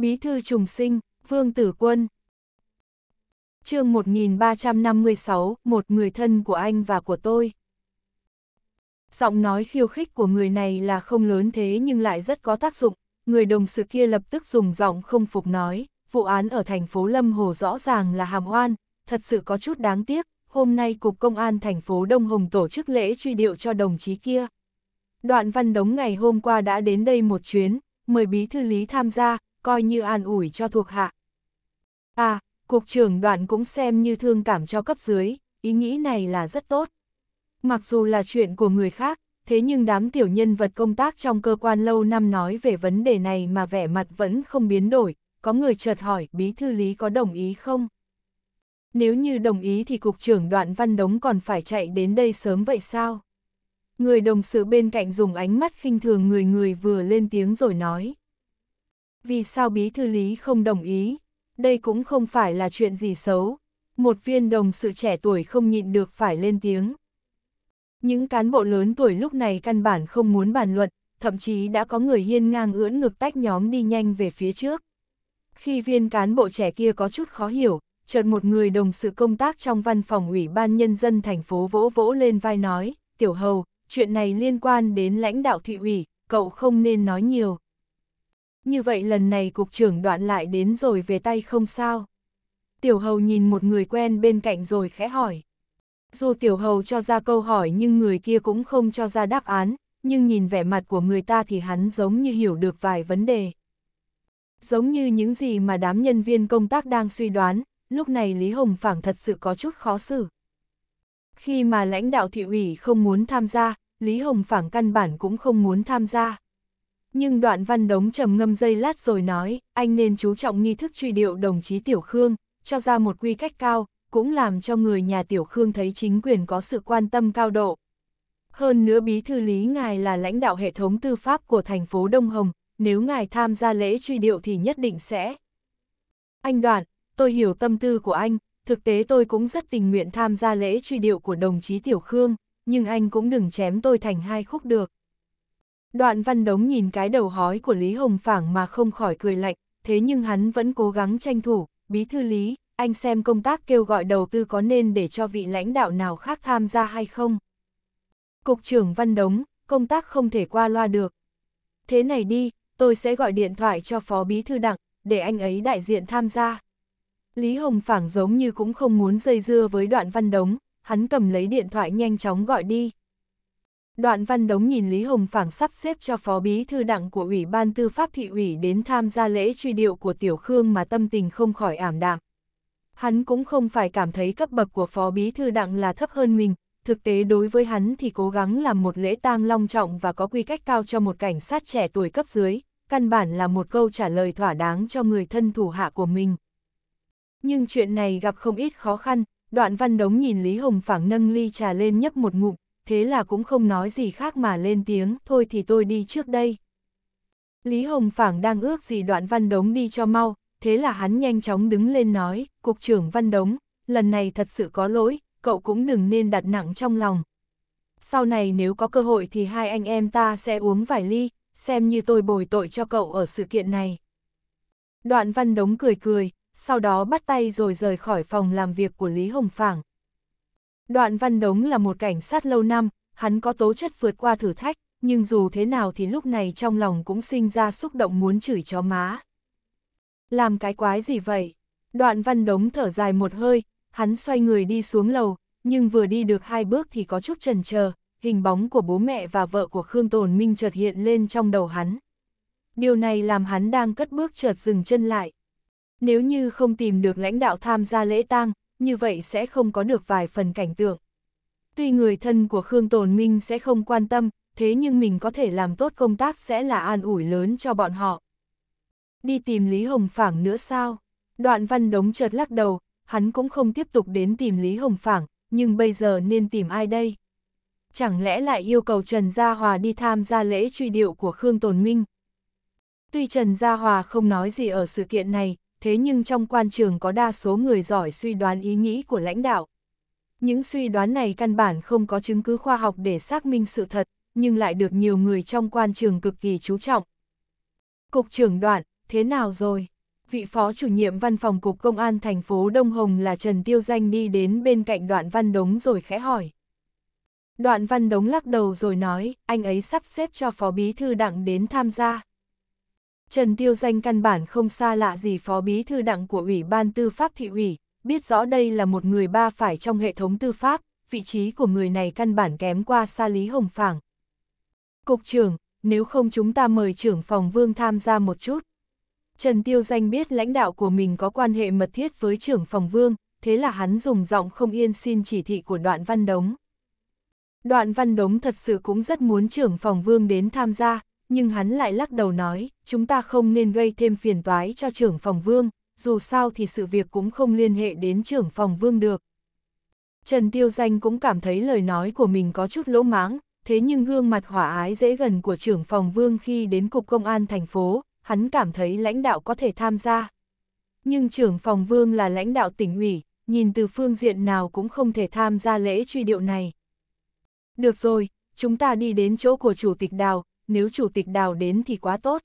Bí thư trùng sinh, Vương Tử Quân. chương 1356, một người thân của anh và của tôi. Giọng nói khiêu khích của người này là không lớn thế nhưng lại rất có tác dụng, người đồng sự kia lập tức dùng giọng không phục nói, vụ án ở thành phố Lâm Hồ rõ ràng là hàm oan, thật sự có chút đáng tiếc, hôm nay Cục Công an thành phố Đông Hồng tổ chức lễ truy điệu cho đồng chí kia. Đoạn văn đống ngày hôm qua đã đến đây một chuyến, mời bí thư lý tham gia, coi như an ủi cho thuộc hạ. À, cục trưởng đoàn cũng xem như thương cảm cho cấp dưới, ý nghĩ này là rất tốt. Mặc dù là chuyện của người khác, thế nhưng đám tiểu nhân vật công tác trong cơ quan lâu năm nói về vấn đề này mà vẻ mặt vẫn không biến đổi, có người chợt hỏi bí thư lý có đồng ý không? Nếu như đồng ý thì cục trưởng đoạn văn đống còn phải chạy đến đây sớm vậy sao? Người đồng sự bên cạnh dùng ánh mắt khinh thường người người vừa lên tiếng rồi nói. Vì sao bí thư lý không đồng ý? Đây cũng không phải là chuyện gì xấu. Một viên đồng sự trẻ tuổi không nhịn được phải lên tiếng. Những cán bộ lớn tuổi lúc này căn bản không muốn bàn luận, thậm chí đã có người hiên ngang ưỡn ngực tách nhóm đi nhanh về phía trước. Khi viên cán bộ trẻ kia có chút khó hiểu, chợt một người đồng sự công tác trong văn phòng ủy ban nhân dân thành phố vỗ vỗ lên vai nói, tiểu hầu, chuyện này liên quan đến lãnh đạo thị ủy, cậu không nên nói nhiều. Như vậy lần này cục trưởng đoạn lại đến rồi về tay không sao. Tiểu hầu nhìn một người quen bên cạnh rồi khẽ hỏi. Dù tiểu hầu cho ra câu hỏi nhưng người kia cũng không cho ra đáp án, nhưng nhìn vẻ mặt của người ta thì hắn giống như hiểu được vài vấn đề. Giống như những gì mà đám nhân viên công tác đang suy đoán, lúc này Lý Hồng Phảng thật sự có chút khó xử. Khi mà lãnh đạo thị ủy không muốn tham gia, Lý Hồng Phảng căn bản cũng không muốn tham gia. Nhưng đoạn văn đống trầm ngâm dây lát rồi nói, anh nên chú trọng nghi thức truy điệu đồng chí Tiểu Khương, cho ra một quy cách cao, cũng làm cho người nhà Tiểu Khương thấy chính quyền có sự quan tâm cao độ. Hơn nữa bí thư lý ngài là lãnh đạo hệ thống tư pháp của thành phố Đông Hồng, nếu ngài tham gia lễ truy điệu thì nhất định sẽ. Anh Đoạn, tôi hiểu tâm tư của anh, thực tế tôi cũng rất tình nguyện tham gia lễ truy điệu của đồng chí Tiểu Khương, nhưng anh cũng đừng chém tôi thành hai khúc được. Đoạn văn đống nhìn cái đầu hói của Lý Hồng Phảng mà không khỏi cười lạnh, thế nhưng hắn vẫn cố gắng tranh thủ, bí thư Lý, anh xem công tác kêu gọi đầu tư có nên để cho vị lãnh đạo nào khác tham gia hay không. Cục trưởng văn đống, công tác không thể qua loa được. Thế này đi, tôi sẽ gọi điện thoại cho phó bí thư đặng, để anh ấy đại diện tham gia. Lý Hồng Phảng giống như cũng không muốn dây dưa với đoạn văn đống, hắn cầm lấy điện thoại nhanh chóng gọi đi. Đoạn văn đống nhìn Lý Hồng Phảng sắp xếp cho phó bí thư đặng của Ủy ban Tư pháp thị ủy đến tham gia lễ truy điệu của Tiểu Khương mà tâm tình không khỏi ảm đạm. Hắn cũng không phải cảm thấy cấp bậc của phó bí thư đặng là thấp hơn mình, thực tế đối với hắn thì cố gắng làm một lễ tang long trọng và có quy cách cao cho một cảnh sát trẻ tuổi cấp dưới, căn bản là một câu trả lời thỏa đáng cho người thân thủ hạ của mình. Nhưng chuyện này gặp không ít khó khăn, đoạn văn đống nhìn Lý Hồng Phảng nâng ly trà lên nhấp một ngụm, thế là cũng không nói gì khác mà lên tiếng, thôi thì tôi đi trước đây. Lý Hồng Phảng đang ước gì đoạn văn đống đi cho mau, thế là hắn nhanh chóng đứng lên nói, Cục trưởng văn đống, lần này thật sự có lỗi, cậu cũng đừng nên đặt nặng trong lòng. Sau này nếu có cơ hội thì hai anh em ta sẽ uống vài ly, xem như tôi bồi tội cho cậu ở sự kiện này. Đoạn văn đống cười cười, sau đó bắt tay rồi rời khỏi phòng làm việc của Lý Hồng Phảng. Đoạn văn đống là một cảnh sát lâu năm, hắn có tố chất vượt qua thử thách, nhưng dù thế nào thì lúc này trong lòng cũng sinh ra xúc động muốn chửi chó má. Làm cái quái gì vậy? Đoạn văn đống thở dài một hơi, hắn xoay người đi xuống lầu, nhưng vừa đi được hai bước thì có chút chần chờ hình bóng của bố mẹ và vợ của Khương Tồn Minh chợt hiện lên trong đầu hắn. Điều này làm hắn đang cất bước chợt dừng chân lại. Nếu như không tìm được lãnh đạo tham gia lễ tang, như vậy sẽ không có được vài phần cảnh tượng. Tuy người thân của Khương Tồn Minh sẽ không quan tâm, thế nhưng mình có thể làm tốt công tác sẽ là an ủi lớn cho bọn họ. Đi tìm Lý Hồng Phảng nữa sao? Đoạn văn đống chợt lắc đầu, hắn cũng không tiếp tục đến tìm Lý Hồng Phảng, nhưng bây giờ nên tìm ai đây? Chẳng lẽ lại yêu cầu Trần Gia Hòa đi tham gia lễ truy điệu của Khương Tồn Minh? Tuy Trần Gia Hòa không nói gì ở sự kiện này, thế nhưng trong quan trường có đa số người giỏi suy đoán ý nghĩ của lãnh đạo. Những suy đoán này căn bản không có chứng cứ khoa học để xác minh sự thật, nhưng lại được nhiều người trong quan trường cực kỳ chú trọng. Cục trưởng đoạn, thế nào rồi? Vị phó chủ nhiệm văn phòng cục công an thành phố Đông Hồng là Trần Tiêu Danh đi đến bên cạnh đoạn văn đống rồi khẽ hỏi. Đoạn văn đống lắc đầu rồi nói, anh ấy sắp xếp cho phó bí thư đặng đến tham gia. Trần Tiêu Danh căn bản không xa lạ gì phó bí thư đặng của Ủy ban Tư pháp thị ủy, biết rõ đây là một người ba phải trong hệ thống tư pháp, vị trí của người này căn bản kém qua xa Lý Hồng Phảng. Cục trưởng, nếu không chúng ta mời trưởng phòng Vương tham gia một chút. Trần Tiêu Danh biết lãnh đạo của mình có quan hệ mật thiết với trưởng phòng Vương, thế là hắn dùng giọng không yên xin chỉ thị của đoạn văn đống. Đoạn văn đống thật sự cũng rất muốn trưởng phòng Vương đến tham gia, nhưng hắn lại lắc đầu nói, chúng ta không nên gây thêm phiền toái cho trưởng phòng vương, dù sao thì sự việc cũng không liên hệ đến trưởng phòng vương được. Trần Tiêu Danh cũng cảm thấy lời nói của mình có chút lỗ máng, thế nhưng gương mặt hỏa ái dễ gần của trưởng phòng vương khi đến cục công an thành phố, hắn cảm thấy lãnh đạo có thể tham gia. Nhưng trưởng phòng vương là lãnh đạo tỉnh ủy, nhìn từ phương diện nào cũng không thể tham gia lễ truy điệu này. Được rồi, chúng ta đi đến chỗ của chủ tịch đào, nếu chủ tịch đào đến thì quá tốt.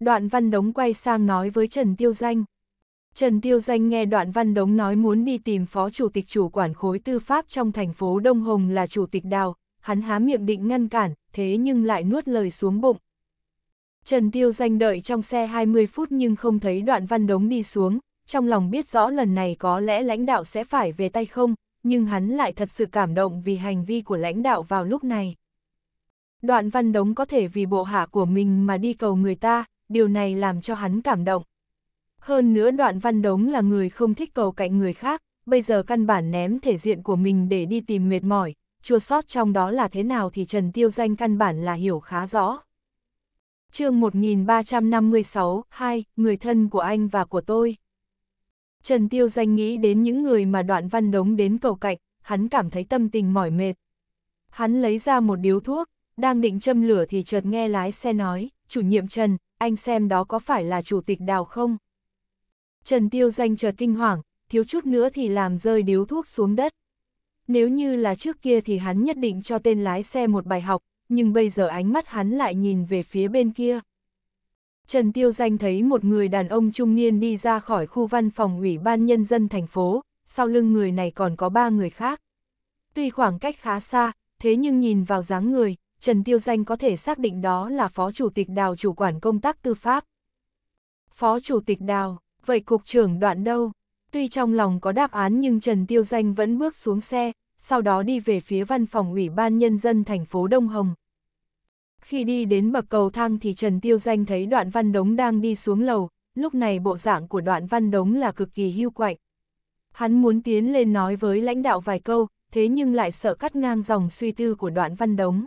Đoạn văn đống quay sang nói với Trần Tiêu Danh. Trần Tiêu Danh nghe đoạn văn đống nói muốn đi tìm phó chủ tịch chủ quản khối tư pháp trong thành phố Đông Hồng là chủ tịch đào, hắn há miệng định ngăn cản, thế nhưng lại nuốt lời xuống bụng. Trần Tiêu Danh đợi trong xe 20 phút nhưng không thấy đoạn văn đống đi xuống, trong lòng biết rõ lần này có lẽ lãnh đạo sẽ phải về tay không, nhưng hắn lại thật sự cảm động vì hành vi của lãnh đạo vào lúc này đoạn văn đống có thể vì bộ hạ của mình mà đi cầu người ta, điều này làm cho hắn cảm động. Hơn nữa đoạn văn đống là người không thích cầu cạnh người khác, bây giờ căn bản ném thể diện của mình để đi tìm mệt mỏi, chua sót trong đó là thế nào thì Trần Tiêu Danh căn bản là hiểu khá rõ. chương 1356, 2, người thân của anh và của tôi. Trần Tiêu Danh nghĩ đến những người mà đoạn văn đống đến cầu cạnh, hắn cảm thấy tâm tình mỏi mệt. Hắn lấy ra một điếu thuốc, đang định châm lửa thì chợt nghe lái xe nói, chủ nhiệm Trần, anh xem đó có phải là chủ tịch đào không? Trần Tiêu Danh chợt kinh hoàng, thiếu chút nữa thì làm rơi điếu thuốc xuống đất. Nếu như là trước kia thì hắn nhất định cho tên lái xe một bài học, nhưng bây giờ ánh mắt hắn lại nhìn về phía bên kia. Trần Tiêu Danh thấy một người đàn ông trung niên đi ra khỏi khu văn phòng ủy ban nhân dân thành phố, sau lưng người này còn có ba người khác. Tuy khoảng cách khá xa, thế nhưng nhìn vào dáng người, Trần Tiêu Danh có thể xác định đó là Phó Chủ tịch Đào chủ quản công tác tư pháp. Phó Chủ tịch Đào, vậy Cục trưởng đoạn đâu? Tuy trong lòng có đáp án nhưng Trần Tiêu Danh vẫn bước xuống xe, sau đó đi về phía văn phòng Ủy ban Nhân dân thành phố Đông Hồng. Khi đi đến bậc cầu thang thì Trần Tiêu Danh thấy đoạn văn đống đang đi xuống lầu, lúc này bộ dạng của đoạn văn đống là cực kỳ hưu quạnh. Hắn muốn tiến lên nói với lãnh đạo vài câu, thế nhưng lại sợ cắt ngang dòng suy tư của đoạn văn đống.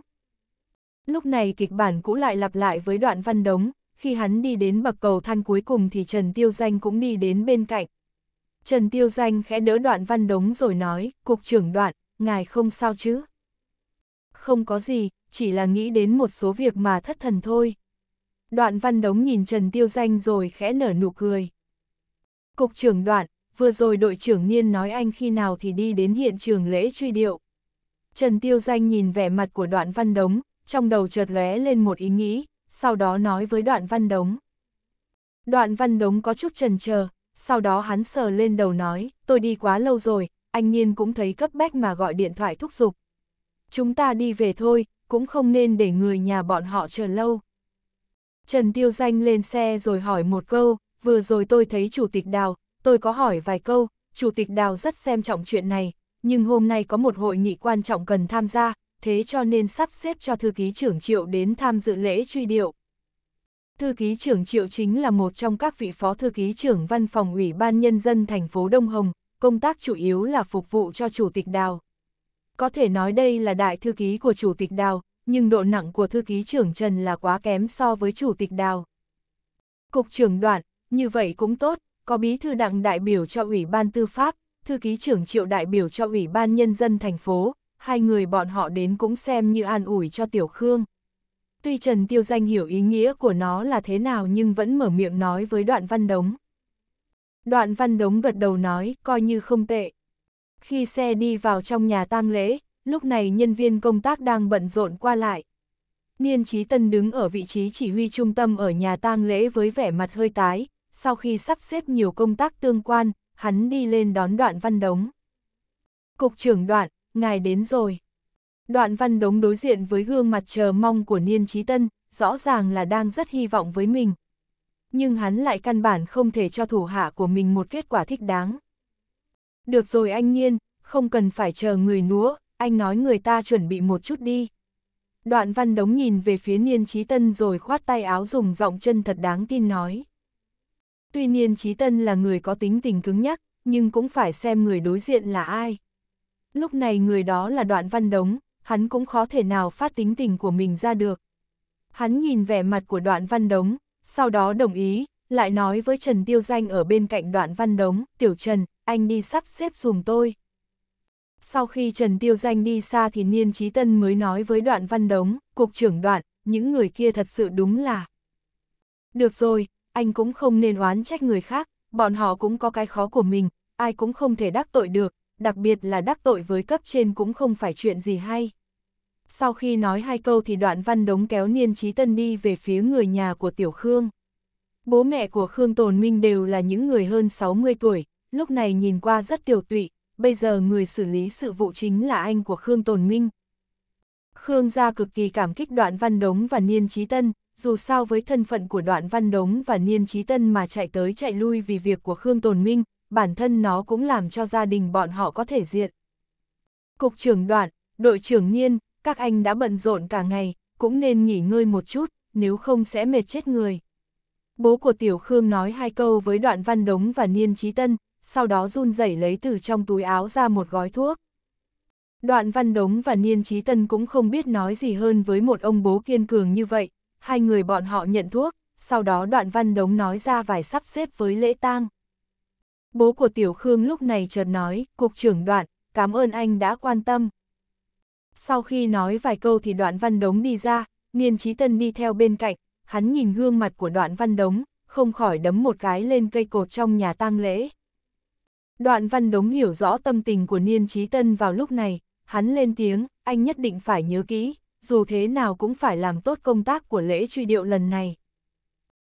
Lúc này kịch bản cũ lại lặp lại với đoạn văn đống, khi hắn đi đến bậc cầu thang cuối cùng thì Trần Tiêu Danh cũng đi đến bên cạnh. Trần Tiêu Danh khẽ đỡ đoạn văn đống rồi nói, cục trưởng đoạn, ngài không sao chứ? Không có gì, chỉ là nghĩ đến một số việc mà thất thần thôi. Đoạn văn đống nhìn Trần Tiêu Danh rồi khẽ nở nụ cười. Cục trưởng đoạn, vừa rồi đội trưởng Niên nói anh khi nào thì đi đến hiện trường lễ truy điệu. Trần Tiêu Danh nhìn vẻ mặt của đoạn văn đống, trong đầu chợt lóe lên một ý nghĩ, sau đó nói với đoạn văn đống. Đoạn văn đống có chút trần chờ sau đó hắn sờ lên đầu nói, tôi đi quá lâu rồi, anh Nhiên cũng thấy cấp bách mà gọi điện thoại thúc giục. Chúng ta đi về thôi, cũng không nên để người nhà bọn họ chờ lâu. Trần Tiêu Danh lên xe rồi hỏi một câu, vừa rồi tôi thấy Chủ tịch Đào, tôi có hỏi vài câu, Chủ tịch Đào rất xem trọng chuyện này, nhưng hôm nay có một hội nghị quan trọng cần tham gia, thế cho nên sắp xếp cho thư ký trưởng triệu đến tham dự lễ truy điệu. Thư ký trưởng triệu chính là một trong các vị phó thư ký trưởng văn phòng ủy ban nhân dân thành phố Đông Hồng, công tác chủ yếu là phục vụ cho chủ tịch đào. Có thể nói đây là đại thư ký của chủ tịch đào, nhưng độ nặng của thư ký trưởng Trần là quá kém so với chủ tịch đào. Cục trưởng đoạn, như vậy cũng tốt, có bí thư đặng đại biểu cho Ủy ban Tư pháp, thư ký trưởng triệu đại biểu cho Ủy ban Nhân dân thành phố, hai người bọn họ đến cũng xem như an ủi cho Tiểu Khương. Tuy Trần Tiêu Danh hiểu ý nghĩa của nó là thế nào nhưng vẫn mở miệng nói với đoạn văn đống. Đoạn văn đống gật đầu nói, coi như không tệ. Khi xe đi vào trong nhà tang lễ, lúc này nhân viên công tác đang bận rộn qua lại. Niên trí Tân đứng ở vị trí chỉ huy trung tâm ở nhà tang lễ với vẻ mặt hơi tái, sau khi sắp xếp nhiều công tác tương quan, hắn đi lên đón đoạn văn đống. Cục trưởng đoạn, ngài đến rồi. Đoạn văn đống đối diện với gương mặt chờ mong của Niên Trí Tân, rõ ràng là đang rất hy vọng với mình. Nhưng hắn lại căn bản không thể cho thủ hạ của mình một kết quả thích đáng. Được rồi anh Niên, không cần phải chờ người núa, anh nói người ta chuẩn bị một chút đi. Đoạn văn đống nhìn về phía Niên Trí Tân rồi khoát tay áo dùng giọng chân thật đáng tin nói. Tuy Niên Trí Tân là người có tính tình cứng nhắc, nhưng cũng phải xem người đối diện là ai lúc này người đó là đoạn văn đống, hắn cũng khó thể nào phát tính tình của mình ra được. Hắn nhìn vẻ mặt của đoạn văn đống, sau đó đồng ý, lại nói với Trần Tiêu Danh ở bên cạnh đoạn văn đống, Tiểu Trần, anh đi sắp xếp dùm tôi. Sau khi Trần Tiêu Danh đi xa thì Niên Trí Tân mới nói với đoạn văn đống, cục trưởng đoạn, những người kia thật sự đúng là. Được rồi, anh cũng không nên oán trách người khác, bọn họ cũng có cái khó của mình, ai cũng không thể đắc tội được, đặc biệt là đắc tội với cấp trên cũng không phải chuyện gì hay. Sau khi nói hai câu thì đoạn văn đống kéo niên trí tân đi về phía người nhà của Tiểu Khương. Bố mẹ của Khương Tồn Minh đều là những người hơn 60 tuổi, lúc này nhìn qua rất tiểu tụy, bây giờ người xử lý sự vụ chính là anh của Khương Tồn Minh. Khương gia cực kỳ cảm kích đoạn văn đống và niên trí tân, dù sao với thân phận của đoạn văn đống và niên trí tân mà chạy tới chạy lui vì việc của Khương Tồn Minh, bản thân nó cũng làm cho gia đình bọn họ có thể diện. Cục trưởng đoạn, đội trưởng nhiên, các anh đã bận rộn cả ngày, cũng nên nghỉ ngơi một chút, nếu không sẽ mệt chết người. Bố của Tiểu Khương nói hai câu với đoạn văn đống và niên trí tân, sau đó run rẩy lấy từ trong túi áo ra một gói thuốc. Đoạn văn đống và niên trí tân cũng không biết nói gì hơn với một ông bố kiên cường như vậy, hai người bọn họ nhận thuốc, sau đó đoạn văn đống nói ra vài sắp xếp với lễ tang. Bố của Tiểu Khương lúc này chợt nói, Cục trưởng đoạn, cảm ơn anh đã quan tâm. Sau khi nói vài câu thì đoạn văn đống đi ra, Niên Trí Tân đi theo bên cạnh, hắn nhìn gương mặt của đoạn văn đống, không khỏi đấm một cái lên cây cột trong nhà tang lễ. Đoạn văn đống hiểu rõ tâm tình của Niên Trí Tân vào lúc này, hắn lên tiếng, anh nhất định phải nhớ kỹ, dù thế nào cũng phải làm tốt công tác của lễ truy điệu lần này.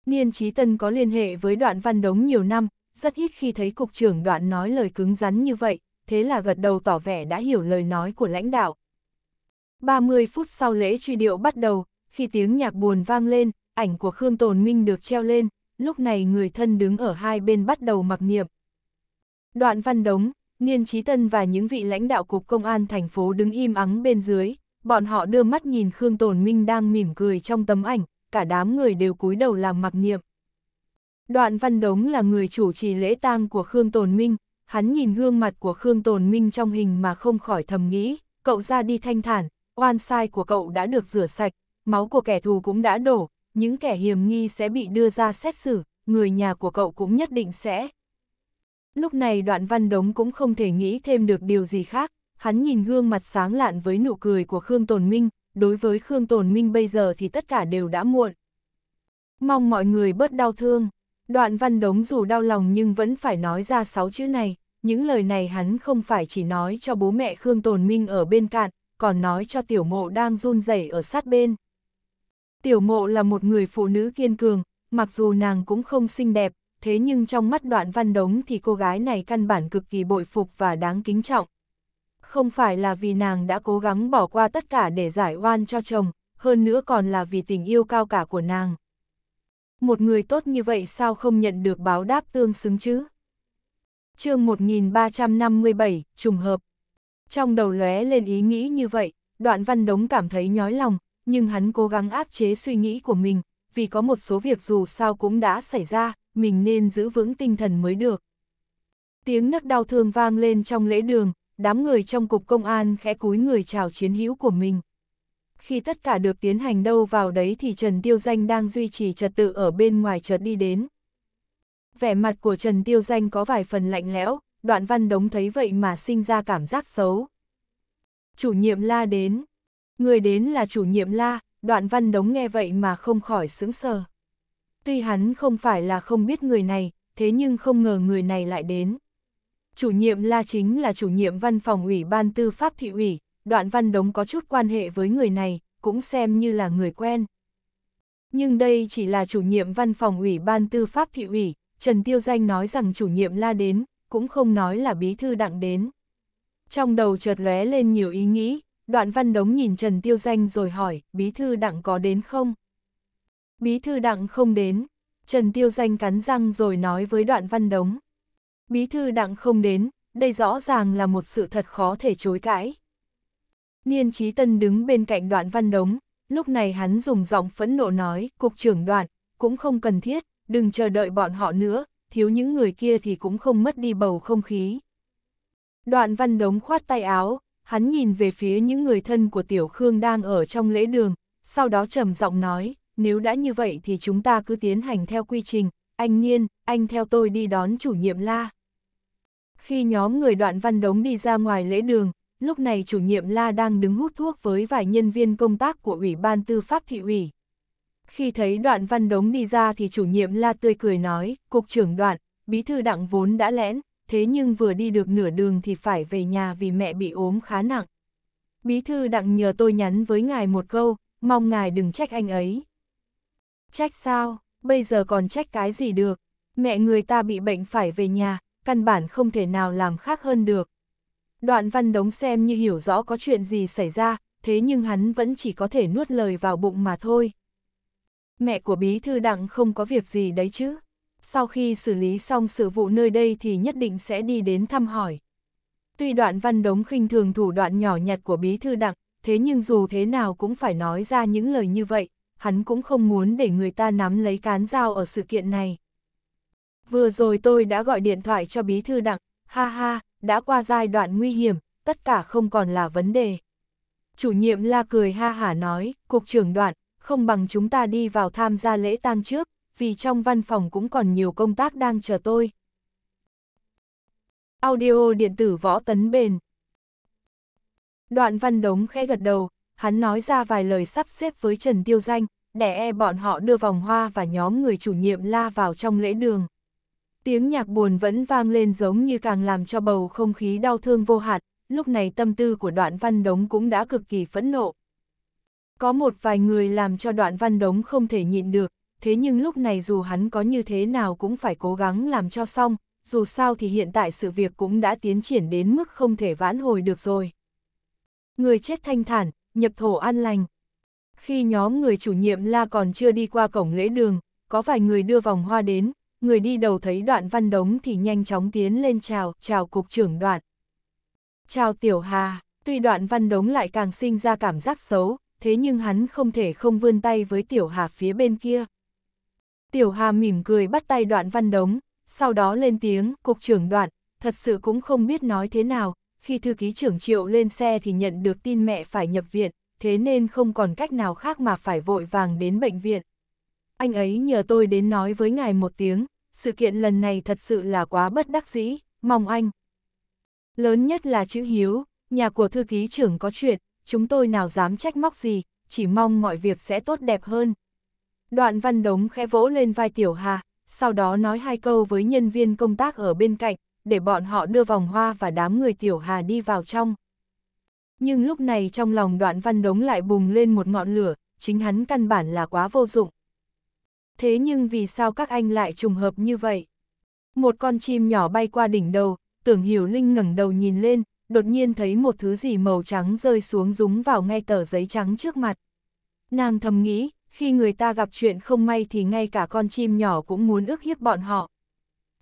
Niên Trí Tân có liên hệ với đoạn văn đống nhiều năm, rất ít khi thấy cục trưởng đoạn nói lời cứng rắn như vậy, thế là gật đầu tỏ vẻ đã hiểu lời nói của lãnh đạo. 30 phút sau lễ truy điệu bắt đầu, khi tiếng nhạc buồn vang lên, ảnh của Khương Tồn Minh được treo lên, lúc này người thân đứng ở hai bên bắt đầu mặc niệm. Đoạn văn đống, Niên Trí Tân và những vị lãnh đạo Cục Công an thành phố đứng im ắng bên dưới, bọn họ đưa mắt nhìn Khương Tồn Minh đang mỉm cười trong tấm ảnh, cả đám người đều cúi đầu làm mặc niệm. Đoạn Văn Đống là người chủ trì lễ tang của Khương Tồn Minh, hắn nhìn gương mặt của Khương Tồn Minh trong hình mà không khỏi thầm nghĩ, cậu ra đi thanh thản, oan sai của cậu đã được rửa sạch, máu của kẻ thù cũng đã đổ, những kẻ hiểm nghi sẽ bị đưa ra xét xử, người nhà của cậu cũng nhất định sẽ. Lúc này đoạn văn đống cũng không thể nghĩ thêm được điều gì khác, hắn nhìn gương mặt sáng lạn với nụ cười của Khương Tồn Minh, đối với Khương Tồn Minh bây giờ thì tất cả đều đã muộn. Mong mọi người bớt đau thương. Đoạn văn đống dù đau lòng nhưng vẫn phải nói ra sáu chữ này, những lời này hắn không phải chỉ nói cho bố mẹ Khương Tồn Minh ở bên cạnh, còn nói cho tiểu mộ đang run rẩy ở sát bên. Tiểu mộ là một người phụ nữ kiên cường, mặc dù nàng cũng không xinh đẹp, thế nhưng trong mắt đoạn văn đống thì cô gái này căn bản cực kỳ bội phục và đáng kính trọng. Không phải là vì nàng đã cố gắng bỏ qua tất cả để giải oan cho chồng, hơn nữa còn là vì tình yêu cao cả của nàng một người tốt như vậy sao không nhận được báo đáp tương xứng chứ? chương 1357, trùng hợp. Trong đầu lóe lên ý nghĩ như vậy, đoạn văn đống cảm thấy nhói lòng, nhưng hắn cố gắng áp chế suy nghĩ của mình, vì có một số việc dù sao cũng đã xảy ra, mình nên giữ vững tinh thần mới được. Tiếng nấc đau thương vang lên trong lễ đường, đám người trong cục công an khẽ cúi người chào chiến hữu của mình khi tất cả được tiến hành đâu vào đấy thì Trần Tiêu Danh đang duy trì trật tự ở bên ngoài chợt đi đến. Vẻ mặt của Trần Tiêu Danh có vài phần lạnh lẽo, đoạn văn đống thấy vậy mà sinh ra cảm giác xấu. Chủ nhiệm la đến. Người đến là chủ nhiệm la, đoạn văn đống nghe vậy mà không khỏi sững sờ. Tuy hắn không phải là không biết người này, thế nhưng không ngờ người này lại đến. Chủ nhiệm la chính là chủ nhiệm văn phòng ủy ban tư pháp thị ủy, đoạn văn đống có chút quan hệ với người này, cũng xem như là người quen. Nhưng đây chỉ là chủ nhiệm văn phòng ủy ban tư pháp thị ủy, Trần Tiêu Danh nói rằng chủ nhiệm la đến, cũng không nói là bí thư đặng đến. Trong đầu chợt lóe lên nhiều ý nghĩ, đoạn văn đống nhìn Trần Tiêu Danh rồi hỏi, bí thư đặng có đến không? Bí thư đặng không đến, Trần Tiêu Danh cắn răng rồi nói với đoạn văn đống. Bí thư đặng không đến, đây rõ ràng là một sự thật khó thể chối cãi. Niên Chí Tân đứng bên cạnh đoạn văn đống, lúc này hắn dùng giọng phẫn nộ nói, cục trưởng đoạn, cũng không cần thiết, đừng chờ đợi bọn họ nữa, thiếu những người kia thì cũng không mất đi bầu không khí. Đoạn văn đống khoát tay áo, hắn nhìn về phía những người thân của Tiểu Khương đang ở trong lễ đường, sau đó trầm giọng nói, nếu đã như vậy thì chúng ta cứ tiến hành theo quy trình, anh Niên, anh theo tôi đi đón chủ nhiệm la. Khi nhóm người đoạn văn đống đi ra ngoài lễ đường, lúc này chủ nhiệm La đang đứng hút thuốc với vài nhân viên công tác của Ủy ban Tư pháp thị ủy. Khi thấy đoạn văn đống đi ra thì chủ nhiệm La tươi cười nói, Cục trưởng đoạn, bí thư đặng vốn đã lẽn, thế nhưng vừa đi được nửa đường thì phải về nhà vì mẹ bị ốm khá nặng. Bí thư đặng nhờ tôi nhắn với ngài một câu, mong ngài đừng trách anh ấy. Trách sao, bây giờ còn trách cái gì được, mẹ người ta bị bệnh phải về nhà, căn bản không thể nào làm khác hơn được. Đoạn văn đống xem như hiểu rõ có chuyện gì xảy ra, thế nhưng hắn vẫn chỉ có thể nuốt lời vào bụng mà thôi. Mẹ của bí thư đặng không có việc gì đấy chứ. Sau khi xử lý xong sự vụ nơi đây thì nhất định sẽ đi đến thăm hỏi. Tuy đoạn văn đống khinh thường thủ đoạn nhỏ nhặt của bí thư đặng, thế nhưng dù thế nào cũng phải nói ra những lời như vậy, hắn cũng không muốn để người ta nắm lấy cán dao ở sự kiện này. Vừa rồi tôi đã gọi điện thoại cho bí thư đặng, ha ha, đã qua giai đoạn nguy hiểm, tất cả không còn là vấn đề. Chủ nhiệm la cười ha hả nói, cục trưởng đoạn, không bằng chúng ta đi vào tham gia lễ tang trước, vì trong văn phòng cũng còn nhiều công tác đang chờ tôi. Audio điện tử võ tấn bền Đoạn văn đống khẽ gật đầu, hắn nói ra vài lời sắp xếp với Trần Tiêu Danh, để e bọn họ đưa vòng hoa và nhóm người chủ nhiệm la vào trong lễ đường. Tiếng nhạc buồn vẫn vang lên giống như càng làm cho bầu không khí đau thương vô hạn, lúc này tâm tư của đoạn văn đống cũng đã cực kỳ phẫn nộ. Có một vài người làm cho đoạn văn đống không thể nhịn được, thế nhưng lúc này dù hắn có như thế nào cũng phải cố gắng làm cho xong, dù sao thì hiện tại sự việc cũng đã tiến triển đến mức không thể vãn hồi được rồi. Người chết thanh thản, nhập thổ an lành. Khi nhóm người chủ nhiệm la còn chưa đi qua cổng lễ đường, có vài người đưa vòng hoa đến, người đi đầu thấy đoạn văn đống thì nhanh chóng tiến lên chào, chào cục trưởng đoạn. Chào Tiểu Hà, tuy đoạn văn đống lại càng sinh ra cảm giác xấu, thế nhưng hắn không thể không vươn tay với Tiểu Hà phía bên kia. Tiểu Hà mỉm cười bắt tay đoạn văn đống, sau đó lên tiếng, cục trưởng đoạn, thật sự cũng không biết nói thế nào, khi thư ký trưởng triệu lên xe thì nhận được tin mẹ phải nhập viện, thế nên không còn cách nào khác mà phải vội vàng đến bệnh viện anh ấy nhờ tôi đến nói với ngài một tiếng, sự kiện lần này thật sự là quá bất đắc dĩ, mong anh. Lớn nhất là chữ Hiếu, nhà của thư ký trưởng có chuyện, chúng tôi nào dám trách móc gì, chỉ mong mọi việc sẽ tốt đẹp hơn. Đoạn văn đống khẽ vỗ lên vai Tiểu Hà, sau đó nói hai câu với nhân viên công tác ở bên cạnh, để bọn họ đưa vòng hoa và đám người Tiểu Hà đi vào trong. Nhưng lúc này trong lòng đoạn văn đống lại bùng lên một ngọn lửa, chính hắn căn bản là quá vô dụng, Thế nhưng vì sao các anh lại trùng hợp như vậy? Một con chim nhỏ bay qua đỉnh đầu, tưởng hiểu linh ngẩng đầu nhìn lên, đột nhiên thấy một thứ gì màu trắng rơi xuống rúng vào ngay tờ giấy trắng trước mặt. Nàng thầm nghĩ, khi người ta gặp chuyện không may thì ngay cả con chim nhỏ cũng muốn ước hiếp bọn họ.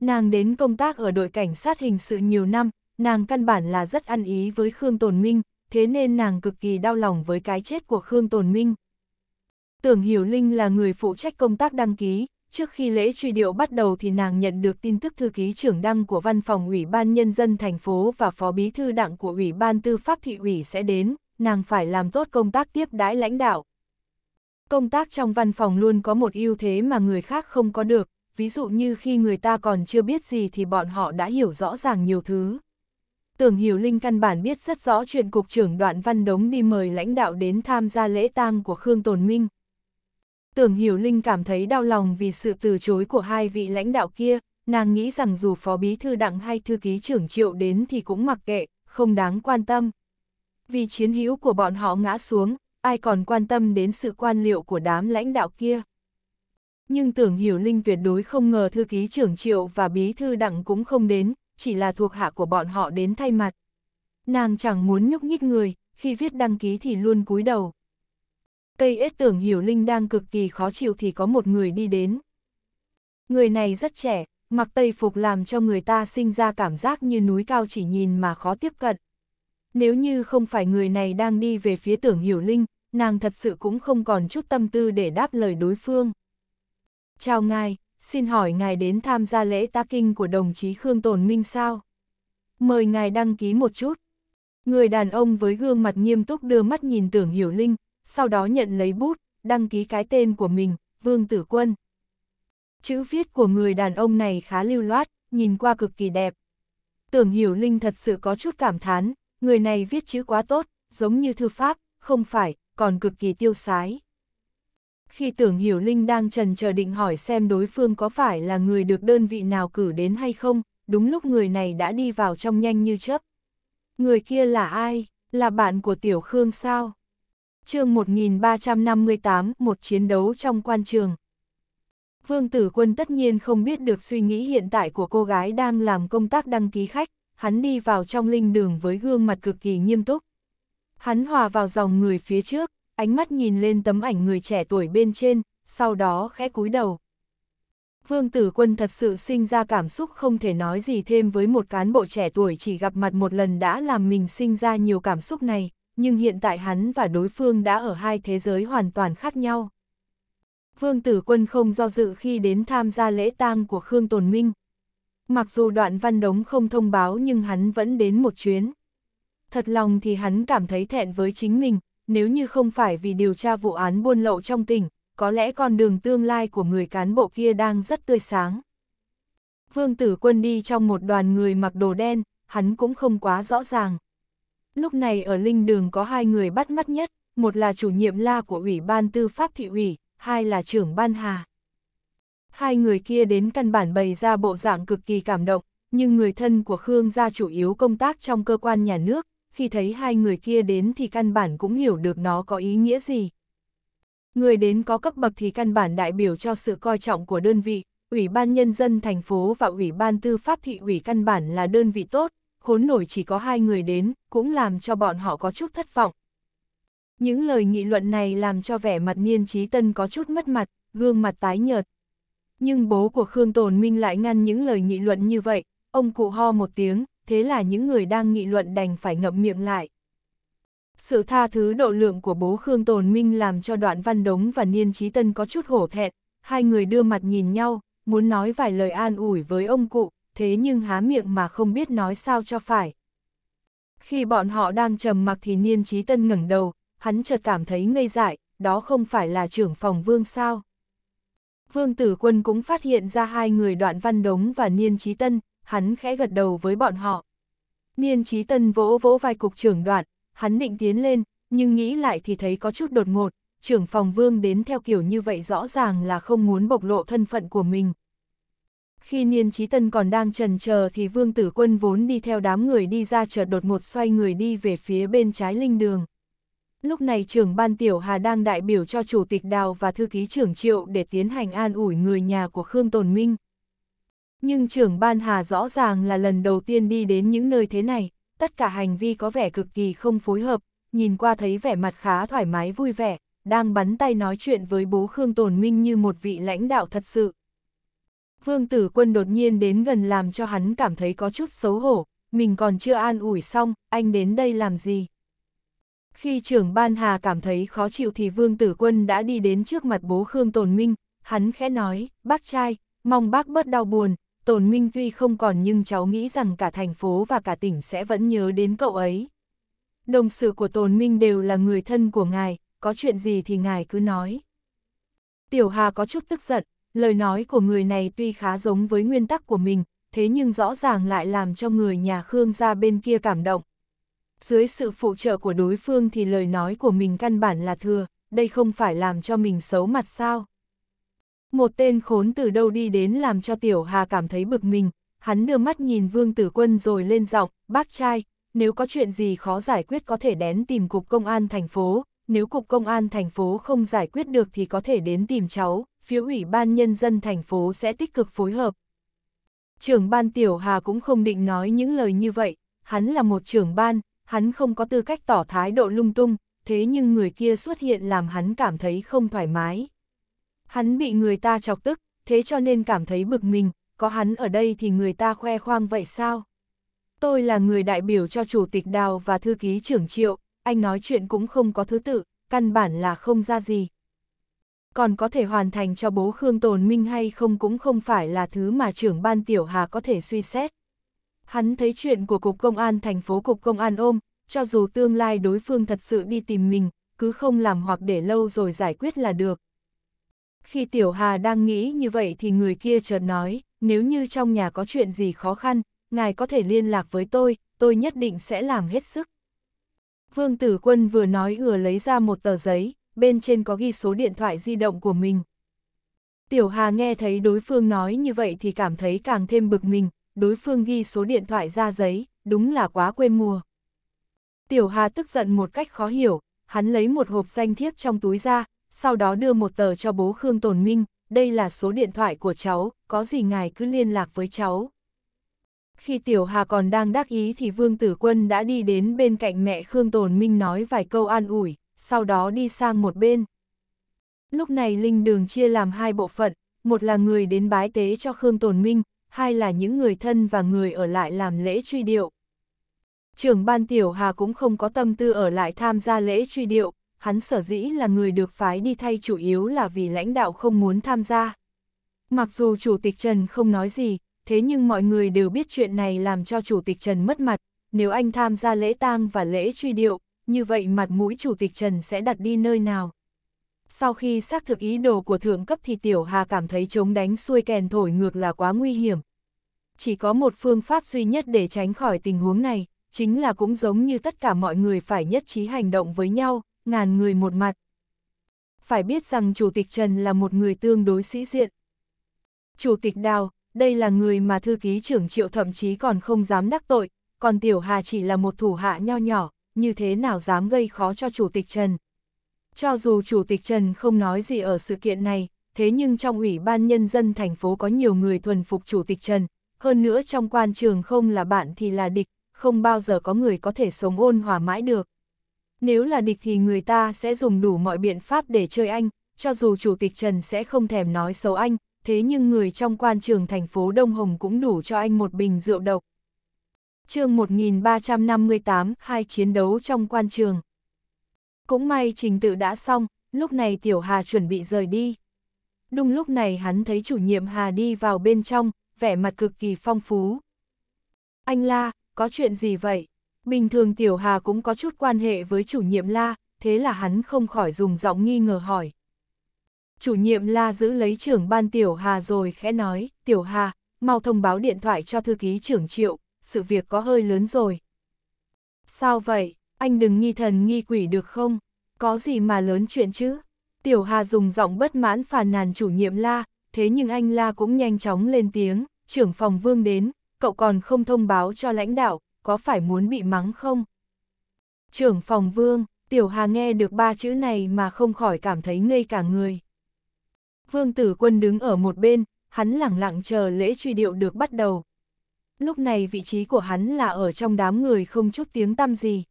Nàng đến công tác ở đội cảnh sát hình sự nhiều năm, nàng căn bản là rất ăn ý với Khương Tồn Minh, thế nên nàng cực kỳ đau lòng với cái chết của Khương Tồn Minh. Tưởng Hiểu Linh là người phụ trách công tác đăng ký, trước khi lễ truy điệu bắt đầu thì nàng nhận được tin tức thư ký trưởng đăng của văn phòng Ủy ban Nhân dân thành phố và phó bí thư đảng của Ủy ban Tư pháp thị ủy sẽ đến, nàng phải làm tốt công tác tiếp đãi lãnh đạo. Công tác trong văn phòng luôn có một ưu thế mà người khác không có được, ví dụ như khi người ta còn chưa biết gì thì bọn họ đã hiểu rõ ràng nhiều thứ. Tưởng Hiểu Linh căn bản biết rất rõ chuyện cục trưởng đoạn văn đống đi mời lãnh đạo đến tham gia lễ tang của Khương Tồn Minh, Tưởng Hiểu Linh cảm thấy đau lòng vì sự từ chối của hai vị lãnh đạo kia, nàng nghĩ rằng dù Phó Bí Thư Đặng hay Thư ký trưởng Triệu đến thì cũng mặc kệ, không đáng quan tâm. Vì chiến hữu của bọn họ ngã xuống, ai còn quan tâm đến sự quan liệu của đám lãnh đạo kia. Nhưng tưởng Hiểu Linh tuyệt đối không ngờ Thư ký trưởng Triệu và Bí Thư Đặng cũng không đến, chỉ là thuộc hạ của bọn họ đến thay mặt. Nàng chẳng muốn nhúc nhích người, khi viết đăng ký thì luôn cúi đầu cây ếch tưởng hiểu linh đang cực kỳ khó chịu thì có một người đi đến. Người này rất trẻ, mặc tây phục làm cho người ta sinh ra cảm giác như núi cao chỉ nhìn mà khó tiếp cận. Nếu như không phải người này đang đi về phía tưởng hiểu linh, nàng thật sự cũng không còn chút tâm tư để đáp lời đối phương. Chào ngài, xin hỏi ngài đến tham gia lễ ta kinh của đồng chí Khương Tồn Minh sao? Mời ngài đăng ký một chút. Người đàn ông với gương mặt nghiêm túc đưa mắt nhìn tưởng hiểu linh, sau đó nhận lấy bút, đăng ký cái tên của mình, Vương Tử Quân. Chữ viết của người đàn ông này khá lưu loát, nhìn qua cực kỳ đẹp. Tưởng Hiểu Linh thật sự có chút cảm thán, người này viết chữ quá tốt, giống như thư pháp, không phải, còn cực kỳ tiêu sái. Khi Tưởng Hiểu Linh đang trần chờ định hỏi xem đối phương có phải là người được đơn vị nào cử đến hay không, đúng lúc người này đã đi vào trong nhanh như chớp. Người kia là ai? Là bạn của Tiểu Khương sao? chương 1358, một chiến đấu trong quan trường. Vương Tử Quân tất nhiên không biết được suy nghĩ hiện tại của cô gái đang làm công tác đăng ký khách, hắn đi vào trong linh đường với gương mặt cực kỳ nghiêm túc. Hắn hòa vào dòng người phía trước, ánh mắt nhìn lên tấm ảnh người trẻ tuổi bên trên, sau đó khẽ cúi đầu. Vương Tử Quân thật sự sinh ra cảm xúc không thể nói gì thêm với một cán bộ trẻ tuổi chỉ gặp mặt một lần đã làm mình sinh ra nhiều cảm xúc này nhưng hiện tại hắn và đối phương đã ở hai thế giới hoàn toàn khác nhau. Vương Tử Quân không do dự khi đến tham gia lễ tang của Khương Tồn Minh. Mặc dù đoạn văn đống không thông báo nhưng hắn vẫn đến một chuyến. Thật lòng thì hắn cảm thấy thẹn với chính mình, nếu như không phải vì điều tra vụ án buôn lậu trong tỉnh, có lẽ con đường tương lai của người cán bộ kia đang rất tươi sáng. Vương Tử Quân đi trong một đoàn người mặc đồ đen, hắn cũng không quá rõ ràng. Lúc này ở linh đường có hai người bắt mắt nhất, một là chủ nhiệm la của Ủy ban Tư pháp thị ủy, hai là trưởng ban hà. Hai người kia đến căn bản bày ra bộ dạng cực kỳ cảm động, nhưng người thân của Khương gia chủ yếu công tác trong cơ quan nhà nước, khi thấy hai người kia đến thì căn bản cũng hiểu được nó có ý nghĩa gì. Người đến có cấp bậc thì căn bản đại biểu cho sự coi trọng của đơn vị, Ủy ban Nhân dân thành phố và Ủy ban Tư pháp thị ủy căn bản là đơn vị tốt, khốn nổi chỉ có hai người đến, cũng làm cho bọn họ có chút thất vọng. Những lời nghị luận này làm cho vẻ mặt niên trí tân có chút mất mặt, gương mặt tái nhợt. Nhưng bố của Khương Tồn Minh lại ngăn những lời nghị luận như vậy, ông cụ ho một tiếng, thế là những người đang nghị luận đành phải ngậm miệng lại. Sự tha thứ độ lượng của bố Khương Tồn Minh làm cho đoạn văn đống và niên trí tân có chút hổ thẹn, hai người đưa mặt nhìn nhau, muốn nói vài lời an ủi với ông cụ, thế nhưng há miệng mà không biết nói sao cho phải. Khi bọn họ đang trầm mặc thì niên trí tân ngẩng đầu, hắn chợt cảm thấy ngây dại, đó không phải là trưởng phòng vương sao. Vương tử quân cũng phát hiện ra hai người đoạn văn đống và niên trí tân, hắn khẽ gật đầu với bọn họ. Niên trí tân vỗ vỗ vai cục trưởng đoạn, hắn định tiến lên, nhưng nghĩ lại thì thấy có chút đột ngột, trưởng phòng vương đến theo kiểu như vậy rõ ràng là không muốn bộc lộ thân phận của mình, khi Niên Trí Tân còn đang trần chờ thì Vương Tử Quân vốn đi theo đám người đi ra chợt đột ngột xoay người đi về phía bên trái linh đường. Lúc này trưởng ban tiểu Hà đang đại biểu cho Chủ tịch Đào và Thư ký trưởng Triệu để tiến hành an ủi người nhà của Khương Tồn Minh. Nhưng trưởng ban Hà rõ ràng là lần đầu tiên đi đến những nơi thế này, tất cả hành vi có vẻ cực kỳ không phối hợp, nhìn qua thấy vẻ mặt khá thoải mái vui vẻ, đang bắn tay nói chuyện với bố Khương Tồn Minh như một vị lãnh đạo thật sự. Vương tử quân đột nhiên đến gần làm cho hắn cảm thấy có chút xấu hổ, mình còn chưa an ủi xong, anh đến đây làm gì? Khi trưởng ban hà cảm thấy khó chịu thì vương tử quân đã đi đến trước mặt bố Khương Tồn Minh, hắn khẽ nói, bác trai, mong bác bớt đau buồn, Tồn Minh tuy không còn nhưng cháu nghĩ rằng cả thành phố và cả tỉnh sẽ vẫn nhớ đến cậu ấy. Đồng sự của Tồn Minh đều là người thân của ngài, có chuyện gì thì ngài cứ nói. Tiểu Hà có chút tức giận, Lời nói của người này tuy khá giống với nguyên tắc của mình, thế nhưng rõ ràng lại làm cho người nhà Khương gia bên kia cảm động. Dưới sự phụ trợ của đối phương thì lời nói của mình căn bản là thừa, đây không phải làm cho mình xấu mặt sao. Một tên khốn từ đâu đi đến làm cho Tiểu Hà cảm thấy bực mình, hắn đưa mắt nhìn Vương Tử Quân rồi lên giọng, bác trai, nếu có chuyện gì khó giải quyết có thể đến tìm Cục Công an thành phố, nếu Cục Công an thành phố không giải quyết được thì có thể đến tìm cháu, phía Ủy ban Nhân dân thành phố sẽ tích cực phối hợp. Trưởng ban Tiểu Hà cũng không định nói những lời như vậy, hắn là một trưởng ban, hắn không có tư cách tỏ thái độ lung tung, thế nhưng người kia xuất hiện làm hắn cảm thấy không thoải mái. Hắn bị người ta chọc tức, thế cho nên cảm thấy bực mình, có hắn ở đây thì người ta khoe khoang vậy sao? Tôi là người đại biểu cho Chủ tịch Đào và Thư ký trưởng Triệu, anh nói chuyện cũng không có thứ tự, căn bản là không ra gì, còn có thể hoàn thành cho bố Khương Tồn Minh hay không cũng không phải là thứ mà trưởng ban tiểu hà có thể suy xét. Hắn thấy chuyện của Cục Công an thành phố Cục Công an ôm, cho dù tương lai đối phương thật sự đi tìm mình, cứ không làm hoặc để lâu rồi giải quyết là được. Khi Tiểu Hà đang nghĩ như vậy thì người kia chợt nói, nếu như trong nhà có chuyện gì khó khăn, ngài có thể liên lạc với tôi, tôi nhất định sẽ làm hết sức. Vương Tử Quân vừa nói vừa lấy ra một tờ giấy, bên trên có ghi số điện thoại di động của mình. Tiểu Hà nghe thấy đối phương nói như vậy thì cảm thấy càng thêm bực mình, đối phương ghi số điện thoại ra giấy, đúng là quá quên mùa. Tiểu Hà tức giận một cách khó hiểu, hắn lấy một hộp danh thiếp trong túi ra, sau đó đưa một tờ cho bố Khương Tồn Minh, đây là số điện thoại của cháu, có gì ngài cứ liên lạc với cháu. Khi Tiểu Hà còn đang đắc ý thì Vương Tử Quân đã đi đến bên cạnh mẹ Khương Tồn Minh nói vài câu an ủi, sau đó đi sang một bên. Lúc này linh đường chia làm hai bộ phận, một là người đến bái tế cho Khương Tồn Minh, hai là những người thân và người ở lại làm lễ truy điệu. Trưởng ban tiểu hà cũng không có tâm tư ở lại tham gia lễ truy điệu, hắn sở dĩ là người được phái đi thay chủ yếu là vì lãnh đạo không muốn tham gia. Mặc dù chủ tịch Trần không nói gì, thế nhưng mọi người đều biết chuyện này làm cho chủ tịch Trần mất mặt, nếu anh tham gia lễ tang và lễ truy điệu, như vậy mặt mũi chủ tịch Trần sẽ đặt đi nơi nào? Sau khi xác thực ý đồ của thượng cấp thì Tiểu Hà cảm thấy chống đánh xuôi kèn thổi ngược là quá nguy hiểm. Chỉ có một phương pháp duy nhất để tránh khỏi tình huống này, chính là cũng giống như tất cả mọi người phải nhất trí hành động với nhau, ngàn người một mặt. Phải biết rằng Chủ tịch Trần là một người tương đối sĩ diện. Chủ tịch Đào, đây là người mà thư ký trưởng triệu thậm chí còn không dám đắc tội, còn Tiểu Hà chỉ là một thủ hạ nho nhỏ, như thế nào dám gây khó cho Chủ tịch Trần. Cho dù Chủ tịch Trần không nói gì ở sự kiện này, thế nhưng trong Ủy ban Nhân dân thành phố có nhiều người thuần phục Chủ tịch Trần, hơn nữa trong quan trường không là bạn thì là địch, không bao giờ có người có thể sống ôn hòa mãi được. Nếu là địch thì người ta sẽ dùng đủ mọi biện pháp để chơi anh, cho dù Chủ tịch Trần sẽ không thèm nói xấu anh, thế nhưng người trong quan trường thành phố Đông Hồng cũng đủ cho anh một bình rượu độc, chương 1358, hai chiến đấu trong quan trường. Cũng may trình tự đã xong, lúc này Tiểu Hà chuẩn bị rời đi. Đúng lúc này hắn thấy chủ nhiệm Hà đi vào bên trong, vẻ mặt cực kỳ phong phú. Anh La, có chuyện gì vậy? Bình thường Tiểu Hà cũng có chút quan hệ với chủ nhiệm La, thế là hắn không khỏi dùng giọng nghi ngờ hỏi. Chủ nhiệm La giữ lấy trưởng ban Tiểu Hà rồi khẽ nói, Tiểu Hà, mau thông báo điện thoại cho thư ký trưởng triệu, sự việc có hơi lớn rồi. Sao vậy, anh đừng nghi thần nghi quỷ được không? Có gì mà lớn chuyện chứ? Tiểu Hà dùng giọng bất mãn phàn nàn chủ nhiệm la, thế nhưng anh la cũng nhanh chóng lên tiếng, trưởng phòng vương đến, cậu còn không thông báo cho lãnh đạo, có phải muốn bị mắng không? Trưởng phòng vương, Tiểu Hà nghe được ba chữ này mà không khỏi cảm thấy ngây cả người. Vương tử quân đứng ở một bên, hắn lặng lặng chờ lễ truy điệu được bắt đầu lúc này vị trí của hắn là ở trong đám người không chút tiếng tăm gì.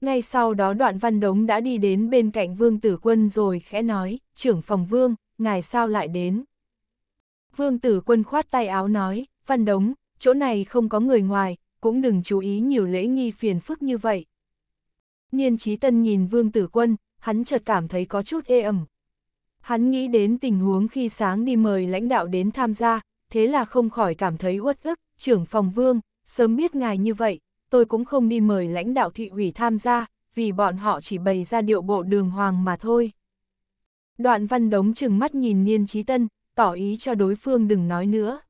Ngay sau đó đoạn văn đống đã đi đến bên cạnh vương tử quân rồi khẽ nói, trưởng phòng vương, ngài sao lại đến. Vương tử quân khoát tay áo nói, văn đống, chỗ này không có người ngoài, cũng đừng chú ý nhiều lễ nghi phiền phức như vậy. Niên trí tân nhìn vương tử quân, hắn chợt cảm thấy có chút ê ẩm. Hắn nghĩ đến tình huống khi sáng đi mời lãnh đạo đến tham gia, thế là không khỏi cảm thấy uất ức trưởng phòng vương, sớm biết ngài như vậy, tôi cũng không đi mời lãnh đạo thị ủy tham gia, vì bọn họ chỉ bày ra điệu bộ đường hoàng mà thôi. Đoạn văn đống chừng mắt nhìn Niên Trí Tân, tỏ ý cho đối phương đừng nói nữa.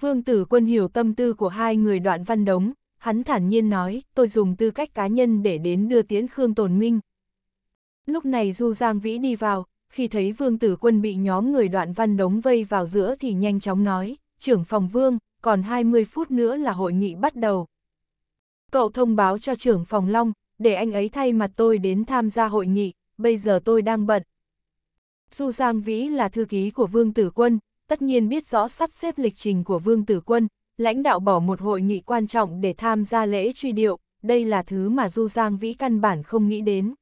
Vương tử quân hiểu tâm tư của hai người đoạn văn đống, hắn thản nhiên nói, tôi dùng tư cách cá nhân để đến đưa tiễn Khương Tồn Minh. Lúc này Du Giang Vĩ đi vào, khi thấy vương tử quân bị nhóm người đoạn văn đống vây vào giữa thì nhanh chóng nói, trưởng phòng vương, còn 20 phút nữa là hội nghị bắt đầu. Cậu thông báo cho trưởng phòng Long, để anh ấy thay mặt tôi đến tham gia hội nghị, bây giờ tôi đang bận. Du Giang Vĩ là thư ký của Vương Tử Quân, tất nhiên biết rõ sắp xếp lịch trình của Vương Tử Quân, lãnh đạo bỏ một hội nghị quan trọng để tham gia lễ truy điệu, đây là thứ mà Du Giang Vĩ căn bản không nghĩ đến.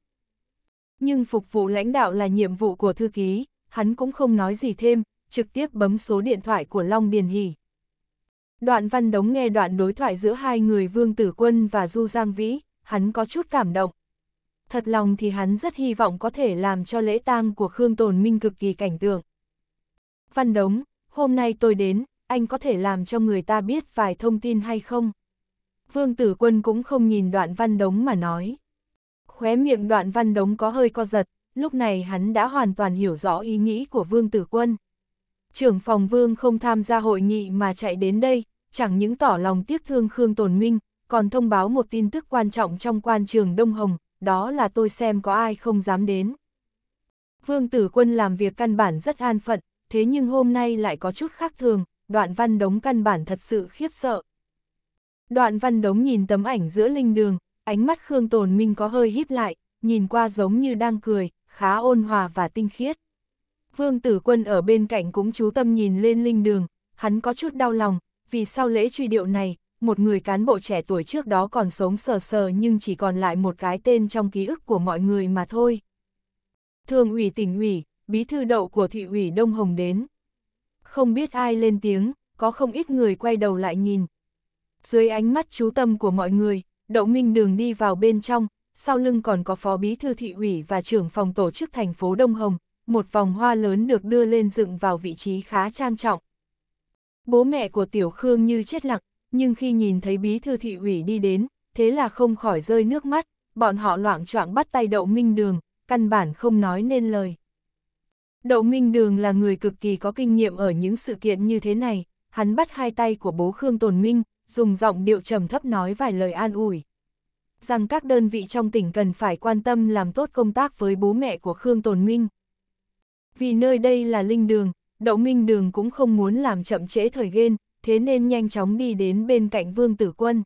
Nhưng phục vụ lãnh đạo là nhiệm vụ của thư ký, hắn cũng không nói gì thêm, trực tiếp bấm số điện thoại của Long Điền Hỷ. Đoạn văn đống nghe đoạn đối thoại giữa hai người Vương Tử Quân và Du Giang Vĩ, hắn có chút cảm động. Thật lòng thì hắn rất hy vọng có thể làm cho lễ tang của Khương Tồn Minh cực kỳ cảnh tượng. Văn đống, hôm nay tôi đến, anh có thể làm cho người ta biết vài thông tin hay không? Vương Tử Quân cũng không nhìn đoạn văn đống mà nói. Khóe miệng đoạn văn đống có hơi co giật, lúc này hắn đã hoàn toàn hiểu rõ ý nghĩ của Vương Tử Quân. Trưởng phòng Vương không tham gia hội nghị mà chạy đến đây, chẳng những tỏ lòng tiếc thương Khương Tồn Minh, còn thông báo một tin tức quan trọng trong quan trường Đông Hồng, đó là tôi xem có ai không dám đến. Vương Tử Quân làm việc căn bản rất an phận, thế nhưng hôm nay lại có chút khác thường, đoạn văn đống căn bản thật sự khiếp sợ. Đoạn văn đống nhìn tấm ảnh giữa linh đường, ánh mắt Khương Tồn Minh có hơi híp lại, nhìn qua giống như đang cười, khá ôn hòa và tinh khiết. Vương Tử Quân ở bên cạnh cũng chú tâm nhìn lên linh đường, hắn có chút đau lòng, vì sau lễ truy điệu này, một người cán bộ trẻ tuổi trước đó còn sống sờ sờ nhưng chỉ còn lại một cái tên trong ký ức của mọi người mà thôi. Thường ủy tỉnh ủy, bí thư đậu của thị ủy Đông Hồng đến. Không biết ai lên tiếng, có không ít người quay đầu lại nhìn. Dưới ánh mắt chú tâm của mọi người, Đậu Minh Đường đi vào bên trong, sau lưng còn có phó bí thư thị ủy và trưởng phòng tổ chức thành phố Đông Hồng, một vòng hoa lớn được đưa lên dựng vào vị trí khá trang trọng. Bố mẹ của Tiểu Khương như chết lặng, nhưng khi nhìn thấy bí thư thị ủy đi đến, thế là không khỏi rơi nước mắt, bọn họ loạn choạng bắt tay Đậu Minh Đường, căn bản không nói nên lời. Đậu Minh Đường là người cực kỳ có kinh nghiệm ở những sự kiện như thế này, hắn bắt hai tay của bố Khương Tồn Minh, dùng giọng điệu trầm thấp nói vài lời an ủi. Rằng các đơn vị trong tỉnh cần phải quan tâm làm tốt công tác với bố mẹ của Khương Tồn Minh. Vì nơi đây là linh đường, Đậu Minh Đường cũng không muốn làm chậm trễ thời ghen, thế nên nhanh chóng đi đến bên cạnh Vương Tử Quân.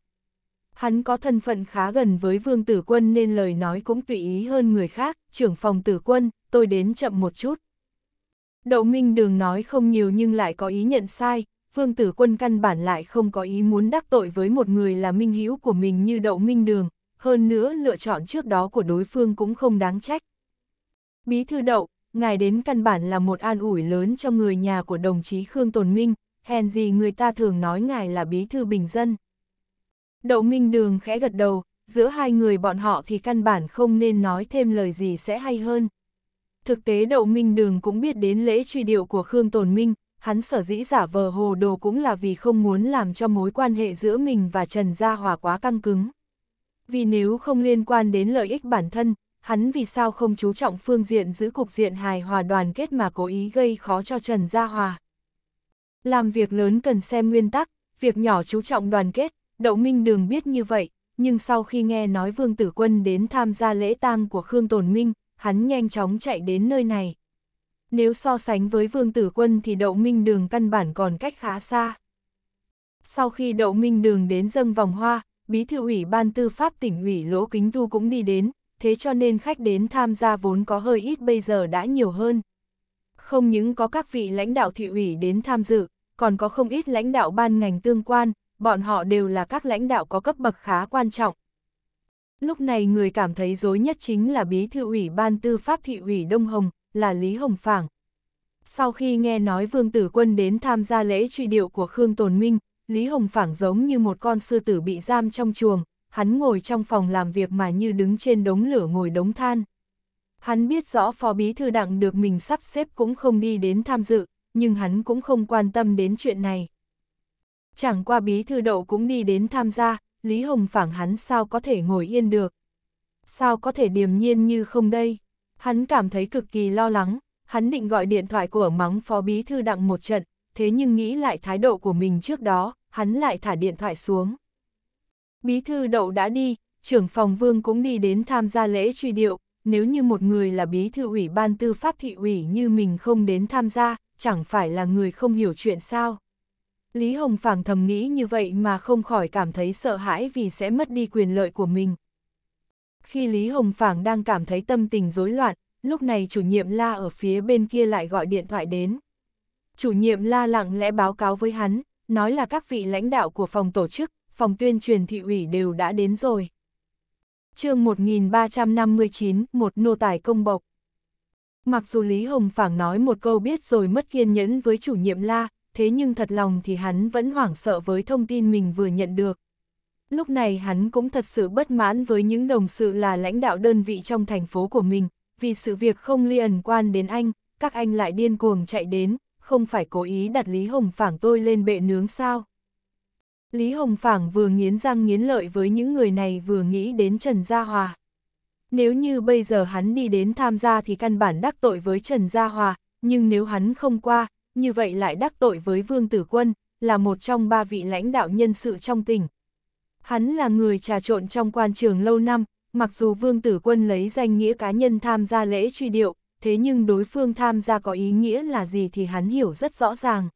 Hắn có thân phận khá gần với Vương Tử Quân nên lời nói cũng tùy ý hơn người khác, trưởng phòng Tử Quân, tôi đến chậm một chút. Đậu Minh Đường nói không nhiều nhưng lại có ý nhận sai, Vương Tử Quân căn bản lại không có ý muốn đắc tội với một người là minh hữu của mình như Đậu Minh Đường, hơn nữa lựa chọn trước đó của đối phương cũng không đáng trách. Bí thư Đậu, ngài đến căn bản là một an ủi lớn cho người nhà của đồng chí Khương Tồn Minh, hèn gì người ta thường nói ngài là bí thư bình dân. Đậu Minh Đường khẽ gật đầu, giữa hai người bọn họ thì căn bản không nên nói thêm lời gì sẽ hay hơn. Thực tế Đậu Minh Đường cũng biết đến lễ truy điệu của Khương Tồn Minh, hắn sở dĩ giả vờ hồ đồ cũng là vì không muốn làm cho mối quan hệ giữa mình và Trần Gia Hòa quá căng cứng. Vì nếu không liên quan đến lợi ích bản thân, hắn vì sao không chú trọng phương diện giữ cục diện hài hòa đoàn kết mà cố ý gây khó cho Trần Gia Hòa. Làm việc lớn cần xem nguyên tắc, việc nhỏ chú trọng đoàn kết, Đậu Minh Đường biết như vậy, nhưng sau khi nghe nói Vương Tử Quân đến tham gia lễ tang của Khương Tồn Minh, hắn nhanh chóng chạy đến nơi này. Nếu so sánh với Vương Tử Quân thì Đậu Minh Đường căn bản còn cách khá xa. Sau khi Đậu Minh Đường đến dâng vòng hoa, Bí thư ủy ban tư pháp tỉnh ủy Lỗ Kính Thu cũng đi đến, thế cho nên khách đến tham gia vốn có hơi ít bây giờ đã nhiều hơn. Không những có các vị lãnh đạo thị ủy đến tham dự, còn có không ít lãnh đạo ban ngành tương quan, bọn họ đều là các lãnh đạo có cấp bậc khá quan trọng. Lúc này người cảm thấy dối nhất chính là bí thư ủy ban tư pháp thị ủy Đông Hồng, là Lý Hồng Phảng. Sau khi nghe nói Vương Tử Quân đến tham gia lễ truy điệu của Khương Tồn Minh, Lý Hồng Phảng giống như một con sư tử bị giam trong chuồng, hắn ngồi trong phòng làm việc mà như đứng trên đống lửa ngồi đống than. Hắn biết rõ phó bí thư đặng được mình sắp xếp cũng không đi đến tham dự, nhưng hắn cũng không quan tâm đến chuyện này. Chẳng qua bí thư đậu cũng đi đến tham gia, Lý Hồng phảng hắn sao có thể ngồi yên được. Sao có thể điềm nhiên như không đây? Hắn cảm thấy cực kỳ lo lắng, hắn định gọi điện thoại của mắng phó bí thư đặng một trận, thế nhưng nghĩ lại thái độ của mình trước đó, hắn lại thả điện thoại xuống. Bí thư đậu đã đi, trưởng phòng vương cũng đi đến tham gia lễ truy điệu, nếu như một người là bí thư ủy ban tư pháp thị ủy như mình không đến tham gia, chẳng phải là người không hiểu chuyện sao. Lý Hồng Phàng thầm nghĩ như vậy mà không khỏi cảm thấy sợ hãi vì sẽ mất đi quyền lợi của mình. Khi Lý Hồng Phàng đang cảm thấy tâm tình rối loạn, lúc này chủ nhiệm la ở phía bên kia lại gọi điện thoại đến. Chủ nhiệm la lặng lẽ báo cáo với hắn, nói là các vị lãnh đạo của phòng tổ chức phòng tuyên truyền thị ủy đều đã đến rồi. chương 1359, một nô tài công bộc. Mặc dù Lý Hồng Phảng nói một câu biết rồi mất kiên nhẫn với chủ nhiệm la, thế nhưng thật lòng thì hắn vẫn hoảng sợ với thông tin mình vừa nhận được. Lúc này hắn cũng thật sự bất mãn với những đồng sự là lãnh đạo đơn vị trong thành phố của mình, vì sự việc không liên quan đến anh, các anh lại điên cuồng chạy đến, không phải cố ý đặt Lý Hồng Phảng tôi lên bệ nướng sao. Lý Hồng Phảng vừa nghiến răng nghiến lợi với những người này vừa nghĩ đến Trần Gia Hòa. Nếu như bây giờ hắn đi đến tham gia thì căn bản đắc tội với Trần Gia Hòa, nhưng nếu hắn không qua, như vậy lại đắc tội với Vương Tử Quân, là một trong ba vị lãnh đạo nhân sự trong tỉnh. Hắn là người trà trộn trong quan trường lâu năm, mặc dù Vương Tử Quân lấy danh nghĩa cá nhân tham gia lễ truy điệu, thế nhưng đối phương tham gia có ý nghĩa là gì thì hắn hiểu rất rõ ràng.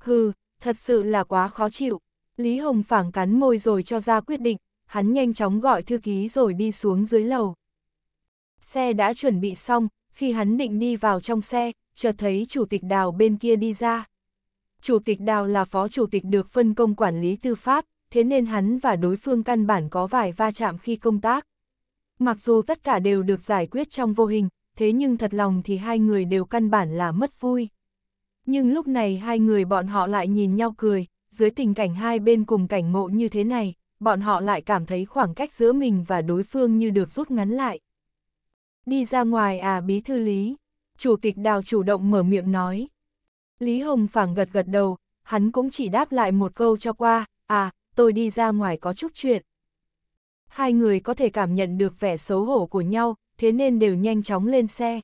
Hừ, thật sự là quá khó chịu. Lý Hồng phảng cắn môi rồi cho ra quyết định, hắn nhanh chóng gọi thư ký rồi đi xuống dưới lầu. Xe đã chuẩn bị xong, khi hắn định đi vào trong xe, chợt thấy chủ tịch đào bên kia đi ra. Chủ tịch đào là phó chủ tịch được phân công quản lý tư pháp, thế nên hắn và đối phương căn bản có vài va chạm khi công tác. Mặc dù tất cả đều được giải quyết trong vô hình, thế nhưng thật lòng thì hai người đều căn bản là mất vui. Nhưng lúc này hai người bọn họ lại nhìn nhau cười, dưới tình cảnh hai bên cùng cảnh ngộ như thế này, bọn họ lại cảm thấy khoảng cách giữa mình và đối phương như được rút ngắn lại. Đi ra ngoài à bí thư lý, chủ tịch đào chủ động mở miệng nói. Lý Hồng phảng gật gật đầu, hắn cũng chỉ đáp lại một câu cho qua, à, tôi đi ra ngoài có chút chuyện. Hai người có thể cảm nhận được vẻ xấu hổ của nhau, thế nên đều nhanh chóng lên xe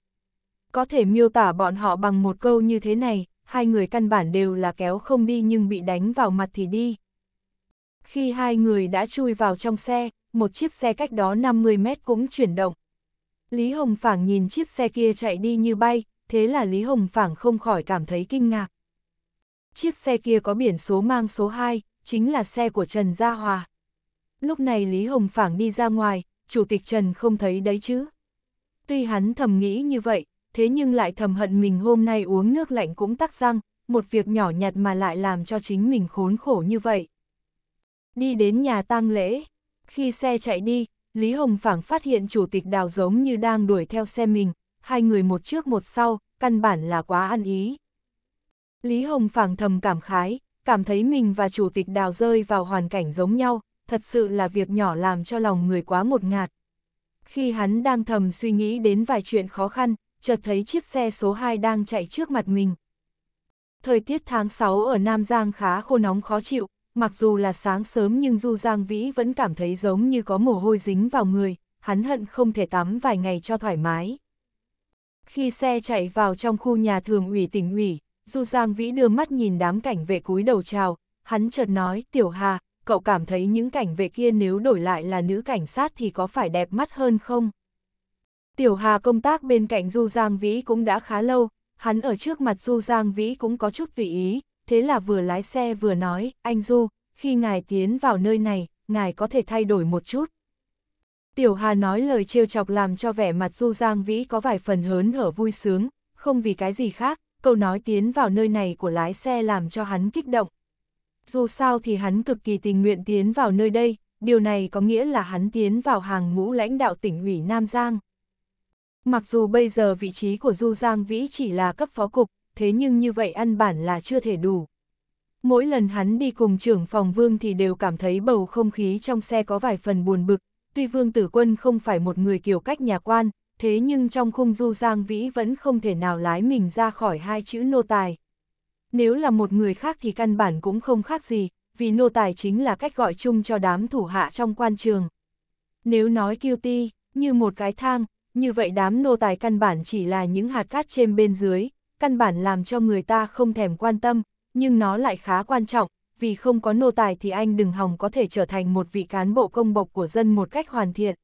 có thể miêu tả bọn họ bằng một câu như thế này, hai người căn bản đều là kéo không đi nhưng bị đánh vào mặt thì đi. Khi hai người đã chui vào trong xe, một chiếc xe cách đó 50 mét cũng chuyển động. Lý Hồng Phảng nhìn chiếc xe kia chạy đi như bay, thế là Lý Hồng Phảng không khỏi cảm thấy kinh ngạc. Chiếc xe kia có biển số mang số 2, chính là xe của Trần Gia Hòa. Lúc này Lý Hồng Phảng đi ra ngoài, Chủ tịch Trần không thấy đấy chứ. Tuy hắn thầm nghĩ như vậy, thế nhưng lại thầm hận mình hôm nay uống nước lạnh cũng tắc răng, một việc nhỏ nhặt mà lại làm cho chính mình khốn khổ như vậy. Đi đến nhà tang lễ, khi xe chạy đi, Lý Hồng Phảng phát hiện chủ tịch đào giống như đang đuổi theo xe mình, hai người một trước một sau, căn bản là quá ăn ý. Lý Hồng Phảng thầm cảm khái, cảm thấy mình và chủ tịch đào rơi vào hoàn cảnh giống nhau, thật sự là việc nhỏ làm cho lòng người quá một ngạt. Khi hắn đang thầm suy nghĩ đến vài chuyện khó khăn, chợt thấy chiếc xe số 2 đang chạy trước mặt mình. Thời tiết tháng 6 ở Nam Giang khá khô nóng khó chịu, mặc dù là sáng sớm nhưng Du Giang Vĩ vẫn cảm thấy giống như có mồ hôi dính vào người, hắn hận không thể tắm vài ngày cho thoải mái. Khi xe chạy vào trong khu nhà thường ủy tỉnh ủy, Du Giang Vĩ đưa mắt nhìn đám cảnh vệ cúi đầu chào, hắn chợt nói, Tiểu Hà, cậu cảm thấy những cảnh vệ kia nếu đổi lại là nữ cảnh sát thì có phải đẹp mắt hơn không? Tiểu Hà công tác bên cạnh Du Giang Vĩ cũng đã khá lâu, hắn ở trước mặt Du Giang Vĩ cũng có chút tùy ý, thế là vừa lái xe vừa nói, anh Du, khi ngài tiến vào nơi này, ngài có thể thay đổi một chút. Tiểu Hà nói lời trêu chọc làm cho vẻ mặt Du Giang Vĩ có vài phần hớn hở vui sướng, không vì cái gì khác, câu nói tiến vào nơi này của lái xe làm cho hắn kích động. Dù sao thì hắn cực kỳ tình nguyện tiến vào nơi đây, điều này có nghĩa là hắn tiến vào hàng ngũ lãnh đạo tỉnh ủy Nam Giang. Mặc dù bây giờ vị trí của Du Giang Vĩ chỉ là cấp phó cục, thế nhưng như vậy ăn bản là chưa thể đủ. Mỗi lần hắn đi cùng trưởng phòng Vương thì đều cảm thấy bầu không khí trong xe có vài phần buồn bực, tuy Vương Tử Quân không phải một người kiểu cách nhà quan, thế nhưng trong khung Du Giang Vĩ vẫn không thể nào lái mình ra khỏi hai chữ nô tài. Nếu là một người khác thì căn bản cũng không khác gì, vì nô tài chính là cách gọi chung cho đám thủ hạ trong quan trường. Nếu nói kiêu ti, như một cái thang, như vậy đám nô tài căn bản chỉ là những hạt cát trên bên dưới, căn bản làm cho người ta không thèm quan tâm, nhưng nó lại khá quan trọng, vì không có nô tài thì anh đừng hòng có thể trở thành một vị cán bộ công bộc của dân một cách hoàn thiện.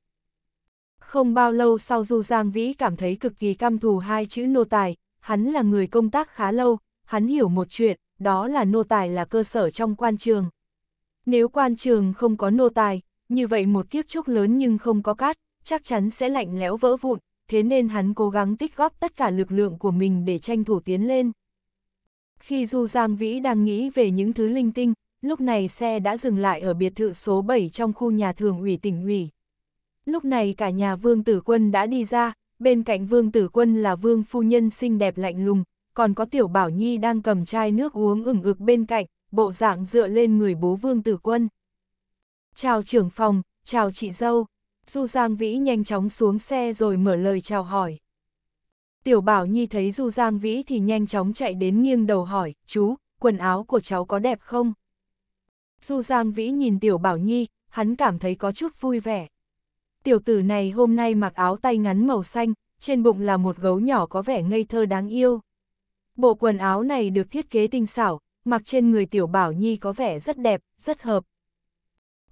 Không bao lâu sau Du Giang Vĩ cảm thấy cực kỳ căm thù hai chữ nô tài, hắn là người công tác khá lâu, hắn hiểu một chuyện, đó là nô tài là cơ sở trong quan trường. Nếu quan trường không có nô tài, như vậy một kiếp trúc lớn nhưng không có cát, chắc chắn sẽ lạnh lẽo vỡ vụn, thế nên hắn cố gắng tích góp tất cả lực lượng của mình để tranh thủ tiến lên. Khi Du Giang Vĩ đang nghĩ về những thứ linh tinh, lúc này xe đã dừng lại ở biệt thự số 7 trong khu nhà thường ủy tỉnh ủy. Lúc này cả nhà Vương Tử Quân đã đi ra, bên cạnh Vương Tử Quân là Vương Phu Nhân xinh đẹp lạnh lùng, còn có Tiểu Bảo Nhi đang cầm chai nước uống ửng ực bên cạnh, bộ dạng dựa lên người bố Vương Tử Quân. Chào trưởng phòng, chào chị dâu. Du Giang Vĩ nhanh chóng xuống xe rồi mở lời chào hỏi. Tiểu Bảo Nhi thấy Du Giang Vĩ thì nhanh chóng chạy đến nghiêng đầu hỏi, chú, quần áo của cháu có đẹp không? Du Giang Vĩ nhìn Tiểu Bảo Nhi, hắn cảm thấy có chút vui vẻ. Tiểu tử này hôm nay mặc áo tay ngắn màu xanh, trên bụng là một gấu nhỏ có vẻ ngây thơ đáng yêu. Bộ quần áo này được thiết kế tinh xảo, mặc trên người Tiểu Bảo Nhi có vẻ rất đẹp, rất hợp.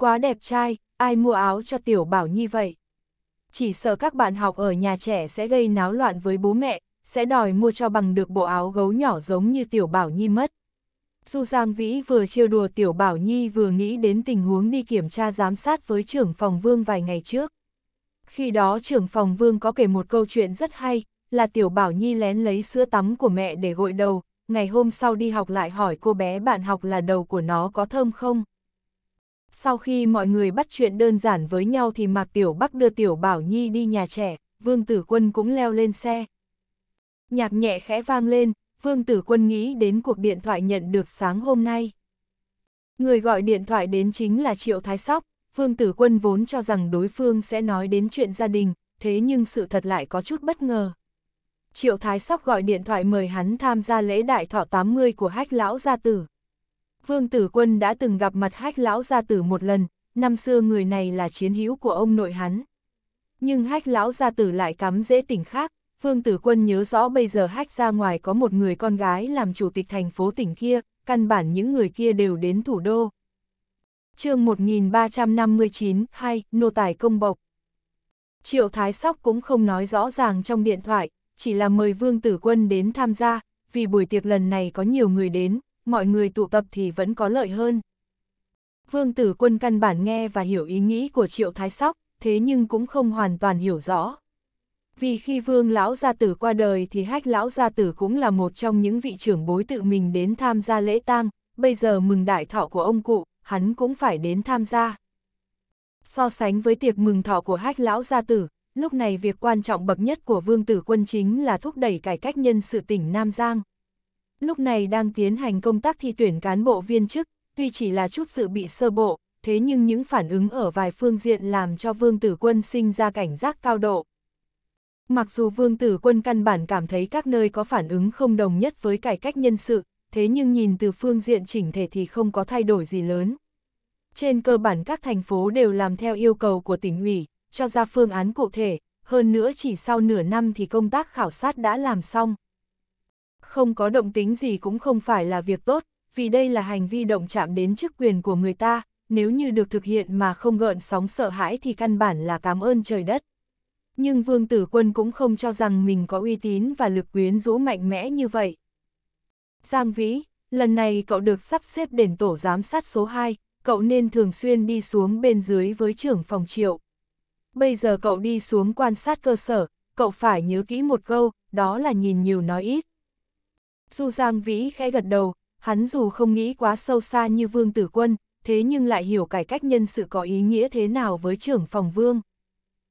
Quá đẹp trai, ai mua áo cho tiểu bảo như vậy? Chỉ sợ các bạn học ở nhà trẻ sẽ gây náo loạn với bố mẹ, sẽ đòi mua cho bằng được bộ áo gấu nhỏ giống như tiểu bảo nhi mất. Du Giang Vĩ vừa trêu đùa Tiểu Bảo Nhi vừa nghĩ đến tình huống đi kiểm tra giám sát với trưởng phòng Vương vài ngày trước. Khi đó trưởng phòng Vương có kể một câu chuyện rất hay, là Tiểu Bảo Nhi lén lấy sữa tắm của mẹ để gội đầu, ngày hôm sau đi học lại hỏi cô bé bạn học là đầu của nó có thơm không. Sau khi mọi người bắt chuyện đơn giản với nhau thì Mạc Tiểu Bắc đưa Tiểu Bảo Nhi đi nhà trẻ, Vương Tử Quân cũng leo lên xe. Nhạc nhẹ khẽ vang lên, Vương Tử Quân nghĩ đến cuộc điện thoại nhận được sáng hôm nay. Người gọi điện thoại đến chính là Triệu Thái Sóc, Vương Tử Quân vốn cho rằng đối phương sẽ nói đến chuyện gia đình, thế nhưng sự thật lại có chút bất ngờ. Triệu Thái Sóc gọi điện thoại mời hắn tham gia lễ đại thọ 80 của hách lão gia tử. Vương Tử Quân đã từng gặp mặt hách lão gia tử một lần, năm xưa người này là chiến hữu của ông nội hắn. Nhưng hách lão gia tử lại cắm dễ tỉnh khác, Vương Tử Quân nhớ rõ bây giờ hách ra ngoài có một người con gái làm chủ tịch thành phố tỉnh kia, căn bản những người kia đều đến thủ đô. chương 1359, 2, nô tài công bộc. Triệu Thái Sóc cũng không nói rõ ràng trong điện thoại, chỉ là mời Vương Tử Quân đến tham gia, vì buổi tiệc lần này có nhiều người đến, mọi người tụ tập thì vẫn có lợi hơn. Vương tử quân căn bản nghe và hiểu ý nghĩ của triệu thái sóc, thế nhưng cũng không hoàn toàn hiểu rõ. Vì khi vương lão gia tử qua đời thì hách lão gia tử cũng là một trong những vị trưởng bối tự mình đến tham gia lễ tang, bây giờ mừng đại thọ của ông cụ, hắn cũng phải đến tham gia. So sánh với tiệc mừng thọ của hách lão gia tử, lúc này việc quan trọng bậc nhất của vương tử quân chính là thúc đẩy cải cách nhân sự tỉnh Nam Giang lúc này đang tiến hành công tác thi tuyển cán bộ viên chức, tuy chỉ là chút sự bị sơ bộ, thế nhưng những phản ứng ở vài phương diện làm cho Vương Tử Quân sinh ra cảnh giác cao độ. Mặc dù Vương Tử Quân căn bản cảm thấy các nơi có phản ứng không đồng nhất với cải cách nhân sự, thế nhưng nhìn từ phương diện chỉnh thể thì không có thay đổi gì lớn. Trên cơ bản các thành phố đều làm theo yêu cầu của tỉnh ủy, cho ra phương án cụ thể, hơn nữa chỉ sau nửa năm thì công tác khảo sát đã làm xong, không có động tính gì cũng không phải là việc tốt, vì đây là hành vi động chạm đến chức quyền của người ta, nếu như được thực hiện mà không gợn sóng sợ hãi thì căn bản là cảm ơn trời đất. Nhưng Vương Tử Quân cũng không cho rằng mình có uy tín và lực quyến rũ mạnh mẽ như vậy. Giang Vĩ, lần này cậu được sắp xếp đền tổ giám sát số 2, cậu nên thường xuyên đi xuống bên dưới với trưởng phòng triệu. Bây giờ cậu đi xuống quan sát cơ sở, cậu phải nhớ kỹ một câu, đó là nhìn nhiều nói ít. Du Giang Vĩ khẽ gật đầu, hắn dù không nghĩ quá sâu xa như Vương Tử Quân, thế nhưng lại hiểu cải cách nhân sự có ý nghĩa thế nào với trưởng phòng Vương.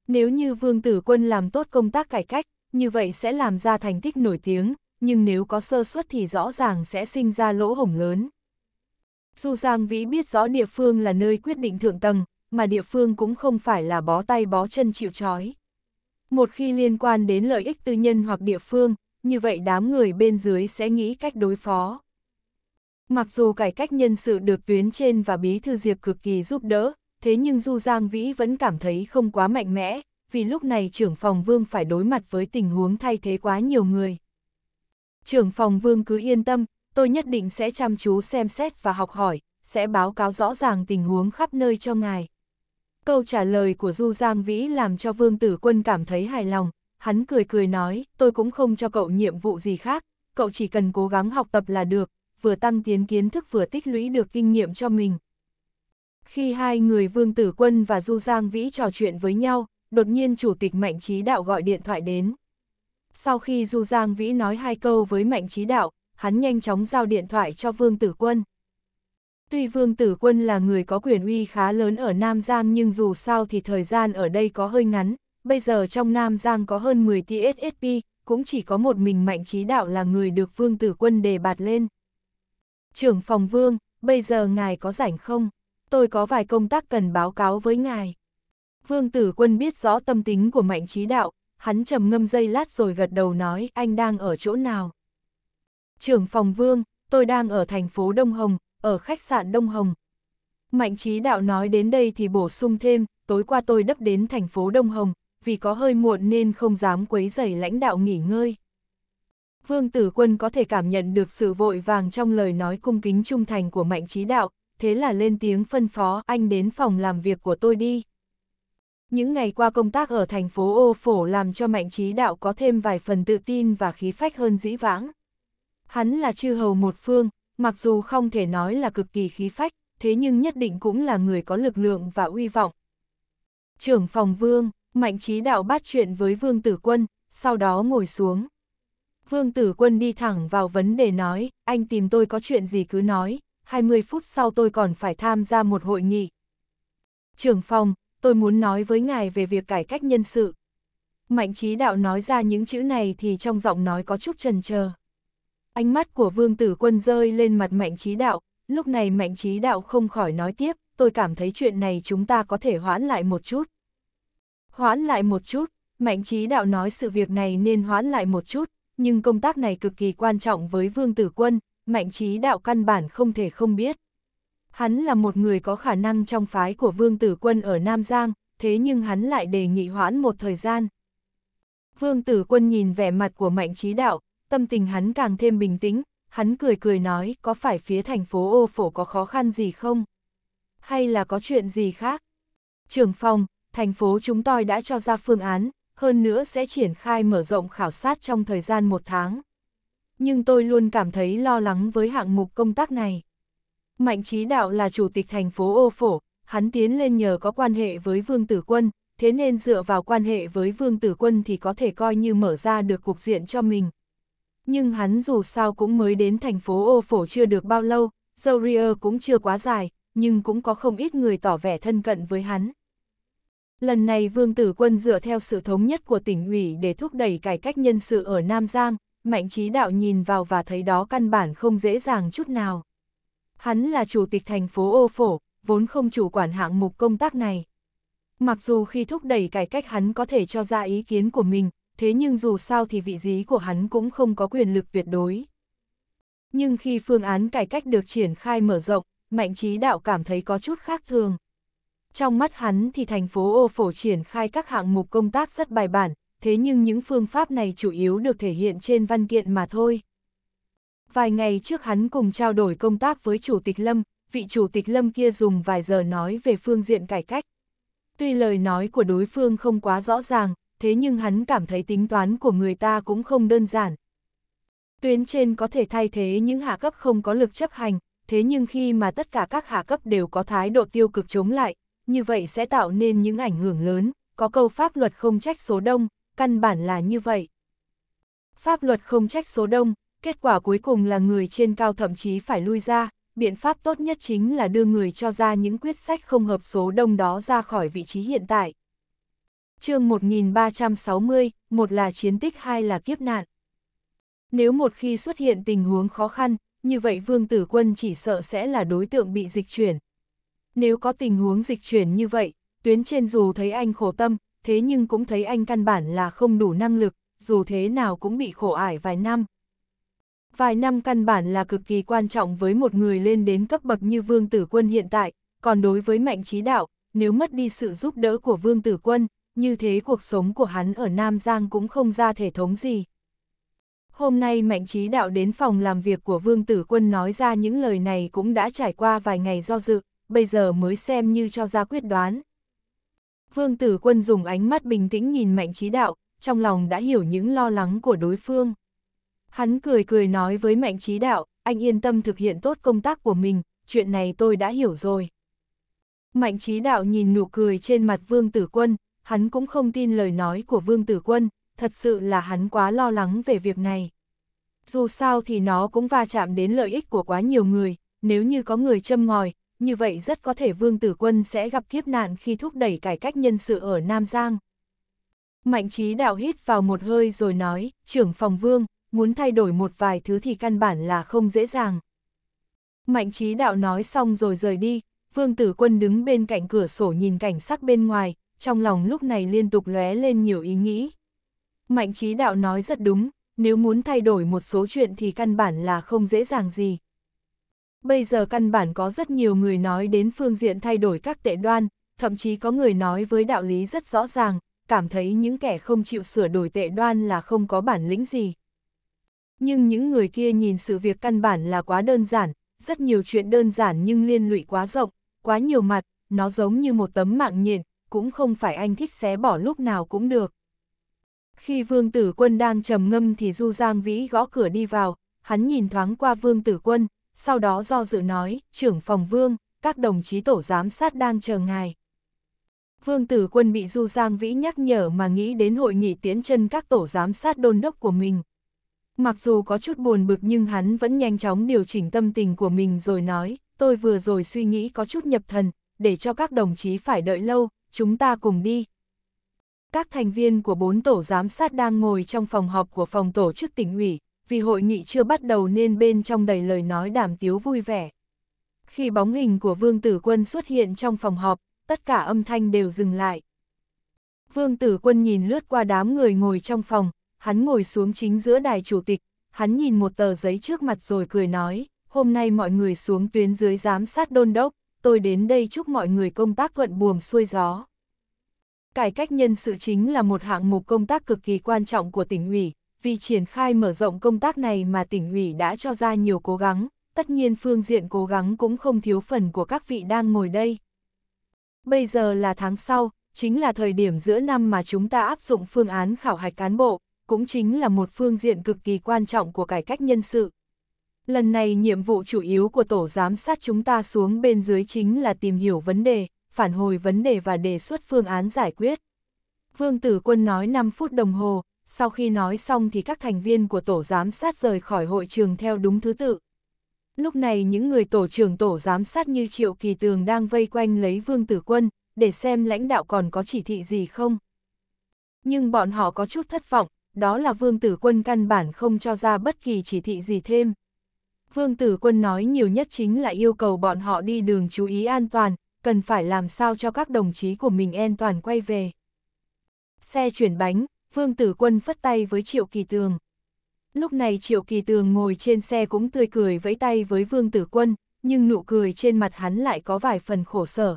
Nếu như Vương Tử Quân làm tốt công tác cải cách, như vậy sẽ làm ra thành tích nổi tiếng, nhưng nếu có sơ suất thì rõ ràng sẽ sinh ra lỗ hổng lớn. Du Giang Vĩ biết rõ địa phương là nơi quyết định thượng tầng, mà địa phương cũng không phải là bó tay bó chân chịu trói. Một khi liên quan đến lợi ích tư nhân hoặc địa phương, như vậy đám người bên dưới sẽ nghĩ cách đối phó. Mặc dù cải cách nhân sự được tuyến trên và bí thư Diệp cực kỳ giúp đỡ, thế nhưng Du Giang Vĩ vẫn cảm thấy không quá mạnh mẽ, vì lúc này trưởng phòng vương phải đối mặt với tình huống thay thế quá nhiều người. Trưởng phòng vương cứ yên tâm, tôi nhất định sẽ chăm chú xem xét và học hỏi, sẽ báo cáo rõ ràng tình huống khắp nơi cho ngài. Câu trả lời của Du Giang Vĩ làm cho Vương Tử Quân cảm thấy hài lòng, hắn cười cười nói, tôi cũng không cho cậu nhiệm vụ gì khác, cậu chỉ cần cố gắng học tập là được, vừa tăng tiến kiến thức vừa tích lũy được kinh nghiệm cho mình. Khi hai người Vương Tử Quân và Du Giang Vĩ trò chuyện với nhau, đột nhiên Chủ tịch Mạnh Trí Đạo gọi điện thoại đến. Sau khi Du Giang Vĩ nói hai câu với Mạnh Trí Đạo, hắn nhanh chóng giao điện thoại cho Vương Tử Quân. Tuy Vương Tử Quân là người có quyền uy khá lớn ở Nam Giang nhưng dù sao thì thời gian ở đây có hơi ngắn, bây giờ trong Nam Giang có hơn 10 TSSP, cũng chỉ có một mình Mạnh Trí Đạo là người được Vương Tử Quân đề bạt lên. Trưởng phòng Vương, bây giờ ngài có rảnh không? Tôi có vài công tác cần báo cáo với ngài. Vương Tử Quân biết rõ tâm tính của Mạnh Trí Đạo, hắn trầm ngâm dây lát rồi gật đầu nói anh đang ở chỗ nào. Trưởng phòng Vương, tôi đang ở thành phố Đông Hồng, ở khách sạn Đông Hồng. Mạnh Trí Đạo nói đến đây thì bổ sung thêm, tối qua tôi đắp đến thành phố Đông Hồng, vì có hơi muộn nên không dám quấy rầy lãnh đạo nghỉ ngơi. Vương Tử Quân có thể cảm nhận được sự vội vàng trong lời nói cung kính trung thành của Mạnh Trí Đạo, thế là lên tiếng phân phó anh đến phòng làm việc của tôi đi. Những ngày qua công tác ở thành phố ô phổ làm cho Mạnh Trí Đạo có thêm vài phần tự tin và khí phách hơn dĩ vãng. Hắn là chư hầu một phương, mặc dù không thể nói là cực kỳ khí phách, thế nhưng nhất định cũng là người có lực lượng và uy vọng. Trưởng phòng vương, Mạnh Chí đạo bắt chuyện với Vương Tử Quân, sau đó ngồi xuống. Vương Tử Quân đi thẳng vào vấn đề nói, anh tìm tôi có chuyện gì cứ nói, 20 phút sau tôi còn phải tham gia một hội nghị. Trưởng phòng, tôi muốn nói với ngài về việc cải cách nhân sự. Mạnh Chí đạo nói ra những chữ này thì trong giọng nói có chút chần chờ Ánh mắt của Vương Tử Quân rơi lên mặt mạnh Chí đạo, lúc này mạnh Chí đạo không khỏi nói tiếp, tôi cảm thấy chuyện này chúng ta có thể hoãn lại một chút. Hoãn lại một chút, Mạnh Trí Đạo nói sự việc này nên hoãn lại một chút, nhưng công tác này cực kỳ quan trọng với Vương Tử Quân, Mạnh Trí Đạo căn bản không thể không biết. Hắn là một người có khả năng trong phái của Vương Tử Quân ở Nam Giang, thế nhưng hắn lại đề nghị hoãn một thời gian. Vương Tử Quân nhìn vẻ mặt của Mạnh Trí Đạo, tâm tình hắn càng thêm bình tĩnh, hắn cười cười nói có phải phía thành phố ô phổ có khó khăn gì không? Hay là có chuyện gì khác? Trưởng phòng, thành phố chúng tôi đã cho ra phương án, hơn nữa sẽ triển khai mở rộng khảo sát trong thời gian một tháng. Nhưng tôi luôn cảm thấy lo lắng với hạng mục công tác này. Mạnh Trí Đạo là chủ tịch thành phố Ô Phổ, hắn tiến lên nhờ có quan hệ với Vương Tử Quân, thế nên dựa vào quan hệ với Vương Tử Quân thì có thể coi như mở ra được cuộc diện cho mình. Nhưng hắn dù sao cũng mới đến thành phố Ô Phổ chưa được bao lâu, dâu ria cũng chưa quá dài, nhưng cũng có không ít người tỏ vẻ thân cận với hắn. Lần này Vương Tử Quân dựa theo sự thống nhất của tỉnh ủy để thúc đẩy cải cách nhân sự ở Nam Giang, Mạnh Trí Đạo nhìn vào và thấy đó căn bản không dễ dàng chút nào. Hắn là chủ tịch thành phố ô phổ, vốn không chủ quản hạng mục công tác này. Mặc dù khi thúc đẩy cải cách hắn có thể cho ra ý kiến của mình, thế nhưng dù sao thì vị trí của hắn cũng không có quyền lực tuyệt đối. Nhưng khi phương án cải cách được triển khai mở rộng, Mạnh Trí Đạo cảm thấy có chút khác thường. Trong mắt hắn thì thành phố ô phổ triển khai các hạng mục công tác rất bài bản, thế nhưng những phương pháp này chủ yếu được thể hiện trên văn kiện mà thôi. Vài ngày trước hắn cùng trao đổi công tác với Chủ tịch Lâm, vị Chủ tịch Lâm kia dùng vài giờ nói về phương diện cải cách. Tuy lời nói của đối phương không quá rõ ràng, thế nhưng hắn cảm thấy tính toán của người ta cũng không đơn giản. Tuyến trên có thể thay thế những hạ cấp không có lực chấp hành, thế nhưng khi mà tất cả các hạ cấp đều có thái độ tiêu cực chống lại, như vậy sẽ tạo nên những ảnh hưởng lớn, có câu pháp luật không trách số đông, căn bản là như vậy. Pháp luật không trách số đông, kết quả cuối cùng là người trên cao thậm chí phải lui ra, biện pháp tốt nhất chính là đưa người cho ra những quyết sách không hợp số đông đó ra khỏi vị trí hiện tại. chương 1360, một là chiến tích hai là kiếp nạn. Nếu một khi xuất hiện tình huống khó khăn, như vậy vương tử quân chỉ sợ sẽ là đối tượng bị dịch chuyển, nếu có tình huống dịch chuyển như vậy, tuyến trên dù thấy anh khổ tâm, thế nhưng cũng thấy anh căn bản là không đủ năng lực, dù thế nào cũng bị khổ ải vài năm. Vài năm căn bản là cực kỳ quan trọng với một người lên đến cấp bậc như Vương Tử Quân hiện tại, còn đối với Mạnh Trí Đạo, nếu mất đi sự giúp đỡ của Vương Tử Quân, như thế cuộc sống của hắn ở Nam Giang cũng không ra thể thống gì. Hôm nay Mạnh Trí Đạo đến phòng làm việc của Vương Tử Quân nói ra những lời này cũng đã trải qua vài ngày do dự, bây giờ mới xem như cho ra quyết đoán. Vương tử quân dùng ánh mắt bình tĩnh nhìn mạnh trí đạo, trong lòng đã hiểu những lo lắng của đối phương. Hắn cười cười nói với mạnh trí đạo, anh yên tâm thực hiện tốt công tác của mình, chuyện này tôi đã hiểu rồi. Mạnh trí đạo nhìn nụ cười trên mặt vương tử quân, hắn cũng không tin lời nói của vương tử quân, thật sự là hắn quá lo lắng về việc này. Dù sao thì nó cũng va chạm đến lợi ích của quá nhiều người, nếu như có người châm ngòi, như vậy rất có thể Vương Tử Quân sẽ gặp kiếp nạn khi thúc đẩy cải cách nhân sự ở Nam Giang. Mạnh trí đạo hít vào một hơi rồi nói, trưởng phòng Vương, muốn thay đổi một vài thứ thì căn bản là không dễ dàng. Mạnh trí đạo nói xong rồi rời đi, Vương Tử Quân đứng bên cạnh cửa sổ nhìn cảnh sắc bên ngoài, trong lòng lúc này liên tục lóe lên nhiều ý nghĩ. Mạnh trí đạo nói rất đúng, nếu muốn thay đổi một số chuyện thì căn bản là không dễ dàng gì, bây giờ căn bản có rất nhiều người nói đến phương diện thay đổi các tệ đoan, thậm chí có người nói với đạo lý rất rõ ràng, cảm thấy những kẻ không chịu sửa đổi tệ đoan là không có bản lĩnh gì. Nhưng những người kia nhìn sự việc căn bản là quá đơn giản, rất nhiều chuyện đơn giản nhưng liên lụy quá rộng, quá nhiều mặt, nó giống như một tấm mạng nhện, cũng không phải anh thích xé bỏ lúc nào cũng được. Khi Vương Tử Quân đang trầm ngâm thì Du Giang Vĩ gõ cửa đi vào, hắn nhìn thoáng qua Vương Tử Quân, sau đó do dự nói, trưởng phòng vương, các đồng chí tổ giám sát đang chờ ngài. Vương tử quân bị Du Giang Vĩ nhắc nhở mà nghĩ đến hội nghị tiến chân các tổ giám sát đôn đốc của mình. Mặc dù có chút buồn bực nhưng hắn vẫn nhanh chóng điều chỉnh tâm tình của mình rồi nói, tôi vừa rồi suy nghĩ có chút nhập thần, để cho các đồng chí phải đợi lâu, chúng ta cùng đi. Các thành viên của bốn tổ giám sát đang ngồi trong phòng họp của phòng tổ chức tỉnh ủy, vì hội nghị chưa bắt đầu nên bên trong đầy lời nói đàm tiếu vui vẻ. Khi bóng hình của Vương Tử Quân xuất hiện trong phòng họp, tất cả âm thanh đều dừng lại. Vương Tử Quân nhìn lướt qua đám người ngồi trong phòng, hắn ngồi xuống chính giữa đài chủ tịch, hắn nhìn một tờ giấy trước mặt rồi cười nói, hôm nay mọi người xuống tuyến dưới giám sát đôn đốc, tôi đến đây chúc mọi người công tác thuận buồm xuôi gió. Cải cách nhân sự chính là một hạng mục công tác cực kỳ quan trọng của tỉnh ủy, vì triển khai mở rộng công tác này mà tỉnh ủy đã cho ra nhiều cố gắng, tất nhiên phương diện cố gắng cũng không thiếu phần của các vị đang ngồi đây. Bây giờ là tháng sau, chính là thời điểm giữa năm mà chúng ta áp dụng phương án khảo hạch cán bộ, cũng chính là một phương diện cực kỳ quan trọng của cải cách nhân sự. Lần này nhiệm vụ chủ yếu của tổ giám sát chúng ta xuống bên dưới chính là tìm hiểu vấn đề, phản hồi vấn đề và đề xuất phương án giải quyết. Vương Tử Quân nói 5 phút đồng hồ, sau khi nói xong thì các thành viên của tổ giám sát rời khỏi hội trường theo đúng thứ tự. Lúc này những người tổ trưởng tổ giám sát như Triệu Kỳ Tường đang vây quanh lấy Vương Tử Quân, để xem lãnh đạo còn có chỉ thị gì không. Nhưng bọn họ có chút thất vọng, đó là Vương Tử Quân căn bản không cho ra bất kỳ chỉ thị gì thêm. Vương Tử Quân nói nhiều nhất chính là yêu cầu bọn họ đi đường chú ý an toàn, cần phải làm sao cho các đồng chí của mình an toàn quay về. Xe chuyển bánh, Vương Tử Quân phất tay với Triệu Kỳ Tường. Lúc này Triệu Kỳ Tường ngồi trên xe cũng tươi cười vẫy tay với Vương Tử Quân, nhưng nụ cười trên mặt hắn lại có vài phần khổ sở.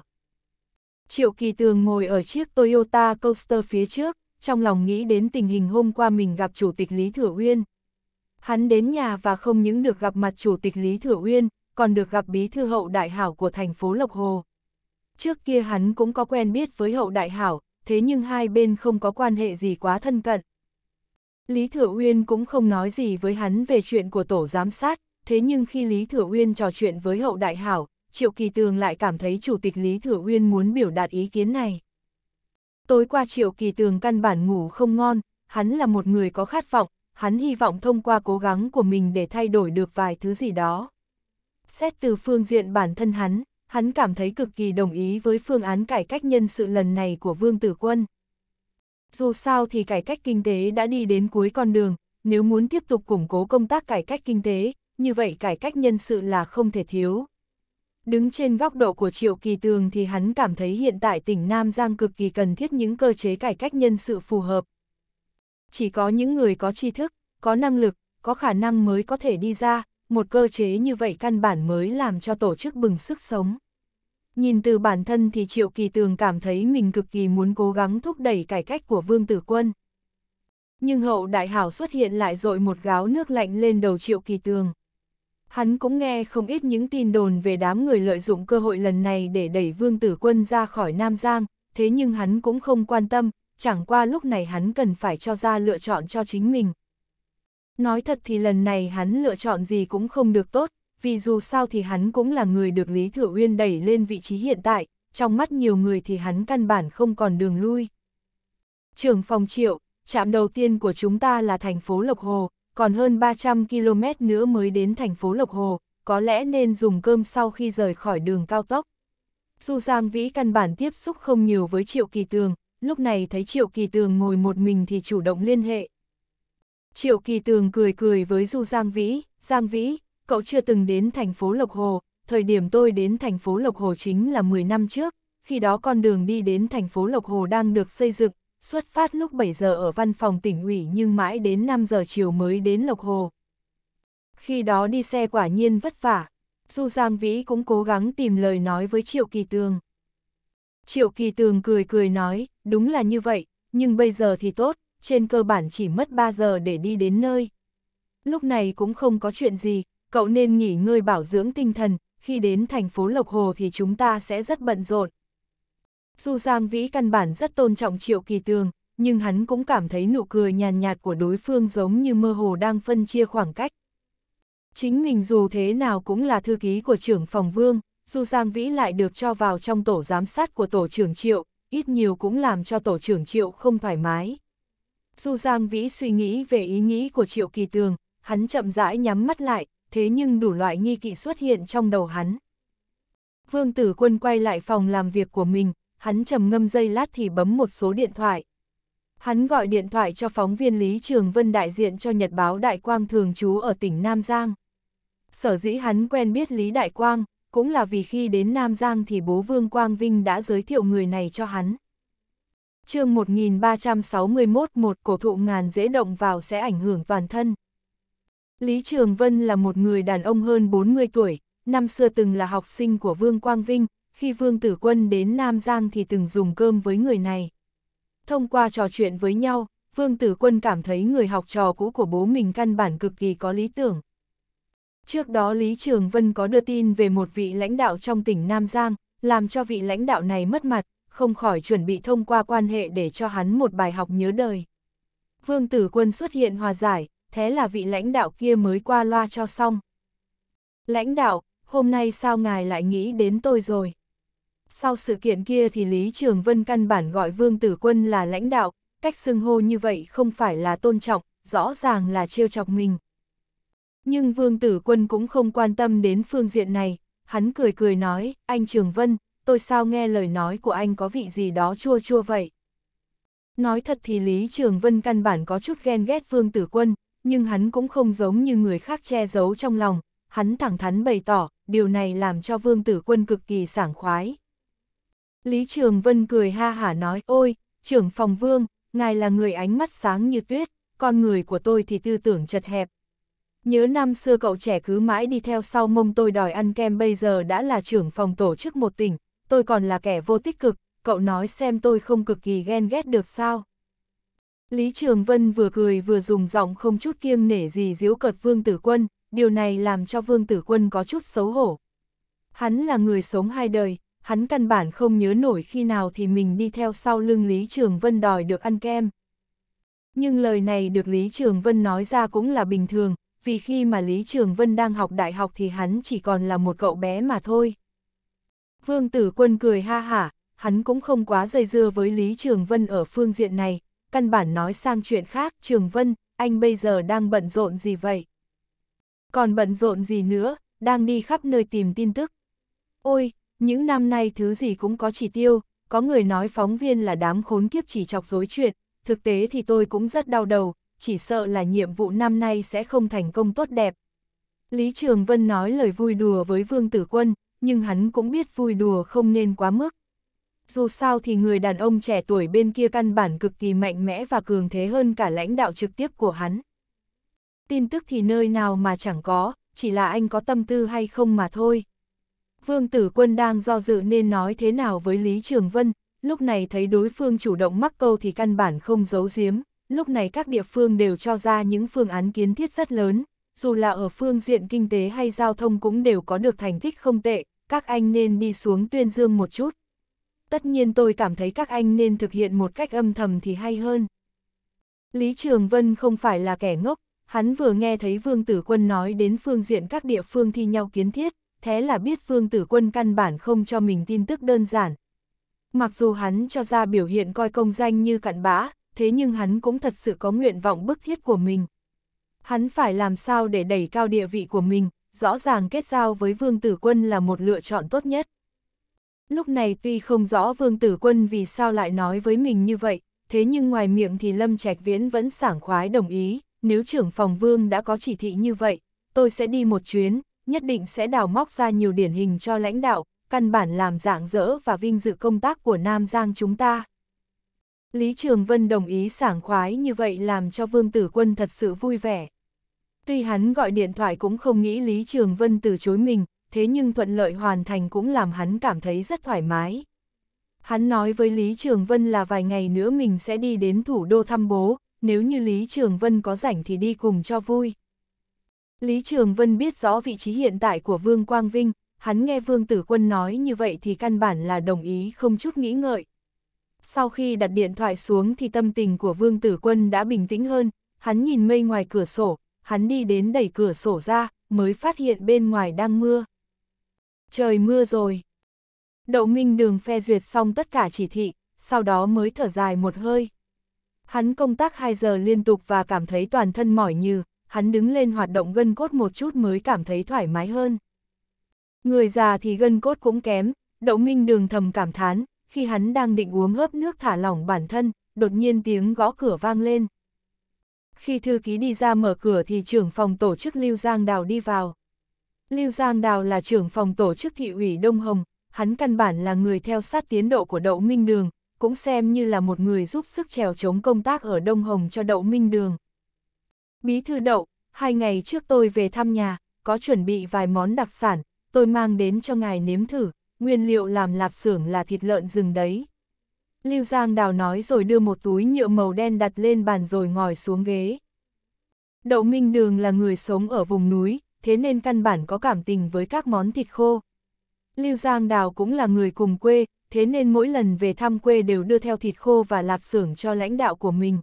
Triệu Kỳ Tường ngồi ở chiếc Toyota Coaster phía trước, trong lòng nghĩ đến tình hình hôm qua mình gặp Chủ tịch Lý Thừa Uyên. Hắn đến nhà và không những được gặp mặt Chủ tịch Lý Thừa Uyên, còn được gặp bí thư hậu đại hảo của thành phố Lộc Hồ. Trước kia hắn cũng có quen biết với hậu đại hảo, thế nhưng hai bên không có quan hệ gì quá thân cận. Lý Thừa Uyên cũng không nói gì với hắn về chuyện của tổ giám sát, thế nhưng khi Lý Thừa Uyên trò chuyện với hậu đại hảo, Triệu Kỳ Tường lại cảm thấy Chủ tịch Lý Thừa Uyên muốn biểu đạt ý kiến này. Tối qua Triệu Kỳ Tường căn bản ngủ không ngon, hắn là một người có khát vọng, hắn hy vọng thông qua cố gắng của mình để thay đổi được vài thứ gì đó. Xét từ phương diện bản thân hắn, hắn cảm thấy cực kỳ đồng ý với phương án cải cách nhân sự lần này của Vương Tử Quân. Dù sao thì cải cách kinh tế đã đi đến cuối con đường, nếu muốn tiếp tục củng cố công tác cải cách kinh tế, như vậy cải cách nhân sự là không thể thiếu. Đứng trên góc độ của Triệu Kỳ Tường thì hắn cảm thấy hiện tại tỉnh Nam Giang cực kỳ cần thiết những cơ chế cải cách nhân sự phù hợp. Chỉ có những người có tri thức, có năng lực, có khả năng mới có thể đi ra, một cơ chế như vậy căn bản mới làm cho tổ chức bừng sức sống. Nhìn từ bản thân thì Triệu Kỳ Tường cảm thấy mình cực kỳ muốn cố gắng thúc đẩy cải cách của Vương Tử Quân. Nhưng hậu đại hảo xuất hiện lại dội một gáo nước lạnh lên đầu Triệu Kỳ Tường. Hắn cũng nghe không ít những tin đồn về đám người lợi dụng cơ hội lần này để đẩy Vương Tử Quân ra khỏi Nam Giang, thế nhưng hắn cũng không quan tâm, chẳng qua lúc này hắn cần phải cho ra lựa chọn cho chính mình, Nói thật thì lần này hắn lựa chọn gì cũng không được tốt, vì dù sao thì hắn cũng là người được Lý Thừa Uyên đẩy lên vị trí hiện tại, trong mắt nhiều người thì hắn căn bản không còn đường lui. Trường phòng triệu, trạm đầu tiên của chúng ta là thành phố Lộc Hồ, còn hơn 300 km nữa mới đến thành phố Lộc Hồ, có lẽ nên dùng cơm sau khi rời khỏi đường cao tốc. Du Giang Vĩ căn bản tiếp xúc không nhiều với Triệu Kỳ Tường, lúc này thấy Triệu Kỳ Tường ngồi một mình thì chủ động liên hệ, Triệu Kỳ Tường cười cười với Du Giang Vĩ, Giang Vĩ, cậu chưa từng đến thành phố Lộc Hồ, thời điểm tôi đến thành phố Lộc Hồ chính là 10 năm trước, khi đó con đường đi đến thành phố Lộc Hồ đang được xây dựng, xuất phát lúc 7 giờ ở văn phòng tỉnh ủy nhưng mãi đến 5 giờ chiều mới đến Lộc Hồ. Khi đó đi xe quả nhiên vất vả, Du Giang Vĩ cũng cố gắng tìm lời nói với Triệu Kỳ Tường. Triệu Kỳ Tường cười cười nói, đúng là như vậy, nhưng bây giờ thì tốt, trên cơ bản chỉ mất 3 giờ để đi đến nơi. Lúc này cũng không có chuyện gì, cậu nên nghỉ ngơi bảo dưỡng tinh thần, khi đến thành phố Lộc Hồ thì chúng ta sẽ rất bận rộn. Dù Giang Vĩ căn bản rất tôn trọng Triệu Kỳ Tường, nhưng hắn cũng cảm thấy nụ cười nhàn nhạt, nhạt của đối phương giống như mơ hồ đang phân chia khoảng cách. Chính mình dù thế nào cũng là thư ký của trưởng phòng vương, dù Giang Vĩ lại được cho vào trong tổ giám sát của tổ trưởng Triệu, ít nhiều cũng làm cho tổ trưởng Triệu không thoải mái. Du Giang Vĩ suy nghĩ về ý nghĩ của Triệu Kỳ Tường, hắn chậm rãi nhắm mắt lại, thế nhưng đủ loại nghi kỵ xuất hiện trong đầu hắn. Vương Tử Quân quay lại phòng làm việc của mình, hắn trầm ngâm dây lát thì bấm một số điện thoại. Hắn gọi điện thoại cho phóng viên Lý Trường Vân đại diện cho Nhật báo Đại Quang thường trú ở tỉnh Nam Giang. Sở dĩ hắn quen biết Lý Đại Quang, cũng là vì khi đến Nam Giang thì bố Vương Quang Vinh đã giới thiệu người này cho hắn chương 1361 một cổ thụ ngàn dễ động vào sẽ ảnh hưởng toàn thân. Lý Trường Vân là một người đàn ông hơn 40 tuổi, năm xưa từng là học sinh của Vương Quang Vinh, khi Vương Tử Quân đến Nam Giang thì từng dùng cơm với người này. Thông qua trò chuyện với nhau, Vương Tử Quân cảm thấy người học trò cũ của bố mình căn bản cực kỳ có lý tưởng. Trước đó Lý Trường Vân có đưa tin về một vị lãnh đạo trong tỉnh Nam Giang, làm cho vị lãnh đạo này mất mặt, không khỏi chuẩn bị thông qua quan hệ để cho hắn một bài học nhớ đời. Vương Tử Quân xuất hiện hòa giải, thế là vị lãnh đạo kia mới qua loa cho xong. Lãnh đạo, hôm nay sao ngài lại nghĩ đến tôi rồi? Sau sự kiện kia thì Lý Trường Vân căn bản gọi Vương Tử Quân là lãnh đạo, cách xưng hô như vậy không phải là tôn trọng, rõ ràng là trêu chọc mình. Nhưng Vương Tử Quân cũng không quan tâm đến phương diện này, hắn cười cười nói, anh Trường Vân, tôi sao nghe lời nói của anh có vị gì đó chua chua vậy. Nói thật thì Lý Trường Vân căn bản có chút ghen ghét Vương Tử Quân, nhưng hắn cũng không giống như người khác che giấu trong lòng, hắn thẳng thắn bày tỏ, điều này làm cho Vương Tử Quân cực kỳ sảng khoái. Lý Trường Vân cười ha hả nói, ôi, trưởng phòng Vương, ngài là người ánh mắt sáng như tuyết, con người của tôi thì tư tưởng chật hẹp. Nhớ năm xưa cậu trẻ cứ mãi đi theo sau mông tôi đòi ăn kem bây giờ đã là trưởng phòng tổ chức một tỉnh, tôi còn là kẻ vô tích cực, cậu nói xem tôi không cực kỳ ghen ghét được sao. Lý Trường Vân vừa cười vừa dùng giọng không chút kiêng nể gì giễu cợt Vương Tử Quân, điều này làm cho Vương Tử Quân có chút xấu hổ. Hắn là người sống hai đời, hắn căn bản không nhớ nổi khi nào thì mình đi theo sau lưng Lý Trường Vân đòi được ăn kem. Nhưng lời này được Lý Trường Vân nói ra cũng là bình thường, vì khi mà Lý Trường Vân đang học đại học thì hắn chỉ còn là một cậu bé mà thôi. Vương Tử Quân cười ha hả, hắn cũng không quá dây dưa với Lý Trường Vân ở phương diện này, căn bản nói sang chuyện khác, Trường Vân, anh bây giờ đang bận rộn gì vậy? Còn bận rộn gì nữa, đang đi khắp nơi tìm tin tức. Ôi, những năm nay thứ gì cũng có chỉ tiêu, có người nói phóng viên là đám khốn kiếp chỉ chọc dối chuyện, thực tế thì tôi cũng rất đau đầu, chỉ sợ là nhiệm vụ năm nay sẽ không thành công tốt đẹp. Lý Trường Vân nói lời vui đùa với Vương Tử Quân, nhưng hắn cũng biết vui đùa không nên quá mức. Dù sao thì người đàn ông trẻ tuổi bên kia căn bản cực kỳ mạnh mẽ và cường thế hơn cả lãnh đạo trực tiếp của hắn. Tin tức thì nơi nào mà chẳng có, chỉ là anh có tâm tư hay không mà thôi. Vương Tử Quân đang do dự nên nói thế nào với Lý Trường Vân, lúc này thấy đối phương chủ động mắc câu thì căn bản không giấu giếm, lúc này các địa phương đều cho ra những phương án kiến thiết rất lớn, dù là ở phương diện kinh tế hay giao thông cũng đều có được thành tích không tệ, các anh nên đi xuống tuyên dương một chút. Tất nhiên tôi cảm thấy các anh nên thực hiện một cách âm thầm thì hay hơn. Lý Trường Vân không phải là kẻ ngốc, hắn vừa nghe thấy Vương Tử Quân nói đến phương diện các địa phương thi nhau kiến thiết, thế là biết Vương Tử Quân căn bản không cho mình tin tức đơn giản. Mặc dù hắn cho ra biểu hiện coi công danh như cặn bã, thế nhưng hắn cũng thật sự có nguyện vọng bức thiết của mình. Hắn phải làm sao để đẩy cao địa vị của mình, rõ ràng kết giao với Vương Tử Quân là một lựa chọn tốt nhất. Lúc này tuy không rõ Vương Tử Quân vì sao lại nói với mình như vậy, thế nhưng ngoài miệng thì Lâm Trạch Viễn vẫn sảng khoái đồng ý, nếu trưởng phòng Vương đã có chỉ thị như vậy, tôi sẽ đi một chuyến, nhất định sẽ đào móc ra nhiều điển hình cho lãnh đạo, căn bản làm dạng dỡ và vinh dự công tác của Nam Giang chúng ta. Lý Trường Vân đồng ý sảng khoái như vậy làm cho Vương Tử Quân thật sự vui vẻ. Tuy hắn gọi điện thoại cũng không nghĩ Lý Trường Vân từ chối mình, thế nhưng thuận lợi hoàn thành cũng làm hắn cảm thấy rất thoải mái. Hắn nói với Lý Trường Vân là vài ngày nữa mình sẽ đi đến thủ đô thăm bố, nếu như Lý Trường Vân có rảnh thì đi cùng cho vui. Lý Trường Vân biết rõ vị trí hiện tại của Vương Quang Vinh, hắn nghe Vương Tử Quân nói như vậy thì căn bản là đồng ý không chút nghĩ ngợi. Sau khi đặt điện thoại xuống thì tâm tình của Vương Tử Quân đã bình tĩnh hơn, hắn nhìn mây ngoài cửa sổ, hắn đi đến đẩy cửa sổ ra, mới phát hiện bên ngoài đang mưa. Trời mưa rồi. Đậu Minh Đường phê duyệt xong tất cả chỉ thị, sau đó mới thở dài một hơi. Hắn công tác 2 giờ liên tục và cảm thấy toàn thân mỏi như, hắn đứng lên hoạt động gân cốt một chút mới cảm thấy thoải mái hơn. Người già thì gân cốt cũng kém, Đậu Minh Đường thầm cảm thán, khi hắn đang định uống hớp nước thả lỏng bản thân, đột nhiên tiếng gõ cửa vang lên. Khi thư ký đi ra mở cửa thì trưởng phòng tổ chức Lưu Giang Đào đi vào. Lưu Giang Đào là trưởng phòng tổ chức thị ủy Đông Hồng, hắn căn bản là người theo sát tiến độ của Đậu Minh Đường, cũng xem như là một người giúp sức trèo chống công tác ở Đông Hồng cho Đậu Minh Đường. Bí thư Đậu, hai ngày trước tôi về thăm nhà, có chuẩn bị vài món đặc sản, tôi mang đến cho ngài nếm thử, nguyên liệu làm lạp xưởng là thịt lợn rừng đấy. Lưu Giang Đào nói rồi đưa một túi nhựa màu đen đặt lên bàn rồi ngồi xuống ghế. Đậu Minh Đường là người sống ở vùng núi, thế nên căn bản có cảm tình với các món thịt khô. Lưu Giang Đào cũng là người cùng quê, thế nên mỗi lần về thăm quê đều đưa theo thịt khô và lạp xưởng cho lãnh đạo của mình.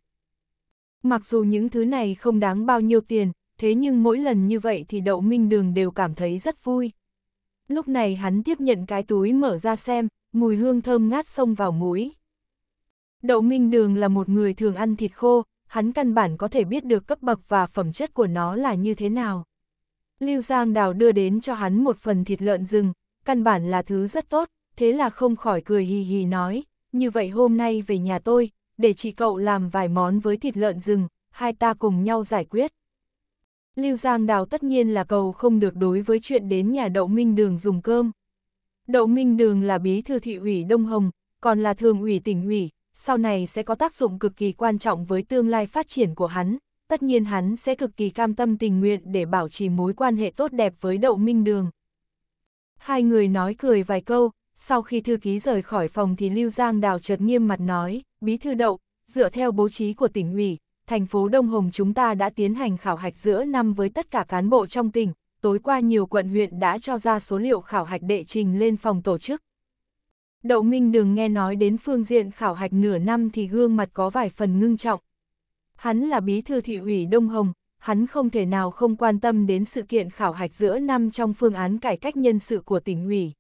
Mặc dù những thứ này không đáng bao nhiêu tiền, thế nhưng mỗi lần như vậy thì Đậu Minh Đường đều cảm thấy rất vui. Lúc này hắn tiếp nhận cái túi mở ra xem, mùi hương thơm ngát xông vào mũi. Đậu Minh Đường là một người thường ăn thịt khô, hắn căn bản có thể biết được cấp bậc và phẩm chất của nó là như thế nào. Lưu Giang Đào đưa đến cho hắn một phần thịt lợn rừng, căn bản là thứ rất tốt, thế là không khỏi cười hì hì nói, như vậy hôm nay về nhà tôi, để chị cậu làm vài món với thịt lợn rừng, hai ta cùng nhau giải quyết. Lưu Giang Đào tất nhiên là cầu không được đối với chuyện đến nhà Đậu Minh Đường dùng cơm. Đậu Minh Đường là bí thư thị ủy Đông Hồng, còn là thường ủy tỉnh ủy, sau này sẽ có tác dụng cực kỳ quan trọng với tương lai phát triển của hắn, tất nhiên hắn sẽ cực kỳ cam tâm tình nguyện để bảo trì mối quan hệ tốt đẹp với Đậu Minh Đường. Hai người nói cười vài câu, sau khi thư ký rời khỏi phòng thì Lưu Giang Đào chợt nghiêm mặt nói, Bí thư Đậu, dựa theo bố trí của tỉnh ủy, thành phố Đông Hồng chúng ta đã tiến hành khảo hạch giữa năm với tất cả cán bộ trong tỉnh, tối qua nhiều quận huyện đã cho ra số liệu khảo hạch đệ trình lên phòng tổ chức, Đậu Minh Đường nghe nói đến phương diện khảo hạch nửa năm thì gương mặt có vài phần ngưng trọng. Hắn là bí thư thị ủy Đông Hồng, hắn không thể nào không quan tâm đến sự kiện khảo hạch giữa năm trong phương án cải cách nhân sự của tỉnh ủy.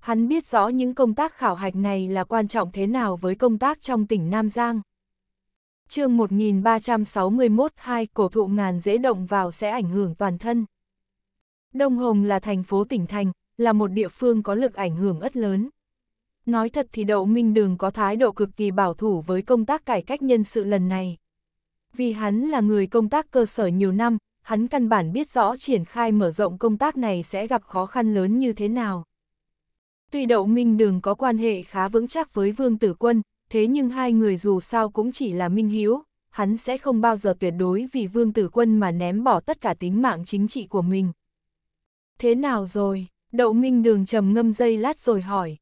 Hắn biết rõ những công tác khảo hạch này là quan trọng thế nào với công tác trong tỉnh Nam Giang. chương 1361 hai cổ thụ ngàn dễ động vào sẽ ảnh hưởng toàn thân. Đông Hồng là thành phố tỉnh thành, là một địa phương có lực ảnh hưởng rất lớn. Nói thật thì Đậu Minh Đường có thái độ cực kỳ bảo thủ với công tác cải cách nhân sự lần này. Vì hắn là người công tác cơ sở nhiều năm, hắn căn bản biết rõ triển khai mở rộng công tác này sẽ gặp khó khăn lớn như thế nào. Tuy Đậu Minh Đường có quan hệ khá vững chắc với Vương Tử Quân, thế nhưng hai người dù sao cũng chỉ là minh hiếu, hắn sẽ không bao giờ tuyệt đối vì Vương Tử Quân mà ném bỏ tất cả tính mạng chính trị của mình. Thế nào rồi? Đậu Minh Đường trầm ngâm dây lát rồi hỏi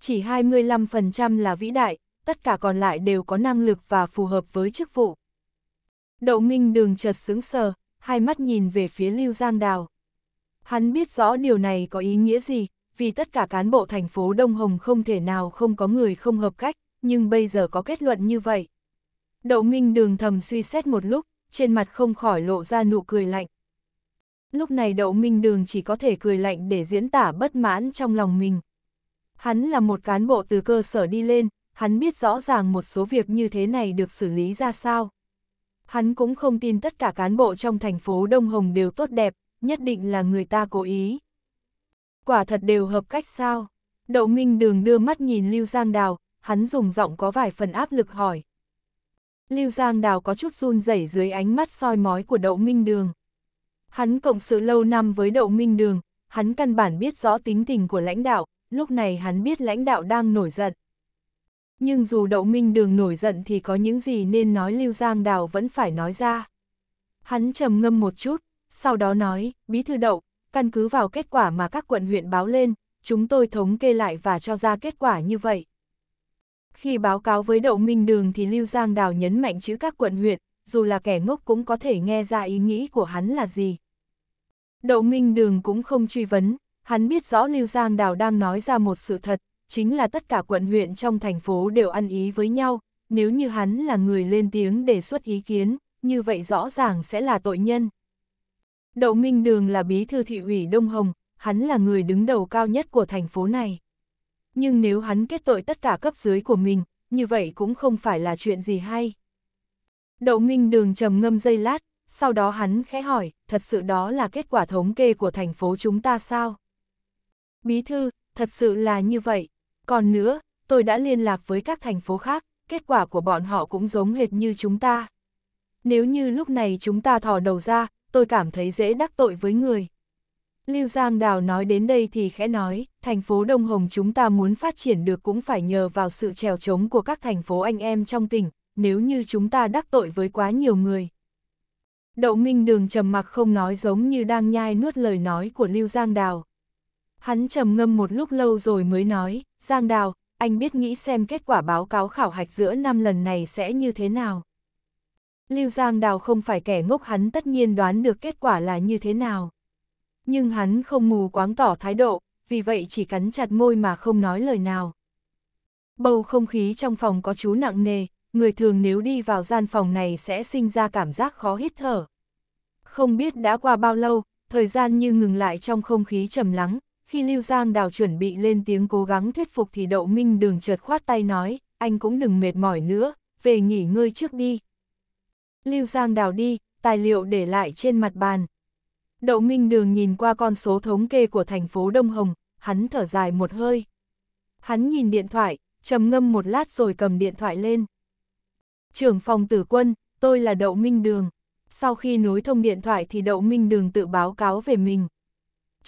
chỉ 25% là vĩ đại, tất cả còn lại đều có năng lực và phù hợp với chức vụ. Đậu Minh đường chợt sững sờ, hai mắt nhìn về phía Lưu Giang Đào. Hắn biết rõ điều này có ý nghĩa gì, vì tất cả cán bộ thành phố Đông Hồng không thể nào không có người không hợp cách, nhưng bây giờ có kết luận như vậy. Đậu Minh đường thầm suy xét một lúc, trên mặt không khỏi lộ ra nụ cười lạnh. Lúc này Đậu Minh đường chỉ có thể cười lạnh để diễn tả bất mãn trong lòng mình. Hắn là một cán bộ từ cơ sở đi lên, hắn biết rõ ràng một số việc như thế này được xử lý ra sao. Hắn cũng không tin tất cả cán bộ trong thành phố Đông Hồng đều tốt đẹp, nhất định là người ta cố ý. Quả thật đều hợp cách sao? Đậu Minh Đường đưa mắt nhìn Lưu Giang Đào, hắn dùng giọng có vài phần áp lực hỏi. Lưu Giang Đào có chút run rẩy dưới ánh mắt soi mói của Đậu Minh Đường. Hắn cộng sự lâu năm với Đậu Minh Đường, hắn căn bản biết rõ tính tình của lãnh đạo, lúc này hắn biết lãnh đạo đang nổi giận. Nhưng dù Đậu Minh Đường nổi giận thì có những gì nên nói Lưu Giang Đào vẫn phải nói ra. Hắn trầm ngâm một chút, sau đó nói, Bí thư Đậu, căn cứ vào kết quả mà các quận huyện báo lên, chúng tôi thống kê lại và cho ra kết quả như vậy. Khi báo cáo với Đậu Minh Đường thì Lưu Giang Đào nhấn mạnh chữ các quận huyện, dù là kẻ ngốc cũng có thể nghe ra ý nghĩ của hắn là gì. Đậu Minh Đường cũng không truy vấn, Hắn biết rõ Lưu Giang Đào đang nói ra một sự thật, chính là tất cả quận huyện trong thành phố đều ăn ý với nhau, nếu như hắn là người lên tiếng đề xuất ý kiến, như vậy rõ ràng sẽ là tội nhân. Đậu Minh Đường là bí thư thị ủy Đông Hồng, hắn là người đứng đầu cao nhất của thành phố này. Nhưng nếu hắn kết tội tất cả cấp dưới của mình, như vậy cũng không phải là chuyện gì hay. Đậu Minh Đường trầm ngâm giây lát, sau đó hắn khẽ hỏi, thật sự đó là kết quả thống kê của thành phố chúng ta sao? Bí thư, thật sự là như vậy. Còn nữa, tôi đã liên lạc với các thành phố khác, kết quả của bọn họ cũng giống hệt như chúng ta. Nếu như lúc này chúng ta thò đầu ra, tôi cảm thấy dễ đắc tội với người. Lưu Giang Đào nói đến đây thì khẽ nói, thành phố Đông Hồng chúng ta muốn phát triển được cũng phải nhờ vào sự trèo trống của các thành phố anh em trong tỉnh, nếu như chúng ta đắc tội với quá nhiều người. Đậu Minh Đường trầm mặc không nói giống như đang nhai nuốt lời nói của Lưu Giang Đào. Hắn trầm ngâm một lúc lâu rồi mới nói, Giang Đào, anh biết nghĩ xem kết quả báo cáo khảo hạch giữa năm lần này sẽ như thế nào. Lưu Giang Đào không phải kẻ ngốc hắn tất nhiên đoán được kết quả là như thế nào. Nhưng hắn không mù quáng tỏ thái độ, vì vậy chỉ cắn chặt môi mà không nói lời nào. Bầu không khí trong phòng có chú nặng nề, người thường nếu đi vào gian phòng này sẽ sinh ra cảm giác khó hít thở. Không biết đã qua bao lâu, thời gian như ngừng lại trong không khí trầm lắng, khi Lưu Giang Đào chuẩn bị lên tiếng cố gắng thuyết phục thì Đậu Minh đường chợt khoát tay nói, anh cũng đừng mệt mỏi nữa, về nghỉ ngơi trước đi. Lưu Giang Đào đi, tài liệu để lại trên mặt bàn. Đậu Minh đường nhìn qua con số thống kê của thành phố Đông Hồng, hắn thở dài một hơi. Hắn nhìn điện thoại, trầm ngâm một lát rồi cầm điện thoại lên. Trưởng phòng tử quân, tôi là Đậu Minh Đường. Sau khi nối thông điện thoại thì Đậu Minh Đường tự báo cáo về mình.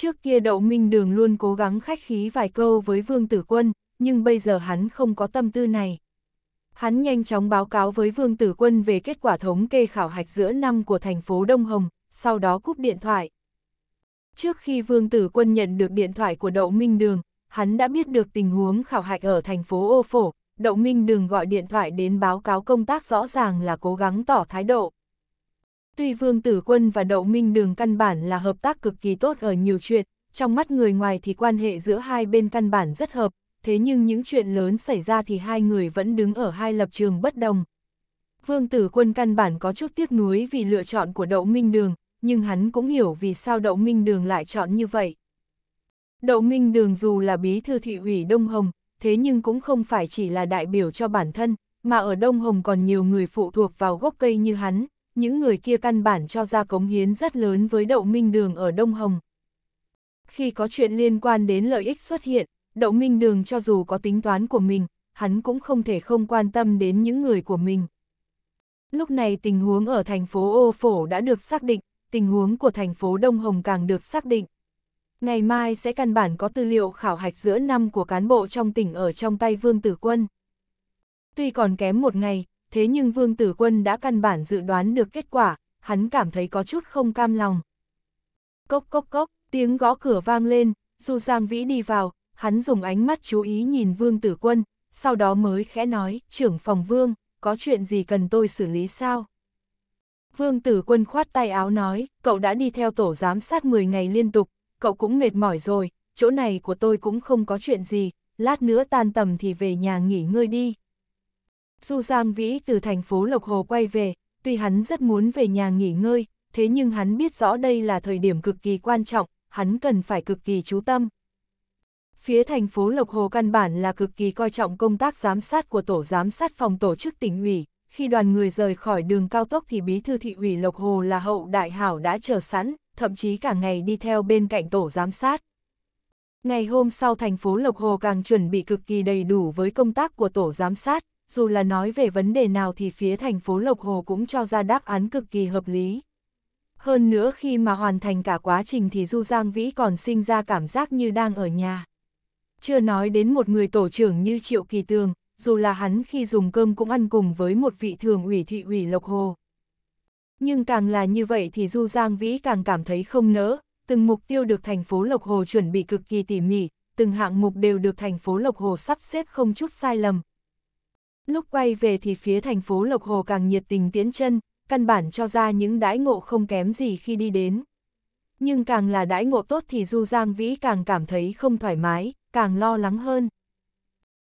Trước kia đậu minh đường luôn cố gắng khách khí vài câu với Vương Tử Quân, nhưng bây giờ hắn không có tâm tư này. Hắn nhanh chóng báo cáo với Vương Tử Quân về kết quả thống kê khảo hạch giữa năm của thành phố Đông Hồng, sau đó cúp điện thoại. Trước khi Vương Tử Quân nhận được điện thoại của Đậu Minh Đường, hắn đã biết được tình huống khảo hạch ở thành phố Ô Phổ, Đậu Minh Đường gọi điện thoại đến báo cáo công tác rõ ràng là cố gắng tỏ thái độ. Tuy Vương Tử Quân và Đậu Minh Đường căn bản là hợp tác cực kỳ tốt ở nhiều chuyện, trong mắt người ngoài thì quan hệ giữa hai bên căn bản rất hợp, thế nhưng những chuyện lớn xảy ra thì hai người vẫn đứng ở hai lập trường bất đồng. Vương Tử Quân căn bản có chút tiếc nuối vì lựa chọn của Đậu Minh Đường, nhưng hắn cũng hiểu vì sao Đậu Minh Đường lại chọn như vậy. Đậu Minh Đường dù là bí thư thị ủy Đông Hồng, thế nhưng cũng không phải chỉ là đại biểu cho bản thân, mà ở Đông Hồng còn nhiều người phụ thuộc vào gốc cây như hắn, những người kia căn bản cho ra cống hiến rất lớn với đậu minh đường ở Đông Hồng. Khi có chuyện liên quan đến lợi ích xuất hiện, đậu minh đường cho dù có tính toán của mình, hắn cũng không thể không quan tâm đến những người của mình. Lúc này tình huống ở thành phố Ô Phổ đã được xác định, tình huống của thành phố Đông Hồng càng được xác định. Ngày mai sẽ căn bản có tư liệu khảo hạch giữa năm của cán bộ trong tỉnh ở trong tay Vương Tử Quân. Tuy còn kém một ngày, thế nhưng Vương Tử Quân đã căn bản dự đoán được kết quả, hắn cảm thấy có chút không cam lòng. Cốc cốc cốc, tiếng gõ cửa vang lên, Du Giang Vĩ đi vào, hắn dùng ánh mắt chú ý nhìn Vương Tử Quân, sau đó mới khẽ nói, trưởng phòng Vương, có chuyện gì cần tôi xử lý sao? Vương Tử Quân khoát tay áo nói, cậu đã đi theo tổ giám sát 10 ngày liên tục, cậu cũng mệt mỏi rồi, chỗ này của tôi cũng không có chuyện gì, lát nữa tan tầm thì về nhà nghỉ ngơi đi. Du Giang Vĩ từ thành phố Lộc Hồ quay về, tuy hắn rất muốn về nhà nghỉ ngơi, thế nhưng hắn biết rõ đây là thời điểm cực kỳ quan trọng, hắn cần phải cực kỳ chú tâm. Phía thành phố Lộc Hồ căn bản là cực kỳ coi trọng công tác giám sát của tổ giám sát phòng tổ chức tỉnh ủy, khi đoàn người rời khỏi đường cao tốc thì bí thư thị ủy Lộc Hồ là hậu đại hảo đã chờ sẵn, thậm chí cả ngày đi theo bên cạnh tổ giám sát. Ngày hôm sau thành phố Lộc Hồ càng chuẩn bị cực kỳ đầy đủ với công tác của tổ giám sát, dù là nói về vấn đề nào thì phía thành phố Lộc Hồ cũng cho ra đáp án cực kỳ hợp lý. Hơn nữa khi mà hoàn thành cả quá trình thì Du Giang Vĩ còn sinh ra cảm giác như đang ở nhà. Chưa nói đến một người tổ trưởng như Triệu Kỳ Tường, dù là hắn khi dùng cơm cũng ăn cùng với một vị thường ủy thị ủy Lộc Hồ. Nhưng càng là như vậy thì Du Giang Vĩ càng cảm thấy không nỡ, từng mục tiêu được thành phố Lộc Hồ chuẩn bị cực kỳ tỉ mỉ, từng hạng mục đều được thành phố Lộc Hồ sắp xếp không chút sai lầm, lúc quay về thì phía thành phố Lộc Hồ càng nhiệt tình tiến chân, căn bản cho ra những đãi ngộ không kém gì khi đi đến. Nhưng càng là đãi ngộ tốt thì Du Giang Vĩ càng cảm thấy không thoải mái, càng lo lắng hơn.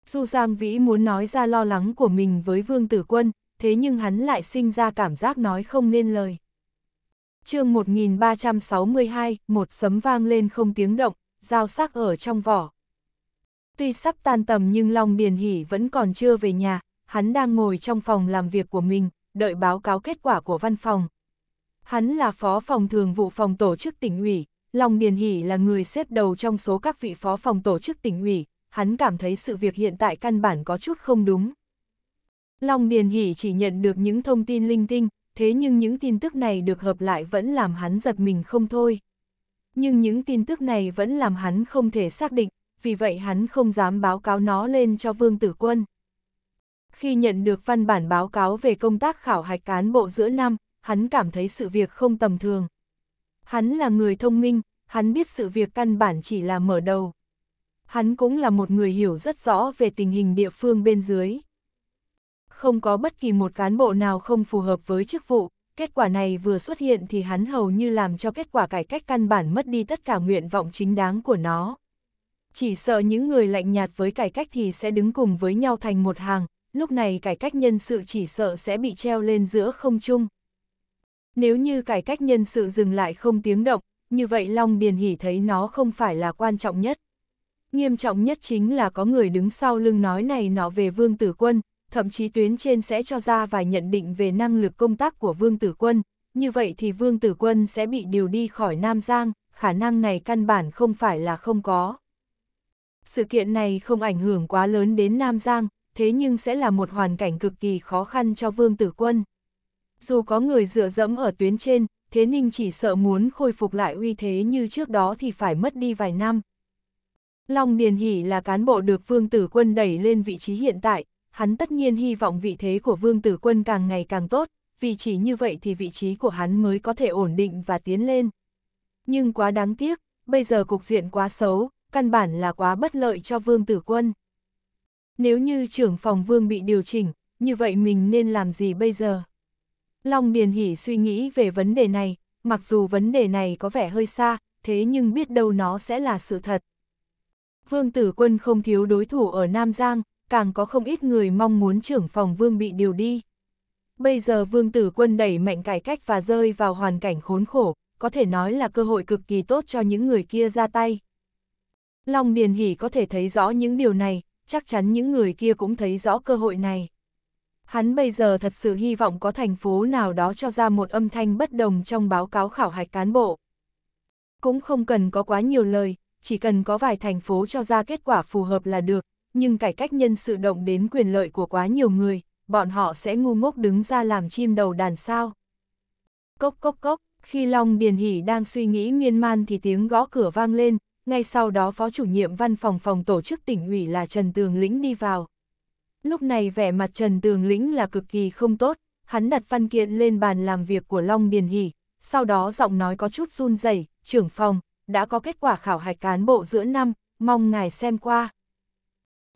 Du Giang Vĩ muốn nói ra lo lắng của mình với Vương Tử Quân, thế nhưng hắn lại sinh ra cảm giác nói không nên lời. chương 1362, một sấm vang lên không tiếng động, dao sắc ở trong vỏ. Tuy sắp tan tầm nhưng Long Điền Hỷ vẫn còn chưa về nhà, hắn đang ngồi trong phòng làm việc của mình, đợi báo cáo kết quả của văn phòng. Hắn là phó phòng thường vụ phòng tổ chức tỉnh ủy, Long Điền Hỷ là người xếp đầu trong số các vị phó phòng tổ chức tỉnh ủy, hắn cảm thấy sự việc hiện tại căn bản có chút không đúng. Long Điền Hỷ chỉ nhận được những thông tin linh tinh, thế nhưng những tin tức này được hợp lại vẫn làm hắn giật mình không thôi. Nhưng những tin tức này vẫn làm hắn không thể xác định, vì vậy hắn không dám báo cáo nó lên cho Vương Tử Quân. Khi nhận được văn bản báo cáo về công tác khảo hạch cán bộ giữa năm, hắn cảm thấy sự việc không tầm thường. Hắn là người thông minh, hắn biết sự việc căn bản chỉ là mở đầu. Hắn cũng là một người hiểu rất rõ về tình hình địa phương bên dưới. Không có bất kỳ một cán bộ nào không phù hợp với chức vụ, kết quả này vừa xuất hiện thì hắn hầu như làm cho kết quả cải cách căn bản mất đi tất cả nguyện vọng chính đáng của nó. Chỉ sợ những người lạnh nhạt với cải cách thì sẽ đứng cùng với nhau thành một hàng, lúc này cải cách nhân sự chỉ sợ sẽ bị treo lên giữa không trung. Nếu như cải cách nhân sự dừng lại không tiếng động, như vậy Long Điền Hỷ thấy nó không phải là quan trọng nhất. Nghiêm trọng nhất chính là có người đứng sau lưng nói này nó về Vương Tử Quân, thậm chí tuyến trên sẽ cho ra vài nhận định về năng lực công tác của Vương Tử Quân, như vậy thì Vương Tử Quân sẽ bị điều đi khỏi Nam Giang, khả năng này căn bản không phải là không có. Sự kiện này không ảnh hưởng quá lớn đến Nam Giang, thế nhưng sẽ là một hoàn cảnh cực kỳ khó khăn cho vương tử quân. Dù có người dựa dẫm ở tuyến trên, thế ninh chỉ sợ muốn khôi phục lại uy thế như trước đó thì phải mất đi vài năm. Long Điền Hỷ là cán bộ được vương tử quân đẩy lên vị trí hiện tại, hắn tất nhiên hy vọng vị thế của vương tử quân càng ngày càng tốt, vì chỉ như vậy thì vị trí của hắn mới có thể ổn định và tiến lên. Nhưng quá đáng tiếc, bây giờ cục diện quá xấu, căn bản là quá bất lợi cho vương tử quân. Nếu như trưởng phòng vương bị điều chỉnh, như vậy mình nên làm gì bây giờ? Long Điền Hỷ suy nghĩ về vấn đề này, mặc dù vấn đề này có vẻ hơi xa, thế nhưng biết đâu nó sẽ là sự thật. Vương Tử Quân không thiếu đối thủ ở Nam Giang, càng có không ít người mong muốn trưởng phòng Vương bị điều đi. Bây giờ Vương Tử Quân đẩy mạnh cải cách và rơi vào hoàn cảnh khốn khổ, có thể nói là cơ hội cực kỳ tốt cho những người kia ra tay. Long Điền Hỷ có thể thấy rõ những điều này, chắc chắn những người kia cũng thấy rõ cơ hội này. Hắn bây giờ thật sự hy vọng có thành phố nào đó cho ra một âm thanh bất đồng trong báo cáo khảo hạch cán bộ. Cũng không cần có quá nhiều lời, chỉ cần có vài thành phố cho ra kết quả phù hợp là được, nhưng cải cách nhân sự động đến quyền lợi của quá nhiều người, bọn họ sẽ ngu ngốc đứng ra làm chim đầu đàn sao. Cốc cốc cốc, khi Long Điền Hỷ đang suy nghĩ miên man thì tiếng gõ cửa vang lên, ngay sau đó phó chủ nhiệm văn phòng phòng tổ chức tỉnh ủy là Trần Tường Lĩnh đi vào. Lúc này vẻ mặt Trần Tường Lĩnh là cực kỳ không tốt, hắn đặt văn kiện lên bàn làm việc của Long Điền Hỷ, sau đó giọng nói có chút run rẩy, trưởng phòng, đã có kết quả khảo hạch cán bộ giữa năm, mong ngài xem qua.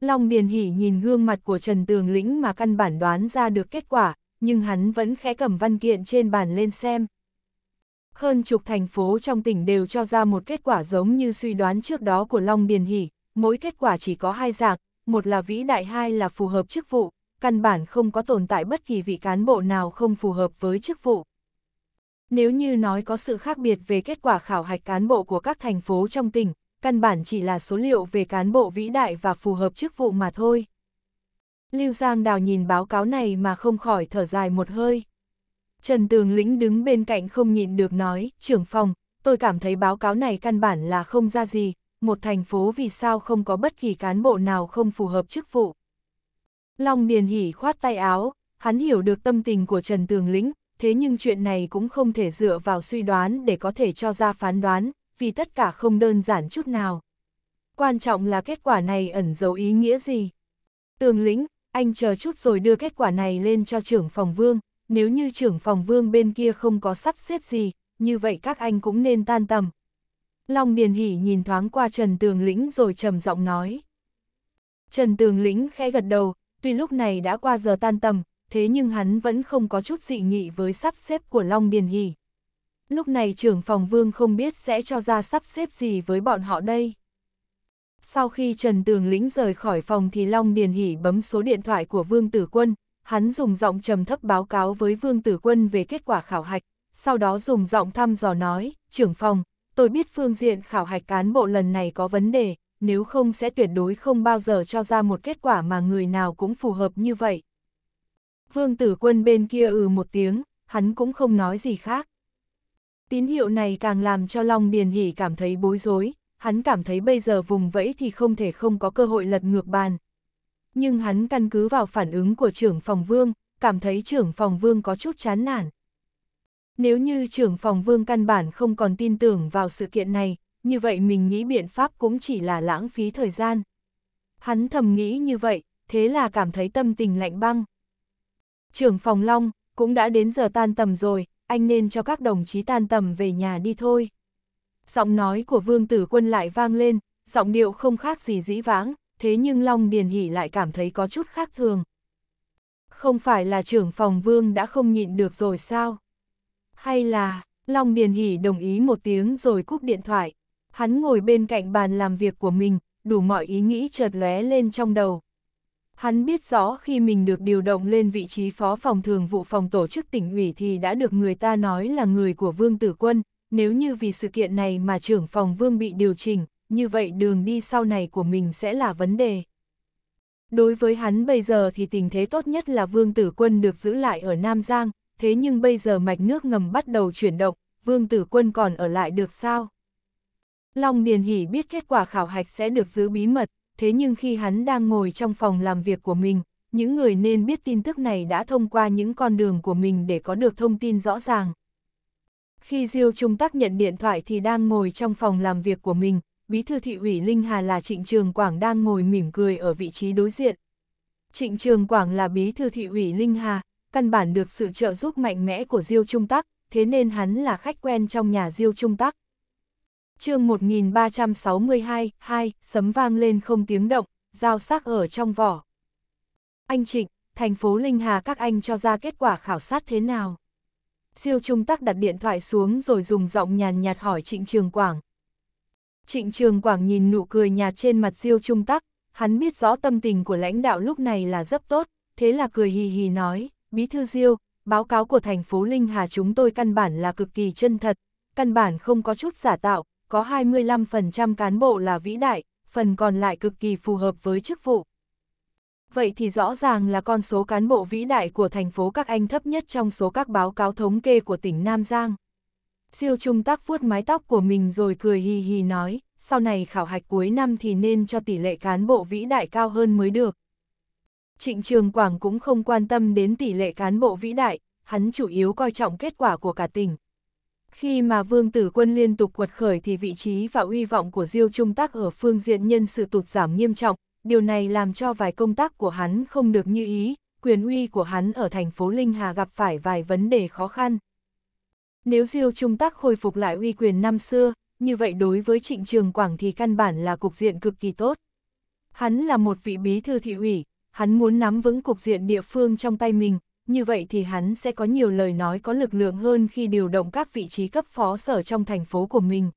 Long Điền Hỷ nhìn gương mặt của Trần Tường Lĩnh mà căn bản đoán ra được kết quả, nhưng hắn vẫn khẽ cầm văn kiện trên bàn lên xem hơn chục thành phố trong tỉnh đều cho ra một kết quả giống như suy đoán trước đó của Long Điền Hỷ, mỗi kết quả chỉ có hai dạng, một là vĩ đại hai là phù hợp chức vụ, căn bản không có tồn tại bất kỳ vị cán bộ nào không phù hợp với chức vụ. Nếu như nói có sự khác biệt về kết quả khảo hạch cán bộ của các thành phố trong tỉnh, căn bản chỉ là số liệu về cán bộ vĩ đại và phù hợp chức vụ mà thôi. Lưu Giang Đào nhìn báo cáo này mà không khỏi thở dài một hơi. Trần Tường Lĩnh đứng bên cạnh không nhịn được nói, trưởng phòng, tôi cảm thấy báo cáo này căn bản là không ra gì, một thành phố vì sao không có bất kỳ cán bộ nào không phù hợp chức vụ. Long Điền Hỷ khoát tay áo, hắn hiểu được tâm tình của Trần Tường Lĩnh, thế nhưng chuyện này cũng không thể dựa vào suy đoán để có thể cho ra phán đoán, vì tất cả không đơn giản chút nào. Quan trọng là kết quả này ẩn dấu ý nghĩa gì. Tường Lĩnh, anh chờ chút rồi đưa kết quả này lên cho trưởng phòng vương, nếu như trưởng phòng vương bên kia không có sắp xếp gì, như vậy các anh cũng nên tan tầm. Long Điền Hỷ nhìn thoáng qua Trần Tường Lĩnh rồi trầm giọng nói. Trần Tường Lĩnh khẽ gật đầu, tuy lúc này đã qua giờ tan tầm, thế nhưng hắn vẫn không có chút dị nghị với sắp xếp của Long Điền Hỷ. Lúc này trưởng phòng vương không biết sẽ cho ra sắp xếp gì với bọn họ đây. Sau khi Trần Tường Lĩnh rời khỏi phòng thì Long Điền Hỷ bấm số điện thoại của Vương Tử Quân, hắn dùng giọng trầm thấp báo cáo với Vương Tử Quân về kết quả khảo hạch, sau đó dùng giọng thăm dò nói, trưởng phòng, tôi biết phương diện khảo hạch cán bộ lần này có vấn đề, nếu không sẽ tuyệt đối không bao giờ cho ra một kết quả mà người nào cũng phù hợp như vậy. Vương Tử Quân bên kia ừ một tiếng, hắn cũng không nói gì khác. Tín hiệu này càng làm cho Long Điền Hỷ cảm thấy bối rối, hắn cảm thấy bây giờ vùng vẫy thì không thể không có cơ hội lật ngược bàn, nhưng hắn căn cứ vào phản ứng của trưởng phòng vương, cảm thấy trưởng phòng vương có chút chán nản. Nếu như trưởng phòng vương căn bản không còn tin tưởng vào sự kiện này, như vậy mình nghĩ biện pháp cũng chỉ là lãng phí thời gian. Hắn thầm nghĩ như vậy, thế là cảm thấy tâm tình lạnh băng. Trưởng phòng Long, cũng đã đến giờ tan tầm rồi, anh nên cho các đồng chí tan tầm về nhà đi thôi. Giọng nói của vương tử quân lại vang lên, giọng điệu không khác gì dĩ vãng, thế nhưng Long Điền Hỷ lại cảm thấy có chút khác thường. Không phải là trưởng phòng vương đã không nhịn được rồi sao? Hay là, Long Điền Hỷ đồng ý một tiếng rồi cúp điện thoại. Hắn ngồi bên cạnh bàn làm việc của mình, đủ mọi ý nghĩ chợt lóe lên trong đầu. Hắn biết rõ khi mình được điều động lên vị trí phó phòng thường vụ phòng tổ chức tỉnh ủy thì đã được người ta nói là người của Vương Tử Quân, nếu như vì sự kiện này mà trưởng phòng Vương bị điều chỉnh, như vậy đường đi sau này của mình sẽ là vấn đề. Đối với hắn bây giờ thì tình thế tốt nhất là Vương Tử Quân được giữ lại ở Nam Giang, thế nhưng bây giờ mạch nước ngầm bắt đầu chuyển động, Vương Tử Quân còn ở lại được sao? Long Điền Hỷ biết kết quả khảo hạch sẽ được giữ bí mật, thế nhưng khi hắn đang ngồi trong phòng làm việc của mình, những người nên biết tin tức này đã thông qua những con đường của mình để có được thông tin rõ ràng. Khi Diêu Trung Tắc nhận điện thoại thì đang ngồi trong phòng làm việc của mình, bí thư thị ủy Linh Hà là Trịnh Trường Quảng đang ngồi mỉm cười ở vị trí đối diện. Trịnh Trường Quảng là bí thư thị ủy Linh Hà, căn bản được sự trợ giúp mạnh mẽ của Diêu Trung Tắc, thế nên hắn là khách quen trong nhà Diêu Trung Tắc. chương 1362, 2, sấm vang lên không tiếng động, dao sắc ở trong vỏ. Anh Trịnh, thành phố Linh Hà các anh cho ra kết quả khảo sát thế nào? Diêu Trung Tắc đặt điện thoại xuống rồi dùng giọng nhàn nhạt hỏi Trịnh Trường Quảng, Trịnh Trường Quảng nhìn nụ cười nhạt trên mặt Diêu Trung Tắc, hắn biết rõ tâm tình của lãnh đạo lúc này là rất tốt, thế là cười hì hì nói, Bí Thư Diêu, báo cáo của thành phố Linh Hà chúng tôi căn bản là cực kỳ chân thật, căn bản không có chút giả tạo, có 25% cán bộ là vĩ đại, phần còn lại cực kỳ phù hợp với chức vụ. Vậy thì rõ ràng là con số cán bộ vĩ đại của thành phố các anh thấp nhất trong số các báo cáo thống kê của tỉnh Nam Giang. Diêu Trung Tác vuốt mái tóc của mình rồi cười hì hì nói, sau này khảo hạch cuối năm thì nên cho tỷ lệ cán bộ vĩ đại cao hơn mới được. Trịnh Trường Quảng cũng không quan tâm đến tỷ lệ cán bộ vĩ đại, hắn chủ yếu coi trọng kết quả của cả tỉnh. Khi mà Vương Tử Quân liên tục quật khởi thì vị trí và uy vọng của Diêu Trung Tắc ở phương diện nhân sự tụt giảm nghiêm trọng, điều này làm cho vài công tác của hắn không được như ý, quyền uy của hắn ở thành phố Linh Hà gặp phải vài vấn đề khó khăn. Nếu Diêu Trung Tắc khôi phục lại uy quyền năm xưa, như vậy đối với trịnh trường Quảng thì căn bản là cục diện cực kỳ tốt. Hắn là một vị bí thư thị ủy, hắn muốn nắm vững cục diện địa phương trong tay mình, như vậy thì hắn sẽ có nhiều lời nói có lực lượng hơn khi điều động các vị trí cấp phó sở trong thành phố của mình.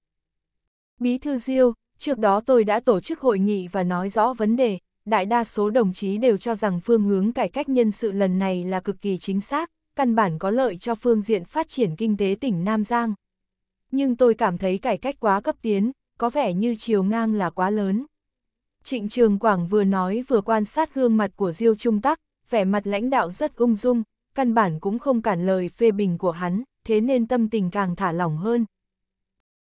Bí thư Diêu, trước đó tôi đã tổ chức hội nghị và nói rõ vấn đề, đại đa số đồng chí đều cho rằng phương hướng cải cách nhân sự lần này là cực kỳ chính xác, căn bản có lợi cho phương diện phát triển kinh tế tỉnh Nam Giang. Nhưng tôi cảm thấy cải cách quá cấp tiến, có vẻ như chiều ngang là quá lớn. Trịnh Trường Quảng vừa nói vừa quan sát gương mặt của Diêu Trung Tắc, vẻ mặt lãnh đạo rất ung dung, căn bản cũng không cản lời phê bình của hắn, thế nên tâm tình càng thả lỏng hơn.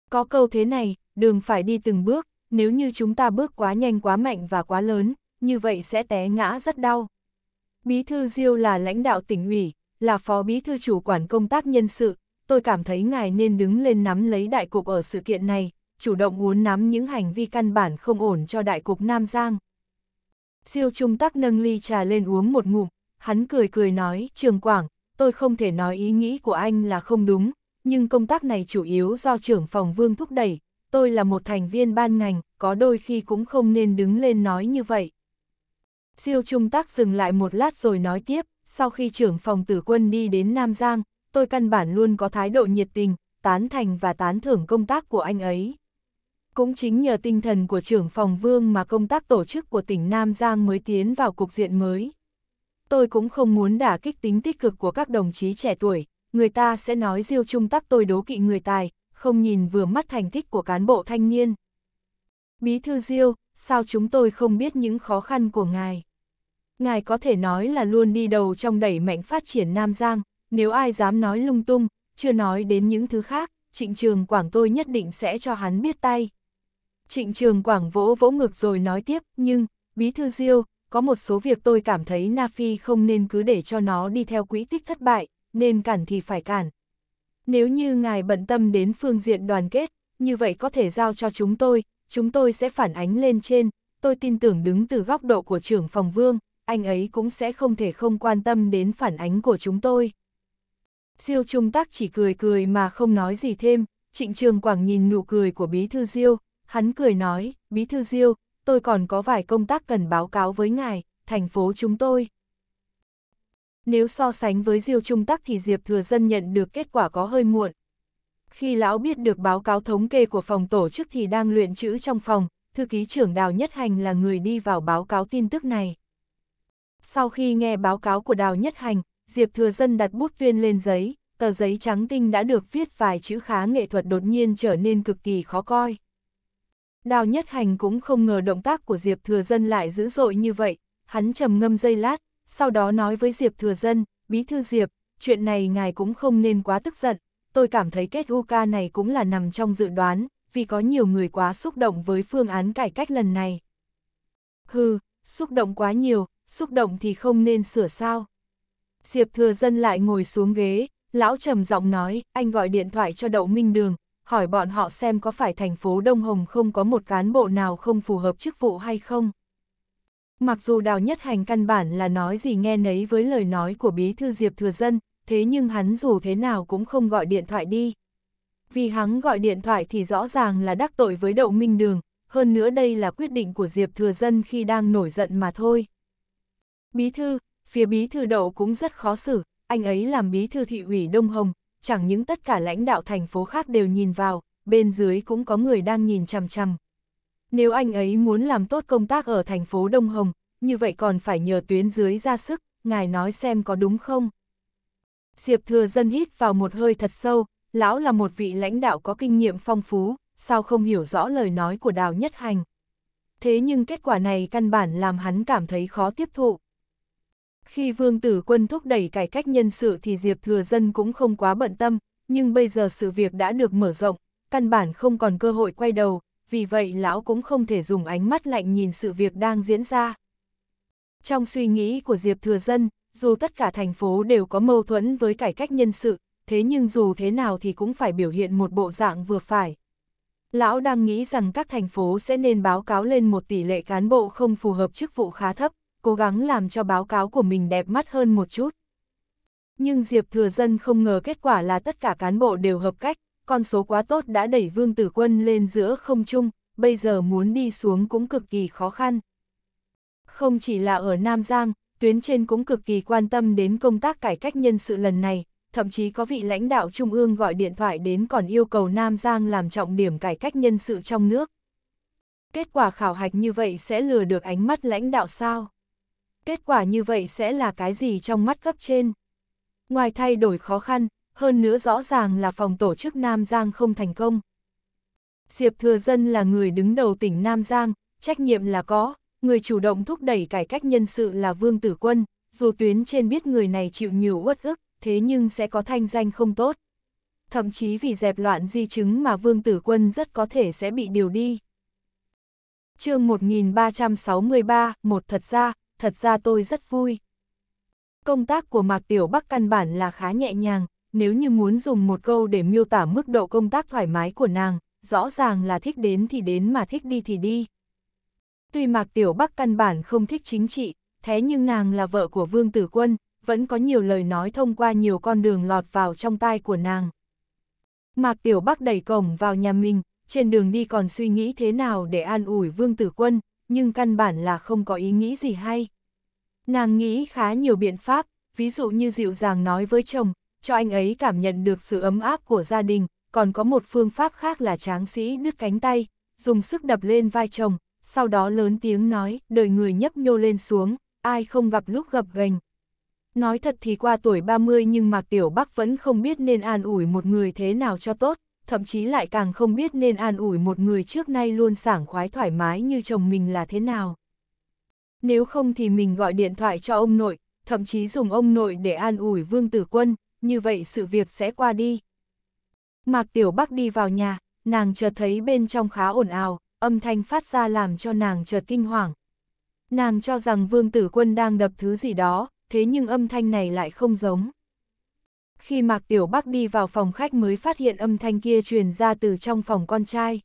Có câu thế này, đường phải đi từng bước, nếu như chúng ta bước quá nhanh quá mạnh và quá lớn, như vậy sẽ té ngã rất đau. Bí thư Diêu là lãnh đạo tỉnh ủy, là phó bí thư chủ quản công tác nhân sự, tôi cảm thấy ngài nên đứng lên nắm lấy đại cục ở sự kiện này, chủ động muốn nắm những hành vi căn bản không ổn cho đại cục Nam Giang. Siêu Trung Tắc nâng ly trà lên uống một ngụm, hắn cười cười nói, Trường Quảng, tôi không thể nói ý nghĩ của anh là không đúng, nhưng công tác này chủ yếu do trưởng phòng Vương thúc đẩy, tôi là một thành viên ban ngành, có đôi khi cũng không nên đứng lên nói như vậy. Siêu Trung Tắc dừng lại một lát rồi nói tiếp, sau khi trưởng phòng tử quân đi đến Nam Giang, tôi căn bản luôn có thái độ nhiệt tình, tán thành và tán thưởng công tác của anh ấy. Cũng chính nhờ tinh thần của trưởng phòng vương mà công tác tổ chức của tỉnh Nam Giang mới tiến vào cục diện mới. Tôi cũng không muốn đả kích tính tích cực của các đồng chí trẻ tuổi, người ta sẽ nói diêu trung tắc tôi đố kỵ người tài, không nhìn vừa mắt thành tích của cán bộ thanh niên. Bí thư diêu, sao chúng tôi không biết những khó khăn của ngài? ngài có thể nói là luôn đi đầu trong đẩy mạnh phát triển Nam Giang, nếu ai dám nói lung tung, chưa nói đến những thứ khác, trịnh trường quảng tôi nhất định sẽ cho hắn biết tay. Trịnh trường quảng vỗ vỗ ngực rồi nói tiếp, nhưng, bí thư diêu, có một số việc tôi cảm thấy Na Phi không nên cứ để cho nó đi theo quỹ tích thất bại, nên cản thì phải cản. Nếu như ngài bận tâm đến phương diện đoàn kết, như vậy có thể giao cho chúng tôi, chúng tôi sẽ phản ánh lên trên, tôi tin tưởng đứng từ góc độ của trưởng phòng vương, anh ấy cũng sẽ không thể không quan tâm đến phản ánh của chúng tôi. Diêu Trung Tắc chỉ cười cười mà không nói gì thêm, Trịnh Trường Quảng nhìn nụ cười của Bí Thư Diêu, hắn cười nói, Bí Thư Diêu, tôi còn có vài công tác cần báo cáo với ngài, thành phố chúng tôi. Nếu so sánh với Diêu Trung Tắc thì Diệp Thừa Dân nhận được kết quả có hơi muộn. Khi lão biết được báo cáo thống kê của phòng tổ chức thì đang luyện chữ trong phòng, thư ký trưởng đào nhất hành là người đi vào báo cáo tin tức này. Sau khi nghe báo cáo của Đào Nhất Hành, Diệp Thừa Dân đặt bút tuyên lên giấy, tờ giấy trắng tinh đã được viết vài chữ khá nghệ thuật đột nhiên trở nên cực kỳ khó coi. Đào Nhất Hành cũng không ngờ động tác của Diệp Thừa Dân lại dữ dội như vậy, hắn trầm ngâm dây lát, sau đó nói với Diệp Thừa Dân, Bí Thư Diệp, chuyện này ngài cũng không nên quá tức giận, tôi cảm thấy kết UK này cũng là nằm trong dự đoán, vì có nhiều người quá xúc động với phương án cải cách lần này. Hừ, xúc động quá nhiều, xúc động thì không nên sửa sao. Diệp thừa dân lại ngồi xuống ghế, lão trầm giọng nói, anh gọi điện thoại cho đậu minh đường, hỏi bọn họ xem có phải thành phố Đông Hồng không có một cán bộ nào không phù hợp chức vụ hay không. Mặc dù đào nhất hành căn bản là nói gì nghe nấy với lời nói của bí thư Diệp Thừa Dân, thế nhưng hắn dù thế nào cũng không gọi điện thoại đi. Vì hắn gọi điện thoại thì rõ ràng là đắc tội với đậu minh đường, hơn nữa đây là quyết định của Diệp Thừa Dân khi đang nổi giận mà thôi. Bí thư, phía bí thư đậu cũng rất khó xử, anh ấy làm bí thư thị ủy Đông Hồng, chẳng những tất cả lãnh đạo thành phố khác đều nhìn vào, bên dưới cũng có người đang nhìn chằm chằm. Nếu anh ấy muốn làm tốt công tác ở thành phố Đông Hồng, như vậy còn phải nhờ tuyến dưới ra sức, ngài nói xem có đúng không? Diệp Thừa Dân hít vào một hơi thật sâu, lão là một vị lãnh đạo có kinh nghiệm phong phú, sao không hiểu rõ lời nói của Đào Nhất Hành. Thế nhưng kết quả này căn bản làm hắn cảm thấy khó tiếp thụ. Khi Vương Tử Quân thúc đẩy cải cách nhân sự thì Diệp Thừa Dân cũng không quá bận tâm, nhưng bây giờ sự việc đã được mở rộng, căn bản không còn cơ hội quay đầu, vì vậy lão cũng không thể dùng ánh mắt lạnh nhìn sự việc đang diễn ra. Trong suy nghĩ của Diệp Thừa Dân, dù tất cả thành phố đều có mâu thuẫn với cải cách nhân sự, thế nhưng dù thế nào thì cũng phải biểu hiện một bộ dạng vừa phải. Lão đang nghĩ rằng các thành phố sẽ nên báo cáo lên một tỷ lệ cán bộ không phù hợp chức vụ khá thấp, cố gắng làm cho báo cáo của mình đẹp mắt hơn một chút. Nhưng Diệp Thừa Dân không ngờ kết quả là tất cả cán bộ đều hợp cách, con số quá tốt đã đẩy Vương Tử Quân lên giữa không trung, bây giờ muốn đi xuống cũng cực kỳ khó khăn. Không chỉ là ở Nam Giang, tuyến trên cũng cực kỳ quan tâm đến công tác cải cách nhân sự lần này, thậm chí có vị lãnh đạo trung ương gọi điện thoại đến còn yêu cầu Nam Giang làm trọng điểm cải cách nhân sự trong nước. Kết quả khảo hạch như vậy sẽ lừa được ánh mắt lãnh đạo sao? kết quả như vậy sẽ là cái gì trong mắt cấp trên. Ngoài thay đổi khó khăn, hơn nữa rõ ràng là phòng tổ chức Nam Giang không thành công. Diệp Thừa Dân là người đứng đầu tỉnh Nam Giang, trách nhiệm là có, người chủ động thúc đẩy cải cách nhân sự là Vương Tử Quân, dù tuyến trên biết người này chịu nhiều uất ức, thế nhưng sẽ có thanh danh không tốt. Thậm chí vì dẹp loạn di chứng mà Vương Tử Quân rất có thể sẽ bị điều đi. chương 1363, một thật ra, thật ra tôi rất vui. Công tác của Mạc Tiểu Bắc căn bản là khá nhẹ nhàng, nếu như muốn dùng một câu để miêu tả mức độ công tác thoải mái của nàng, rõ ràng là thích đến thì đến mà thích đi thì đi. Tuy Mạc Tiểu Bắc căn bản không thích chính trị, thế nhưng nàng là vợ của Vương Tử Quân, vẫn có nhiều lời nói thông qua nhiều con đường lọt vào trong tai của nàng. Mạc Tiểu Bắc đẩy cổng vào nhà mình, trên đường đi còn suy nghĩ thế nào để an ủi Vương Tử Quân, nhưng căn bản là không có ý nghĩ gì hay. Nàng nghĩ khá nhiều biện pháp, ví dụ như dịu dàng nói với chồng, cho anh ấy cảm nhận được sự ấm áp của gia đình, còn có một phương pháp khác là tráng sĩ đứt cánh tay, dùng sức đập lên vai chồng, sau đó lớn tiếng nói, đời người nhấp nhô lên xuống, ai không gặp lúc gặp gành. Nói thật thì qua tuổi 30 nhưng Mạc Tiểu Bắc vẫn không biết nên an ủi một người thế nào cho tốt, thậm chí lại càng không biết nên an ủi một người trước nay luôn sảng khoái thoải mái như chồng mình là thế nào. Nếu không thì mình gọi điện thoại cho ông nội, thậm chí dùng ông nội để an ủi Vương Tử Quân, như vậy sự việc sẽ qua đi. Mạc Tiểu Bắc đi vào nhà, nàng chợt thấy bên trong khá ồn ào, âm thanh phát ra làm cho nàng chợt kinh hoàng. Nàng cho rằng Vương Tử Quân đang đập thứ gì đó, thế nhưng âm thanh này lại không giống. Khi Mạc Tiểu Bắc đi vào phòng khách mới phát hiện âm thanh kia truyền ra từ trong phòng con trai.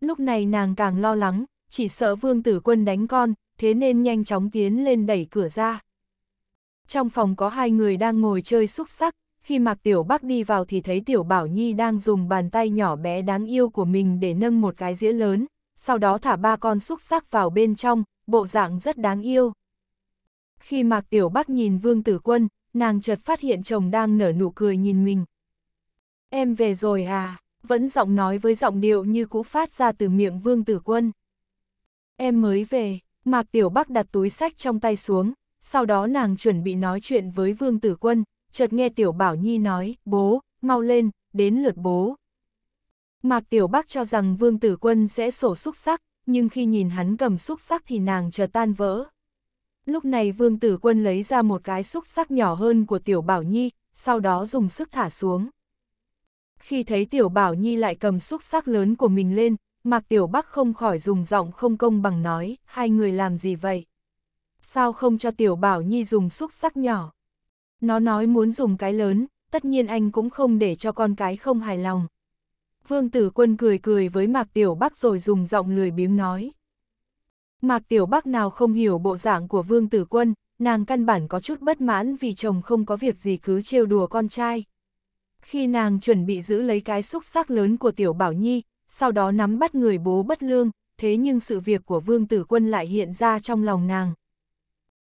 Lúc này nàng càng lo lắng, chỉ sợ Vương Tử Quân đánh con, thế nên nhanh chóng tiến lên đẩy cửa ra. Trong phòng có hai người đang ngồi chơi xúc sắc, khi Mạc Tiểu Bắc đi vào thì thấy Tiểu Bảo Nhi đang dùng bàn tay nhỏ bé đáng yêu của mình để nâng một cái dĩa lớn, sau đó thả ba con xúc sắc vào bên trong, bộ dạng rất đáng yêu. Khi Mạc Tiểu Bắc nhìn Vương Tử Quân, nàng chợt phát hiện chồng đang nở nụ cười nhìn mình. Em về rồi à, vẫn giọng nói với giọng điệu như cũ phát ra từ miệng Vương Tử Quân. Em mới về, Mạc Tiểu Bắc đặt túi sách trong tay xuống, sau đó nàng chuẩn bị nói chuyện với Vương Tử Quân, chợt nghe Tiểu Bảo Nhi nói, bố, mau lên, đến lượt bố. Mạc Tiểu Bắc cho rằng Vương Tử Quân sẽ sổ xúc sắc, nhưng khi nhìn hắn cầm xúc sắc thì nàng chợt tan vỡ. Lúc này vương tử quân lấy ra một cái xúc sắc nhỏ hơn của tiểu bảo nhi, sau đó dùng sức thả xuống. Khi thấy tiểu bảo nhi lại cầm xúc sắc lớn của mình lên, Mạc Tiểu Bắc không khỏi dùng giọng không công bằng nói, hai người làm gì vậy? Sao không cho Tiểu Bảo Nhi dùng xúc sắc nhỏ? Nó nói muốn dùng cái lớn, tất nhiên anh cũng không để cho con cái không hài lòng. Vương Tử Quân cười cười với Mạc Tiểu Bắc rồi dùng giọng lười biếng nói. Mạc Tiểu Bắc nào không hiểu bộ dạng của Vương Tử Quân, nàng căn bản có chút bất mãn vì chồng không có việc gì cứ trêu đùa con trai. Khi nàng chuẩn bị giữ lấy cái xúc sắc lớn của Tiểu Bảo Nhi, sau đó nắm bắt người bố bất lương, thế nhưng sự việc của Vương Tử Quân lại hiện ra trong lòng nàng.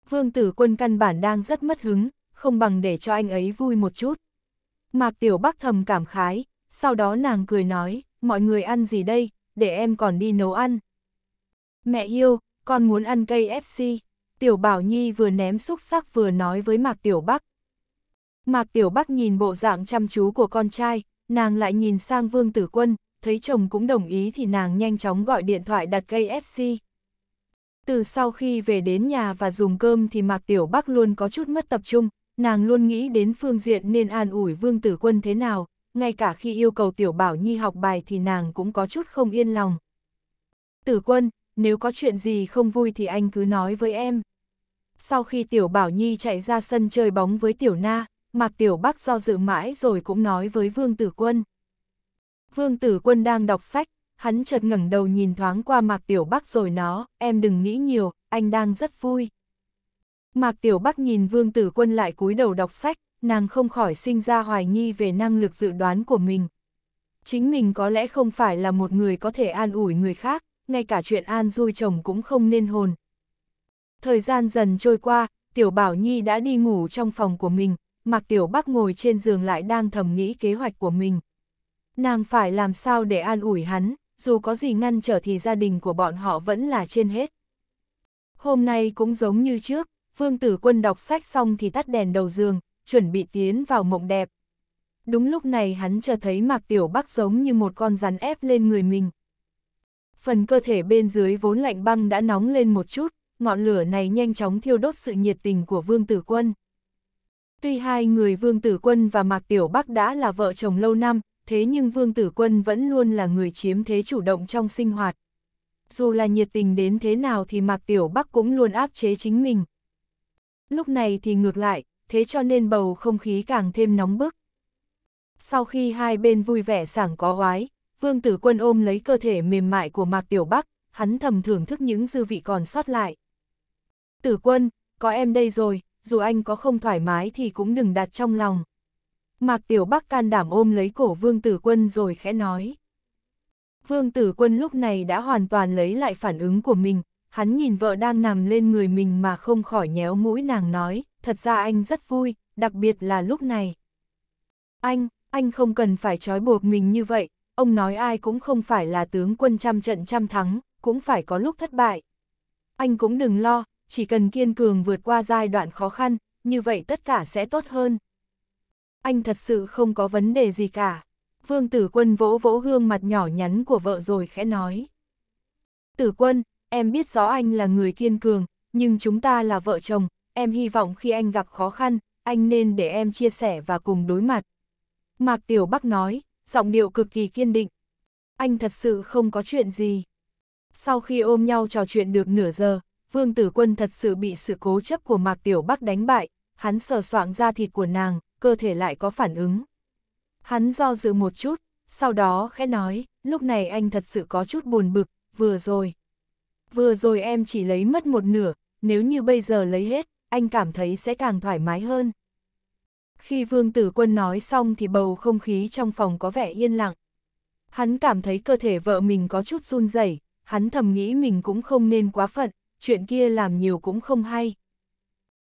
Vương Tử Quân căn bản đang rất mất hứng, không bằng để cho anh ấy vui một chút. Mạc Tiểu Bắc thầm cảm khái, sau đó nàng cười nói, mọi người ăn gì đây, để em còn đi nấu ăn. Mẹ yêu, con muốn ăn cây FC. Tiểu Bảo Nhi vừa ném xúc sắc vừa nói với Mạc Tiểu Bắc. Mạc Tiểu Bắc nhìn bộ dạng chăm chú của con trai, nàng lại nhìn sang Vương Tử Quân, thấy chồng cũng đồng ý thì nàng nhanh chóng gọi điện thoại đặt cây FC. Từ sau khi về đến nhà và dùng cơm thì Mạc Tiểu Bắc luôn có chút mất tập trung, nàng luôn nghĩ đến phương diện nên an ủi Vương Tử Quân thế nào, ngay cả khi yêu cầu Tiểu Bảo Nhi học bài thì nàng cũng có chút không yên lòng. Tử Quân, nếu có chuyện gì không vui thì anh cứ nói với em. Sau khi Tiểu Bảo Nhi chạy ra sân chơi bóng với Tiểu Na, Mạc Tiểu Bắc do dự mãi rồi cũng nói với Vương Tử Quân. Vương Tử Quân đang đọc sách, hắn chợt ngẩng đầu nhìn thoáng qua Mạc Tiểu Bắc rồi nó, em đừng nghĩ nhiều, anh đang rất vui. Mạc Tiểu Bắc nhìn Vương Tử Quân lại cúi đầu đọc sách, nàng không khỏi sinh ra hoài nghi về năng lực dự đoán của mình. Chính mình có lẽ không phải là một người có thể an ủi người khác, ngay cả chuyện An Dui chồng cũng không nên hồn. Thời gian dần trôi qua, Tiểu Bảo Nhi đã đi ngủ trong phòng của mình, mặc Tiểu Bắc ngồi trên giường lại đang thầm nghĩ kế hoạch của mình. Nàng phải làm sao để an ủi hắn, dù có gì ngăn trở thì gia đình của bọn họ vẫn là trên hết. Hôm nay cũng giống như trước, Phương Tử Quân đọc sách xong thì tắt đèn đầu giường, chuẩn bị tiến vào mộng đẹp. Đúng lúc này hắn chờ thấy Mạc Tiểu Bắc giống như một con rắn ép lên người mình, phần cơ thể bên dưới vốn lạnh băng đã nóng lên một chút, ngọn lửa này nhanh chóng thiêu đốt sự nhiệt tình của Vương Tử Quân. Tuy hai người Vương Tử Quân và Mạc Tiểu Bắc đã là vợ chồng lâu năm, thế nhưng Vương Tử Quân vẫn luôn là người chiếm thế chủ động trong sinh hoạt. Dù là nhiệt tình đến thế nào thì Mạc Tiểu Bắc cũng luôn áp chế chính mình. Lúc này thì ngược lại, thế cho nên bầu không khí càng thêm nóng bức. Sau khi hai bên vui vẻ sảng có hoái Vương Tử Quân ôm lấy cơ thể mềm mại của Mạc Tiểu Bắc, hắn thầm thưởng thức những dư vị còn sót lại. Tử Quân, có em đây rồi, dù anh có không thoải mái thì cũng đừng đặt trong lòng. Mạc Tiểu Bắc can đảm ôm lấy cổ Vương Tử Quân rồi khẽ nói. Vương Tử Quân lúc này đã hoàn toàn lấy lại phản ứng của mình, hắn nhìn vợ đang nằm lên người mình mà không khỏi nhéo mũi nàng nói, thật ra anh rất vui, đặc biệt là lúc này. Anh, anh không cần phải trói buộc mình như vậy, ông nói ai cũng không phải là tướng quân trăm trận trăm thắng, cũng phải có lúc thất bại. Anh cũng đừng lo, chỉ cần kiên cường vượt qua giai đoạn khó khăn, như vậy tất cả sẽ tốt hơn. Anh thật sự không có vấn đề gì cả. Vương Tử Quân vỗ vỗ gương mặt nhỏ nhắn của vợ rồi khẽ nói. Tử Quân, em biết rõ anh là người kiên cường, nhưng chúng ta là vợ chồng, em hy vọng khi anh gặp khó khăn, anh nên để em chia sẻ và cùng đối mặt. Mạc Tiểu Bắc nói, giọng điệu cực kỳ kiên định. Anh thật sự không có chuyện gì. Sau khi ôm nhau trò chuyện được nửa giờ, Vương Tử Quân thật sự bị sự cố chấp của Mạc Tiểu Bắc đánh bại, hắn sờ soạng ra thịt của nàng, cơ thể lại có phản ứng. Hắn do dự một chút, sau đó khẽ nói, lúc này anh thật sự có chút buồn bực, vừa rồi. Vừa rồi em chỉ lấy mất một nửa, nếu như bây giờ lấy hết, anh cảm thấy sẽ càng thoải mái hơn. Khi Vương Tử Quân nói xong thì bầu không khí trong phòng có vẻ yên lặng. Hắn cảm thấy cơ thể vợ mình có chút run rẩy, hắn thầm nghĩ mình cũng không nên quá phận, chuyện kia làm nhiều cũng không hay.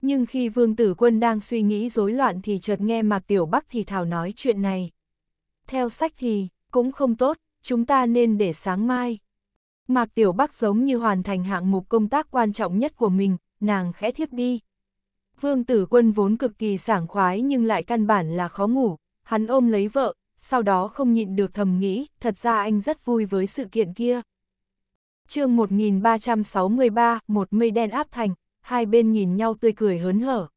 Nhưng khi Vương Tử Quân đang suy nghĩ rối loạn thì chợt nghe Mạc Tiểu Bắc thì thảo nói chuyện này. Theo sách thì, cũng không tốt, chúng ta nên để sáng mai. Mạc Tiểu Bắc giống như hoàn thành hạng mục công tác quan trọng nhất của mình, nàng khẽ thiếp đi, Vương tử quân vốn cực kỳ sảng khoái nhưng lại căn bản là khó ngủ, hắn ôm lấy vợ, sau đó không nhịn được thầm nghĩ, thật ra anh rất vui với sự kiện kia. chương 1363, một mây đen áp thành, hai bên nhìn nhau tươi cười hớn hở.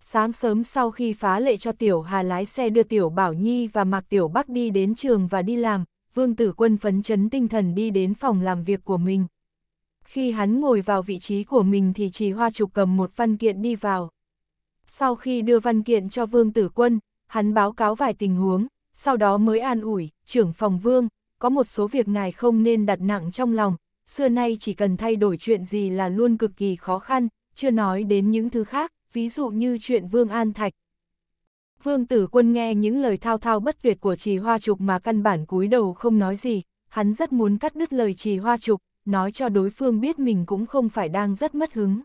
Sáng sớm sau khi phá lệ cho Tiểu Hà lái xe đưa Tiểu Bảo Nhi và Mạc Tiểu Bắc đi đến trường và đi làm, Vương Tử Quân phấn chấn tinh thần đi đến phòng làm việc của mình. Khi hắn ngồi vào vị trí của mình thì Trì Hoa Trục cầm một văn kiện đi vào. Sau khi đưa văn kiện cho Vương Tử Quân, hắn báo cáo vài tình huống, sau đó mới an ủi, trưởng phòng Vương, có một số việc ngài không nên đặt nặng trong lòng, xưa nay chỉ cần thay đổi chuyện gì là luôn cực kỳ khó khăn, chưa nói đến những thứ khác, ví dụ như chuyện Vương An Thạch. Vương Tử Quân nghe những lời thao thao bất tuyệt của Trì Hoa Trục mà căn bản cúi đầu không nói gì, hắn rất muốn cắt đứt lời Trì Hoa Trục, nói cho đối phương biết mình cũng không phải đang rất mất hứng.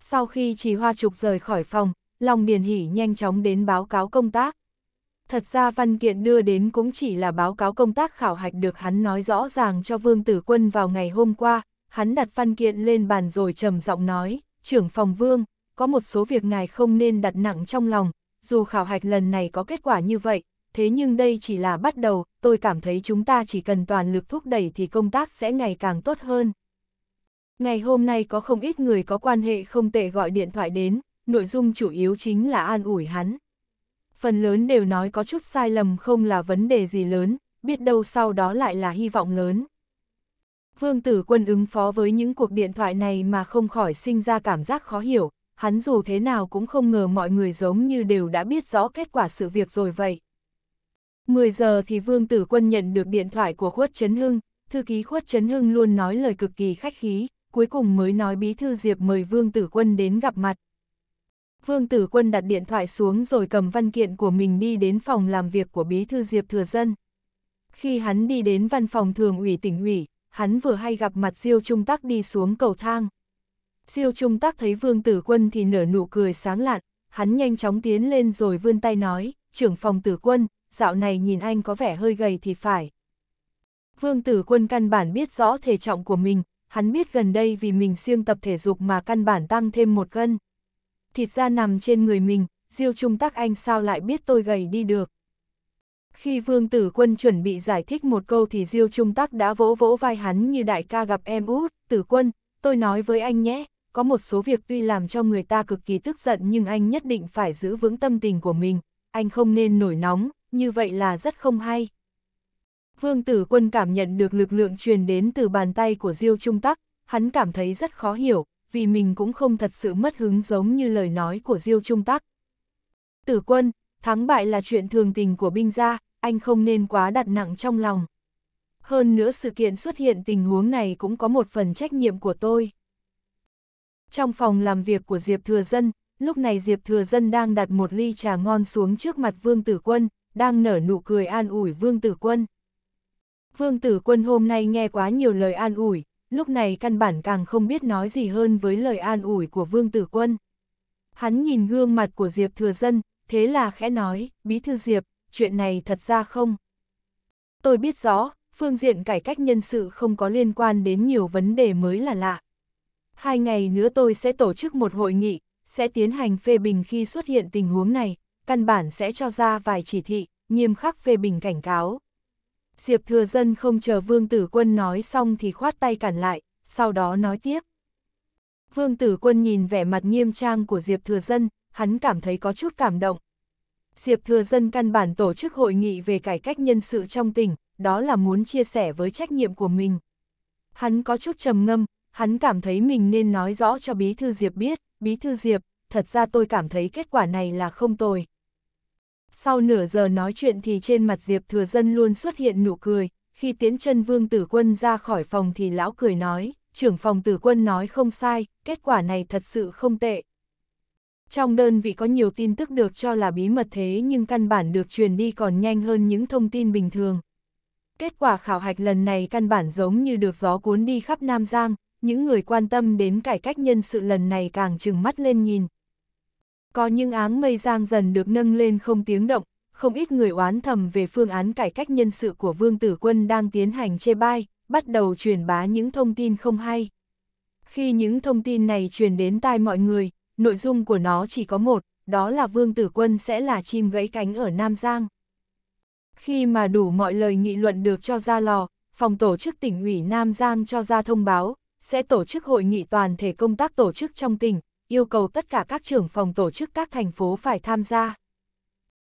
Sau khi Trì Hoa Trục rời khỏi phòng, Long Điền Hỷ nhanh chóng đến báo cáo công tác. Thật ra văn kiện đưa đến cũng chỉ là báo cáo công tác khảo hạch được hắn nói rõ ràng cho Vương Tử Quân vào ngày hôm qua, hắn đặt văn kiện lên bàn rồi trầm giọng nói, trưởng phòng Vương, có một số việc ngài không nên đặt nặng trong lòng, dù khảo hạch lần này có kết quả như vậy, thế nhưng đây chỉ là bắt đầu, tôi cảm thấy chúng ta chỉ cần toàn lực thúc đẩy thì công tác sẽ ngày càng tốt hơn. Ngày hôm nay có không ít người có quan hệ không tệ gọi điện thoại đến, nội dung chủ yếu chính là an ủi hắn. Phần lớn đều nói có chút sai lầm không là vấn đề gì lớn, biết đâu sau đó lại là hy vọng lớn. Vương tử quân ứng phó với những cuộc điện thoại này mà không khỏi sinh ra cảm giác khó hiểu, hắn dù thế nào cũng không ngờ mọi người giống như đều đã biết rõ kết quả sự việc rồi vậy. 10 giờ thì Vương Tử Quân nhận được điện thoại của Khuất Trấn Hưng, thư ký Khuất Trấn Hưng luôn nói lời cực kỳ khách khí, cuối cùng mới nói Bí Thư Diệp mời Vương Tử Quân đến gặp mặt. Vương Tử Quân đặt điện thoại xuống rồi cầm văn kiện của mình đi đến phòng làm việc của Bí Thư Diệp Thừa Dân. Khi hắn đi đến văn phòng thường ủy tỉnh ủy, hắn vừa hay gặp mặt Diêu Trung Tắc đi xuống cầu thang. Diêu Trung Tắc thấy Vương Tử Quân thì nở nụ cười sáng lạn, hắn nhanh chóng tiến lên rồi vươn tay nói, trưởng phòng Tử Quân, dạo này nhìn anh có vẻ hơi gầy thì phải. Vương tử quân căn bản biết rõ thể trọng của mình, hắn biết gần đây vì mình siêng tập thể dục mà căn bản tăng thêm một cân. Thịt da nằm trên người mình, diêu trung tắc anh sao lại biết tôi gầy đi được. Khi vương tử quân chuẩn bị giải thích một câu thì diêu trung tắc đã vỗ vỗ vai hắn như đại ca gặp em út, tử quân, tôi nói với anh nhé, có một số việc tuy làm cho người ta cực kỳ tức giận nhưng anh nhất định phải giữ vững tâm tình của mình, anh không nên nổi nóng, như vậy là rất không hay. Vương tử quân cảm nhận được lực lượng truyền đến từ bàn tay của Diêu Trung Tắc, hắn cảm thấy rất khó hiểu, vì mình cũng không thật sự mất hứng giống như lời nói của Diêu Trung Tắc. Tử quân, thắng bại là chuyện thường tình của binh gia, anh không nên quá đặt nặng trong lòng. Hơn nữa sự kiện xuất hiện tình huống này cũng có một phần trách nhiệm của tôi. Trong phòng làm việc của Diệp Thừa Dân, lúc này Diệp Thừa Dân đang đặt một ly trà ngon xuống trước mặt Vương Tử Quân, đang nở nụ cười an ủi Vương Tử Quân. Vương Tử Quân hôm nay nghe quá nhiều lời an ủi, lúc này căn bản càng không biết nói gì hơn với lời an ủi của Vương Tử Quân. Hắn nhìn gương mặt của Diệp Thừa Dân, thế là khẽ nói, Bí Thư Diệp, chuyện này thật ra không? Tôi biết rõ, phương diện cải cách nhân sự không có liên quan đến nhiều vấn đề mới là lạ. Hai ngày nữa tôi sẽ tổ chức một hội nghị, sẽ tiến hành phê bình khi xuất hiện tình huống này, căn bản sẽ cho ra vài chỉ thị, nghiêm khắc về bình cảnh cáo. Diệp Thừa Dân không chờ Vương Tử Quân nói xong thì khoát tay cản lại, sau đó nói tiếp. Vương Tử Quân nhìn vẻ mặt nghiêm trang của Diệp Thừa Dân, hắn cảm thấy có chút cảm động. Diệp Thừa Dân căn bản tổ chức hội nghị về cải cách nhân sự trong tỉnh, đó là muốn chia sẻ với trách nhiệm của mình. Hắn có chút trầm ngâm, hắn cảm thấy mình nên nói rõ cho Bí Thư Diệp biết, Bí Thư Diệp, thật ra tôi cảm thấy kết quả này là không tồi. Sau nửa giờ nói chuyện thì trên mặt Diệp Thừa Dân luôn xuất hiện nụ cười, khi tiến chân Vương Tử Quân ra khỏi phòng thì lão cười nói, trưởng phòng Tử Quân nói không sai, kết quả này thật sự không tệ. Trong đơn vị có nhiều tin tức được cho là bí mật thế nhưng căn bản được truyền đi còn nhanh hơn những thông tin bình thường. Kết quả khảo hạch lần này căn bản giống như được gió cuốn đi khắp Nam Giang, những người quan tâm đến cải cách nhân sự lần này càng trừng mắt lên nhìn, có những án mây giang dần được nâng lên không tiếng động, không ít người oán thầm về phương án cải cách nhân sự của Vương Tử Quân đang tiến hành chê bai, bắt đầu truyền bá những thông tin không hay. Khi những thông tin này truyền đến tai mọi người, nội dung của nó chỉ có một, đó là Vương Tử Quân sẽ là chim gãy cánh ở Nam Giang. Khi mà đủ mọi lời nghị luận được cho ra lò, phòng tổ chức tỉnh ủy Nam Giang cho ra thông báo, sẽ tổ chức hội nghị toàn thể công tác tổ chức trong tỉnh, yêu cầu tất cả các trưởng phòng tổ chức các thành phố phải tham gia.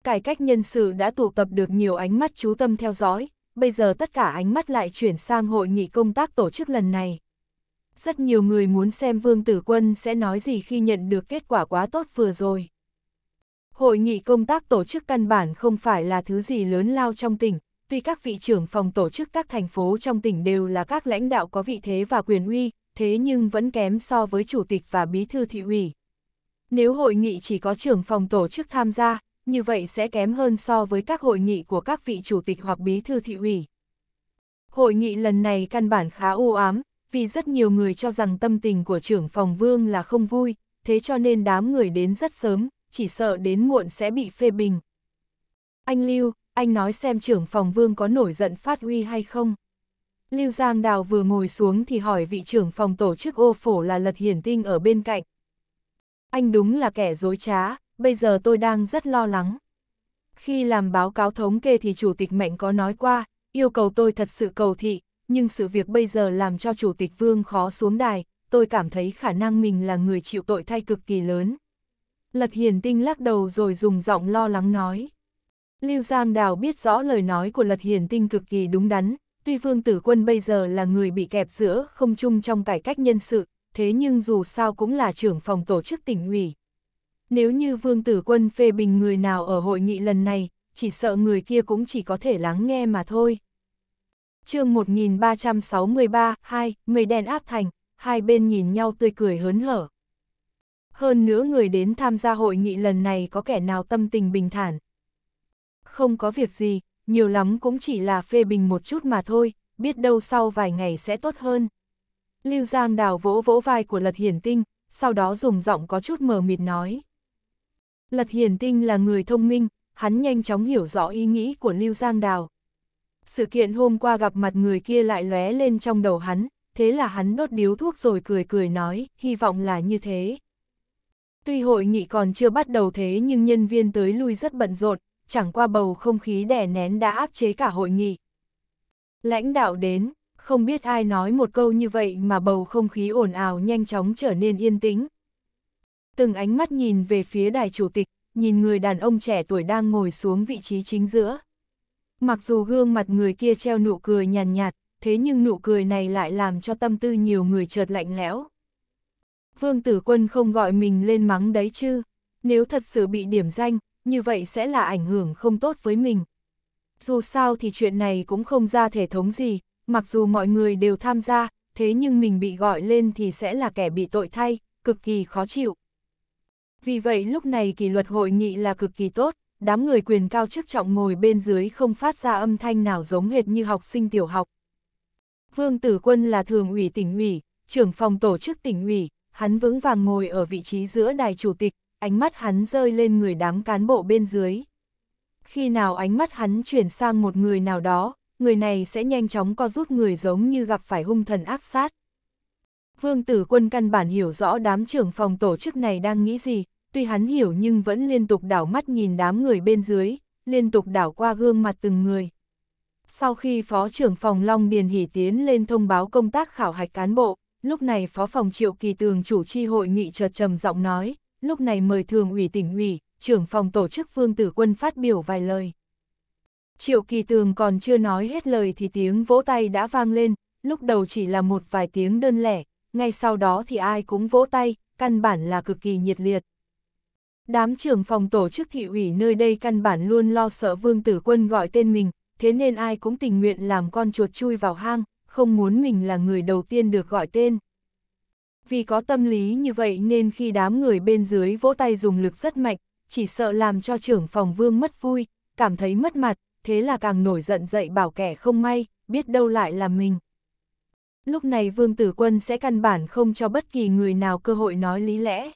Cải cách nhân sự đã tụ tập được nhiều ánh mắt chú tâm theo dõi, bây giờ tất cả ánh mắt lại chuyển sang hội nghị công tác tổ chức lần này. Rất nhiều người muốn xem Vương Tử Quân sẽ nói gì khi nhận được kết quả quá tốt vừa rồi. Hội nghị công tác tổ chức căn bản không phải là thứ gì lớn lao trong tỉnh, tuy các vị trưởng phòng tổ chức các thành phố trong tỉnh đều là các lãnh đạo có vị thế và quyền uy, thế nhưng vẫn kém so với chủ tịch và bí thư thị ủy. Nếu hội nghị chỉ có trưởng phòng tổ chức tham gia, như vậy sẽ kém hơn so với các hội nghị của các vị chủ tịch hoặc bí thư thị ủy. Hội nghị lần này căn bản khá u ám, vì rất nhiều người cho rằng tâm tình của trưởng phòng vương là không vui, thế cho nên đám người đến rất sớm, chỉ sợ đến muộn sẽ bị phê bình. Anh Lưu, anh nói xem trưởng phòng vương có nổi giận phát huy hay không? Lưu Giang Đào vừa ngồi xuống thì hỏi vị trưởng phòng tổ chức ô phổ là Lật Hiển Tinh ở bên cạnh. Anh đúng là kẻ dối trá, bây giờ tôi đang rất lo lắng. Khi làm báo cáo thống kê thì chủ tịch Mạnh có nói qua, yêu cầu tôi thật sự cầu thị, nhưng sự việc bây giờ làm cho chủ tịch Vương khó xuống đài, tôi cảm thấy khả năng mình là người chịu tội thay cực kỳ lớn. Lật Hiển Tinh lắc đầu rồi dùng giọng lo lắng nói. Lưu Giang Đào biết rõ lời nói của Lật Hiển Tinh cực kỳ đúng đắn, Tuy Vương Tử Quân bây giờ là người bị kẹp giữa không chung trong cải cách nhân sự, thế nhưng dù sao cũng là trưởng phòng tổ chức tỉnh ủy. Nếu như Vương Tử Quân phê bình người nào ở hội nghị lần này, chỉ sợ người kia cũng chỉ có thể lắng nghe mà thôi. chương 1363, hai người đen áp thành, hai bên nhìn nhau tươi cười hớn hở. Hơn nữa người đến tham gia hội nghị lần này có kẻ nào tâm tình bình thản. Không có việc gì, nhiều lắm cũng chỉ là phê bình một chút mà thôi, biết đâu sau vài ngày sẽ tốt hơn. Lưu Giang Đào vỗ vỗ vai của Lật Hiển Tinh, sau đó dùng giọng có chút mờ mịt nói. Lật Hiển Tinh là người thông minh, hắn nhanh chóng hiểu rõ ý nghĩ của Lưu Giang Đào. Sự kiện hôm qua gặp mặt người kia lại lóe lên trong đầu hắn, thế là hắn đốt điếu thuốc rồi cười cười nói, hy vọng là như thế. Tuy hội nghị còn chưa bắt đầu thế nhưng nhân viên tới lui rất bận rộn, chẳng qua bầu không khí đè nén đã áp chế cả hội nghị. Lãnh đạo đến, không biết ai nói một câu như vậy mà bầu không khí ồn ào nhanh chóng trở nên yên tĩnh. Từng ánh mắt nhìn về phía đài chủ tịch, nhìn người đàn ông trẻ tuổi đang ngồi xuống vị trí chính giữa. Mặc dù gương mặt người kia treo nụ cười nhàn nhạt, thế nhưng nụ cười này lại làm cho tâm tư nhiều người chợt lạnh lẽo. Vương Tử Quân không gọi mình lên mắng đấy chứ, nếu thật sự bị điểm danh, như vậy sẽ là ảnh hưởng không tốt với mình. Dù sao thì chuyện này cũng không ra thể thống gì, mặc dù mọi người đều tham gia, thế nhưng mình bị gọi lên thì sẽ là kẻ bị tội thay, cực kỳ khó chịu. Vì vậy lúc này kỷ luật hội nghị là cực kỳ tốt, đám người quyền cao chức trọng ngồi bên dưới không phát ra âm thanh nào giống hệt như học sinh tiểu học. Vương Tử Quân là thường ủy tỉnh ủy, trưởng phòng tổ chức tỉnh ủy, hắn vững vàng ngồi ở vị trí giữa đài chủ tịch, ánh mắt hắn rơi lên người đám cán bộ bên dưới. Khi nào ánh mắt hắn chuyển sang một người nào đó, người này sẽ nhanh chóng co rút người giống như gặp phải hung thần ác sát. Vương tử quân căn bản hiểu rõ đám trưởng phòng tổ chức này đang nghĩ gì, tuy hắn hiểu nhưng vẫn liên tục đảo mắt nhìn đám người bên dưới, liên tục đảo qua gương mặt từng người. Sau khi Phó trưởng phòng Long Điền Hỷ tiến lên thông báo công tác khảo hạch cán bộ, lúc này Phó phòng Triệu Kỳ Tường chủ tri hội nghị chợt trầm giọng nói, lúc này mời thường ủy tỉnh ủy, trưởng phòng tổ chức Vương Tử Quân phát biểu vài lời. Triệu Kỳ Tường còn chưa nói hết lời thì tiếng vỗ tay đã vang lên, lúc đầu chỉ là một vài tiếng đơn lẻ, ngay sau đó thì ai cũng vỗ tay, căn bản là cực kỳ nhiệt liệt. Đám trưởng phòng tổ chức thị ủy nơi đây căn bản luôn lo sợ Vương Tử Quân gọi tên mình, thế nên ai cũng tình nguyện làm con chuột chui vào hang, không muốn mình là người đầu tiên được gọi tên. Vì có tâm lý như vậy nên khi đám người bên dưới vỗ tay dùng lực rất mạnh, chỉ sợ làm cho trưởng phòng vương mất vui, cảm thấy mất mặt, thế là càng nổi giận dậy bảo kẻ không may, biết đâu lại là mình. Lúc này vương tử quân sẽ căn bản không cho bất kỳ người nào cơ hội nói lý lẽ.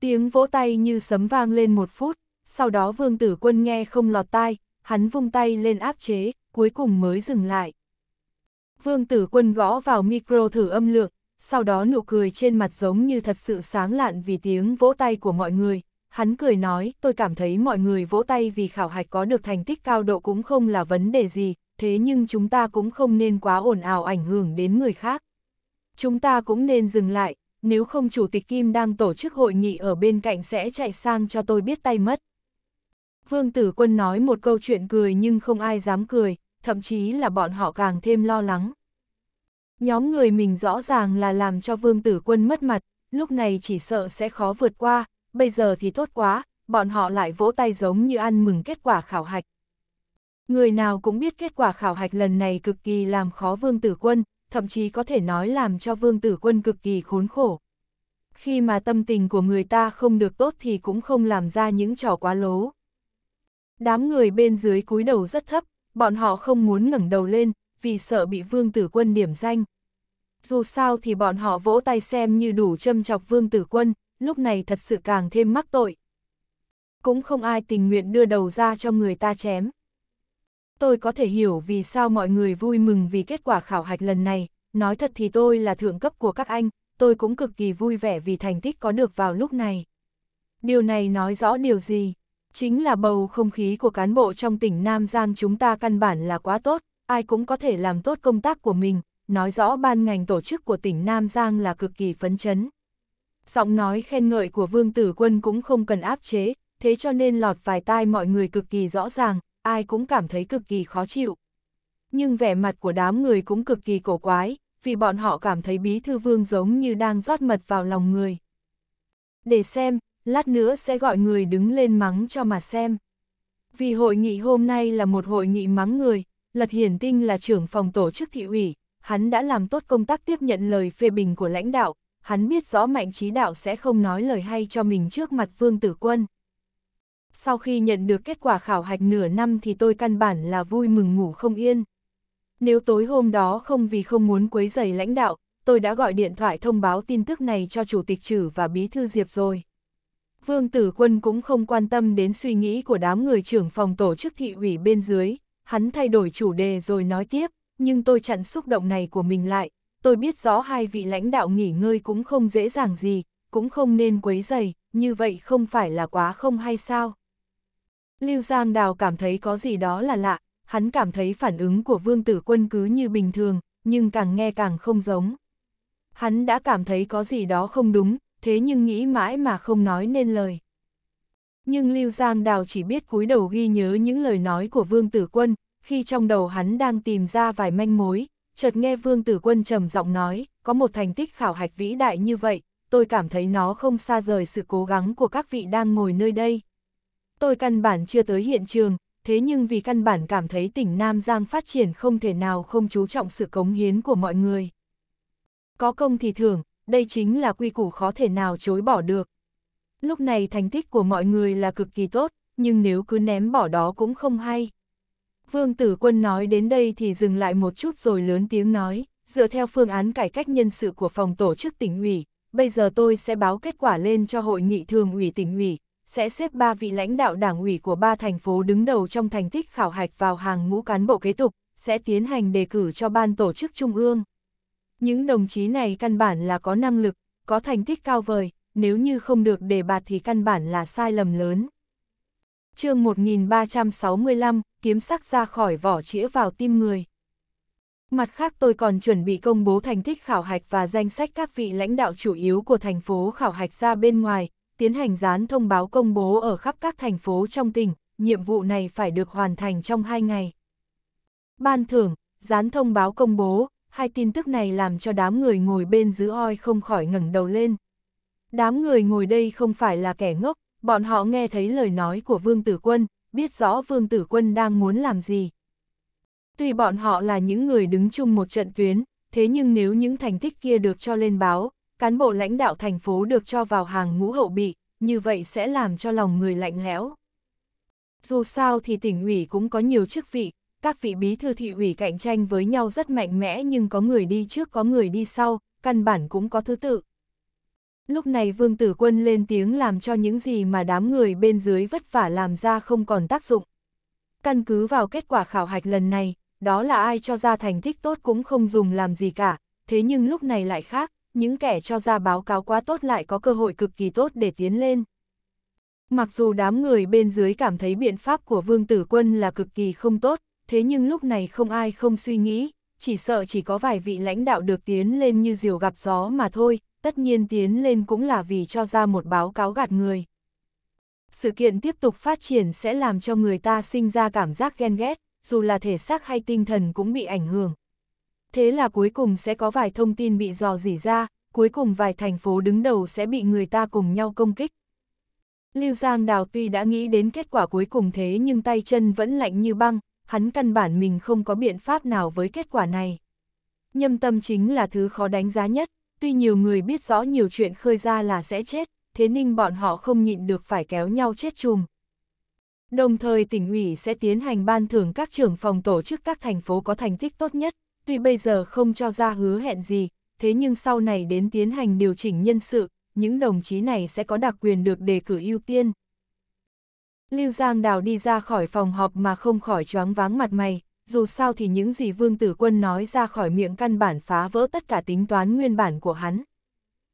Tiếng vỗ tay như sấm vang lên một phút, sau đó vương tử quân nghe không lọt tai, hắn vung tay lên áp chế, cuối cùng mới dừng lại. Vương tử quân gõ vào micro thử âm lượng, sau đó nụ cười trên mặt giống như thật sự sáng lạn vì tiếng vỗ tay của mọi người. Hắn cười nói, tôi cảm thấy mọi người vỗ tay vì khảo hạch có được thành tích cao độ cũng không là vấn đề gì, thế nhưng chúng ta cũng không nên quá ồn ào ảnh hưởng đến người khác. Chúng ta cũng nên dừng lại, nếu không Chủ tịch Kim đang tổ chức hội nghị ở bên cạnh sẽ chạy sang cho tôi biết tay mất. Vương Tử Quân nói một câu chuyện cười nhưng không ai dám cười, thậm chí là bọn họ càng thêm lo lắng. Nhóm người mình rõ ràng là làm cho vương tử quân mất mặt, lúc này chỉ sợ sẽ khó vượt qua, bây giờ thì tốt quá, bọn họ lại vỗ tay giống như ăn mừng kết quả khảo hạch. Người nào cũng biết kết quả khảo hạch lần này cực kỳ làm khó vương tử quân, thậm chí có thể nói làm cho vương tử quân cực kỳ khốn khổ. Khi mà tâm tình của người ta không được tốt thì cũng không làm ra những trò quá lố. Đám người bên dưới cúi đầu rất thấp, bọn họ không muốn ngẩng đầu lên, vì sợ bị vương tử quân điểm danh. Dù sao thì bọn họ vỗ tay xem như đủ châm chọc vương tử quân, lúc này thật sự càng thêm mắc tội. Cũng không ai tình nguyện đưa đầu ra cho người ta chém. Tôi có thể hiểu vì sao mọi người vui mừng vì kết quả khảo hạch lần này, nói thật thì tôi là thượng cấp của các anh, tôi cũng cực kỳ vui vẻ vì thành tích có được vào lúc này. Điều này nói rõ điều gì? Chính là bầu không khí của cán bộ trong tỉnh Nam Giang chúng ta căn bản là quá tốt, ai cũng có thể làm tốt công tác của mình, nói rõ ban ngành tổ chức của tỉnh Nam Giang là cực kỳ phấn chấn. Giọng nói khen ngợi của Vương Tử Quân cũng không cần áp chế, thế cho nên lọt vài tai mọi người cực kỳ rõ ràng, ai cũng cảm thấy cực kỳ khó chịu. Nhưng vẻ mặt của đám người cũng cực kỳ cổ quái, vì bọn họ cảm thấy bí thư vương giống như đang rót mật vào lòng người. Để xem, lát nữa sẽ gọi người đứng lên mắng cho mà xem. Vì hội nghị hôm nay là một hội nghị mắng người, Lật Hiển Tinh là trưởng phòng tổ chức thị ủy, hắn đã làm tốt công tác tiếp nhận lời phê bình của lãnh đạo, hắn biết rõ Mạnh Trí Đạo sẽ không nói lời hay cho mình trước mặt Vương Tử Quân. Sau khi nhận được kết quả khảo hạch nửa năm thì tôi căn bản là vui mừng ngủ không yên. Nếu tối hôm đó không vì không muốn quấy rầy lãnh đạo, tôi đã gọi điện thoại thông báo tin tức này cho Chủ tịch Trử và Bí Thư Diệp rồi. Vương Tử Quân cũng không quan tâm đến suy nghĩ của đám người trưởng phòng tổ chức thị ủy bên dưới, hắn thay đổi chủ đề rồi nói tiếp, nhưng tôi chặn xúc động này của mình lại, tôi biết rõ hai vị lãnh đạo nghỉ ngơi cũng không dễ dàng gì, cũng không nên quấy dày, như vậy không phải là quá không hay sao? Lưu Giang Đào cảm thấy có gì đó là lạ, hắn cảm thấy phản ứng của Vương Tử Quân cứ như bình thường, nhưng càng nghe càng không giống. Hắn đã cảm thấy có gì đó không đúng, thế nhưng nghĩ mãi mà không nói nên lời nhưng Lưu Giang Đào chỉ biết cúi đầu ghi nhớ những lời nói của Vương Tử Quân, khi trong đầu hắn đang tìm ra vài manh mối, chợt nghe Vương Tử Quân trầm giọng nói, có một thành tích khảo hạch vĩ đại như vậy, tôi cảm thấy nó không xa rời sự cố gắng của các vị đang ngồi nơi đây. Tôi căn bản chưa tới hiện trường, thế nhưng vì căn bản cảm thấy tỉnh Nam Giang phát triển không thể nào không chú trọng sự cống hiến của mọi người. Có công thì thưởng, đây chính là quy củ khó thể nào chối bỏ được lúc này thành tích của mọi người là cực kỳ tốt, nhưng nếu cứ ném bỏ đó cũng không hay. Vương Tử Quân nói đến đây thì dừng lại một chút rồi lớn tiếng nói, dựa theo phương án cải cách nhân sự của phòng tổ chức tỉnh ủy, bây giờ tôi sẽ báo kết quả lên cho hội nghị thường ủy tỉnh ủy, sẽ xếp ba vị lãnh đạo đảng ủy của ba thành phố đứng đầu trong thành tích khảo hạch vào hàng ngũ cán bộ kế tục, sẽ tiến hành đề cử cho ban tổ chức trung ương. Những đồng chí này căn bản là có năng lực, có thành tích cao vời, nếu như không được đề bạt thì căn bản là sai lầm lớn. chương 1365, kiếm sắc ra khỏi vỏ chĩa vào tim người. Mặt khác tôi còn chuẩn bị công bố thành tích khảo hạch và danh sách các vị lãnh đạo chủ yếu của thành phố khảo hạch ra bên ngoài, tiến hành dán thông báo công bố ở khắp các thành phố trong tỉnh, nhiệm vụ này phải được hoàn thành trong 2 ngày. Ban thưởng, dán thông báo công bố, hai tin tức này làm cho đám người ngồi bên giữ oi không khỏi ngẩng đầu lên. Đám người ngồi đây không phải là kẻ ngốc, bọn họ nghe thấy lời nói của Vương Tử Quân, biết rõ Vương Tử Quân đang muốn làm gì. Tuy bọn họ là những người đứng chung một trận tuyến, thế nhưng nếu những thành tích kia được cho lên báo, cán bộ lãnh đạo thành phố được cho vào hàng ngũ hậu bị, như vậy sẽ làm cho lòng người lạnh lẽo. Dù sao thì tỉnh ủy cũng có nhiều chức vị, các vị bí thư thị ủy cạnh tranh với nhau rất mạnh mẽ nhưng có người đi trước có người đi sau, căn bản cũng có thứ tự. Lúc này vương tử quân lên tiếng làm cho những gì mà đám người bên dưới vất vả làm ra không còn tác dụng. Căn cứ vào kết quả khảo hạch lần này, đó là ai cho ra thành tích tốt cũng không dùng làm gì cả, thế nhưng lúc này lại khác, những kẻ cho ra báo cáo quá tốt lại có cơ hội cực kỳ tốt để tiến lên. Mặc dù đám người bên dưới cảm thấy biện pháp của vương tử quân là cực kỳ không tốt, thế nhưng lúc này không ai không suy nghĩ, chỉ sợ chỉ có vài vị lãnh đạo được tiến lên như diều gặp gió mà thôi, tất nhiên tiến lên cũng là vì cho ra một báo cáo gạt người. Sự kiện tiếp tục phát triển sẽ làm cho người ta sinh ra cảm giác ghen ghét, dù là thể xác hay tinh thần cũng bị ảnh hưởng. Thế là cuối cùng sẽ có vài thông tin bị dò dỉ ra, cuối cùng vài thành phố đứng đầu sẽ bị người ta cùng nhau công kích. Lưu Giang Đào tuy đã nghĩ đến kết quả cuối cùng thế nhưng tay chân vẫn lạnh như băng, hắn căn bản mình không có biện pháp nào với kết quả này. Nhâm tâm chính là thứ khó đánh giá nhất tuy nhiều người biết rõ nhiều chuyện khơi ra là sẽ chết, thế nhưng bọn họ không nhịn được phải kéo nhau chết chùm. Đồng thời tỉnh ủy sẽ tiến hành ban thưởng các trưởng phòng tổ chức các thành phố có thành tích tốt nhất, tuy bây giờ không cho ra hứa hẹn gì, thế nhưng sau này đến tiến hành điều chỉnh nhân sự, những đồng chí này sẽ có đặc quyền được đề cử ưu tiên. Lưu Giang Đào đi ra khỏi phòng họp mà không khỏi choáng váng mặt mày, dù sao thì những gì Vương Tử Quân nói ra khỏi miệng căn bản phá vỡ tất cả tính toán nguyên bản của hắn.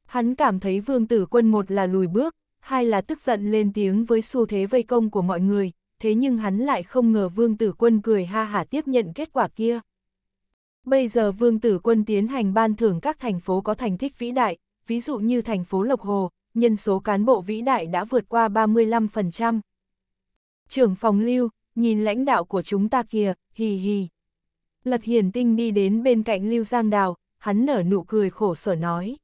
Hắn cảm thấy Vương Tử Quân một là lùi bước, hai là tức giận lên tiếng với xu thế vây công của mọi người, thế nhưng hắn lại không ngờ Vương Tử Quân cười ha hả tiếp nhận kết quả kia. Bây giờ Vương Tử Quân tiến hành ban thưởng các thành phố có thành tích vĩ đại, ví dụ như thành phố Lộc Hồ, nhân số cán bộ vĩ đại đã vượt qua 35%. Trưởng phòng lưu, nhìn lãnh đạo của chúng ta kìa, hì hì. Lật hiền tinh đi đến bên cạnh Lưu Giang Đào, hắn nở nụ cười khổ sở nói.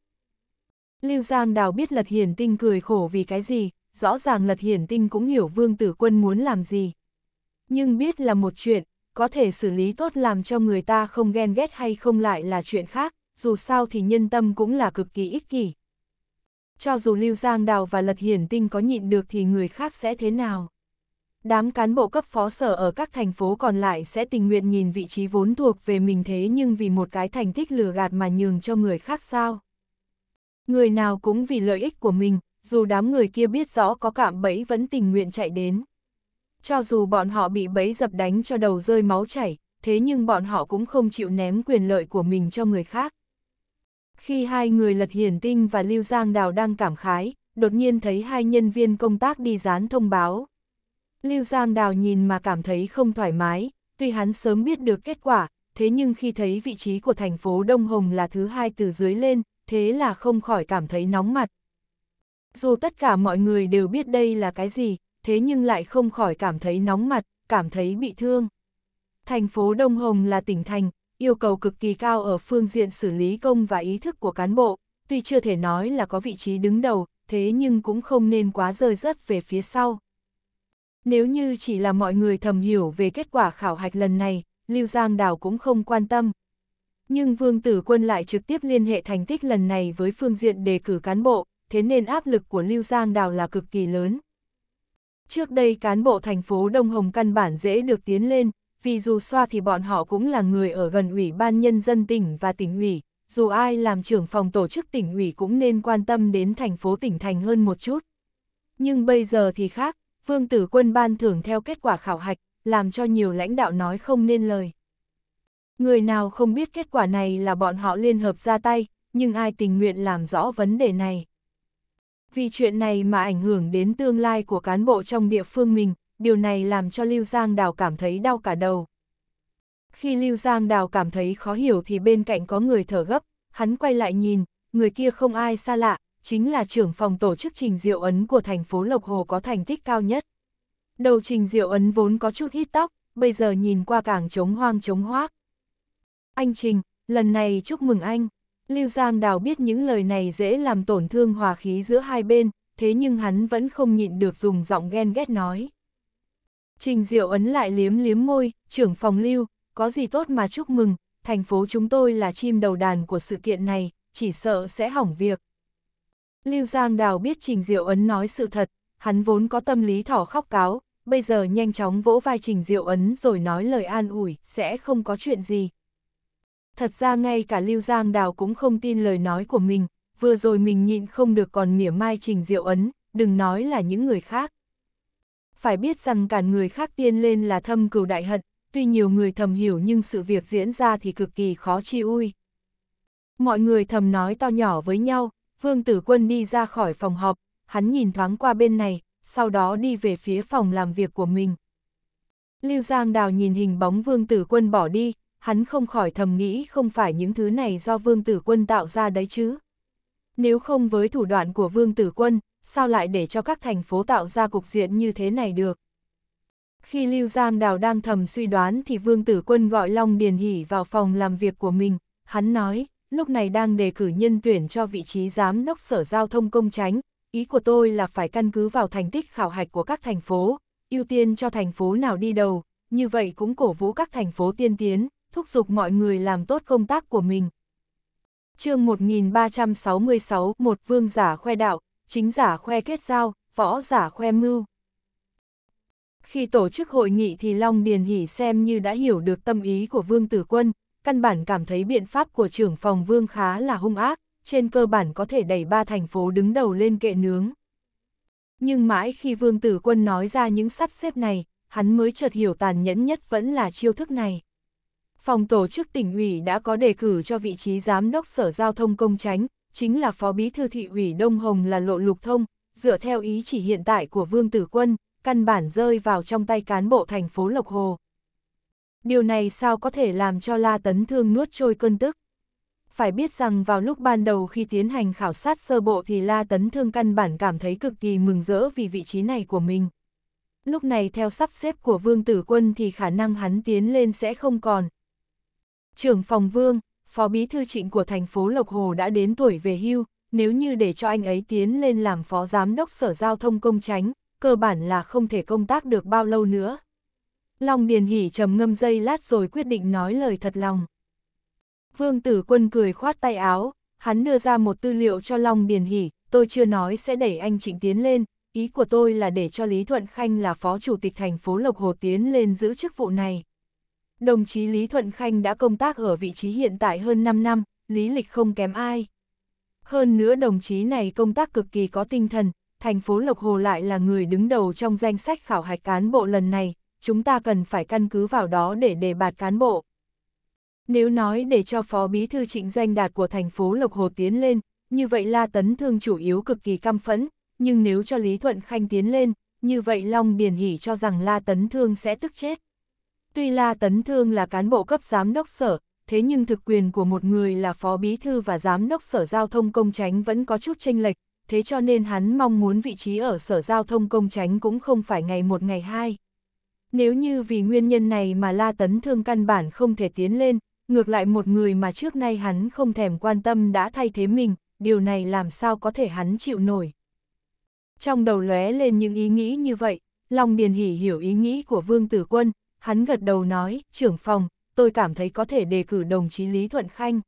Lưu Giang Đào biết Lật Hiển Tinh cười khổ vì cái gì, rõ ràng Lật Hiển Tinh cũng hiểu Vương Tử Quân muốn làm gì. Nhưng biết là một chuyện, có thể xử lý tốt làm cho người ta không ghen ghét hay không lại là chuyện khác, dù sao thì nhân tâm cũng là cực kỳ ích kỷ. Cho dù Lưu Giang Đào và Lật Hiển Tinh có nhịn được thì người khác sẽ thế nào? Đám cán bộ cấp phó sở ở các thành phố còn lại sẽ tình nguyện nhìn vị trí vốn thuộc về mình thế nhưng vì một cái thành tích lừa gạt mà nhường cho người khác sao. Người nào cũng vì lợi ích của mình, dù đám người kia biết rõ có cảm bẫy vẫn tình nguyện chạy đến. Cho dù bọn họ bị bẫy dập đánh cho đầu rơi máu chảy, thế nhưng bọn họ cũng không chịu ném quyền lợi của mình cho người khác. Khi hai người Lật Hiển Tinh và Lưu Giang Đào đang cảm khái, đột nhiên thấy hai nhân viên công tác đi dán thông báo, Lưu Giang Đào nhìn mà cảm thấy không thoải mái, tuy hắn sớm biết được kết quả, thế nhưng khi thấy vị trí của thành phố Đông Hồng là thứ hai từ dưới lên, thế là không khỏi cảm thấy nóng mặt. Dù tất cả mọi người đều biết đây là cái gì, thế nhưng lại không khỏi cảm thấy nóng mặt, cảm thấy bị thương. Thành phố Đông Hồng là tỉnh thành, yêu cầu cực kỳ cao ở phương diện xử lý công và ý thức của cán bộ, tuy chưa thể nói là có vị trí đứng đầu, thế nhưng cũng không nên quá rơi rớt về phía sau. Nếu như chỉ là mọi người thầm hiểu về kết quả khảo hạch lần này, Lưu Giang Đào cũng không quan tâm. Nhưng Vương Tử Quân lại trực tiếp liên hệ thành tích lần này với phương diện đề cử cán bộ, thế nên áp lực của Lưu Giang Đào là cực kỳ lớn. Trước đây cán bộ thành phố Đông Hồng căn bản dễ được tiến lên, vì dù xoa thì bọn họ cũng là người ở gần ủy ban nhân dân tỉnh và tỉnh ủy, dù ai làm trưởng phòng tổ chức tỉnh ủy cũng nên quan tâm đến thành phố tỉnh thành hơn một chút. Nhưng bây giờ thì khác, Vương Tử Quân ban thưởng theo kết quả khảo hạch, làm cho nhiều lãnh đạo nói không nên lời. Người nào không biết kết quả này là bọn họ liên hợp ra tay, nhưng ai tình nguyện làm rõ vấn đề này. Vì chuyện này mà ảnh hưởng đến tương lai của cán bộ trong địa phương mình, điều này làm cho Lưu Giang Đào cảm thấy đau cả đầu. Khi Lưu Giang Đào cảm thấy khó hiểu thì bên cạnh có người thở gấp, hắn quay lại nhìn, người kia không ai xa lạ, chính là trưởng phòng tổ chức trình diệu ấn của thành phố Lộc Hồ có thành tích cao nhất. Đầu trình diệu ấn vốn có chút hít tóc, bây giờ nhìn qua càng trống hoang trống hoác. Anh Trình, lần này chúc mừng anh. Lưu Giang Đào biết những lời này dễ làm tổn thương hòa khí giữa hai bên, thế nhưng hắn vẫn không nhịn được dùng giọng ghen ghét nói. Trình Diệu Ấn lại liếm liếm môi, trưởng phòng lưu, có gì tốt mà chúc mừng, thành phố chúng tôi là chim đầu đàn của sự kiện này, chỉ sợ sẽ hỏng việc. Lưu Giang Đào biết Trình Diệu Ấn nói sự thật, hắn vốn có tâm lý thỏ khóc cáo, bây giờ nhanh chóng vỗ vai Trình Diệu Ấn rồi nói lời an ủi, sẽ không có chuyện gì. Thật ra ngay cả Lưu Giang Đào cũng không tin lời nói của mình, vừa rồi mình nhịn không được còn mỉa mai Trình Diệu Ấn, đừng nói là những người khác. Phải biết rằng cản người khác tiên lên là thâm cừu đại hận, tuy nhiều người thầm hiểu nhưng sự việc diễn ra thì cực kỳ khó chi ui. Mọi người thầm nói to nhỏ với nhau, Vương Tử Quân đi ra khỏi phòng họp, hắn nhìn thoáng qua bên này, sau đó đi về phía phòng làm việc của mình. Lưu Giang Đào nhìn hình bóng Vương Tử Quân bỏ đi, hắn không khỏi thầm nghĩ không phải những thứ này do Vương Tử Quân tạo ra đấy chứ. Nếu không với thủ đoạn của Vương Tử Quân, sao lại để cho các thành phố tạo ra cục diện như thế này được? Khi Lưu Giang Đào đang thầm suy đoán thì Vương Tử Quân gọi Long Điền Hỷ vào phòng làm việc của mình, hắn nói lúc này đang đề cử nhân tuyển cho vị trí giám đốc sở giao thông công tránh, ý của tôi là phải căn cứ vào thành tích khảo hạch của các thành phố, ưu tiên cho thành phố nào đi đầu, như vậy cũng cổ vũ các thành phố tiên tiến, thúc giục mọi người làm tốt công tác của mình. chương 1366 một vương giả khoe đạo, chính giả khoe kết giao, võ giả khoe mưu. Khi tổ chức hội nghị thì Long Điền Hỷ xem như đã hiểu được tâm ý của Vương Tử Quân, căn bản cảm thấy biện pháp của trưởng phòng vương khá là hung ác, trên cơ bản có thể đẩy ba thành phố đứng đầu lên kệ nướng. Nhưng mãi khi vương tử quân nói ra những sắp xếp này, hắn mới chợt hiểu tàn nhẫn nhất vẫn là chiêu thức này. Phòng tổ chức tỉnh ủy đã có đề cử cho vị trí giám đốc sở giao thông công tránh, chính là phó bí thư thị ủy Đông Hồng là lộ lục thông, dựa theo ý chỉ hiện tại của vương tử quân, căn bản rơi vào trong tay cán bộ thành phố Lộc Hồ. Điều này sao có thể làm cho La Tấn Thương nuốt trôi cơn tức? Phải biết rằng vào lúc ban đầu khi tiến hành khảo sát sơ bộ thì La Tấn Thương căn bản cảm thấy cực kỳ mừng rỡ vì vị trí này của mình. Lúc này theo sắp xếp của Vương Tử Quân thì khả năng hắn tiến lên sẽ không còn. Trưởng phòng Vương, Phó Bí Thư Trịnh của thành phố Lộc Hồ đã đến tuổi về hưu, nếu như để cho anh ấy tiến lên làm Phó Giám đốc Sở Giao thông Công Tránh, cơ bản là không thể công tác được bao lâu nữa. Long Điền Hỷ trầm ngâm dây lát rồi quyết định nói lời thật lòng. Vương Tử Quân cười khoát tay áo, hắn đưa ra một tư liệu cho Long Điền Hỷ, tôi chưa nói sẽ đẩy anh Trịnh Tiến lên, ý của tôi là để cho Lý Thuận Khanh là phó chủ tịch thành phố Lộc Hồ Tiến lên giữ chức vụ này. Đồng chí Lý Thuận Khanh đã công tác ở vị trí hiện tại hơn 5 năm, lý lịch không kém ai. Hơn nữa đồng chí này công tác cực kỳ có tinh thần, thành phố Lộc Hồ lại là người đứng đầu trong danh sách khảo hạch cán bộ lần này, chúng ta cần phải căn cứ vào đó để đề bạt cán bộ. Nếu nói để cho phó bí thư trịnh danh đạt của thành phố Lộc Hồ tiến lên, như vậy La Tấn Thương chủ yếu cực kỳ căm phẫn, nhưng nếu cho Lý Thuận Khanh tiến lên, như vậy Long Điền Hỷ cho rằng La Tấn Thương sẽ tức chết. Tuy La Tấn Thương là cán bộ cấp giám đốc sở, thế nhưng thực quyền của một người là phó bí thư và giám đốc sở giao thông công tránh vẫn có chút tranh lệch, thế cho nên hắn mong muốn vị trí ở sở giao thông công tránh cũng không phải ngày một ngày hai. Nếu như vì nguyên nhân này mà La Tấn Thương căn bản không thể tiến lên, ngược lại một người mà trước nay hắn không thèm quan tâm đã thay thế mình, điều này làm sao có thể hắn chịu nổi. Trong đầu lóe lên những ý nghĩ như vậy, Long Điền Hỷ hiểu ý nghĩ của Vương Tử Quân, hắn gật đầu nói, trưởng phòng, tôi cảm thấy có thể đề cử đồng chí Lý Thuận Khanh.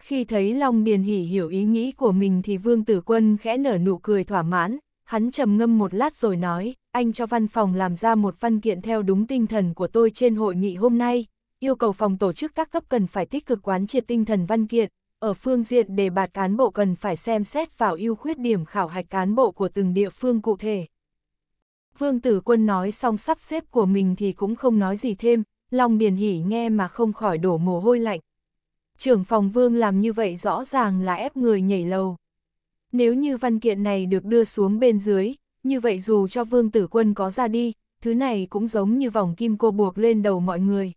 Khi thấy Long Điền Hỷ hiểu ý nghĩ của mình thì Vương Tử Quân khẽ nở nụ cười thỏa mãn, hắn trầm ngâm một lát rồi nói, anh cho văn phòng làm ra một văn kiện theo đúng tinh thần của tôi trên hội nghị hôm nay, yêu cầu phòng tổ chức các cấp cần phải tích cực quán triệt tinh thần văn kiện, ở phương diện đề bạt cán bộ cần phải xem xét vào ưu khuyết điểm khảo hạch cán bộ của từng địa phương cụ thể. Vương Tử Quân nói xong sắp xếp của mình thì cũng không nói gì thêm, Long Điền Hỷ nghe mà không khỏi đổ mồ hôi lạnh. Trưởng phòng Vương làm như vậy rõ ràng là ép người nhảy lầu. Nếu như văn kiện này được đưa xuống bên dưới, như vậy dù cho vương tử quân có ra đi, thứ này cũng giống như vòng kim cô buộc lên đầu mọi người.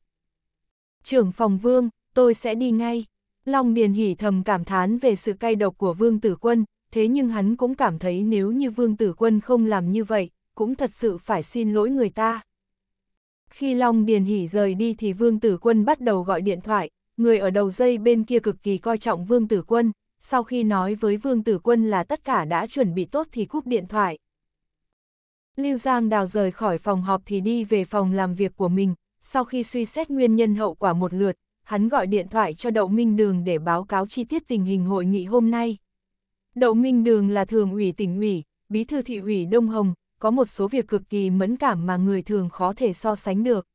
Trưởng phòng vương, tôi sẽ đi ngay. Long Điền hỉ thầm cảm thán về sự cay độc của vương tử quân, thế nhưng hắn cũng cảm thấy nếu như vương tử quân không làm như vậy, cũng thật sự phải xin lỗi người ta. Khi Long Điền hỉ rời đi thì vương tử quân bắt đầu gọi điện thoại, người ở đầu dây bên kia cực kỳ coi trọng vương tử quân, sau khi nói với vương tử quân là tất cả đã chuẩn bị tốt thì cúp điện thoại. Lưu Giang Đào rời khỏi phòng họp thì đi về phòng làm việc của mình, sau khi suy xét nguyên nhân hậu quả một lượt, hắn gọi điện thoại cho Đậu Minh Đường để báo cáo chi tiết tình hình hội nghị hôm nay. Đậu Minh Đường là thường ủy tỉnh ủy, bí thư thị ủy Đông Hồng, có một số việc cực kỳ mẫn cảm mà người thường khó thể so sánh được.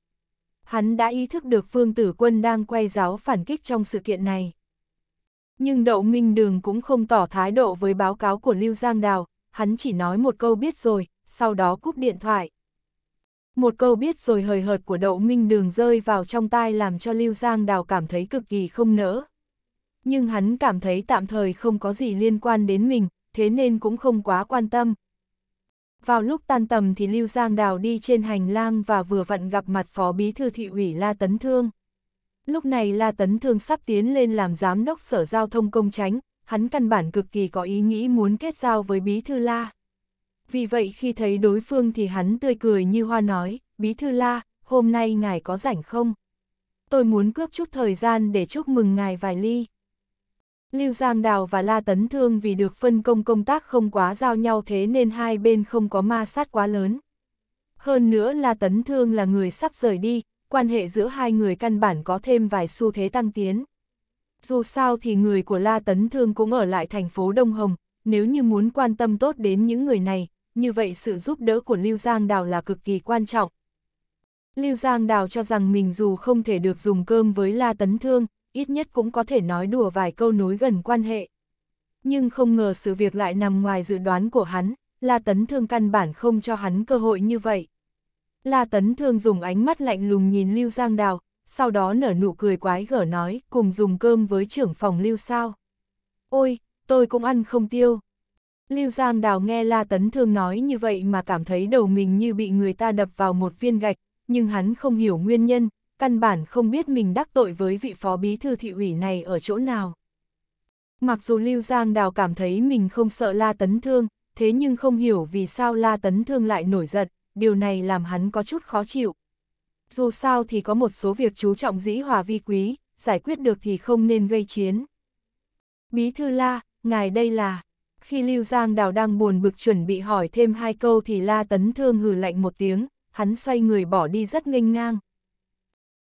Hắn đã ý thức được Phương Tử Quân đang quay giáo phản kích trong sự kiện này. Nhưng Đậu Minh Đường cũng không tỏ thái độ với báo cáo của Lưu Giang Đào, hắn chỉ nói một câu biết rồi, sau đó cúp điện thoại. Một câu biết rồi hời hợt của đậu minh đường rơi vào trong tai làm cho Lưu Giang Đào cảm thấy cực kỳ không nỡ. Nhưng hắn cảm thấy tạm thời không có gì liên quan đến mình, thế nên cũng không quá quan tâm. Vào lúc tan tầm thì Lưu Giang Đào đi trên hành lang và vừa vặn gặp mặt Phó Bí Thư Thị ủy La Tấn Thương. Lúc này La Tấn Thương sắp tiến lên làm giám đốc sở giao thông công tránh, hắn căn bản cực kỳ có ý nghĩ muốn kết giao với Bí Thư La vì vậy khi thấy đối phương thì hắn tươi cười như hoa nói, Bí Thư La, hôm nay ngài có rảnh không? Tôi muốn cướp chút thời gian để chúc mừng ngài vài ly. Lưu Giang Đào và La Tấn Thương vì được phân công công tác không quá giao nhau thế nên hai bên không có ma sát quá lớn. Hơn nữa La Tấn Thương là người sắp rời đi, quan hệ giữa hai người căn bản có thêm vài xu thế tăng tiến. Dù sao thì người của La Tấn Thương cũng ở lại thành phố Đông Hồng, nếu như muốn quan tâm tốt đến những người này, như vậy sự giúp đỡ của Lưu Giang Đào là cực kỳ quan trọng. Lưu Giang Đào cho rằng mình dù không thể được dùng cơm với La Tấn Thương, ít nhất cũng có thể nói đùa vài câu nối gần quan hệ. Nhưng không ngờ sự việc lại nằm ngoài dự đoán của hắn, La Tấn Thương căn bản không cho hắn cơ hội như vậy. La Tấn Thương dùng ánh mắt lạnh lùng nhìn Lưu Giang Đào, sau đó nở nụ cười quái gở nói cùng dùng cơm với trưởng phòng Lưu sao. Ôi, tôi cũng ăn không tiêu. Lưu Giang Đào nghe La Tấn Thương nói như vậy mà cảm thấy đầu mình như bị người ta đập vào một viên gạch, nhưng hắn không hiểu nguyên nhân, căn bản không biết mình đắc tội với vị phó bí thư thị ủy này ở chỗ nào. Mặc dù Lưu Giang Đào cảm thấy mình không sợ La Tấn Thương, thế nhưng không hiểu vì sao La Tấn Thương lại nổi giận, điều này làm hắn có chút khó chịu. Dù sao thì có một số việc chú trọng dĩ hòa vi quý, giải quyết được thì không nên gây chiến. Bí thư La, ngài đây là khi Lưu Giang Đào đang buồn bực chuẩn bị hỏi thêm hai câu thì La Tấn Thương hừ lạnh một tiếng, hắn xoay người bỏ đi rất nghênh ngang.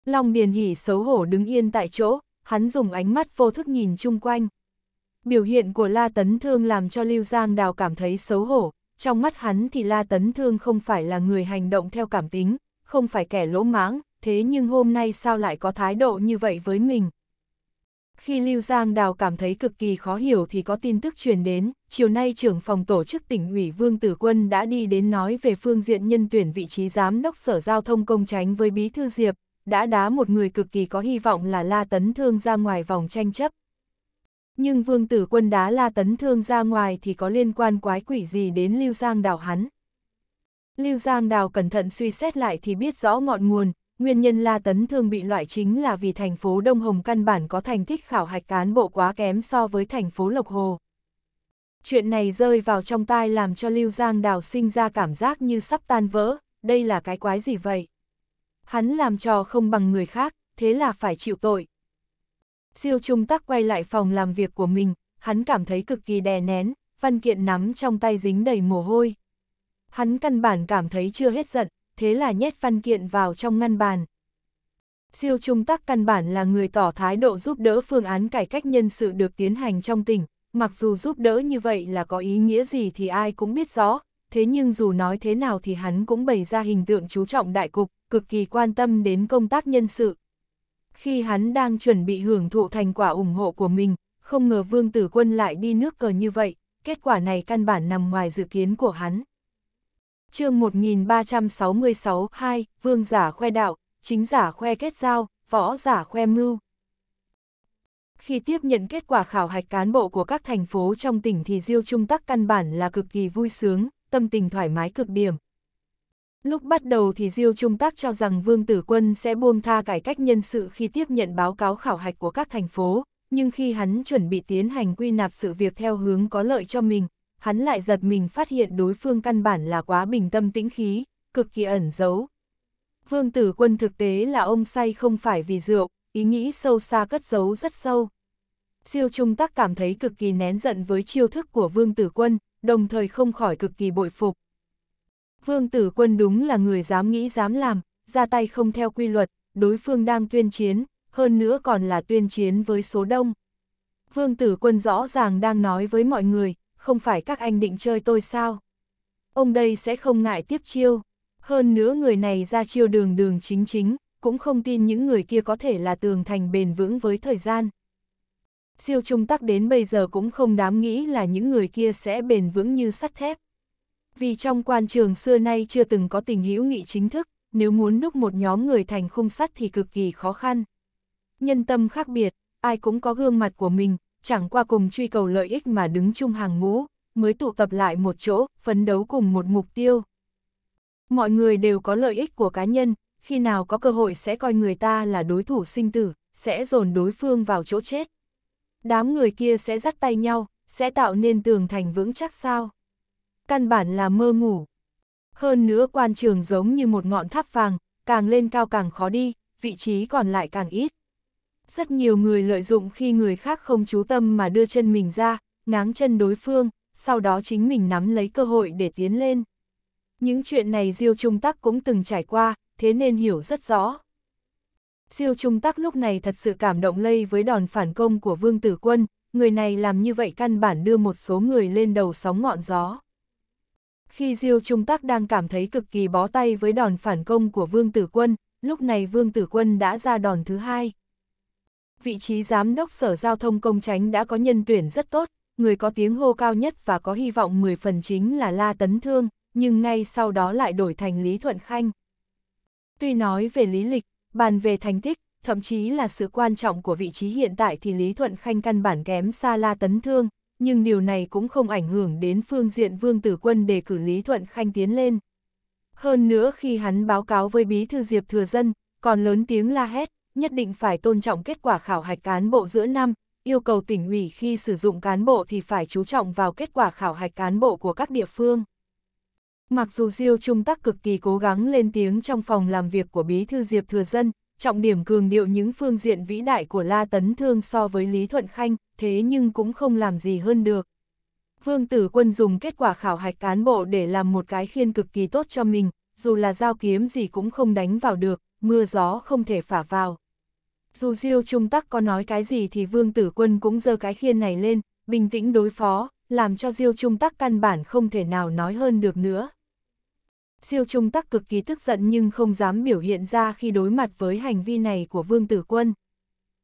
Long Điền Hỷ xấu hổ đứng yên tại chỗ, hắn dùng ánh mắt vô thức nhìn chung quanh. Biểu hiện của La Tấn Thương làm cho Lưu Giang Đào cảm thấy xấu hổ, trong mắt hắn thì La Tấn Thương không phải là người hành động theo cảm tính, không phải kẻ lỗ mãng, thế nhưng hôm nay sao lại có thái độ như vậy với mình. Khi Lưu Giang Đào cảm thấy cực kỳ khó hiểu thì có tin tức truyền đến, chiều nay trưởng phòng tổ chức tỉnh ủy Vương Tử Quân đã đi đến nói về phương diện nhân tuyển vị trí giám đốc sở giao thông công tránh với Bí Thư Diệp, đã đá một người cực kỳ có hy vọng là La Tấn Thương ra ngoài vòng tranh chấp. Nhưng Vương Tử Quân đá La Tấn Thương ra ngoài thì có liên quan quái quỷ gì đến Lưu Giang Đào hắn. Lưu Giang Đào cẩn thận suy xét lại thì biết rõ ngọn nguồn, nguyên nhân La Tấn Thương bị loại chính là vì thành phố Đông Hồng căn bản có thành tích khảo hạch cán bộ quá kém so với thành phố Lộc Hồ. Chuyện này rơi vào trong tai làm cho Lưu Giang Đào sinh ra cảm giác như sắp tan vỡ, đây là cái quái gì vậy? Hắn làm trò không bằng người khác, thế là phải chịu tội. Siêu Trung Tắc quay lại phòng làm việc của mình, hắn cảm thấy cực kỳ đè nén, văn kiện nắm trong tay dính đầy mồ hôi. Hắn căn bản cảm thấy chưa hết giận, thế là nhét văn kiện vào trong ngăn bàn. Siêu Trung Tắc căn bản là người tỏ thái độ giúp đỡ phương án cải cách nhân sự được tiến hành trong tỉnh, mặc dù giúp đỡ như vậy là có ý nghĩa gì thì ai cũng biết rõ, thế nhưng dù nói thế nào thì hắn cũng bày ra hình tượng chú trọng đại cục, cực kỳ quan tâm đến công tác nhân sự. Khi hắn đang chuẩn bị hưởng thụ thành quả ủng hộ của mình, không ngờ Vương Tử Quân lại đi nước cờ như vậy, kết quả này căn bản nằm ngoài dự kiến của hắn chương 1366 2, vương giả khoe đạo, chính giả khoe kết giao, võ giả khoe mưu. Khi tiếp nhận kết quả khảo hạch cán bộ của các thành phố trong tỉnh thì Diêu Trung Tắc căn bản là cực kỳ vui sướng, tâm tình thoải mái cực điểm. Lúc bắt đầu thì Diêu Trung Tắc cho rằng Vương Tử Quân sẽ buông tha cải cách nhân sự khi tiếp nhận báo cáo khảo hạch của các thành phố, nhưng khi hắn chuẩn bị tiến hành quy nạp sự việc theo hướng có lợi cho mình, hắn lại giật mình phát hiện đối phương căn bản là quá bình tâm tĩnh khí, cực kỳ ẩn giấu. Vương tử quân thực tế là ông say không phải vì rượu, ý nghĩ sâu xa cất giấu rất sâu. Siêu Trung Tắc cảm thấy cực kỳ nén giận với chiêu thức của Vương Tử Quân, đồng thời không khỏi cực kỳ bội phục. Vương Tử Quân đúng là người dám nghĩ dám làm, ra tay không theo quy luật, đối phương đang tuyên chiến, hơn nữa còn là tuyên chiến với số đông. Vương Tử Quân rõ ràng đang nói với mọi người, không phải các anh định chơi tôi sao? Ông đây sẽ không ngại tiếp chiêu. Hơn nữa người này ra chiêu đường đường chính chính, cũng không tin những người kia có thể là tường thành bền vững với thời gian. Siêu trung tắc đến bây giờ cũng không dám nghĩ là những người kia sẽ bền vững như sắt thép. Vì trong quan trường xưa nay chưa từng có tình hữu nghị chính thức, nếu muốn đúc một nhóm người thành khung sắt thì cực kỳ khó khăn. Nhân tâm khác biệt, ai cũng có gương mặt của mình, chẳng qua cùng truy cầu lợi ích mà đứng chung hàng ngũ, mới tụ tập lại một chỗ, phấn đấu cùng một mục tiêu. Mọi người đều có lợi ích của cá nhân, khi nào có cơ hội sẽ coi người ta là đối thủ sinh tử, sẽ dồn đối phương vào chỗ chết. Đám người kia sẽ dắt tay nhau, sẽ tạo nên tường thành vững chắc sao. Căn bản là mơ ngủ. Hơn nữa quan trường giống như một ngọn tháp vàng, càng lên cao càng khó đi, vị trí còn lại càng ít rất nhiều người lợi dụng khi người khác không chú tâm mà đưa chân mình ra, ngáng chân đối phương, sau đó chính mình nắm lấy cơ hội để tiến lên. Những chuyện này Diêu Trung Tắc cũng từng trải qua, thế nên hiểu rất rõ. Diêu Trung Tắc lúc này thật sự cảm động lây với đòn phản công của Vương Tử Quân, người này làm như vậy căn bản đưa một số người lên đầu sóng ngọn gió. Khi Diêu Trung Tắc đang cảm thấy cực kỳ bó tay với đòn phản công của Vương Tử Quân, lúc này Vương Tử Quân đã ra đòn thứ hai vị trí giám đốc sở giao thông công tránh đã có nhân tuyển rất tốt, người có tiếng hô cao nhất và có hy vọng 10 phần chính là La Tấn Thương, nhưng ngay sau đó lại đổi thành Lý Thuận Khanh. Tuy nói về lý lịch, bàn về thành tích, thậm chí là sự quan trọng của vị trí hiện tại thì Lý Thuận Khanh căn bản kém xa La Tấn Thương, nhưng điều này cũng không ảnh hưởng đến phương diện Vương Tử Quân đề cử Lý Thuận Khanh tiến lên. Hơn nữa khi hắn báo cáo với Bí Thư Diệp Thừa Dân, còn lớn tiếng la hét, nhất định phải tôn trọng kết quả khảo hạch cán bộ giữa năm, yêu cầu tỉnh ủy khi sử dụng cán bộ thì phải chú trọng vào kết quả khảo hạch cán bộ của các địa phương. Mặc dù Diêu Trung Tắc cực kỳ cố gắng lên tiếng trong phòng làm việc của Bí thư Diệp Thừa Dân, trọng điểm cường điệu những phương diện vĩ đại của La Tấn Thương so với Lý Thuận Khanh, thế nhưng cũng không làm gì hơn được. Vương Tử Quân dùng kết quả khảo hạch cán bộ để làm một cái khiên cực kỳ tốt cho mình, dù là dao kiếm gì cũng không đánh vào được, mưa gió không thể phả vào. Dù Diêu Trung Tắc có nói cái gì thì Vương Tử Quân cũng giơ cái khiên này lên, bình tĩnh đối phó, làm cho Diêu Trung Tắc căn bản không thể nào nói hơn được nữa. Diêu Trung Tắc cực kỳ tức giận nhưng không dám biểu hiện ra khi đối mặt với hành vi này của Vương Tử Quân.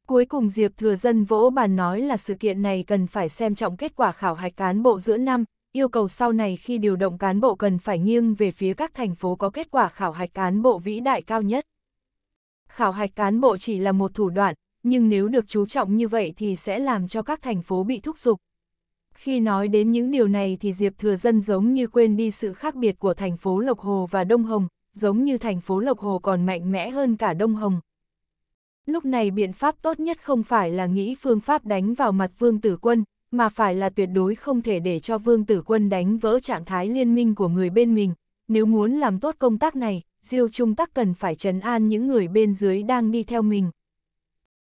Cuối cùng Diệp Thừa Dân vỗ bàn nói là sự kiện này cần phải xem trọng kết quả khảo hạch cán bộ giữa năm, yêu cầu sau này khi điều động cán bộ cần phải nghiêng về phía các thành phố có kết quả khảo hạch cán bộ vĩ đại cao nhất khảo hạch cán bộ chỉ là một thủ đoạn, nhưng nếu được chú trọng như vậy thì sẽ làm cho các thành phố bị thúc giục. Khi nói đến những điều này thì Diệp Thừa Dân giống như quên đi sự khác biệt của thành phố Lộc Hồ và Đông Hồng, giống như thành phố Lộc Hồ còn mạnh mẽ hơn cả Đông Hồng. Lúc này biện pháp tốt nhất không phải là nghĩ phương pháp đánh vào mặt Vương Tử Quân, mà phải là tuyệt đối không thể để cho Vương Tử Quân đánh vỡ trạng thái liên minh của người bên mình. Nếu muốn làm tốt công tác này, Diêu Trung Tắc cần phải trấn an những người bên dưới đang đi theo mình.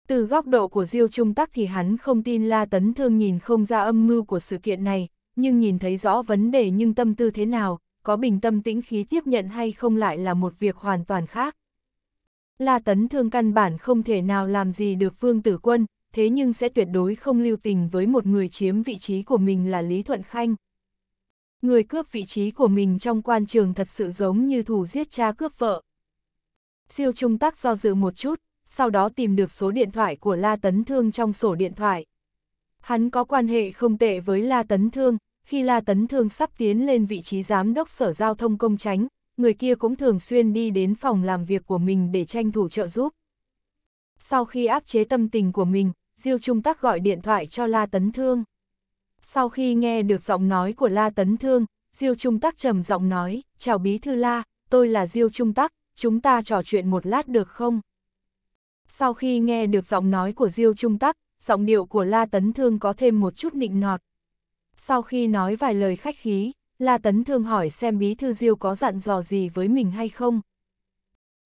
Từ góc độ của Diêu Trung Tắc thì hắn không tin La Tấn Thương nhìn không ra âm mưu của sự kiện này, nhưng nhìn thấy rõ vấn đề nhưng tâm tư thế nào, có bình tâm tĩnh khí tiếp nhận hay không lại là một việc hoàn toàn khác. La Tấn Thương căn bản không thể nào làm gì được Vương Tử Quân, thế nhưng sẽ tuyệt đối không lưu tình với một người chiếm vị trí của mình là Lý Thuận Khanh. Người cướp vị trí của mình trong quan trường thật sự giống như thủ giết cha cướp vợ. Siêu trung tắc do dự một chút, sau đó tìm được số điện thoại của La Tấn Thương trong sổ điện thoại. Hắn có quan hệ không tệ với La Tấn Thương, khi La Tấn Thương sắp tiến lên vị trí giám đốc sở giao thông công tránh, người kia cũng thường xuyên đi đến phòng làm việc của mình để tranh thủ trợ giúp. Sau khi áp chế tâm tình của mình, Diêu Trung Tắc gọi điện thoại cho La Tấn Thương. Sau khi nghe được giọng nói của La Tấn Thương, Diêu Trung Tắc trầm giọng nói, chào Bí Thư La, tôi là Diêu Trung Tắc, chúng ta trò chuyện một lát được không? Sau khi nghe được giọng nói của Diêu Trung Tắc, giọng điệu của La Tấn Thương có thêm một chút nịnh nọt. Sau khi nói vài lời khách khí, La Tấn Thương hỏi xem Bí Thư Diêu có dặn dò gì với mình hay không.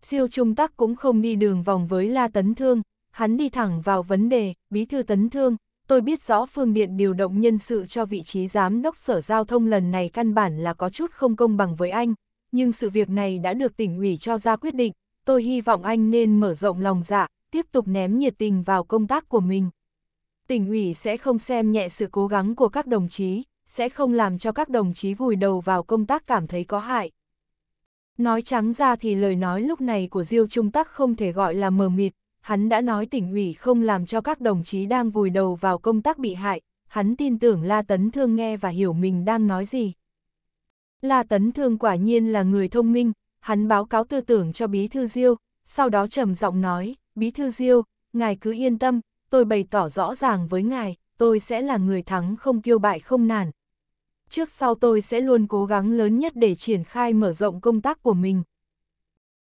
Diêu Trung Tắc cũng không đi đường vòng với La Tấn Thương, hắn đi thẳng vào vấn đề, Bí Thư Tấn Thương, tôi biết rõ Phương Điện điều động nhân sự cho vị trí giám đốc sở giao thông lần này căn bản là có chút không công bằng với anh, nhưng sự việc này đã được tỉnh ủy cho ra quyết định, tôi hy vọng anh nên mở rộng lòng dạ, tiếp tục ném nhiệt tình vào công tác của mình. Tỉnh ủy sẽ không xem nhẹ sự cố gắng của các đồng chí, sẽ không làm cho các đồng chí vùi đầu vào công tác cảm thấy có hại. Nói trắng ra thì lời nói lúc này của Diêu Trung Tắc không thể gọi là mờ mịt, hắn đã nói tỉnh ủy không làm cho các đồng chí đang vùi đầu vào công tác bị hại, hắn tin tưởng La Tấn Thương nghe và hiểu mình đang nói gì. La Tấn Thương quả nhiên là người thông minh, hắn báo cáo tư tưởng cho Bí Thư Diêu, sau đó trầm giọng nói, Bí Thư Diêu, ngài cứ yên tâm, tôi bày tỏ rõ ràng với ngài, tôi sẽ là người thắng không kiêu bại không nản. Trước sau tôi sẽ luôn cố gắng lớn nhất để triển khai mở rộng công tác của mình.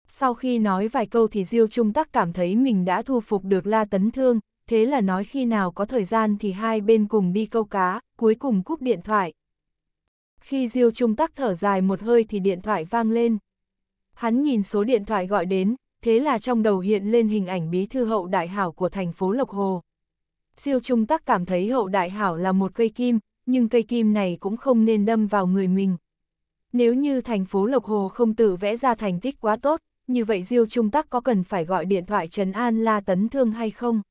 Sau khi nói vài câu thì Diêu Trung Tắc cảm thấy mình đã thu phục được La Tấn Thương, thế là nói khi nào có thời gian thì hai bên cùng đi câu cá, cuối cùng cúp điện thoại. Khi Diêu Trung Tắc thở dài một hơi thì điện thoại vang lên. Hắn nhìn số điện thoại gọi đến, thế là trong đầu hiện lên hình ảnh bí thư hậu đại hảo của thành phố Lộc Hồ. Diêu Trung Tắc cảm thấy hậu đại hảo là một cây kim, nhưng cây kim này cũng không nên đâm vào người mình. Nếu như thành phố Lộc Hồ không tự vẽ ra thành tích quá tốt, như vậy Diêu Trung Tắc có cần phải gọi điện thoại trần an La Tấn Thương hay không?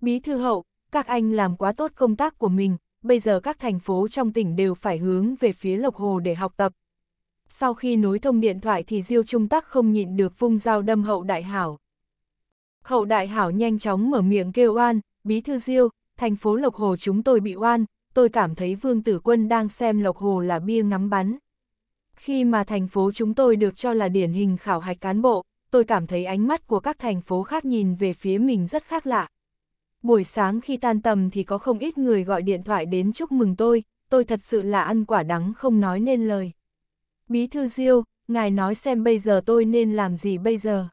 Bí thư hậu, các anh làm quá tốt công tác của mình, bây giờ các thành phố trong tỉnh đều phải hướng về phía Lộc Hồ để học tập. Sau khi nối thông điện thoại thì Diêu Trung Tắc không nhịn được vung dao đâm hậu đại hảo. Hậu đại hảo nhanh chóng mở miệng kêu oan, bí thư Diêu, thành phố Lộc Hồ chúng tôi bị oan, tôi cảm thấy Vương Tử Quân đang xem Lộc Hồ là bia ngắm bắn. Khi mà thành phố chúng tôi được cho là điển hình khảo hạch cán bộ, tôi cảm thấy ánh mắt của các thành phố khác nhìn về phía mình rất khác lạ. Buổi sáng khi tan tầm thì có không ít người gọi điện thoại đến chúc mừng tôi, tôi thật sự là ăn quả đắng không nói nên lời. Bí thư Diêu, ngài nói xem bây giờ tôi nên làm gì bây giờ.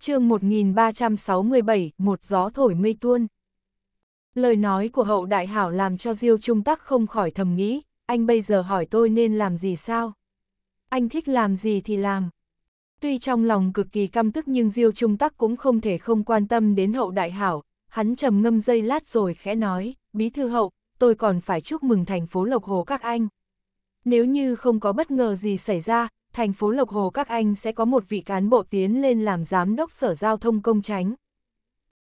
chương 1367, một gió thổi mây tuôn. Lời nói của hậu đại hảo làm cho Diêu Trung Tắc không khỏi thầm nghĩ, anh bây giờ hỏi tôi nên làm gì sao? Anh thích làm gì thì làm. Tuy trong lòng cực kỳ căm tức nhưng Diêu Trung Tắc cũng không thể không quan tâm đến hậu đại hảo, hắn trầm ngâm dây lát rồi khẽ nói, bí thư hậu, tôi còn phải chúc mừng thành phố Lộc Hồ các anh. Nếu như không có bất ngờ gì xảy ra, thành phố Lộc Hồ các anh sẽ có một vị cán bộ tiến lên làm giám đốc sở giao thông công tránh.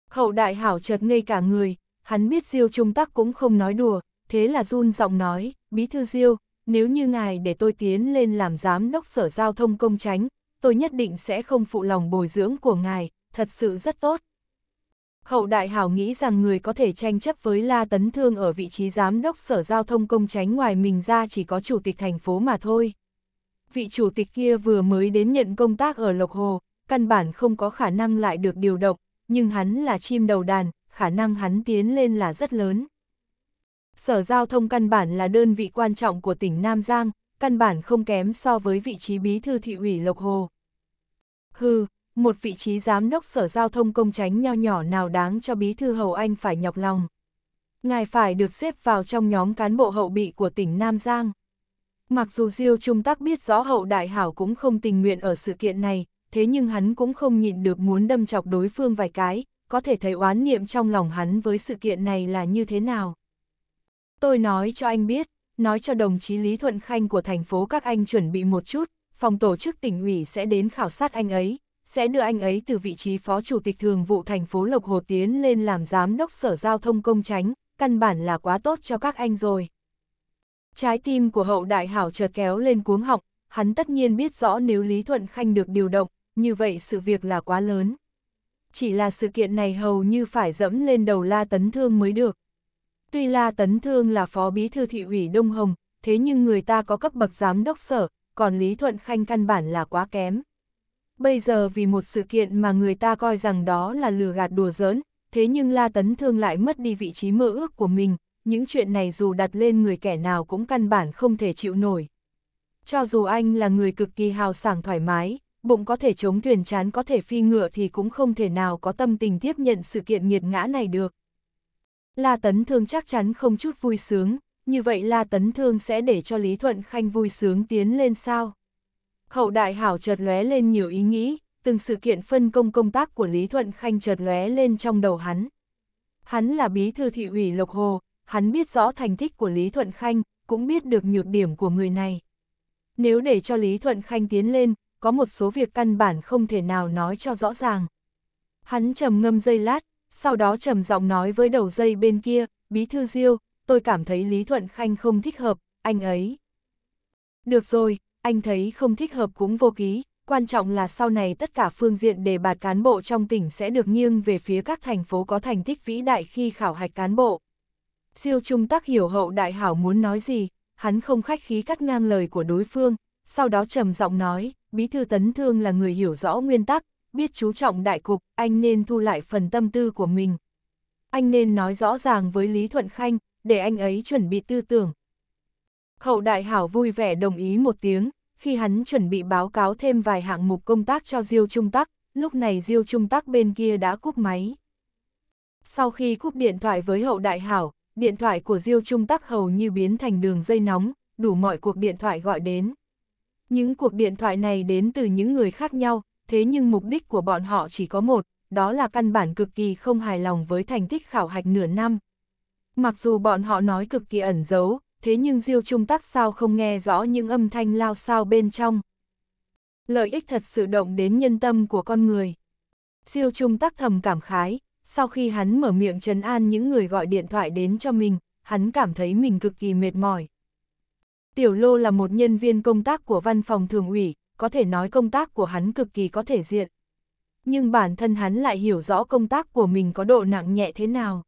Hậu đại hảo chợt ngây cả người, hắn biết Diêu Trung Tắc cũng không nói đùa, thế là run giọng nói, Bí Thư Diêu, nếu như ngài để tôi tiến lên làm giám đốc sở giao thông công tránh, tôi nhất định sẽ không phụ lòng bồi dưỡng của ngài, thật sự rất tốt. Hậu đại hảo nghĩ rằng người có thể tranh chấp với La Tấn Thương ở vị trí giám đốc sở giao thông công tránh ngoài mình ra chỉ có chủ tịch thành phố mà thôi. Vị chủ tịch kia vừa mới đến nhận công tác ở Lộc Hồ, căn bản không có khả năng lại được điều động, nhưng hắn là chim đầu đàn, khả năng hắn tiến lên là rất lớn. Sở Giao thông căn bản là đơn vị quan trọng của tỉnh Nam Giang, căn bản không kém so với vị trí bí thư thị ủy Lộc Hồ. Hừ, một vị trí giám đốc Sở Giao thông công tránh nho nhỏ nào đáng cho bí thư Hầu Anh phải nhọc lòng. Ngài phải được xếp vào trong nhóm cán bộ hậu bị của tỉnh Nam Giang. Mặc dù Diêu Trung Tắc biết rõ hậu đại hảo cũng không tình nguyện ở sự kiện này, thế nhưng hắn cũng không nhịn được muốn đâm chọc đối phương vài cái, có thể thấy oán niệm trong lòng hắn với sự kiện này là như thế nào. Tôi nói cho anh biết, nói cho đồng chí Lý Thuận Khanh của thành phố các anh chuẩn bị một chút, phòng tổ chức tỉnh ủy sẽ đến khảo sát anh ấy, sẽ đưa anh ấy từ vị trí phó chủ tịch thường vụ thành phố Lộc Hồ Tiến lên làm giám đốc sở giao thông công tránh, căn bản là quá tốt cho các anh rồi. Trái tim của hậu đại hảo chợt kéo lên cuống họng, hắn tất nhiên biết rõ nếu Lý Thuận Khanh được điều động, như vậy sự việc là quá lớn. Chỉ là sự kiện này hầu như phải dẫm lên đầu la tấn thương mới được. Tuy La Tấn Thương là phó bí thư thị ủy Đông Hồng, thế nhưng người ta có cấp bậc giám đốc sở, còn Lý Thuận Khanh căn bản là quá kém. Bây giờ vì một sự kiện mà người ta coi rằng đó là lừa gạt đùa giỡn, thế nhưng La Tấn Thương lại mất đi vị trí mơ ước của mình, những chuyện này dù đặt lên người kẻ nào cũng căn bản không thể chịu nổi. Cho dù anh là người cực kỳ hào sảng thoải mái, bụng có thể chống thuyền chán có thể phi ngựa thì cũng không thể nào có tâm tình tiếp nhận sự kiện nghiệt ngã này được. La Tấn Thương chắc chắn không chút vui sướng, như vậy La Tấn Thương sẽ để cho Lý Thuận Khanh vui sướng tiến lên sao? Hậu đại hảo chợt lóe lên nhiều ý nghĩ, từng sự kiện phân công công tác của Lý Thuận Khanh chợt lóe lên trong đầu hắn. Hắn là bí thư thị ủy Lộc Hồ, hắn biết rõ thành tích của Lý Thuận Khanh, cũng biết được nhược điểm của người này. Nếu để cho Lý Thuận Khanh tiến lên, có một số việc căn bản không thể nào nói cho rõ ràng. Hắn trầm ngâm dây lát, sau đó trầm giọng nói với đầu dây bên kia, Bí Thư Diêu, tôi cảm thấy Lý Thuận Khanh không thích hợp, anh ấy. Được rồi, anh thấy không thích hợp cũng vô ký, quan trọng là sau này tất cả phương diện đề bạt cán bộ trong tỉnh sẽ được nghiêng về phía các thành phố có thành tích vĩ đại khi khảo hạch cán bộ. Siêu trung tác hiểu hậu đại hảo muốn nói gì, hắn không khách khí cắt ngang lời của đối phương, sau đó trầm giọng nói, Bí thư Tấn Thương là người hiểu rõ nguyên tắc, biết chú trọng đại cục, anh nên thu lại phần tâm tư của mình. Anh nên nói rõ ràng với Lý Thuận Khanh, để anh ấy chuẩn bị tư tưởng. Hậu đại hảo vui vẻ đồng ý một tiếng, khi hắn chuẩn bị báo cáo thêm vài hạng mục công tác cho Diêu Trung Tắc, lúc này Diêu Trung Tắc bên kia đã cúp máy. Sau khi cúp điện thoại với hậu đại hảo, điện thoại của Diêu Trung Tắc hầu như biến thành đường dây nóng, đủ mọi cuộc điện thoại gọi đến. Những cuộc điện thoại này đến từ những người khác nhau, thế nhưng mục đích của bọn họ chỉ có một, đó là căn bản cực kỳ không hài lòng với thành tích khảo hạch nửa năm. Mặc dù bọn họ nói cực kỳ ẩn giấu, thế nhưng Diêu Trung Tắc sao không nghe rõ những âm thanh lao sao bên trong. Lợi ích thật sự động đến nhân tâm của con người. Diêu Trung Tắc thầm cảm khái, sau khi hắn mở miệng trấn an những người gọi điện thoại đến cho mình, hắn cảm thấy mình cực kỳ mệt mỏi. Tiểu Lô là một nhân viên công tác của văn phòng thường ủy, có thể nói công tác của hắn cực kỳ có thể diện. Nhưng bản thân hắn lại hiểu rõ công tác của mình có độ nặng nhẹ thế nào.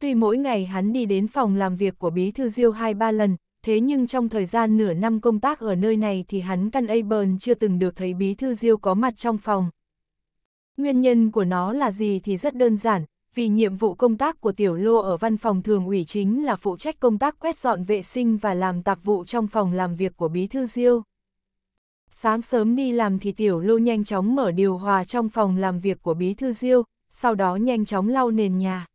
Tuy mỗi ngày hắn đi đến phòng làm việc của Bí Thư Diêu hai ba lần, thế nhưng trong thời gian nửa năm công tác ở nơi này thì hắn căn Abern chưa từng được thấy Bí Thư Diêu có mặt trong phòng. Nguyên nhân của nó là gì thì rất đơn giản, vì nhiệm vụ công tác của Tiểu Lô ở văn phòng thường ủy chính là phụ trách công tác quét dọn vệ sinh và làm tạp vụ trong phòng làm việc của Bí Thư Diêu. Sáng sớm đi làm thì Tiểu Lô nhanh chóng mở điều hòa trong phòng làm việc của Bí Thư Diêu, sau đó nhanh chóng lau nền nhà.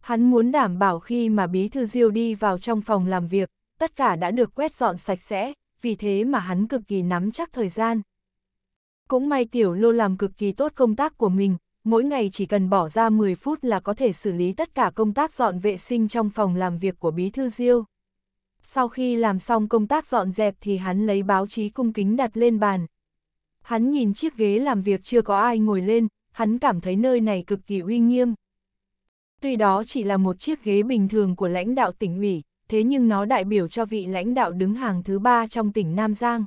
Hắn muốn đảm bảo khi mà Bí Thư Diêu đi vào trong phòng làm việc, tất cả đã được quét dọn sạch sẽ, vì thế mà hắn cực kỳ nắm chắc thời gian. Cũng may Tiểu Lô làm cực kỳ tốt công tác của mình, mỗi ngày chỉ cần bỏ ra 10 phút là có thể xử lý tất cả công tác dọn vệ sinh trong phòng làm việc của Bí Thư Diêu sau khi làm xong công tác dọn dẹp thì hắn lấy báo chí cung kính đặt lên bàn. Hắn nhìn chiếc ghế làm việc chưa có ai ngồi lên, hắn cảm thấy nơi này cực kỳ uy nghiêm. Tuy đó chỉ là một chiếc ghế bình thường của lãnh đạo tỉnh ủy, thế nhưng nó đại biểu cho vị lãnh đạo đứng hàng thứ ba trong tỉnh Nam Giang.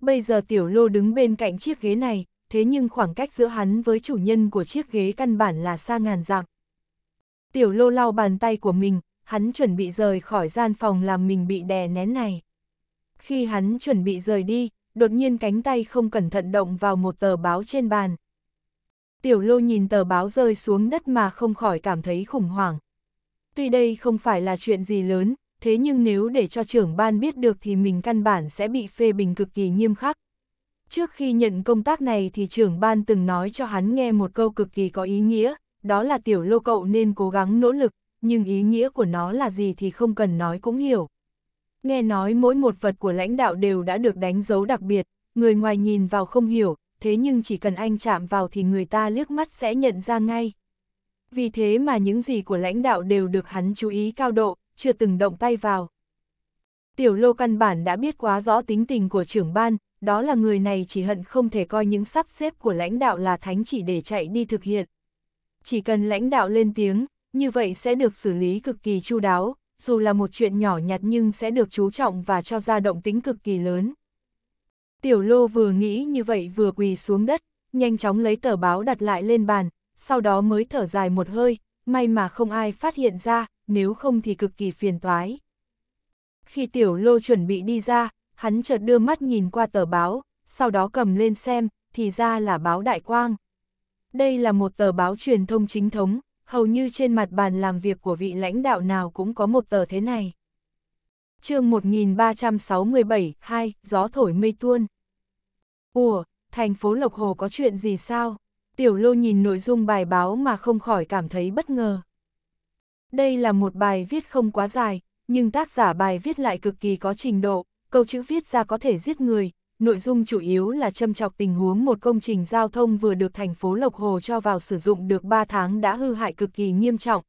Bây giờ Tiểu Lô đứng bên cạnh chiếc ghế này, thế nhưng khoảng cách giữa hắn với chủ nhân của chiếc ghế căn bản là xa ngàn dặm. Tiểu Lô lau bàn tay của mình, hắn chuẩn bị rời khỏi gian phòng làm mình bị đè nén này. Khi hắn chuẩn bị rời đi, đột nhiên cánh tay không cẩn thận động vào một tờ báo trên bàn. Tiểu lô nhìn tờ báo rơi xuống đất mà không khỏi cảm thấy khủng hoảng. Tuy đây không phải là chuyện gì lớn, thế nhưng nếu để cho trưởng ban biết được thì mình căn bản sẽ bị phê bình cực kỳ nghiêm khắc. Trước khi nhận công tác này thì trưởng ban từng nói cho hắn nghe một câu cực kỳ có ý nghĩa, đó là tiểu lô cậu nên cố gắng nỗ lực, nhưng ý nghĩa của nó là gì thì không cần nói cũng hiểu. Nghe nói mỗi một vật của lãnh đạo đều đã được đánh dấu đặc biệt, người ngoài nhìn vào không hiểu, thế nhưng chỉ cần anh chạm vào thì người ta liếc mắt sẽ nhận ra ngay. Vì thế mà những gì của lãnh đạo đều được hắn chú ý cao độ, chưa từng động tay vào. Tiểu lô căn bản đã biết quá rõ tính tình của trưởng ban, đó là người này chỉ hận không thể coi những sắp xếp của lãnh đạo là thánh chỉ để chạy đi thực hiện. Chỉ cần lãnh đạo lên tiếng, như vậy sẽ được xử lý cực kỳ chu đáo, dù là một chuyện nhỏ nhặt nhưng sẽ được chú trọng và cho ra động tính cực kỳ lớn. Tiểu lô vừa nghĩ như vậy vừa quỳ xuống đất, nhanh chóng lấy tờ báo đặt lại lên bàn, sau đó mới thở dài một hơi, may mà không ai phát hiện ra, nếu không thì cực kỳ phiền toái. Khi tiểu lô chuẩn bị đi ra, hắn chợt đưa mắt nhìn qua tờ báo, sau đó cầm lên xem, thì ra là báo Đại Quang. Đây là một tờ báo truyền thông chính thống, hầu như trên mặt bàn làm việc của vị lãnh đạo nào cũng có một tờ thế này. chương 1367, 2, gió thổi mây tuôn. Ủa, thành phố Lộc Hồ có chuyện gì sao? Tiểu Lô nhìn nội dung bài báo mà không khỏi cảm thấy bất ngờ. Đây là một bài viết không quá dài, nhưng tác giả bài viết lại cực kỳ có trình độ, câu chữ viết ra có thể giết người, nội dung chủ yếu là châm chọc tình huống một công trình giao thông vừa được thành phố Lộc Hồ cho vào sử dụng được 3 tháng đã hư hại cực kỳ nghiêm trọng.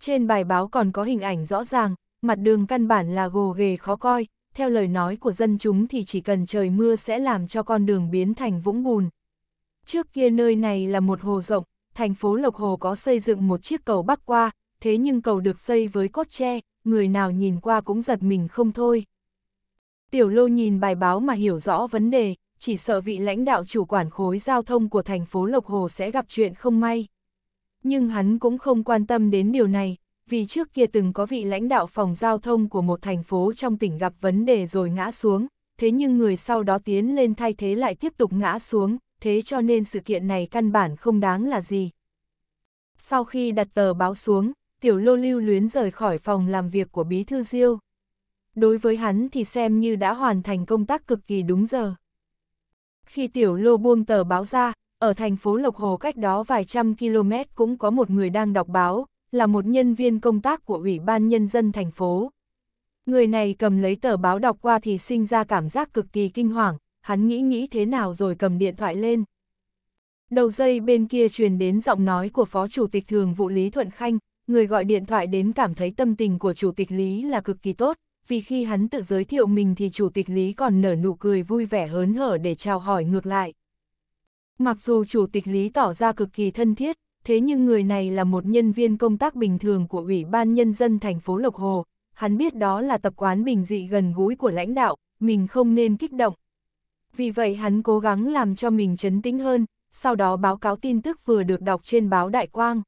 Trên bài báo còn có hình ảnh rõ ràng, mặt đường căn bản là gồ ghề khó coi, theo lời nói của dân chúng thì chỉ cần trời mưa sẽ làm cho con đường biến thành vũng bùn. Trước kia nơi này là một hồ rộng, thành phố Lộc Hồ có xây dựng một chiếc cầu bắc qua, thế nhưng cầu được xây với cốt tre, người nào nhìn qua cũng giật mình không thôi. Tiểu Lô nhìn bài báo mà hiểu rõ vấn đề, chỉ sợ vị lãnh đạo chủ quản khối giao thông của thành phố Lộc Hồ sẽ gặp chuyện không may. Nhưng hắn cũng không quan tâm đến điều này, vì trước kia từng có vị lãnh đạo phòng giao thông của một thành phố trong tỉnh gặp vấn đề rồi ngã xuống, thế nhưng người sau đó tiến lên thay thế lại tiếp tục ngã xuống, thế cho nên sự kiện này căn bản không đáng là gì. Sau khi đặt tờ báo xuống, Tiểu Lô lưu luyến rời khỏi phòng làm việc của Bí Thư Diêu đối với hắn thì xem như đã hoàn thành công tác cực kỳ đúng giờ. Khi tiểu lô buông tờ báo ra, ở thành phố Lộc Hồ cách đó vài trăm km cũng có một người đang đọc báo, là một nhân viên công tác của Ủy ban Nhân dân thành phố. Người này cầm lấy tờ báo đọc qua thì sinh ra cảm giác cực kỳ kinh hoàng, hắn nghĩ nghĩ thế nào rồi cầm điện thoại lên. Đầu dây bên kia truyền đến giọng nói của Phó Chủ tịch Thường vụ Lý Thuận Khanh, người gọi điện thoại đến cảm thấy tâm tình của Chủ tịch Lý là cực kỳ tốt vì khi hắn tự giới thiệu mình thì chủ tịch Lý còn nở nụ cười vui vẻ hớn hở để chào hỏi ngược lại. Mặc dù chủ tịch Lý tỏ ra cực kỳ thân thiết, thế nhưng người này là một nhân viên công tác bình thường của Ủy ban Nhân dân thành phố Lộc Hồ, hắn biết đó là tập quán bình dị gần gũi của lãnh đạo, mình không nên kích động. Vì vậy hắn cố gắng làm cho mình chấn tĩnh hơn, sau đó báo cáo tin tức vừa được đọc trên báo Đại Quang.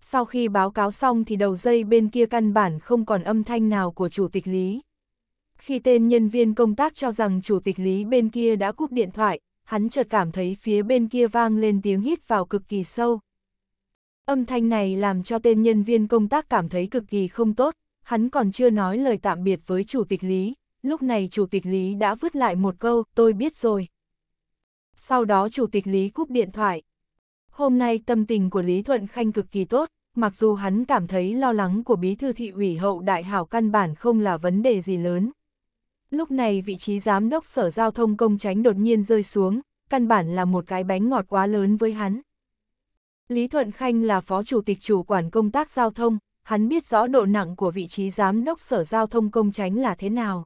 Sau khi báo cáo xong thì đầu dây bên kia căn bản không còn âm thanh nào của Chủ tịch Lý. Khi tên nhân viên công tác cho rằng Chủ tịch Lý bên kia đã cúp điện thoại, hắn chợt cảm thấy phía bên kia vang lên tiếng hít vào cực kỳ sâu. Âm thanh này làm cho tên nhân viên công tác cảm thấy cực kỳ không tốt, hắn còn chưa nói lời tạm biệt với Chủ tịch Lý, lúc này Chủ tịch Lý đã vứt lại một câu, tôi biết rồi. Sau đó Chủ tịch Lý cúp điện thoại. Hôm nay tâm tình của Lý Thuận Khanh cực kỳ tốt, mặc dù hắn cảm thấy lo lắng của bí thư thị ủy hậu đại hảo căn bản không là vấn đề gì lớn. Lúc này vị trí giám đốc sở giao thông công tránh đột nhiên rơi xuống, căn bản là một cái bánh ngọt quá lớn với hắn. Lý Thuận Khanh là phó chủ tịch chủ quản công tác giao thông, hắn biết rõ độ nặng của vị trí giám đốc sở giao thông công tránh là thế nào.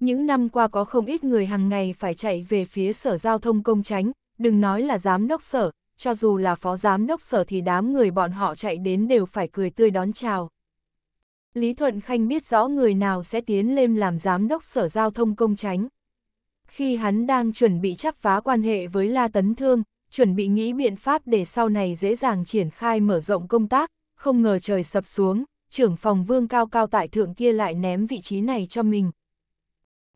Những năm qua có không ít người hàng ngày phải chạy về phía sở giao thông công tránh, đừng nói là giám đốc sở, cho dù là phó giám đốc sở thì đám người bọn họ chạy đến đều phải cười tươi đón chào. Lý Thuận Khanh biết rõ người nào sẽ tiến lên làm giám đốc sở giao thông công tránh. Khi hắn đang chuẩn bị chắp phá quan hệ với La Tấn Thương, chuẩn bị nghĩ biện pháp để sau này dễ dàng triển khai mở rộng công tác, không ngờ trời sập xuống, trưởng phòng vương cao cao tại thượng kia lại ném vị trí này cho mình.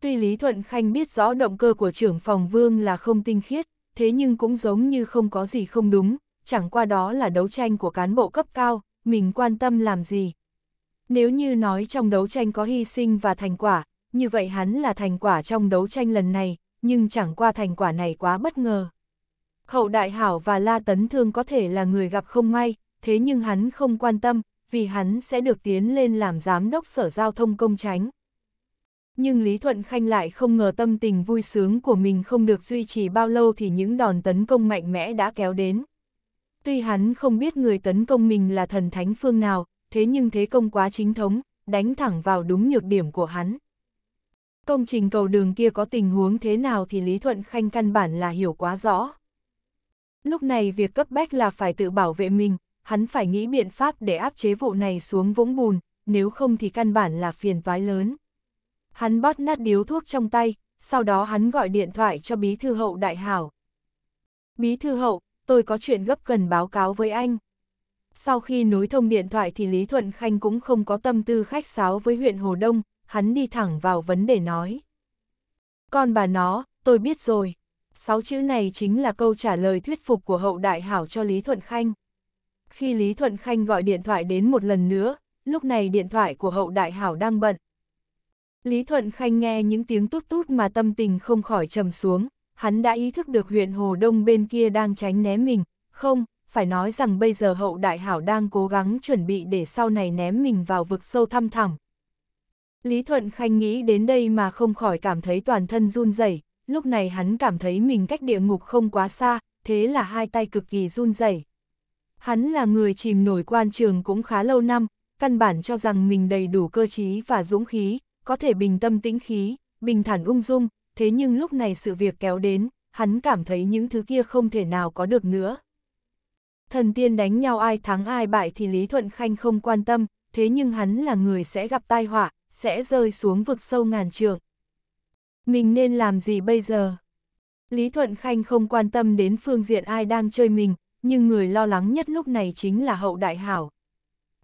Tuy Lý Thuận Khanh biết rõ động cơ của trưởng phòng vương là không tinh khiết, thế nhưng cũng giống như không có gì không đúng, chẳng qua đó là đấu tranh của cán bộ cấp cao, mình quan tâm làm gì. Nếu như nói trong đấu tranh có hy sinh và thành quả, như vậy hắn là thành quả trong đấu tranh lần này, nhưng chẳng qua thành quả này quá bất ngờ. Hậu Đại Hảo và La Tấn Thương có thể là người gặp không may, thế nhưng hắn không quan tâm, vì hắn sẽ được tiến lên làm giám đốc sở giao thông công tránh nhưng Lý Thuận Khanh lại không ngờ tâm tình vui sướng của mình không được duy trì bao lâu thì những đòn tấn công mạnh mẽ đã kéo đến. Tuy hắn không biết người tấn công mình là thần thánh phương nào, thế nhưng thế công quá chính thống, đánh thẳng vào đúng nhược điểm của hắn. Công trình cầu đường kia có tình huống thế nào thì Lý Thuận Khanh căn bản là hiểu quá rõ. Lúc này việc cấp bách là phải tự bảo vệ mình, hắn phải nghĩ biện pháp để áp chế vụ này xuống vũng bùn, nếu không thì căn bản là phiền toái lớn. Hắn bót nát điếu thuốc trong tay, sau đó hắn gọi điện thoại cho bí thư hậu đại hảo. Bí thư hậu, tôi có chuyện gấp cần báo cáo với anh. Sau khi nối thông điện thoại thì Lý Thuận Khanh cũng không có tâm tư khách sáo với huyện Hồ Đông, hắn đi thẳng vào vấn đề nói. Con bà nó, tôi biết rồi. Sáu chữ này chính là câu trả lời thuyết phục của hậu đại hảo cho Lý Thuận Khanh. Khi Lý Thuận Khanh gọi điện thoại đến một lần nữa, lúc này điện thoại của hậu đại hảo đang bận, Lý Thuận Khanh nghe những tiếng tút tút mà tâm tình không khỏi trầm xuống, hắn đã ý thức được huyện Hồ Đông bên kia đang tránh né mình, không, phải nói rằng bây giờ hậu đại hảo đang cố gắng chuẩn bị để sau này ném mình vào vực sâu thăm thẳm. Lý Thuận Khanh nghĩ đến đây mà không khỏi cảm thấy toàn thân run rẩy. lúc này hắn cảm thấy mình cách địa ngục không quá xa, thế là hai tay cực kỳ run rẩy. Hắn là người chìm nổi quan trường cũng khá lâu năm, căn bản cho rằng mình đầy đủ cơ trí và dũng khí, có thể bình tâm tĩnh khí, bình thản ung dung, thế nhưng lúc này sự việc kéo đến, hắn cảm thấy những thứ kia không thể nào có được nữa. Thần tiên đánh nhau ai thắng ai bại thì Lý Thuận Khanh không quan tâm, thế nhưng hắn là người sẽ gặp tai họa, sẽ rơi xuống vực sâu ngàn trường. Mình nên làm gì bây giờ? Lý Thuận Khanh không quan tâm đến phương diện ai đang chơi mình, nhưng người lo lắng nhất lúc này chính là hậu đại hảo.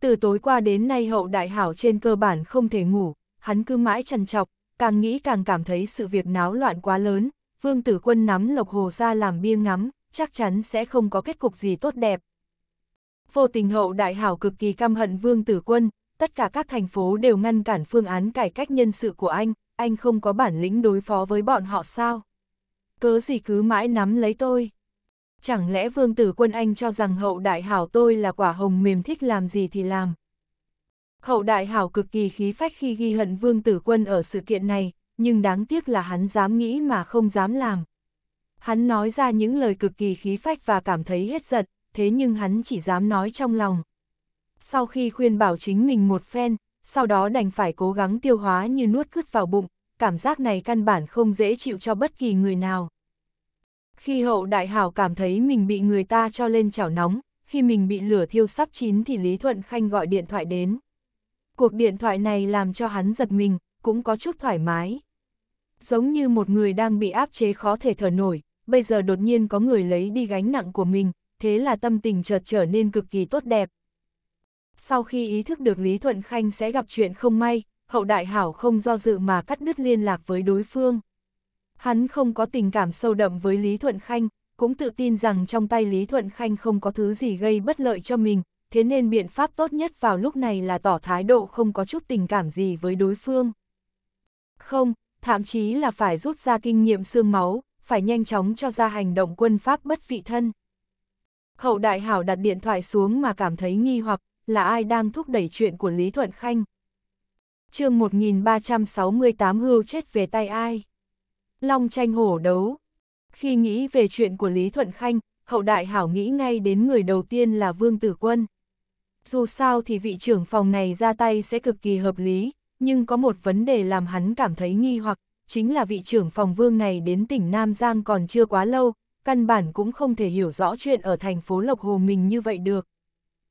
Từ tối qua đến nay hậu đại hảo trên cơ bản không thể ngủ, hắn cứ mãi trằn trọc, càng nghĩ càng cảm thấy sự việc náo loạn quá lớn, vương tử quân nắm lộc hồ ra làm bia ngắm, chắc chắn sẽ không có kết cục gì tốt đẹp. Vô tình hậu đại hảo cực kỳ căm hận vương tử quân, tất cả các thành phố đều ngăn cản phương án cải cách nhân sự của anh, anh không có bản lĩnh đối phó với bọn họ sao? Cớ gì cứ mãi nắm lấy tôi? Chẳng lẽ vương tử quân anh cho rằng hậu đại hảo tôi là quả hồng mềm thích làm gì thì làm? Hậu đại hảo cực kỳ khí phách khi ghi hận vương tử quân ở sự kiện này, nhưng đáng tiếc là hắn dám nghĩ mà không dám làm. Hắn nói ra những lời cực kỳ khí phách và cảm thấy hết giận, thế nhưng hắn chỉ dám nói trong lòng. Sau khi khuyên bảo chính mình một phen, sau đó đành phải cố gắng tiêu hóa như nuốt cứt vào bụng, cảm giác này căn bản không dễ chịu cho bất kỳ người nào. Khi hậu đại hảo cảm thấy mình bị người ta cho lên chảo nóng, khi mình bị lửa thiêu sắp chín thì Lý Thuận Khanh gọi điện thoại đến. Cuộc điện thoại này làm cho hắn giật mình, cũng có chút thoải mái. Giống như một người đang bị áp chế khó thể thở nổi, bây giờ đột nhiên có người lấy đi gánh nặng của mình, thế là tâm tình chợt trở nên cực kỳ tốt đẹp. Sau khi ý thức được Lý Thuận Khanh sẽ gặp chuyện không may, hậu đại hảo không do dự mà cắt đứt liên lạc với đối phương. Hắn không có tình cảm sâu đậm với Lý Thuận Khanh, cũng tự tin rằng trong tay Lý Thuận Khanh không có thứ gì gây bất lợi cho mình, thế nên biện pháp tốt nhất vào lúc này là tỏ thái độ không có chút tình cảm gì với đối phương. Không, thậm chí là phải rút ra kinh nghiệm xương máu, phải nhanh chóng cho ra hành động quân pháp bất vị thân. Hậu đại hảo đặt điện thoại xuống mà cảm thấy nghi hoặc là ai đang thúc đẩy chuyện của Lý Thuận Khanh. chương 1368 hưu chết về tay ai. Long tranh hổ đấu. Khi nghĩ về chuyện của Lý Thuận Khanh, hậu đại hảo nghĩ ngay đến người đầu tiên là Vương Tử Quân dù sao thì vị trưởng phòng này ra tay sẽ cực kỳ hợp lý, nhưng có một vấn đề làm hắn cảm thấy nghi hoặc, chính là vị trưởng phòng vương này đến tỉnh Nam Giang còn chưa quá lâu, căn bản cũng không thể hiểu rõ chuyện ở thành phố Lộc Hồ mình như vậy được.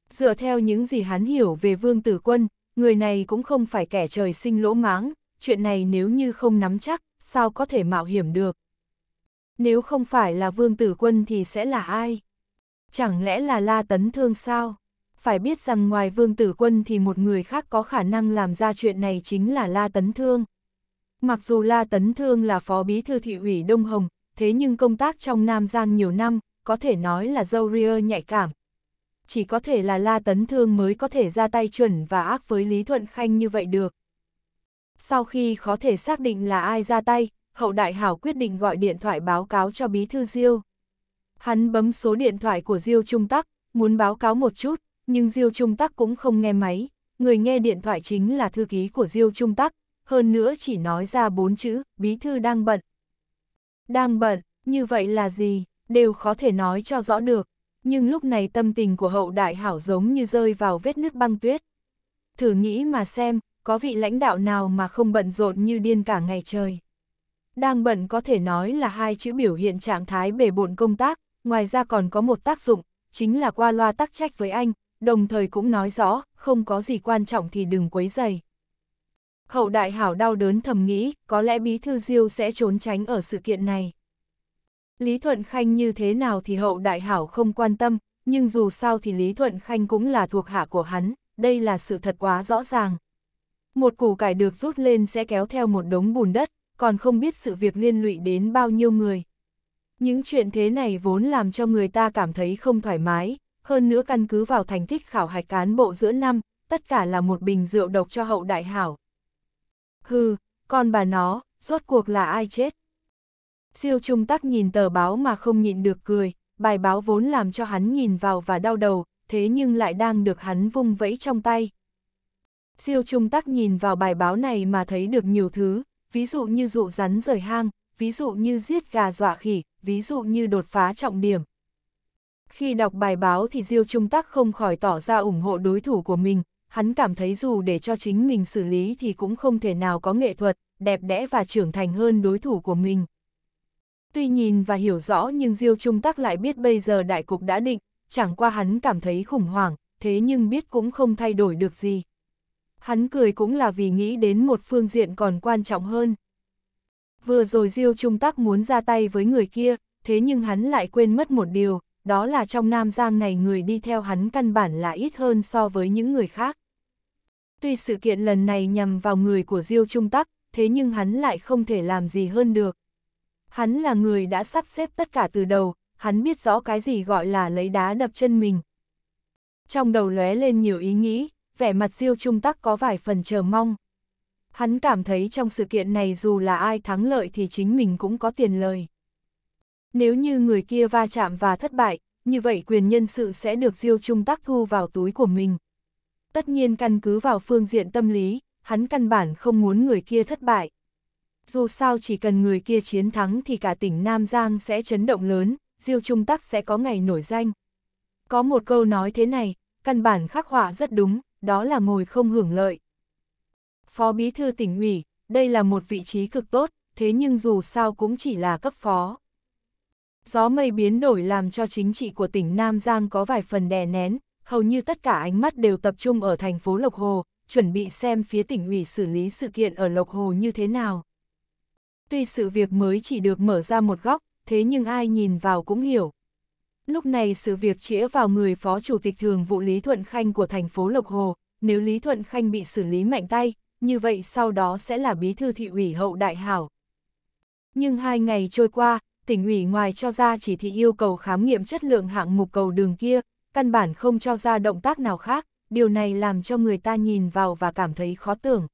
Dựa theo những gì hắn hiểu về vương tử quân, người này cũng không phải kẻ trời sinh lỗ máng, chuyện này nếu như không nắm chắc, sao có thể mạo hiểm được. Nếu không phải là vương tử quân thì sẽ là ai? Chẳng lẽ là La Tấn Thương sao? phải biết rằng ngoài Vương Tử Quân thì một người khác có khả năng làm ra chuyện này chính là La Tấn Thương. Mặc dù La Tấn Thương là phó bí thư thị ủy Đông Hồng, thế nhưng công tác trong Nam Giang nhiều năm, có thể nói là dâu ria nhạy cảm. Chỉ có thể là La Tấn Thương mới có thể ra tay chuẩn và ác với Lý Thuận Khanh như vậy được. Sau khi có thể xác định là ai ra tay, hậu đại hảo quyết định gọi điện thoại báo cáo cho bí thư Diêu. Hắn bấm số điện thoại của Diêu Trung Tắc, muốn báo cáo một chút, nhưng Diêu Trung Tắc cũng không nghe máy, người nghe điện thoại chính là thư ký của Diêu Trung Tắc, hơn nữa chỉ nói ra bốn chữ, bí thư đang bận. Đang bận, như vậy là gì, đều khó thể nói cho rõ được, nhưng lúc này tâm tình của hậu đại hảo giống như rơi vào vết nứt băng tuyết. Thử nghĩ mà xem, có vị lãnh đạo nào mà không bận rộn như điên cả ngày trời. Đang bận có thể nói là hai chữ biểu hiện trạng thái bể bộn công tác, ngoài ra còn có một tác dụng, chính là qua loa tắc trách với anh, đồng thời cũng nói rõ, không có gì quan trọng thì đừng quấy dày. Hậu đại hảo đau đớn thầm nghĩ, có lẽ Bí Thư Diêu sẽ trốn tránh ở sự kiện này. Lý Thuận Khanh như thế nào thì hậu đại hảo không quan tâm, nhưng dù sao thì Lý Thuận Khanh cũng là thuộc hạ của hắn, đây là sự thật quá rõ ràng. Một củ cải được rút lên sẽ kéo theo một đống bùn đất, còn không biết sự việc liên lụy đến bao nhiêu người. Những chuyện thế này vốn làm cho người ta cảm thấy không thoải mái, hơn nữa căn cứ vào thành tích khảo hạch cán bộ giữa năm, tất cả là một bình rượu độc cho hậu đại hảo. Hừ, con bà nó, rốt cuộc là ai chết? Siêu trung tắc nhìn tờ báo mà không nhịn được cười, bài báo vốn làm cho hắn nhìn vào và đau đầu, thế nhưng lại đang được hắn vung vẫy trong tay. Siêu trung tắc nhìn vào bài báo này mà thấy được nhiều thứ, ví dụ như dụ rắn rời hang, ví dụ như giết gà dọa khỉ, ví dụ như đột phá trọng điểm, khi đọc bài báo thì Diêu Trung Tắc không khỏi tỏ ra ủng hộ đối thủ của mình, hắn cảm thấy dù để cho chính mình xử lý thì cũng không thể nào có nghệ thuật, đẹp đẽ và trưởng thành hơn đối thủ của mình. Tuy nhìn và hiểu rõ nhưng Diêu Trung Tắc lại biết bây giờ đại cục đã định, chẳng qua hắn cảm thấy khủng hoảng, thế nhưng biết cũng không thay đổi được gì. Hắn cười cũng là vì nghĩ đến một phương diện còn quan trọng hơn. Vừa rồi Diêu Trung Tắc muốn ra tay với người kia, thế nhưng hắn lại quên mất một điều, đó là trong Nam Giang này người đi theo hắn căn bản là ít hơn so với những người khác. Tuy sự kiện lần này nhằm vào người của Diêu Trung Tắc, thế nhưng hắn lại không thể làm gì hơn được. Hắn là người đã sắp xếp tất cả từ đầu, hắn biết rõ cái gì gọi là lấy đá đập chân mình. Trong đầu lóe lên nhiều ý nghĩ, vẻ mặt Diêu Trung Tắc có vài phần chờ mong. Hắn cảm thấy trong sự kiện này dù là ai thắng lợi thì chính mình cũng có tiền lời. Nếu như người kia va chạm và thất bại, như vậy quyền nhân sự sẽ được Diêu Trung tác thu vào túi của mình. Tất nhiên căn cứ vào phương diện tâm lý, hắn căn bản không muốn người kia thất bại. Dù sao chỉ cần người kia chiến thắng thì cả tỉnh Nam Giang sẽ chấn động lớn, Diêu Trung Tắc sẽ có ngày nổi danh. Có một câu nói thế này, căn bản khắc họa rất đúng, đó là ngồi không hưởng lợi. Phó Bí Thư tỉnh ủy, đây là một vị trí cực tốt, thế nhưng dù sao cũng chỉ là cấp phó. Gió mây biến đổi làm cho chính trị của tỉnh Nam Giang có vài phần đè nén, hầu như tất cả ánh mắt đều tập trung ở thành phố Lộc Hồ, chuẩn bị xem phía tỉnh ủy xử lý sự kiện ở Lộc Hồ như thế nào. Tuy sự việc mới chỉ được mở ra một góc, thế nhưng ai nhìn vào cũng hiểu. Lúc này sự việc chĩa vào người Phó Chủ tịch Thường vụ Lý Thuận Khanh của thành phố Lộc Hồ, nếu Lý Thuận Khanh bị xử lý mạnh tay, như vậy sau đó sẽ là bí thư thị ủy hậu đại hảo. Nhưng hai ngày trôi qua, tỉnh ủy ngoài cho ra chỉ thị yêu cầu khám nghiệm chất lượng hạng mục cầu đường kia, căn bản không cho ra động tác nào khác, điều này làm cho người ta nhìn vào và cảm thấy khó tưởng.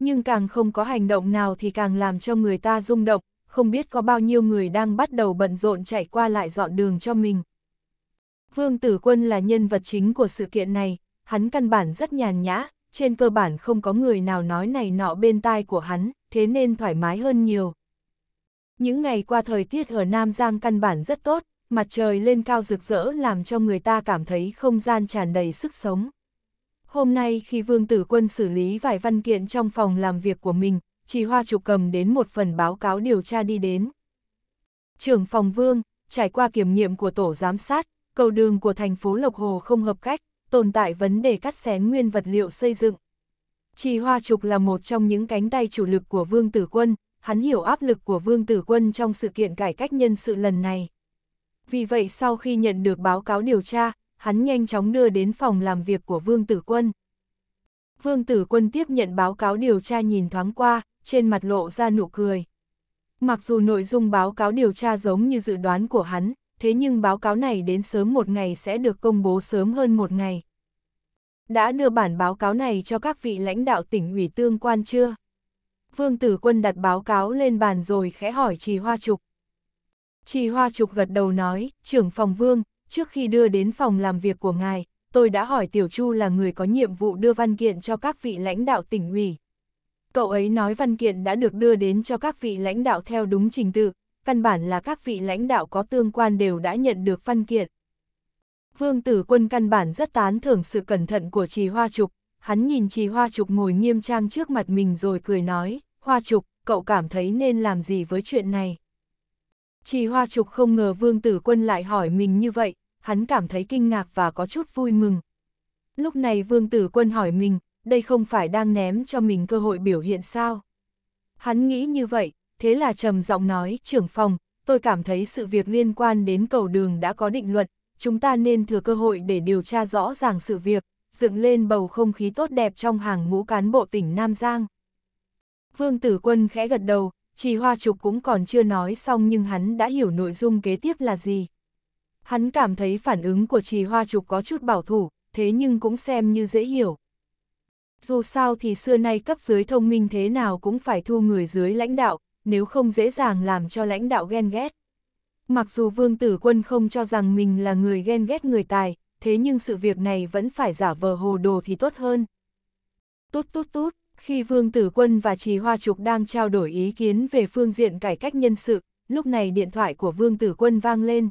Nhưng càng không có hành động nào thì càng làm cho người ta rung động, không biết có bao nhiêu người đang bắt đầu bận rộn chạy qua lại dọn đường cho mình. Vương Tử Quân là nhân vật chính của sự kiện này, hắn căn bản rất nhàn nhã, trên cơ bản không có người nào nói này nọ bên tai của hắn, thế nên thoải mái hơn nhiều. Những ngày qua thời tiết ở Nam Giang căn bản rất tốt, mặt trời lên cao rực rỡ làm cho người ta cảm thấy không gian tràn đầy sức sống. Hôm nay khi Vương Tử Quân xử lý vài văn kiện trong phòng làm việc của mình, chị Hoa Trục cầm đến một phần báo cáo điều tra đi đến. Trưởng phòng Vương, trải qua kiểm nghiệm của tổ giám sát, cầu đường của thành phố Lộc Hồ không hợp cách, tồn tại vấn đề cắt xén nguyên vật liệu xây dựng. Chị Hoa Trục là một trong những cánh tay chủ lực của Vương Tử Quân, hắn hiểu áp lực của Vương Tử Quân trong sự kiện cải cách nhân sự lần này. Vì vậy sau khi nhận được báo cáo điều tra, hắn nhanh chóng đưa đến phòng làm việc của Vương Tử Quân. Vương Tử Quân tiếp nhận báo cáo điều tra nhìn thoáng qua, trên mặt lộ ra nụ cười. Mặc dù nội dung báo cáo điều tra giống như dự đoán của hắn, thế nhưng báo cáo này đến sớm một ngày sẽ được công bố sớm hơn một ngày. Đã đưa bản báo cáo này cho các vị lãnh đạo tỉnh ủy tương quan chưa? Vương Tử Quân đặt báo cáo lên bàn rồi khẽ hỏi Trì Hoa Trục. Trì Hoa Trục gật đầu nói, trưởng phòng Vương, trước khi đưa đến phòng làm việc của ngài, tôi đã hỏi Tiểu Chu là người có nhiệm vụ đưa văn kiện cho các vị lãnh đạo tỉnh ủy. Cậu ấy nói văn kiện đã được đưa đến cho các vị lãnh đạo theo đúng trình tự, căn bản là các vị lãnh đạo có tương quan đều đã nhận được văn kiện. Vương Tử Quân căn bản rất tán thưởng sự cẩn thận của Trì Hoa Trục, hắn nhìn trì hoa trục ngồi nghiêm trang trước mặt mình rồi cười nói, hoa trục, cậu cảm thấy nên làm gì với chuyện này? Trì hoa trục không ngờ vương tử quân lại hỏi mình như vậy, hắn cảm thấy kinh ngạc và có chút vui mừng. Lúc này vương tử quân hỏi mình, đây không phải đang ném cho mình cơ hội biểu hiện sao? Hắn nghĩ như vậy, thế là trầm giọng nói, trưởng phòng, tôi cảm thấy sự việc liên quan đến cầu đường đã có định luận, chúng ta nên thừa cơ hội để điều tra rõ ràng sự việc, dựng lên bầu không khí tốt đẹp trong hàng ngũ cán bộ tỉnh Nam Giang. Vương Tử Quân khẽ gật đầu, Trì Hoa Trục cũng còn chưa nói xong nhưng hắn đã hiểu nội dung kế tiếp là gì. Hắn cảm thấy phản ứng của Trì Hoa Trục có chút bảo thủ, thế nhưng cũng xem như dễ hiểu. Dù sao thì xưa nay cấp dưới thông minh thế nào cũng phải thu người dưới lãnh đạo, nếu không dễ dàng làm cho lãnh đạo ghen ghét. Mặc dù Vương Tử Quân không cho rằng mình là người ghen ghét người tài, thế nhưng sự việc này vẫn phải giả vờ hồ đồ thì tốt hơn. Tốt tốt tốt, khi Vương Tử Quân và Trì Hoa Trục đang trao đổi ý kiến về phương diện cải cách nhân sự, lúc này điện thoại của Vương Tử Quân vang lên.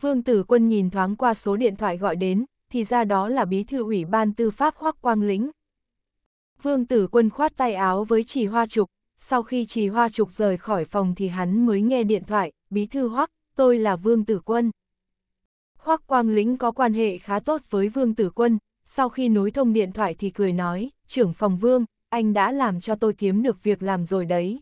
Vương Tử Quân nhìn thoáng qua số điện thoại gọi đến, thì ra đó là bí thư ủy ban tư pháp Hoắc Quang Lĩnh. Vương Tử Quân khoát tay áo với Trì Hoa Trục, sau khi Trì Hoa Trục rời khỏi phòng thì hắn mới nghe điện thoại, bí thư Hoắc, tôi là Vương Tử Quân. Hoắc Quang Lĩnh có quan hệ khá tốt với Vương Tử Quân, sau khi nối thông điện thoại thì cười nói, trưởng phòng Vương, anh đã làm cho tôi kiếm được việc làm rồi đấy.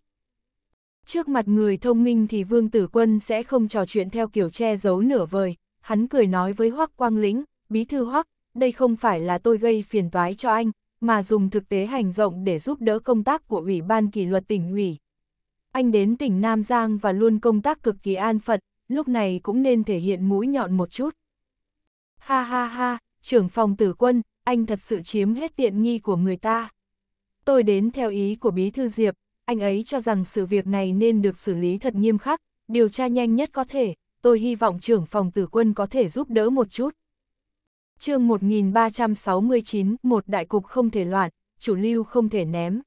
Trước mặt người thông minh thì Vương Tử Quân sẽ không trò chuyện theo kiểu che giấu nửa vời, hắn cười nói với Hoắc Quang Lĩnh, bí thư Hoắc, đây không phải là tôi gây phiền toái cho anh, mà dùng thực tế hành rộng để giúp đỡ công tác của Ủy ban kỷ luật tỉnh ủy. Anh đến tỉnh Nam Giang và luôn công tác cực kỳ an phận, lúc này cũng nên thể hiện mũi nhọn một chút. Ha ha ha, trưởng phòng tử quân, anh thật sự chiếm hết tiện nghi của người ta. Tôi đến theo ý của Bí Thư Diệp, anh ấy cho rằng sự việc này nên được xử lý thật nghiêm khắc, điều tra nhanh nhất có thể, tôi hy vọng trưởng phòng tử quân có thể giúp đỡ một chút. chương 1369, một đại cục không thể loạn, chủ lưu không thể ném.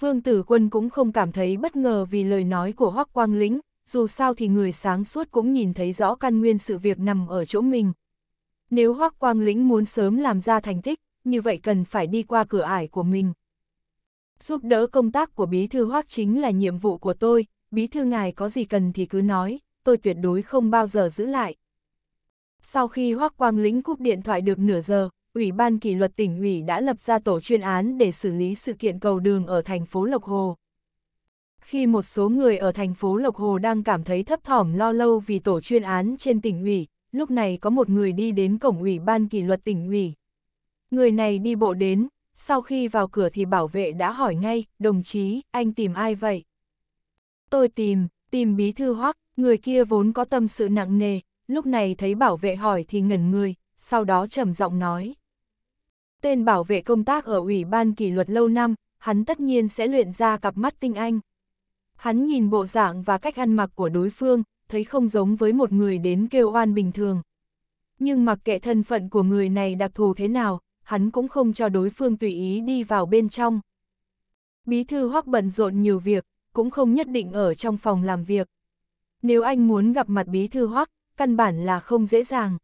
Vương tử quân cũng không cảm thấy bất ngờ vì lời nói của Hoắc Quang Lĩnh, dù sao thì người sáng suốt cũng nhìn thấy rõ căn nguyên sự việc nằm ở chỗ mình. Nếu Hoắc Quang Lĩnh muốn sớm làm ra thành tích, như vậy cần phải đi qua cửa ải của mình. Giúp đỡ công tác của bí thư Hoắc chính là nhiệm vụ của tôi, bí thư ngài có gì cần thì cứ nói, tôi tuyệt đối không bao giờ giữ lại. Sau khi Hoắc Quang Lĩnh cúp điện thoại được nửa giờ, Ủy ban kỷ luật tỉnh ủy đã lập ra tổ chuyên án để xử lý sự kiện cầu đường ở thành phố Lộc Hồ khi một số người ở thành phố Lộc Hồ đang cảm thấy thấp thỏm lo lâu vì tổ chuyên án trên tỉnh ủy, lúc này có một người đi đến cổng ủy ban kỷ luật tỉnh ủy. Người này đi bộ đến, sau khi vào cửa thì bảo vệ đã hỏi ngay, đồng chí, anh tìm ai vậy? Tôi tìm, tìm bí thư hoắc, người kia vốn có tâm sự nặng nề, lúc này thấy bảo vệ hỏi thì ngẩn người, sau đó trầm giọng nói. Tên bảo vệ công tác ở ủy ban kỷ luật lâu năm, hắn tất nhiên sẽ luyện ra cặp mắt tinh anh. Hắn nhìn bộ dạng và cách ăn mặc của đối phương, thấy không giống với một người đến kêu oan bình thường. Nhưng mặc kệ thân phận của người này đặc thù thế nào, hắn cũng không cho đối phương tùy ý đi vào bên trong. Bí thư hoắc bận rộn nhiều việc, cũng không nhất định ở trong phòng làm việc. Nếu anh muốn gặp mặt bí thư hoắc, căn bản là không dễ dàng.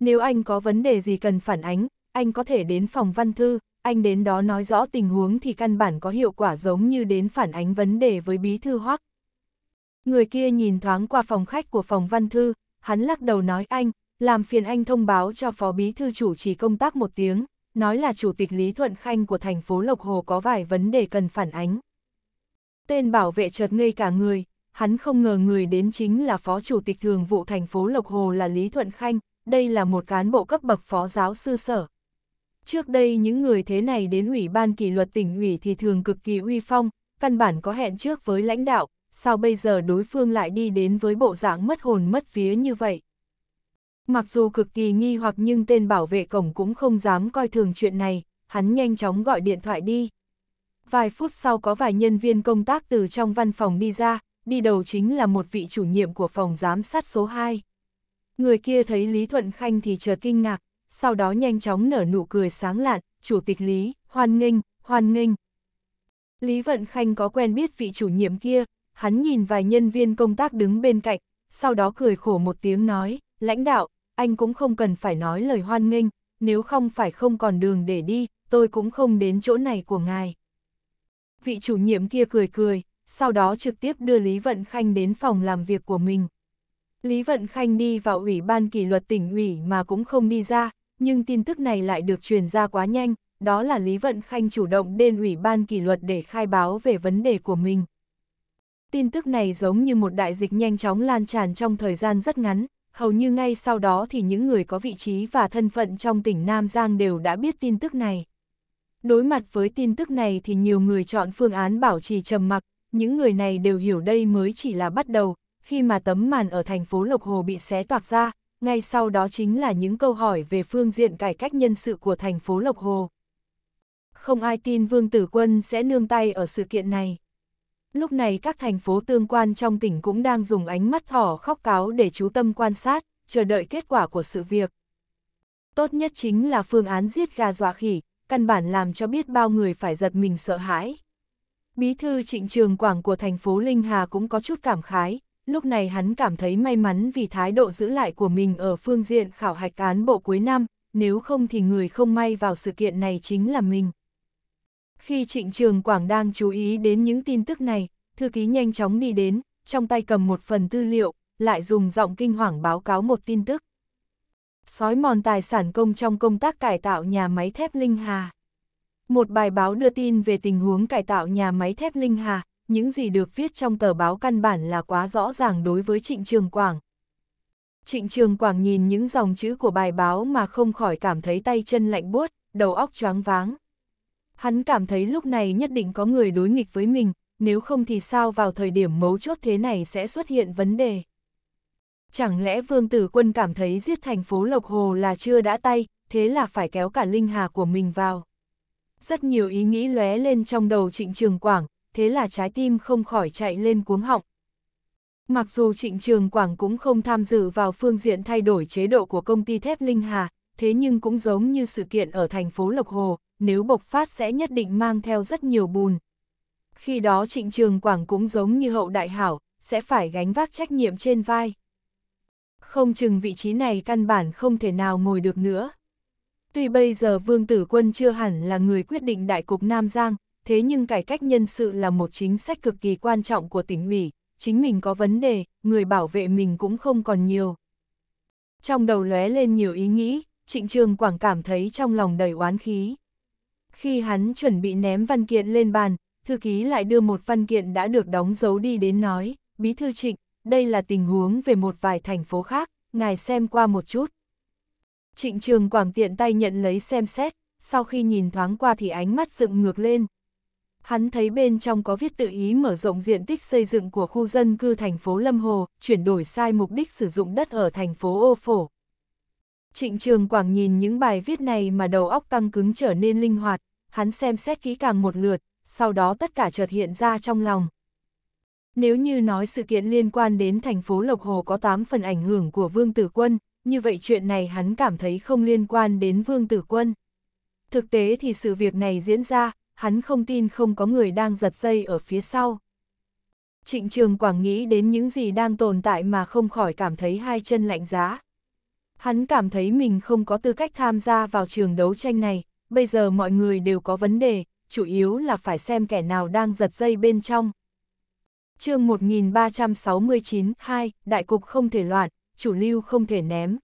Nếu anh có vấn đề gì cần phản ánh, anh có thể đến phòng văn thư, anh đến đó nói rõ tình huống thì căn bản có hiệu quả giống như đến phản ánh vấn đề với bí thư hoắc. Người kia nhìn thoáng qua phòng khách của phòng văn thư, hắn lắc đầu nói anh, làm phiền anh thông báo cho phó bí thư chủ trì công tác một tiếng, nói là chủ tịch Lý Thuận Khanh của thành phố Lộc Hồ có vài vấn đề cần phản ánh. Tên bảo vệ chợt ngây cả người, hắn không ngờ người đến chính là phó chủ tịch thường vụ thành phố Lộc Hồ là Lý Thuận Khanh, đây là một cán bộ cấp bậc phó giáo sư sở. Trước đây những người thế này đến ủy ban kỷ luật tỉnh ủy thì thường cực kỳ uy phong, căn bản có hẹn trước với lãnh đạo, sao bây giờ đối phương lại đi đến với bộ dạng mất hồn mất phía như vậy? Mặc dù cực kỳ nghi hoặc nhưng tên bảo vệ cổng cũng không dám coi thường chuyện này, hắn nhanh chóng gọi điện thoại đi. Vài phút sau có vài nhân viên công tác từ trong văn phòng đi ra, đi đầu chính là một vị chủ nhiệm của phòng giám sát số 2. Người kia thấy Lý Thuận Khanh thì chợt kinh ngạc, sau đó nhanh chóng nở nụ cười sáng lạn, chủ tịch Lý, hoan nghênh, hoan nghênh. Lý Vận Khanh có quen biết vị chủ nhiệm kia, hắn nhìn vài nhân viên công tác đứng bên cạnh, sau đó cười khổ một tiếng nói, lãnh đạo, anh cũng không cần phải nói lời hoan nghênh, nếu không phải không còn đường để đi, tôi cũng không đến chỗ này của ngài. Vị chủ nhiệm kia cười cười, sau đó trực tiếp đưa Lý Vận Khanh đến phòng làm việc của mình. Lý Vận Khanh đi vào ủy ban kỷ luật tỉnh ủy mà cũng không đi ra, nhưng tin tức này lại được truyền ra quá nhanh, đó là Lý Vận Khanh chủ động đến Ủy ban kỷ luật để khai báo về vấn đề của mình. Tin tức này giống như một đại dịch nhanh chóng lan tràn trong thời gian rất ngắn, hầu như ngay sau đó thì những người có vị trí và thân phận trong tỉnh Nam Giang đều đã biết tin tức này. Đối mặt với tin tức này thì nhiều người chọn phương án bảo trì trầm mặc, những người này đều hiểu đây mới chỉ là bắt đầu, khi mà tấm màn ở thành phố Lộc Hồ bị xé toạc ra, ngay sau đó chính là những câu hỏi về phương diện cải cách nhân sự của thành phố Lộc Hồ. Không ai tin Vương Tử Quân sẽ nương tay ở sự kiện này. Lúc này các thành phố tương quan trong tỉnh cũng đang dùng ánh mắt thỏ khóc cáo để chú tâm quan sát, chờ đợi kết quả của sự việc. Tốt nhất chính là phương án giết gà dọa khỉ, căn bản làm cho biết bao người phải giật mình sợ hãi. Bí thư trịnh trường quảng của thành phố Linh Hà cũng có chút cảm khái, lúc này hắn cảm thấy may mắn vì thái độ giữ lại của mình ở phương diện khảo hạch cán bộ cuối năm, nếu không thì người không may vào sự kiện này chính là mình. Khi trịnh trường Quảng đang chú ý đến những tin tức này, thư ký nhanh chóng đi đến, trong tay cầm một phần tư liệu, lại dùng giọng kinh hoàng báo cáo một tin tức. Sói mòn tài sản công trong công tác cải tạo nhà máy thép Linh Hà. Một bài báo đưa tin về tình huống cải tạo nhà máy thép Linh Hà, những gì được viết trong tờ báo căn bản là quá rõ ràng đối với Trịnh Trường Quảng. Trịnh Trường Quảng nhìn những dòng chữ của bài báo mà không khỏi cảm thấy tay chân lạnh buốt, đầu óc choáng váng. Hắn cảm thấy lúc này nhất định có người đối nghịch với mình, nếu không thì sao vào thời điểm mấu chốt thế này sẽ xuất hiện vấn đề. Chẳng lẽ Vương Tử Quân cảm thấy giết thành phố Lộc Hồ là chưa đã tay, thế là phải kéo cả linh hà của mình vào. Rất nhiều ý nghĩ lóe lên trong đầu trịnh trường quảng, thế là trái tim không khỏi chạy lên cuống họng. Mặc dù Trịnh Trường Quảng cũng không tham dự vào phương diện thay đổi chế độ của công ty thép Linh Hà, thế nhưng cũng giống như sự kiện ở thành phố Lộc Hồ, nếu bộc phát sẽ nhất định mang theo rất nhiều bùn. Khi đó Trịnh Trường Quảng cũng giống như hậu đại hảo, sẽ phải gánh vác trách nhiệm trên vai. Không chừng vị trí này căn bản không thể nào ngồi được nữa. Tuy bây giờ Vương Tử Quân chưa hẳn là người quyết định đại cục Nam Giang, thế nhưng cải cách nhân sự là một chính sách cực kỳ quan trọng của tỉnh ủy, chính mình có vấn đề, người bảo vệ mình cũng không còn nhiều. Trong đầu lóe lên nhiều ý nghĩ, trịnh trường quảng cảm thấy trong lòng đầy oán khí. Khi hắn chuẩn bị ném văn kiện lên bàn, thư ký lại đưa một văn kiện đã được đóng dấu đi đến nói, bí thư trịnh, đây là tình huống về một vài thành phố khác, ngài xem qua một chút. Trịnh trường quảng tiện tay nhận lấy xem xét, sau khi nhìn thoáng qua thì ánh mắt dựng ngược lên, hắn thấy bên trong có viết tự ý mở rộng diện tích xây dựng của khu dân cư thành phố Lâm Hồ, chuyển đổi sai mục đích sử dụng đất ở thành phố Ô Phổ. Trịnh Trường Quảng nhìn những bài viết này mà đầu óc căng cứng trở nên linh hoạt, hắn xem xét kỹ càng một lượt, sau đó tất cả chợt hiện ra trong lòng. Nếu như nói sự kiện liên quan đến thành phố Lộc Hồ có 8 phần ảnh hưởng của Vương Tử Quân, như vậy chuyện này hắn cảm thấy không liên quan đến Vương Tử Quân. Thực tế thì sự việc này diễn ra, hắn không tin không có người đang giật dây ở phía sau. Trịnh Trường Quảng nghĩ đến những gì đang tồn tại mà không khỏi cảm thấy hai chân lạnh giá. Hắn cảm thấy mình không có tư cách tham gia vào trường đấu tranh này, bây giờ mọi người đều có vấn đề, chủ yếu là phải xem kẻ nào đang giật dây bên trong. chương 1369-2, đại cục không thể loạn, chủ lưu không thể ném.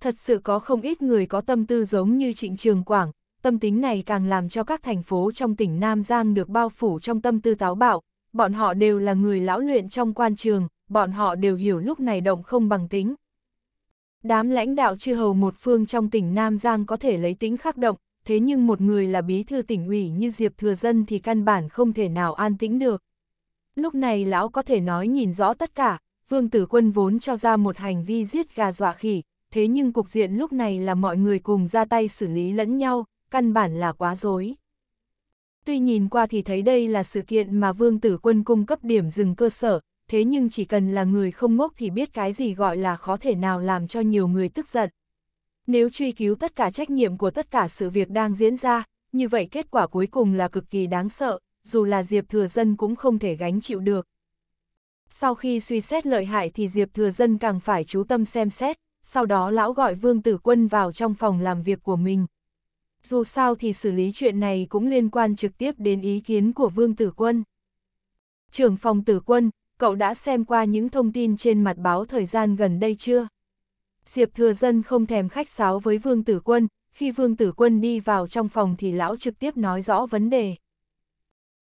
Thật sự có không ít người có tâm tư giống như trịnh trường quảng, tâm tính này càng làm cho các thành phố trong tỉnh Nam Giang được bao phủ trong tâm tư táo bạo, bọn họ đều là người lão luyện trong quan trường, bọn họ đều hiểu lúc này động không bằng tính. Đám lãnh đạo chư hầu một phương trong tỉnh Nam Giang có thể lấy tính khắc động, thế nhưng một người là bí thư tỉnh ủy như Diệp Thừa Dân thì căn bản không thể nào an tĩnh được. Lúc này lão có thể nói nhìn rõ tất cả, Vương Tử Quân vốn cho ra một hành vi giết gà dọa khỉ, thế nhưng cục diện lúc này là mọi người cùng ra tay xử lý lẫn nhau, căn bản là quá dối. Tuy nhìn qua thì thấy đây là sự kiện mà vương tử quân cung cấp điểm dừng cơ sở, thế nhưng chỉ cần là người không ngốc thì biết cái gì gọi là khó thể nào làm cho nhiều người tức giận. Nếu truy cứu tất cả trách nhiệm của tất cả sự việc đang diễn ra, như vậy kết quả cuối cùng là cực kỳ đáng sợ, dù là Diệp Thừa Dân cũng không thể gánh chịu được. Sau khi suy xét lợi hại thì Diệp Thừa Dân càng phải chú tâm xem xét, sau đó lão gọi Vương Tử Quân vào trong phòng làm việc của mình dù sao thì xử lý chuyện này cũng liên quan trực tiếp đến ý kiến của Vương Tử Quân. Trưởng phòng Tử Quân, cậu đã xem qua những thông tin trên mặt báo thời gian gần đây chưa? Diệp Thừa Dân không thèm khách sáo với Vương Tử Quân, khi Vương Tử Quân đi vào trong phòng thì lão trực tiếp nói rõ vấn đề.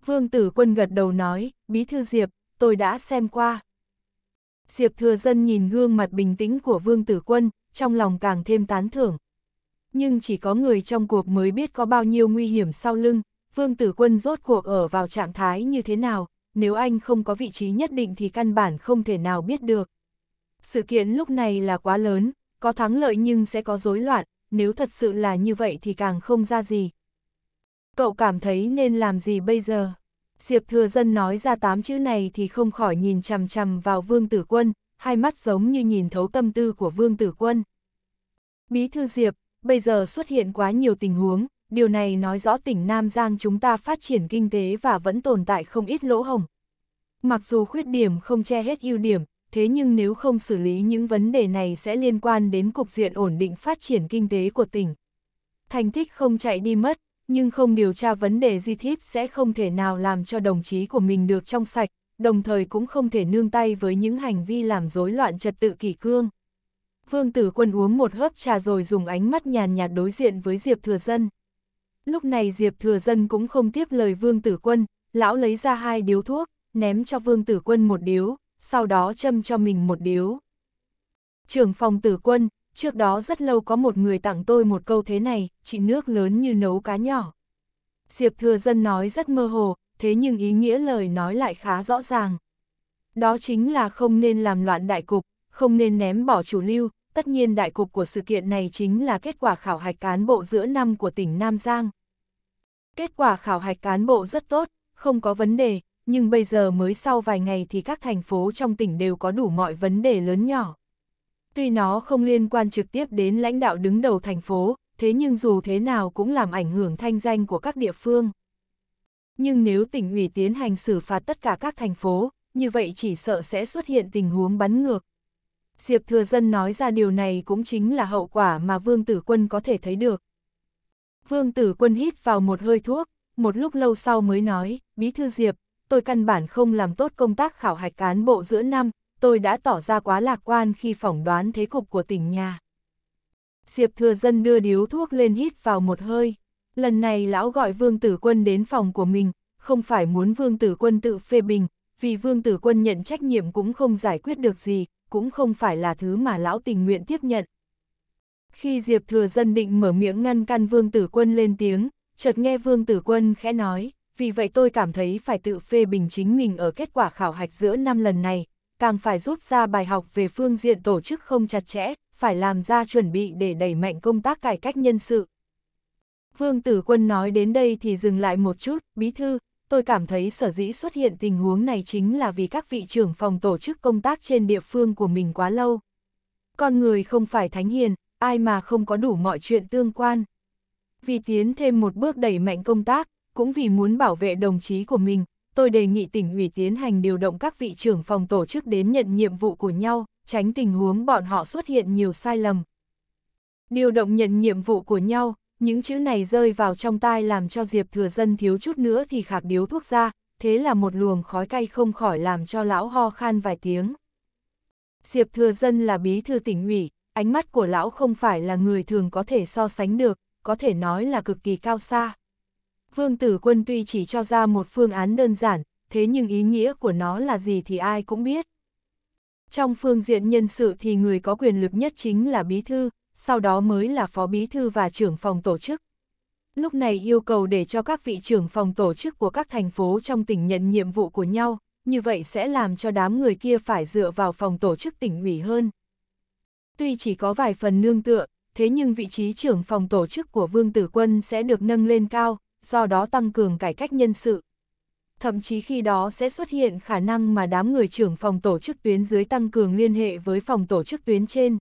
Vương Tử Quân gật đầu nói, Bí Thư Diệp, tôi đã xem qua. Diệp Thừa Dân nhìn gương mặt bình tĩnh của Vương Tử Quân, trong lòng càng thêm tán thưởng nhưng chỉ có người trong cuộc mới biết có bao nhiêu nguy hiểm sau lưng, Vương Tử Quân rốt cuộc ở vào trạng thái như thế nào, nếu anh không có vị trí nhất định thì căn bản không thể nào biết được. Sự kiện lúc này là quá lớn, có thắng lợi nhưng sẽ có rối loạn, nếu thật sự là như vậy thì càng không ra gì. Cậu cảm thấy nên làm gì bây giờ? Diệp Thừa Dân nói ra tám chữ này thì không khỏi nhìn chằm chằm vào Vương Tử Quân, hai mắt giống như nhìn thấu tâm tư của Vương Tử Quân. Bí thư Diệp, bây giờ xuất hiện quá nhiều tình huống, điều này nói rõ tỉnh Nam Giang chúng ta phát triển kinh tế và vẫn tồn tại không ít lỗ hồng. Mặc dù khuyết điểm không che hết ưu điểm, thế nhưng nếu không xử lý những vấn đề này sẽ liên quan đến cục diện ổn định phát triển kinh tế của tỉnh. Thành tích không chạy đi mất, nhưng không điều tra vấn đề di thiếp sẽ không thể nào làm cho đồng chí của mình được trong sạch, đồng thời cũng không thể nương tay với những hành vi làm rối loạn trật tự kỷ cương. Vương Tử Quân uống một hớp trà rồi dùng ánh mắt nhàn nhạt đối diện với Diệp Thừa Dân. Lúc này Diệp Thừa Dân cũng không tiếp lời Vương Tử Quân, lão lấy ra hai điếu thuốc, ném cho Vương Tử Quân một điếu, sau đó châm cho mình một điếu. Trưởng phòng Tử Quân, trước đó rất lâu có một người tặng tôi một câu thế này, chị nước lớn như nấu cá nhỏ. Diệp Thừa Dân nói rất mơ hồ, thế nhưng ý nghĩa lời nói lại khá rõ ràng. Đó chính là không nên làm loạn đại cục, không nên ném bỏ chủ lưu, Tất nhiên đại cục của sự kiện này chính là kết quả khảo hạch cán bộ giữa năm của tỉnh Nam Giang. Kết quả khảo hạch cán bộ rất tốt, không có vấn đề, nhưng bây giờ mới sau vài ngày thì các thành phố trong tỉnh đều có đủ mọi vấn đề lớn nhỏ. Tuy nó không liên quan trực tiếp đến lãnh đạo đứng đầu thành phố, thế nhưng dù thế nào cũng làm ảnh hưởng thanh danh của các địa phương. Nhưng nếu tỉnh ủy tiến hành xử phạt tất cả các thành phố, như vậy chỉ sợ sẽ xuất hiện tình huống bắn ngược, Diệp Thừa Dân nói ra điều này cũng chính là hậu quả mà Vương Tử Quân có thể thấy được. Vương Tử Quân hít vào một hơi thuốc, một lúc lâu sau mới nói, Bí Thư Diệp, tôi căn bản không làm tốt công tác khảo hạch cán bộ giữa năm, tôi đã tỏ ra quá lạc quan khi phỏng đoán thế cục của tỉnh nhà. Diệp Thừa Dân đưa điếu thuốc lên hít vào một hơi. Lần này lão gọi Vương Tử Quân đến phòng của mình, không phải muốn Vương Tử Quân tự phê bình, vì Vương Tử Quân nhận trách nhiệm cũng không giải quyết được gì, cũng không phải là thứ mà lão tình nguyện tiếp nhận. Khi Diệp Thừa Dân định mở miệng ngăn căn Vương Tử Quân lên tiếng, chợt nghe Vương Tử Quân khẽ nói, vì vậy tôi cảm thấy phải tự phê bình chính mình ở kết quả khảo hạch giữa năm lần này, càng phải rút ra bài học về phương diện tổ chức không chặt chẽ, phải làm ra chuẩn bị để đẩy mạnh công tác cải cách nhân sự. Vương Tử Quân nói đến đây thì dừng lại một chút, bí thư, tôi cảm thấy sở dĩ xuất hiện tình huống này chính là vì các vị trưởng phòng tổ chức công tác trên địa phương của mình quá lâu. Con người không phải thánh hiền, ai mà không có đủ mọi chuyện tương quan. Vì tiến thêm một bước đẩy mạnh công tác, cũng vì muốn bảo vệ đồng chí của mình, tôi đề nghị tỉnh ủy tiến hành điều động các vị trưởng phòng tổ chức đến nhận nhiệm vụ của nhau, tránh tình huống bọn họ xuất hiện nhiều sai lầm. Điều động nhận nhiệm vụ của nhau, những chữ này rơi vào trong tai làm cho Diệp Thừa Dân thiếu chút nữa thì khạc điếu thuốc ra, thế là một luồng khói cay không khỏi làm cho lão ho khan vài tiếng. Diệp Thừa Dân là bí thư tỉnh ủy, ánh mắt của lão không phải là người thường có thể so sánh được, có thể nói là cực kỳ cao xa. Vương Tử Quân tuy chỉ cho ra một phương án đơn giản, thế nhưng ý nghĩa của nó là gì thì ai cũng biết. Trong phương diện nhân sự thì người có quyền lực nhất chính là bí thư, sau đó mới là phó bí thư và trưởng phòng tổ chức. Lúc này yêu cầu để cho các vị trưởng phòng tổ chức của các thành phố trong tỉnh nhận nhiệm vụ của nhau, như vậy sẽ làm cho đám người kia phải dựa vào phòng tổ chức tỉnh ủy hơn. Tuy chỉ có vài phần nương tựa, thế nhưng vị trí trưởng phòng tổ chức của Vương Tử Quân sẽ được nâng lên cao, do đó tăng cường cải cách nhân sự. Thậm chí khi đó sẽ xuất hiện khả năng mà đám người trưởng phòng tổ chức tuyến dưới tăng cường liên hệ với phòng tổ chức tuyến trên.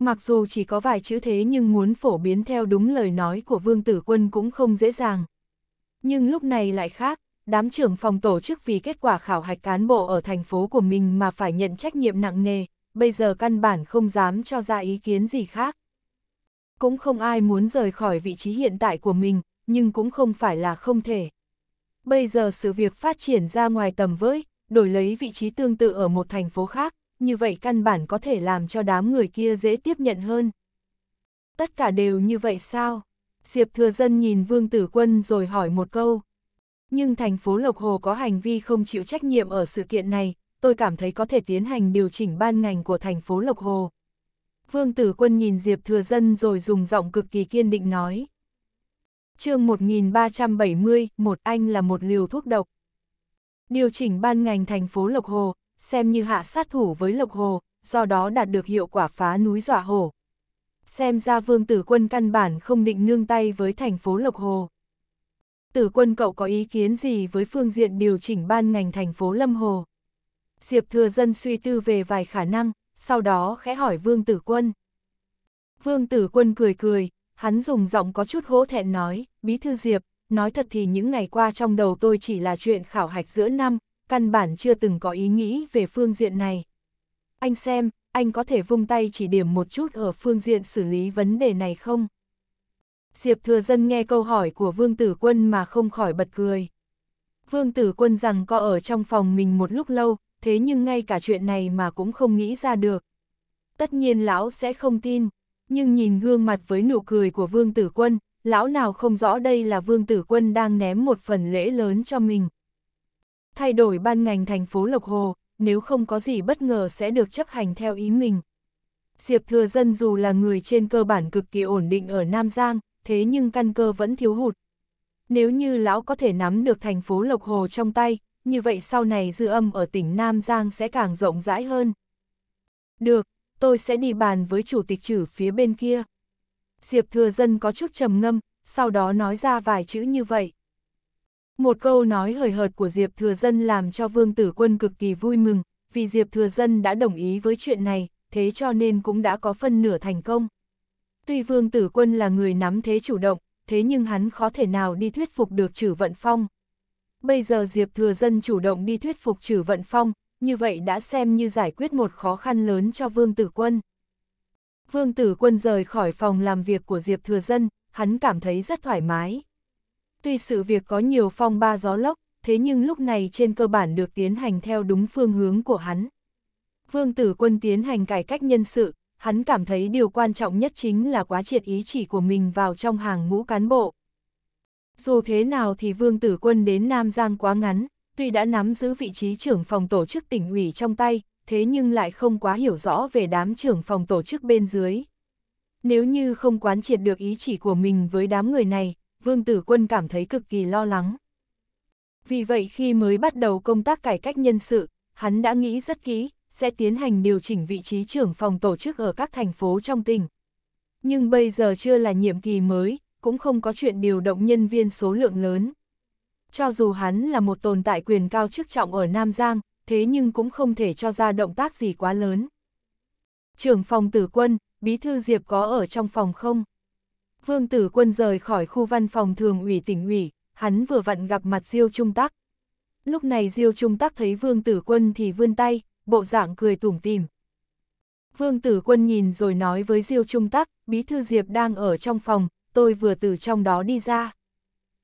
Mặc dù chỉ có vài chữ thế nhưng muốn phổ biến theo đúng lời nói của Vương Tử Quân cũng không dễ dàng. Nhưng lúc này lại khác, đám trưởng phòng tổ chức vì kết quả khảo hạch cán bộ ở thành phố của mình mà phải nhận trách nhiệm nặng nề, bây giờ căn bản không dám cho ra ý kiến gì khác. Cũng không ai muốn rời khỏi vị trí hiện tại của mình, nhưng cũng không phải là không thể. Bây giờ sự việc phát triển ra ngoài tầm với, đổi lấy vị trí tương tự ở một thành phố khác, như vậy căn bản có thể làm cho đám người kia dễ tiếp nhận hơn. Tất cả đều như vậy sao? Diệp Thừa Dân nhìn Vương Tử Quân rồi hỏi một câu. Nhưng thành phố Lộc Hồ có hành vi không chịu trách nhiệm ở sự kiện này, tôi cảm thấy có thể tiến hành điều chỉnh ban ngành của thành phố Lộc Hồ. Vương Tử Quân nhìn Diệp Thừa Dân rồi dùng giọng cực kỳ kiên định nói. chương 1370, một anh là một liều thuốc độc. Điều chỉnh ban ngành thành phố Lộc Hồ, xem như hạ sát thủ với Lộc Hồ, do đó đạt được hiệu quả phá núi dọa hổ. Xem ra vương tử quân căn bản không định nương tay với thành phố Lộc Hồ. Tử quân cậu có ý kiến gì với phương diện điều chỉnh ban ngành thành phố Lâm Hồ? Diệp thừa dân suy tư về vài khả năng, sau đó khẽ hỏi vương tử quân. Vương tử quân cười cười, hắn dùng giọng có chút hỗ thẹn nói, bí thư Diệp, nói thật thì những ngày qua trong đầu tôi chỉ là chuyện khảo hạch giữa năm, căn bản chưa từng có ý nghĩ về phương diện này. Anh xem, anh có thể vung tay chỉ điểm một chút ở phương diện xử lý vấn đề này không? Diệp Thừa Dân nghe câu hỏi của Vương Tử Quân mà không khỏi bật cười. Vương Tử Quân rằng có ở trong phòng mình một lúc lâu, thế nhưng ngay cả chuyện này mà cũng không nghĩ ra được. Tất nhiên lão sẽ không tin, nhưng nhìn gương mặt với nụ cười của Vương Tử Quân, lão nào không rõ đây là Vương Tử Quân đang ném một phần lễ lớn cho mình thay đổi ban ngành thành phố Lộc Hồ, nếu không có gì bất ngờ sẽ được chấp hành theo ý mình. Diệp Thừa Dân dù là người trên cơ bản cực kỳ ổn định ở Nam Giang, thế nhưng căn cơ vẫn thiếu hụt. Nếu như lão có thể nắm được thành phố Lộc Hồ trong tay, như vậy sau này dư âm ở tỉnh Nam Giang sẽ càng rộng rãi hơn. Được, tôi sẽ đi bàn với chủ tịch trử phía bên kia. Diệp Thừa Dân có chút trầm ngâm, sau đó nói ra vài chữ như vậy. Một câu nói hời hợt của Diệp Thừa Dân làm cho Vương Tử Quân cực kỳ vui mừng, vì Diệp Thừa Dân đã đồng ý với chuyện này, thế cho nên cũng đã có phân nửa thành công. Tuy Vương Tử Quân là người nắm thế chủ động, thế nhưng hắn khó thể nào đi thuyết phục được Trử Vận Phong. Bây giờ Diệp Thừa Dân chủ động đi thuyết phục Trử Vận Phong, như vậy đã xem như giải quyết một khó khăn lớn cho Vương Tử Quân. Vương Tử Quân rời khỏi phòng làm việc của Diệp Thừa Dân, hắn cảm thấy rất thoải mái. Tuy sự việc có nhiều phong ba gió lốc, thế nhưng lúc này trên cơ bản được tiến hành theo đúng phương hướng của hắn. Vương tử quân tiến hành cải cách nhân sự, hắn cảm thấy điều quan trọng nhất chính là quá triệt ý chỉ của mình vào trong hàng ngũ cán bộ. Dù thế nào thì vương tử quân đến Nam Giang quá ngắn, tuy đã nắm giữ vị trí trưởng phòng tổ chức tỉnh ủy trong tay, thế nhưng lại không quá hiểu rõ về đám trưởng phòng tổ chức bên dưới. Nếu như không quán triệt được ý chỉ của mình với đám người này, Vương Tử Quân cảm thấy cực kỳ lo lắng. Vì vậy khi mới bắt đầu công tác cải cách nhân sự, hắn đã nghĩ rất kỹ, sẽ tiến hành điều chỉnh vị trí trưởng phòng tổ chức ở các thành phố trong tỉnh. Nhưng bây giờ chưa là nhiệm kỳ mới, cũng không có chuyện điều động nhân viên số lượng lớn. Cho dù hắn là một tồn tại quyền cao chức trọng ở Nam Giang, thế nhưng cũng không thể cho ra động tác gì quá lớn. Trưởng phòng tử quân, bí thư Diệp có ở trong phòng không? Vương Tử Quân rời khỏi khu văn phòng thường ủy tỉnh ủy, hắn vừa vặn gặp mặt Diêu Trung Tắc. Lúc này Diêu Trung Tắc thấy Vương Tử Quân thì vươn tay, bộ dạng cười tủm tỉm. Vương Tử Quân nhìn rồi nói với Diêu Trung Tắc, Bí Thư Diệp đang ở trong phòng, tôi vừa từ trong đó đi ra.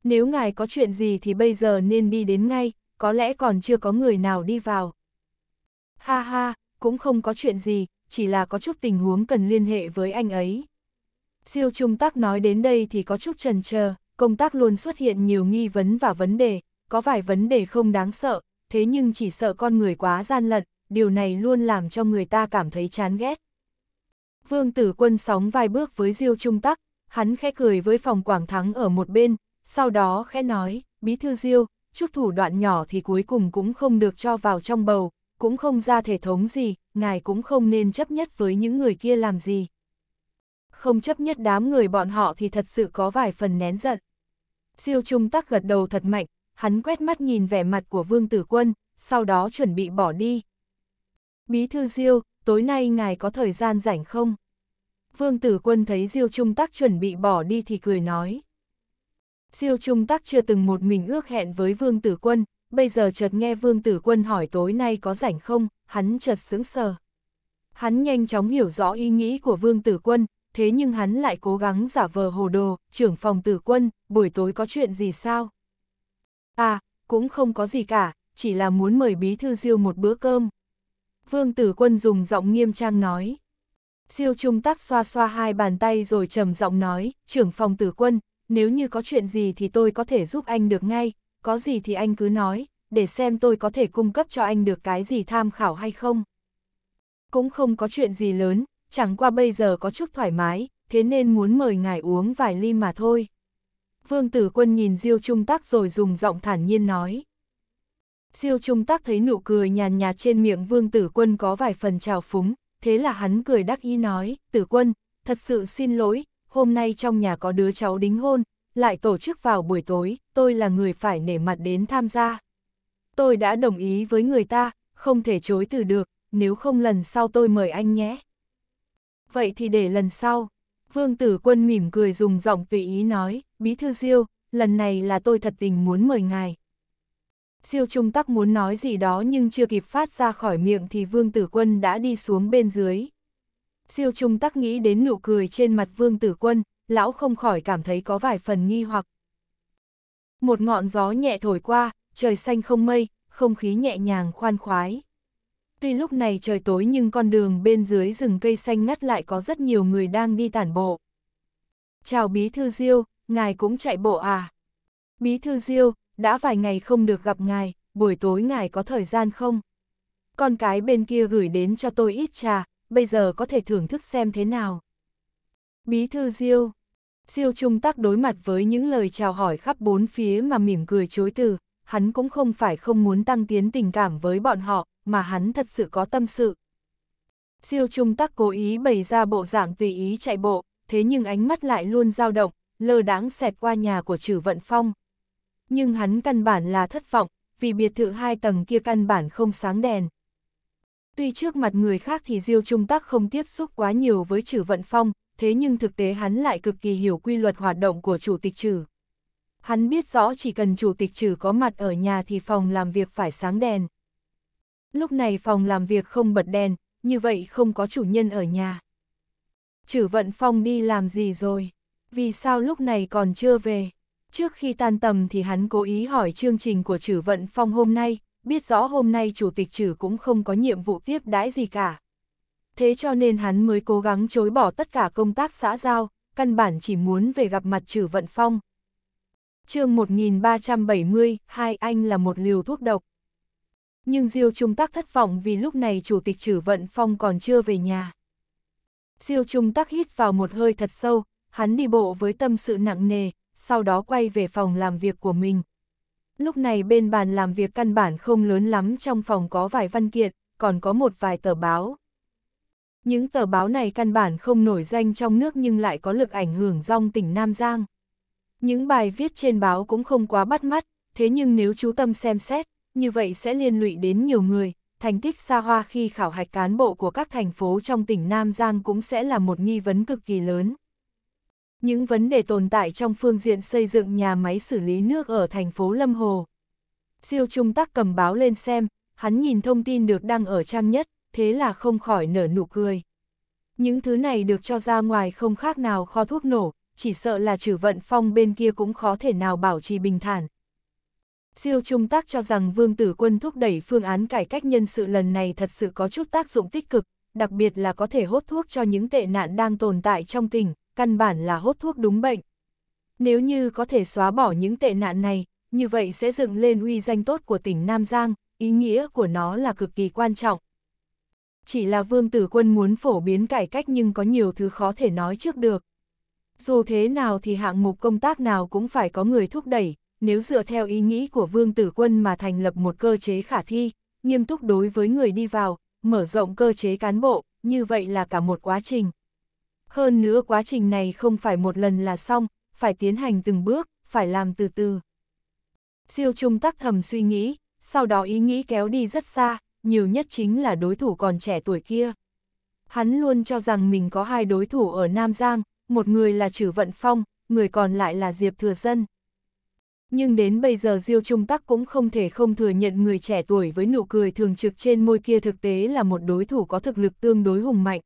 Nếu ngài có chuyện gì thì bây giờ nên đi đến ngay, có lẽ còn chưa có người nào đi vào. Ha ha, cũng không có chuyện gì, chỉ là có chút tình huống cần liên hệ với anh ấy. Siêu Trung Tắc nói đến đây thì có chút trần chờ công tác luôn xuất hiện nhiều nghi vấn và vấn đề, có vài vấn đề không đáng sợ, thế nhưng chỉ sợ con người quá gian lận, điều này luôn làm cho người ta cảm thấy chán ghét. Vương Tử Quân sóng vài bước với Diêu Trung Tắc, hắn khẽ cười với phòng Quảng Thắng ở một bên, sau đó khẽ nói, Bí Thư Diêu, chút thủ đoạn nhỏ thì cuối cùng cũng không được cho vào trong bầu, cũng không ra thể thống gì, ngài cũng không nên chấp nhất với những người kia làm gì không chấp nhất đám người bọn họ thì thật sự có vài phần nén giận. Siêu Trung Tắc gật đầu thật mạnh, hắn quét mắt nhìn vẻ mặt của Vương Tử Quân, sau đó chuẩn bị bỏ đi. Bí thư Diêu, tối nay ngài có thời gian rảnh không? Vương Tử Quân thấy Diêu Trung Tắc chuẩn bị bỏ đi thì cười nói. Diêu Trung Tắc chưa từng một mình ước hẹn với Vương Tử Quân, bây giờ chợt nghe Vương Tử Quân hỏi tối nay có rảnh không, hắn chợt sững sờ. Hắn nhanh chóng hiểu rõ ý nghĩ của Vương Tử Quân, thế nhưng hắn lại cố gắng giả vờ hồ đồ, trưởng phòng tử quân, buổi tối có chuyện gì sao? À, cũng không có gì cả, chỉ là muốn mời bí thư diêu một bữa cơm. Vương tử quân dùng giọng nghiêm trang nói. Siêu trung tắc xoa xoa hai bàn tay rồi trầm giọng nói, trưởng phòng tử quân, nếu như có chuyện gì thì tôi có thể giúp anh được ngay, có gì thì anh cứ nói, để xem tôi có thể cung cấp cho anh được cái gì tham khảo hay không. Cũng không có chuyện gì lớn, chẳng qua bây giờ có chút thoải mái, thế nên muốn mời ngài uống vài ly mà thôi. Vương tử quân nhìn Diêu Trung Tắc rồi dùng giọng thản nhiên nói. Diêu Trung Tắc thấy nụ cười nhàn nhạt trên miệng vương tử quân có vài phần trào phúng, thế là hắn cười đắc ý nói, tử quân, thật sự xin lỗi, hôm nay trong nhà có đứa cháu đính hôn, lại tổ chức vào buổi tối, tôi là người phải nể mặt đến tham gia. Tôi đã đồng ý với người ta, không thể chối từ được, nếu không lần sau tôi mời anh nhé vậy thì để lần sau. Vương tử quân mỉm cười dùng giọng tùy ý nói, bí thư diêu, lần này là tôi thật tình muốn mời ngài. siêu trung tắc muốn nói gì đó nhưng chưa kịp phát ra khỏi miệng thì vương tử quân đã đi xuống bên dưới. siêu trung tắc nghĩ đến nụ cười trên mặt vương tử quân, lão không khỏi cảm thấy có vài phần nghi hoặc. Một ngọn gió nhẹ thổi qua, trời xanh không mây, không khí nhẹ nhàng khoan khoái. Tuy lúc này trời tối nhưng con đường bên dưới rừng cây xanh ngắt lại có rất nhiều người đang đi tản bộ. Chào Bí Thư Diêu, ngài cũng chạy bộ à? Bí Thư Diêu, đã vài ngày không được gặp ngài, buổi tối ngài có thời gian không? Con cái bên kia gửi đến cho tôi ít trà, bây giờ có thể thưởng thức xem thế nào. Bí Thư Diêu, Diêu Trung Tắc đối mặt với những lời chào hỏi khắp bốn phía mà mỉm cười chối từ, hắn cũng không phải không muốn tăng tiến tình cảm với bọn họ, mà hắn thật sự có tâm sự. Diêu Trung Tắc cố ý bày ra bộ dạng tùy ý chạy bộ, thế nhưng ánh mắt lại luôn dao động, lơ đáng xẹt qua nhà của Trử Vận Phong. Nhưng hắn căn bản là thất vọng, vì biệt thự hai tầng kia căn bản không sáng đèn. Tuy trước mặt người khác thì Diêu Trung Tắc không tiếp xúc quá nhiều với Trử Vận Phong, thế nhưng thực tế hắn lại cực kỳ hiểu quy luật hoạt động của chủ tịch Trử. Hắn biết rõ chỉ cần chủ tịch Trử có mặt ở nhà thì phòng làm việc phải sáng đèn lúc này phòng làm việc không bật đèn, như vậy không có chủ nhân ở nhà. Chử Vận Phong đi làm gì rồi? Vì sao lúc này còn chưa về? Trước khi tan tầm thì hắn cố ý hỏi chương trình của Chử Vận Phong hôm nay, biết rõ hôm nay chủ tịch Chử cũng không có nhiệm vụ tiếp đãi gì cả. Thế cho nên hắn mới cố gắng chối bỏ tất cả công tác xã giao, căn bản chỉ muốn về gặp mặt Chử Vận Phong. chương 1370, hai anh là một liều thuốc độc. Nhưng Diêu Trung Tắc thất vọng vì lúc này Chủ tịch Trử Vận Phong còn chưa về nhà. Diêu Trung Tắc hít vào một hơi thật sâu, hắn đi bộ với tâm sự nặng nề, sau đó quay về phòng làm việc của mình. Lúc này bên bàn làm việc căn bản không lớn lắm trong phòng có vài văn kiện, còn có một vài tờ báo. Những tờ báo này căn bản không nổi danh trong nước nhưng lại có lực ảnh hưởng rong tỉnh Nam Giang. Những bài viết trên báo cũng không quá bắt mắt, thế nhưng nếu chú tâm xem xét, như vậy sẽ liên lụy đến nhiều người. Thành tích xa hoa khi khảo hạch cán bộ của các thành phố trong tỉnh Nam Giang cũng sẽ là một nghi vấn cực kỳ lớn. Những vấn đề tồn tại trong phương diện xây dựng nhà máy xử lý nước ở thành phố Lâm Hồ. Siêu Trung Tắc cầm báo lên xem, hắn nhìn thông tin được đăng ở trang nhất, thế là không khỏi nở nụ cười. Những thứ này được cho ra ngoài không khác nào kho thuốc nổ, chỉ sợ là trừ vận phong bên kia cũng khó thể nào bảo trì bình thản, Siêu Trung Tác cho rằng Vương Tử Quân thúc đẩy phương án cải cách nhân sự lần này thật sự có chút tác dụng tích cực, đặc biệt là có thể hốt thuốc cho những tệ nạn đang tồn tại trong tỉnh, căn bản là hốt thuốc đúng bệnh. Nếu như có thể xóa bỏ những tệ nạn này, như vậy sẽ dựng lên uy danh tốt của tỉnh Nam Giang, ý nghĩa của nó là cực kỳ quan trọng. Chỉ là Vương Tử Quân muốn phổ biến cải cách nhưng có nhiều thứ khó thể nói trước được. Dù thế nào thì hạng mục công tác nào cũng phải có người thúc đẩy, nếu dựa theo ý nghĩ của Vương Tử Quân mà thành lập một cơ chế khả thi, nghiêm túc đối với người đi vào, mở rộng cơ chế cán bộ, như vậy là cả một quá trình. Hơn nữa quá trình này không phải một lần là xong, phải tiến hành từng bước, phải làm từ từ. Siêu trung tắc thầm suy nghĩ, sau đó ý nghĩ kéo đi rất xa, nhiều nhất chính là đối thủ còn trẻ tuổi kia. Hắn luôn cho rằng mình có hai đối thủ ở Nam Giang, một người là Trử Vận Phong, người còn lại là Diệp Thừa Dân nhưng đến bây giờ Diêu Trung Tắc cũng không thể không thừa nhận người trẻ tuổi với nụ cười thường trực trên môi kia thực tế là một đối thủ có thực lực tương đối hùng mạnh.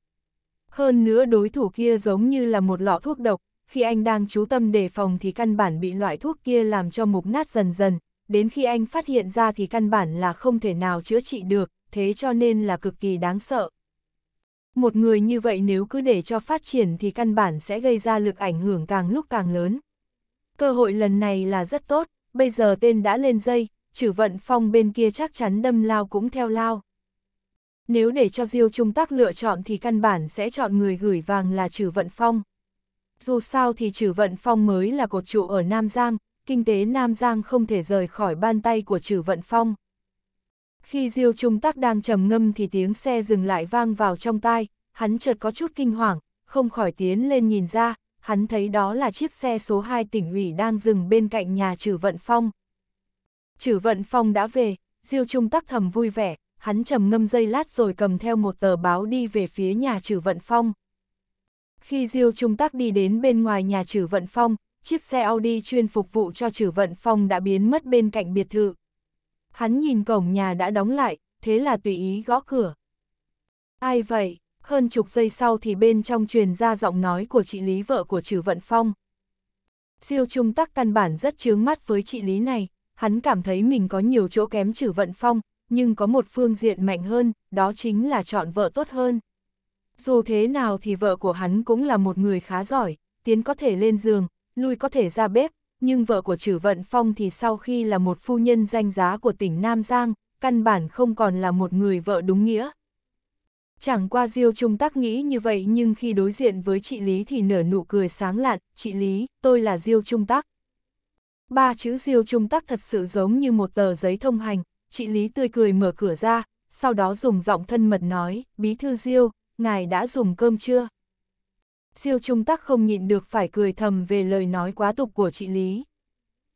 Hơn nữa đối thủ kia giống như là một lọ thuốc độc, khi anh đang chú tâm đề phòng thì căn bản bị loại thuốc kia làm cho mục nát dần dần, đến khi anh phát hiện ra thì căn bản là không thể nào chữa trị được, thế cho nên là cực kỳ đáng sợ. Một người như vậy nếu cứ để cho phát triển thì căn bản sẽ gây ra lực ảnh hưởng càng lúc càng lớn. Cơ hội lần này là rất tốt, bây giờ tên đã lên dây, trừ vận phong bên kia chắc chắn đâm lao cũng theo lao. Nếu để cho Diêu Trung Tắc lựa chọn thì căn bản sẽ chọn người gửi vàng là trừ vận phong. Dù sao thì trừ vận phong mới là cột trụ ở Nam Giang, kinh tế Nam Giang không thể rời khỏi bàn tay của trừ vận phong. Khi Diêu Trung Tắc đang trầm ngâm thì tiếng xe dừng lại vang vào trong tai, hắn chợt có chút kinh hoàng, không khỏi tiến lên nhìn ra, hắn thấy đó là chiếc xe số 2 tỉnh ủy đang dừng bên cạnh nhà Trử Vận Phong. Trử Vận Phong đã về, Diêu Trung tắc thầm vui vẻ, hắn trầm ngâm dây lát rồi cầm theo một tờ báo đi về phía nhà Trử Vận Phong. Khi Diêu Trung tắc đi đến bên ngoài nhà Trử Vận Phong, chiếc xe Audi chuyên phục vụ cho Trử Vận Phong đã biến mất bên cạnh biệt thự. Hắn nhìn cổng nhà đã đóng lại, thế là tùy ý gõ cửa. Ai vậy? hơn chục giây sau thì bên trong truyền ra giọng nói của chị Lý vợ của Trừ Vận Phong. Siêu trung tắc căn bản rất chướng mắt với chị Lý này, hắn cảm thấy mình có nhiều chỗ kém Trừ Vận Phong, nhưng có một phương diện mạnh hơn, đó chính là chọn vợ tốt hơn. Dù thế nào thì vợ của hắn cũng là một người khá giỏi, tiến có thể lên giường, lui có thể ra bếp, nhưng vợ của Trử Vận Phong thì sau khi là một phu nhân danh giá của tỉnh Nam Giang, căn bản không còn là một người vợ đúng nghĩa, Chẳng qua Diêu Trung Tắc nghĩ như vậy nhưng khi đối diện với chị Lý thì nở nụ cười sáng lạn, chị Lý, tôi là Diêu Trung Tắc. Ba chữ Diêu Trung Tắc thật sự giống như một tờ giấy thông hành, chị Lý tươi cười mở cửa ra, sau đó dùng giọng thân mật nói, bí thư Diêu, ngài đã dùng cơm chưa? Diêu Trung Tắc không nhịn được phải cười thầm về lời nói quá tục của chị Lý.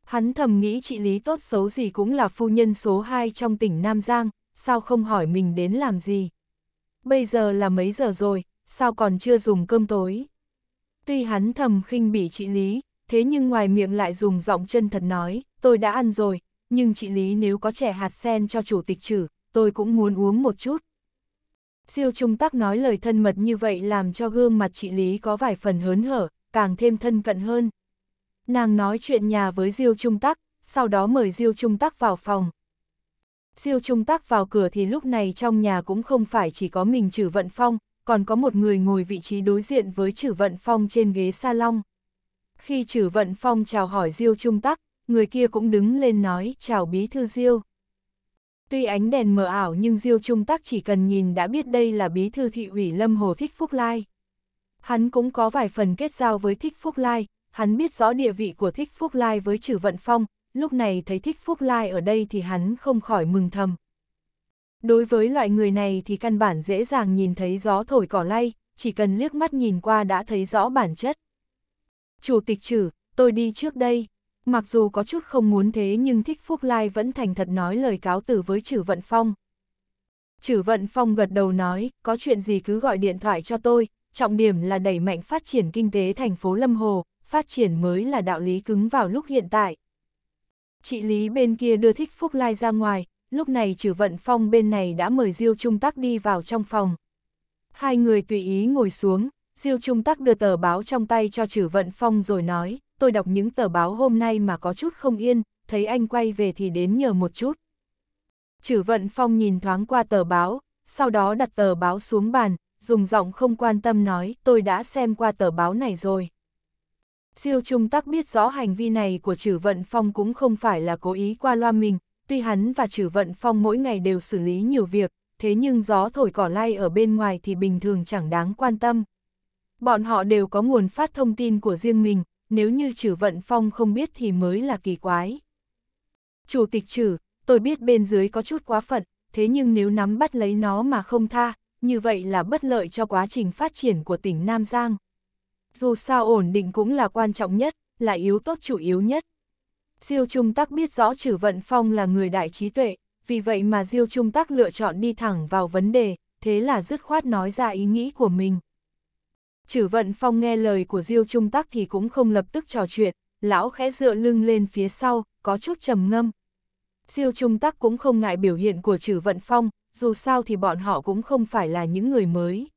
Hắn thầm nghĩ chị Lý tốt xấu gì cũng là phu nhân số 2 trong tỉnh Nam Giang, sao không hỏi mình đến làm gì? bây giờ là mấy giờ rồi, sao còn chưa dùng cơm tối. Tuy hắn thầm khinh bỉ chị Lý, thế nhưng ngoài miệng lại dùng giọng chân thật nói, tôi đã ăn rồi, nhưng chị Lý nếu có trẻ hạt sen cho chủ tịch trừ, tôi cũng muốn uống một chút. Siêu trung tắc nói lời thân mật như vậy làm cho gương mặt chị Lý có vài phần hớn hở, càng thêm thân cận hơn. Nàng nói chuyện nhà với Diêu Trung Tắc, sau đó mời Diêu Trung Tắc vào phòng, Siêu Trung Tắc vào cửa thì lúc này trong nhà cũng không phải chỉ có mình Trử Vận Phong, còn có một người ngồi vị trí đối diện với Trử Vận Phong trên ghế salon. Khi Trử Vận Phong chào hỏi Diêu Trung Tắc, người kia cũng đứng lên nói chào bí thư Diêu. Tuy ánh đèn mờ ảo nhưng Diêu Trung Tắc chỉ cần nhìn đã biết đây là bí thư thị ủy Lâm Hồ Thích Phúc Lai. Hắn cũng có vài phần kết giao với Thích Phúc Lai, hắn biết rõ địa vị của Thích Phúc Lai với Trử Vận Phong, lúc này thấy thích Phúc Lai ở đây thì hắn không khỏi mừng thầm. Đối với loại người này thì căn bản dễ dàng nhìn thấy gió thổi cỏ lay, chỉ cần liếc mắt nhìn qua đã thấy rõ bản chất. Chủ tịch trừ, tôi đi trước đây. Mặc dù có chút không muốn thế nhưng Thích Phúc Lai vẫn thành thật nói lời cáo từ với trừ Vận Phong. trừ Vận Phong gật đầu nói, có chuyện gì cứ gọi điện thoại cho tôi, trọng điểm là đẩy mạnh phát triển kinh tế thành phố Lâm Hồ, phát triển mới là đạo lý cứng vào lúc hiện tại. Chị Lý bên kia đưa Thích Phúc Lai ra ngoài, lúc này trừ vận phong bên này đã mời Diêu Trung Tắc đi vào trong phòng. Hai người tùy ý ngồi xuống, Diêu Trung Tắc đưa tờ báo trong tay cho trừ vận phong rồi nói, tôi đọc những tờ báo hôm nay mà có chút không yên, thấy anh quay về thì đến nhờ một chút. Trừ vận phong nhìn thoáng qua tờ báo, sau đó đặt tờ báo xuống bàn, dùng giọng không quan tâm nói, tôi đã xem qua tờ báo này rồi. Siêu Trung Tắc biết rõ hành vi này của Trử Vận Phong cũng không phải là cố ý qua loa mình, tuy hắn và Trử Vận Phong mỗi ngày đều xử lý nhiều việc, thế nhưng gió thổi cỏ lay ở bên ngoài thì bình thường chẳng đáng quan tâm. Bọn họ đều có nguồn phát thông tin của riêng mình, nếu như Trử Vận Phong không biết thì mới là kỳ quái. Chủ tịch Trử, tôi biết bên dưới có chút quá phận, thế nhưng nếu nắm bắt lấy nó mà không tha, như vậy là bất lợi cho quá trình phát triển của tỉnh Nam Giang. Dù sao ổn định cũng là quan trọng nhất, là yếu tố chủ yếu nhất. Diêu Trung Tắc biết rõ Trử Vận Phong là người đại trí tuệ, vì vậy mà Diêu Trung Tắc lựa chọn đi thẳng vào vấn đề, thế là dứt khoát nói ra ý nghĩ của mình. Trử Vận Phong nghe lời của Diêu Trung Tắc thì cũng không lập tức trò chuyện, lão khẽ dựa lưng lên phía sau, có chút trầm ngâm. Diêu Trung Tắc cũng không ngại biểu hiện của Trử Vận Phong, dù sao thì bọn họ cũng không phải là những người mới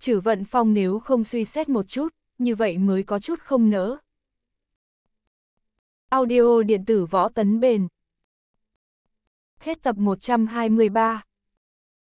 trừ vận phong nếu không suy xét một chút, như vậy mới có chút không nỡ. Audio điện tử võ tấn bền Hết tập 123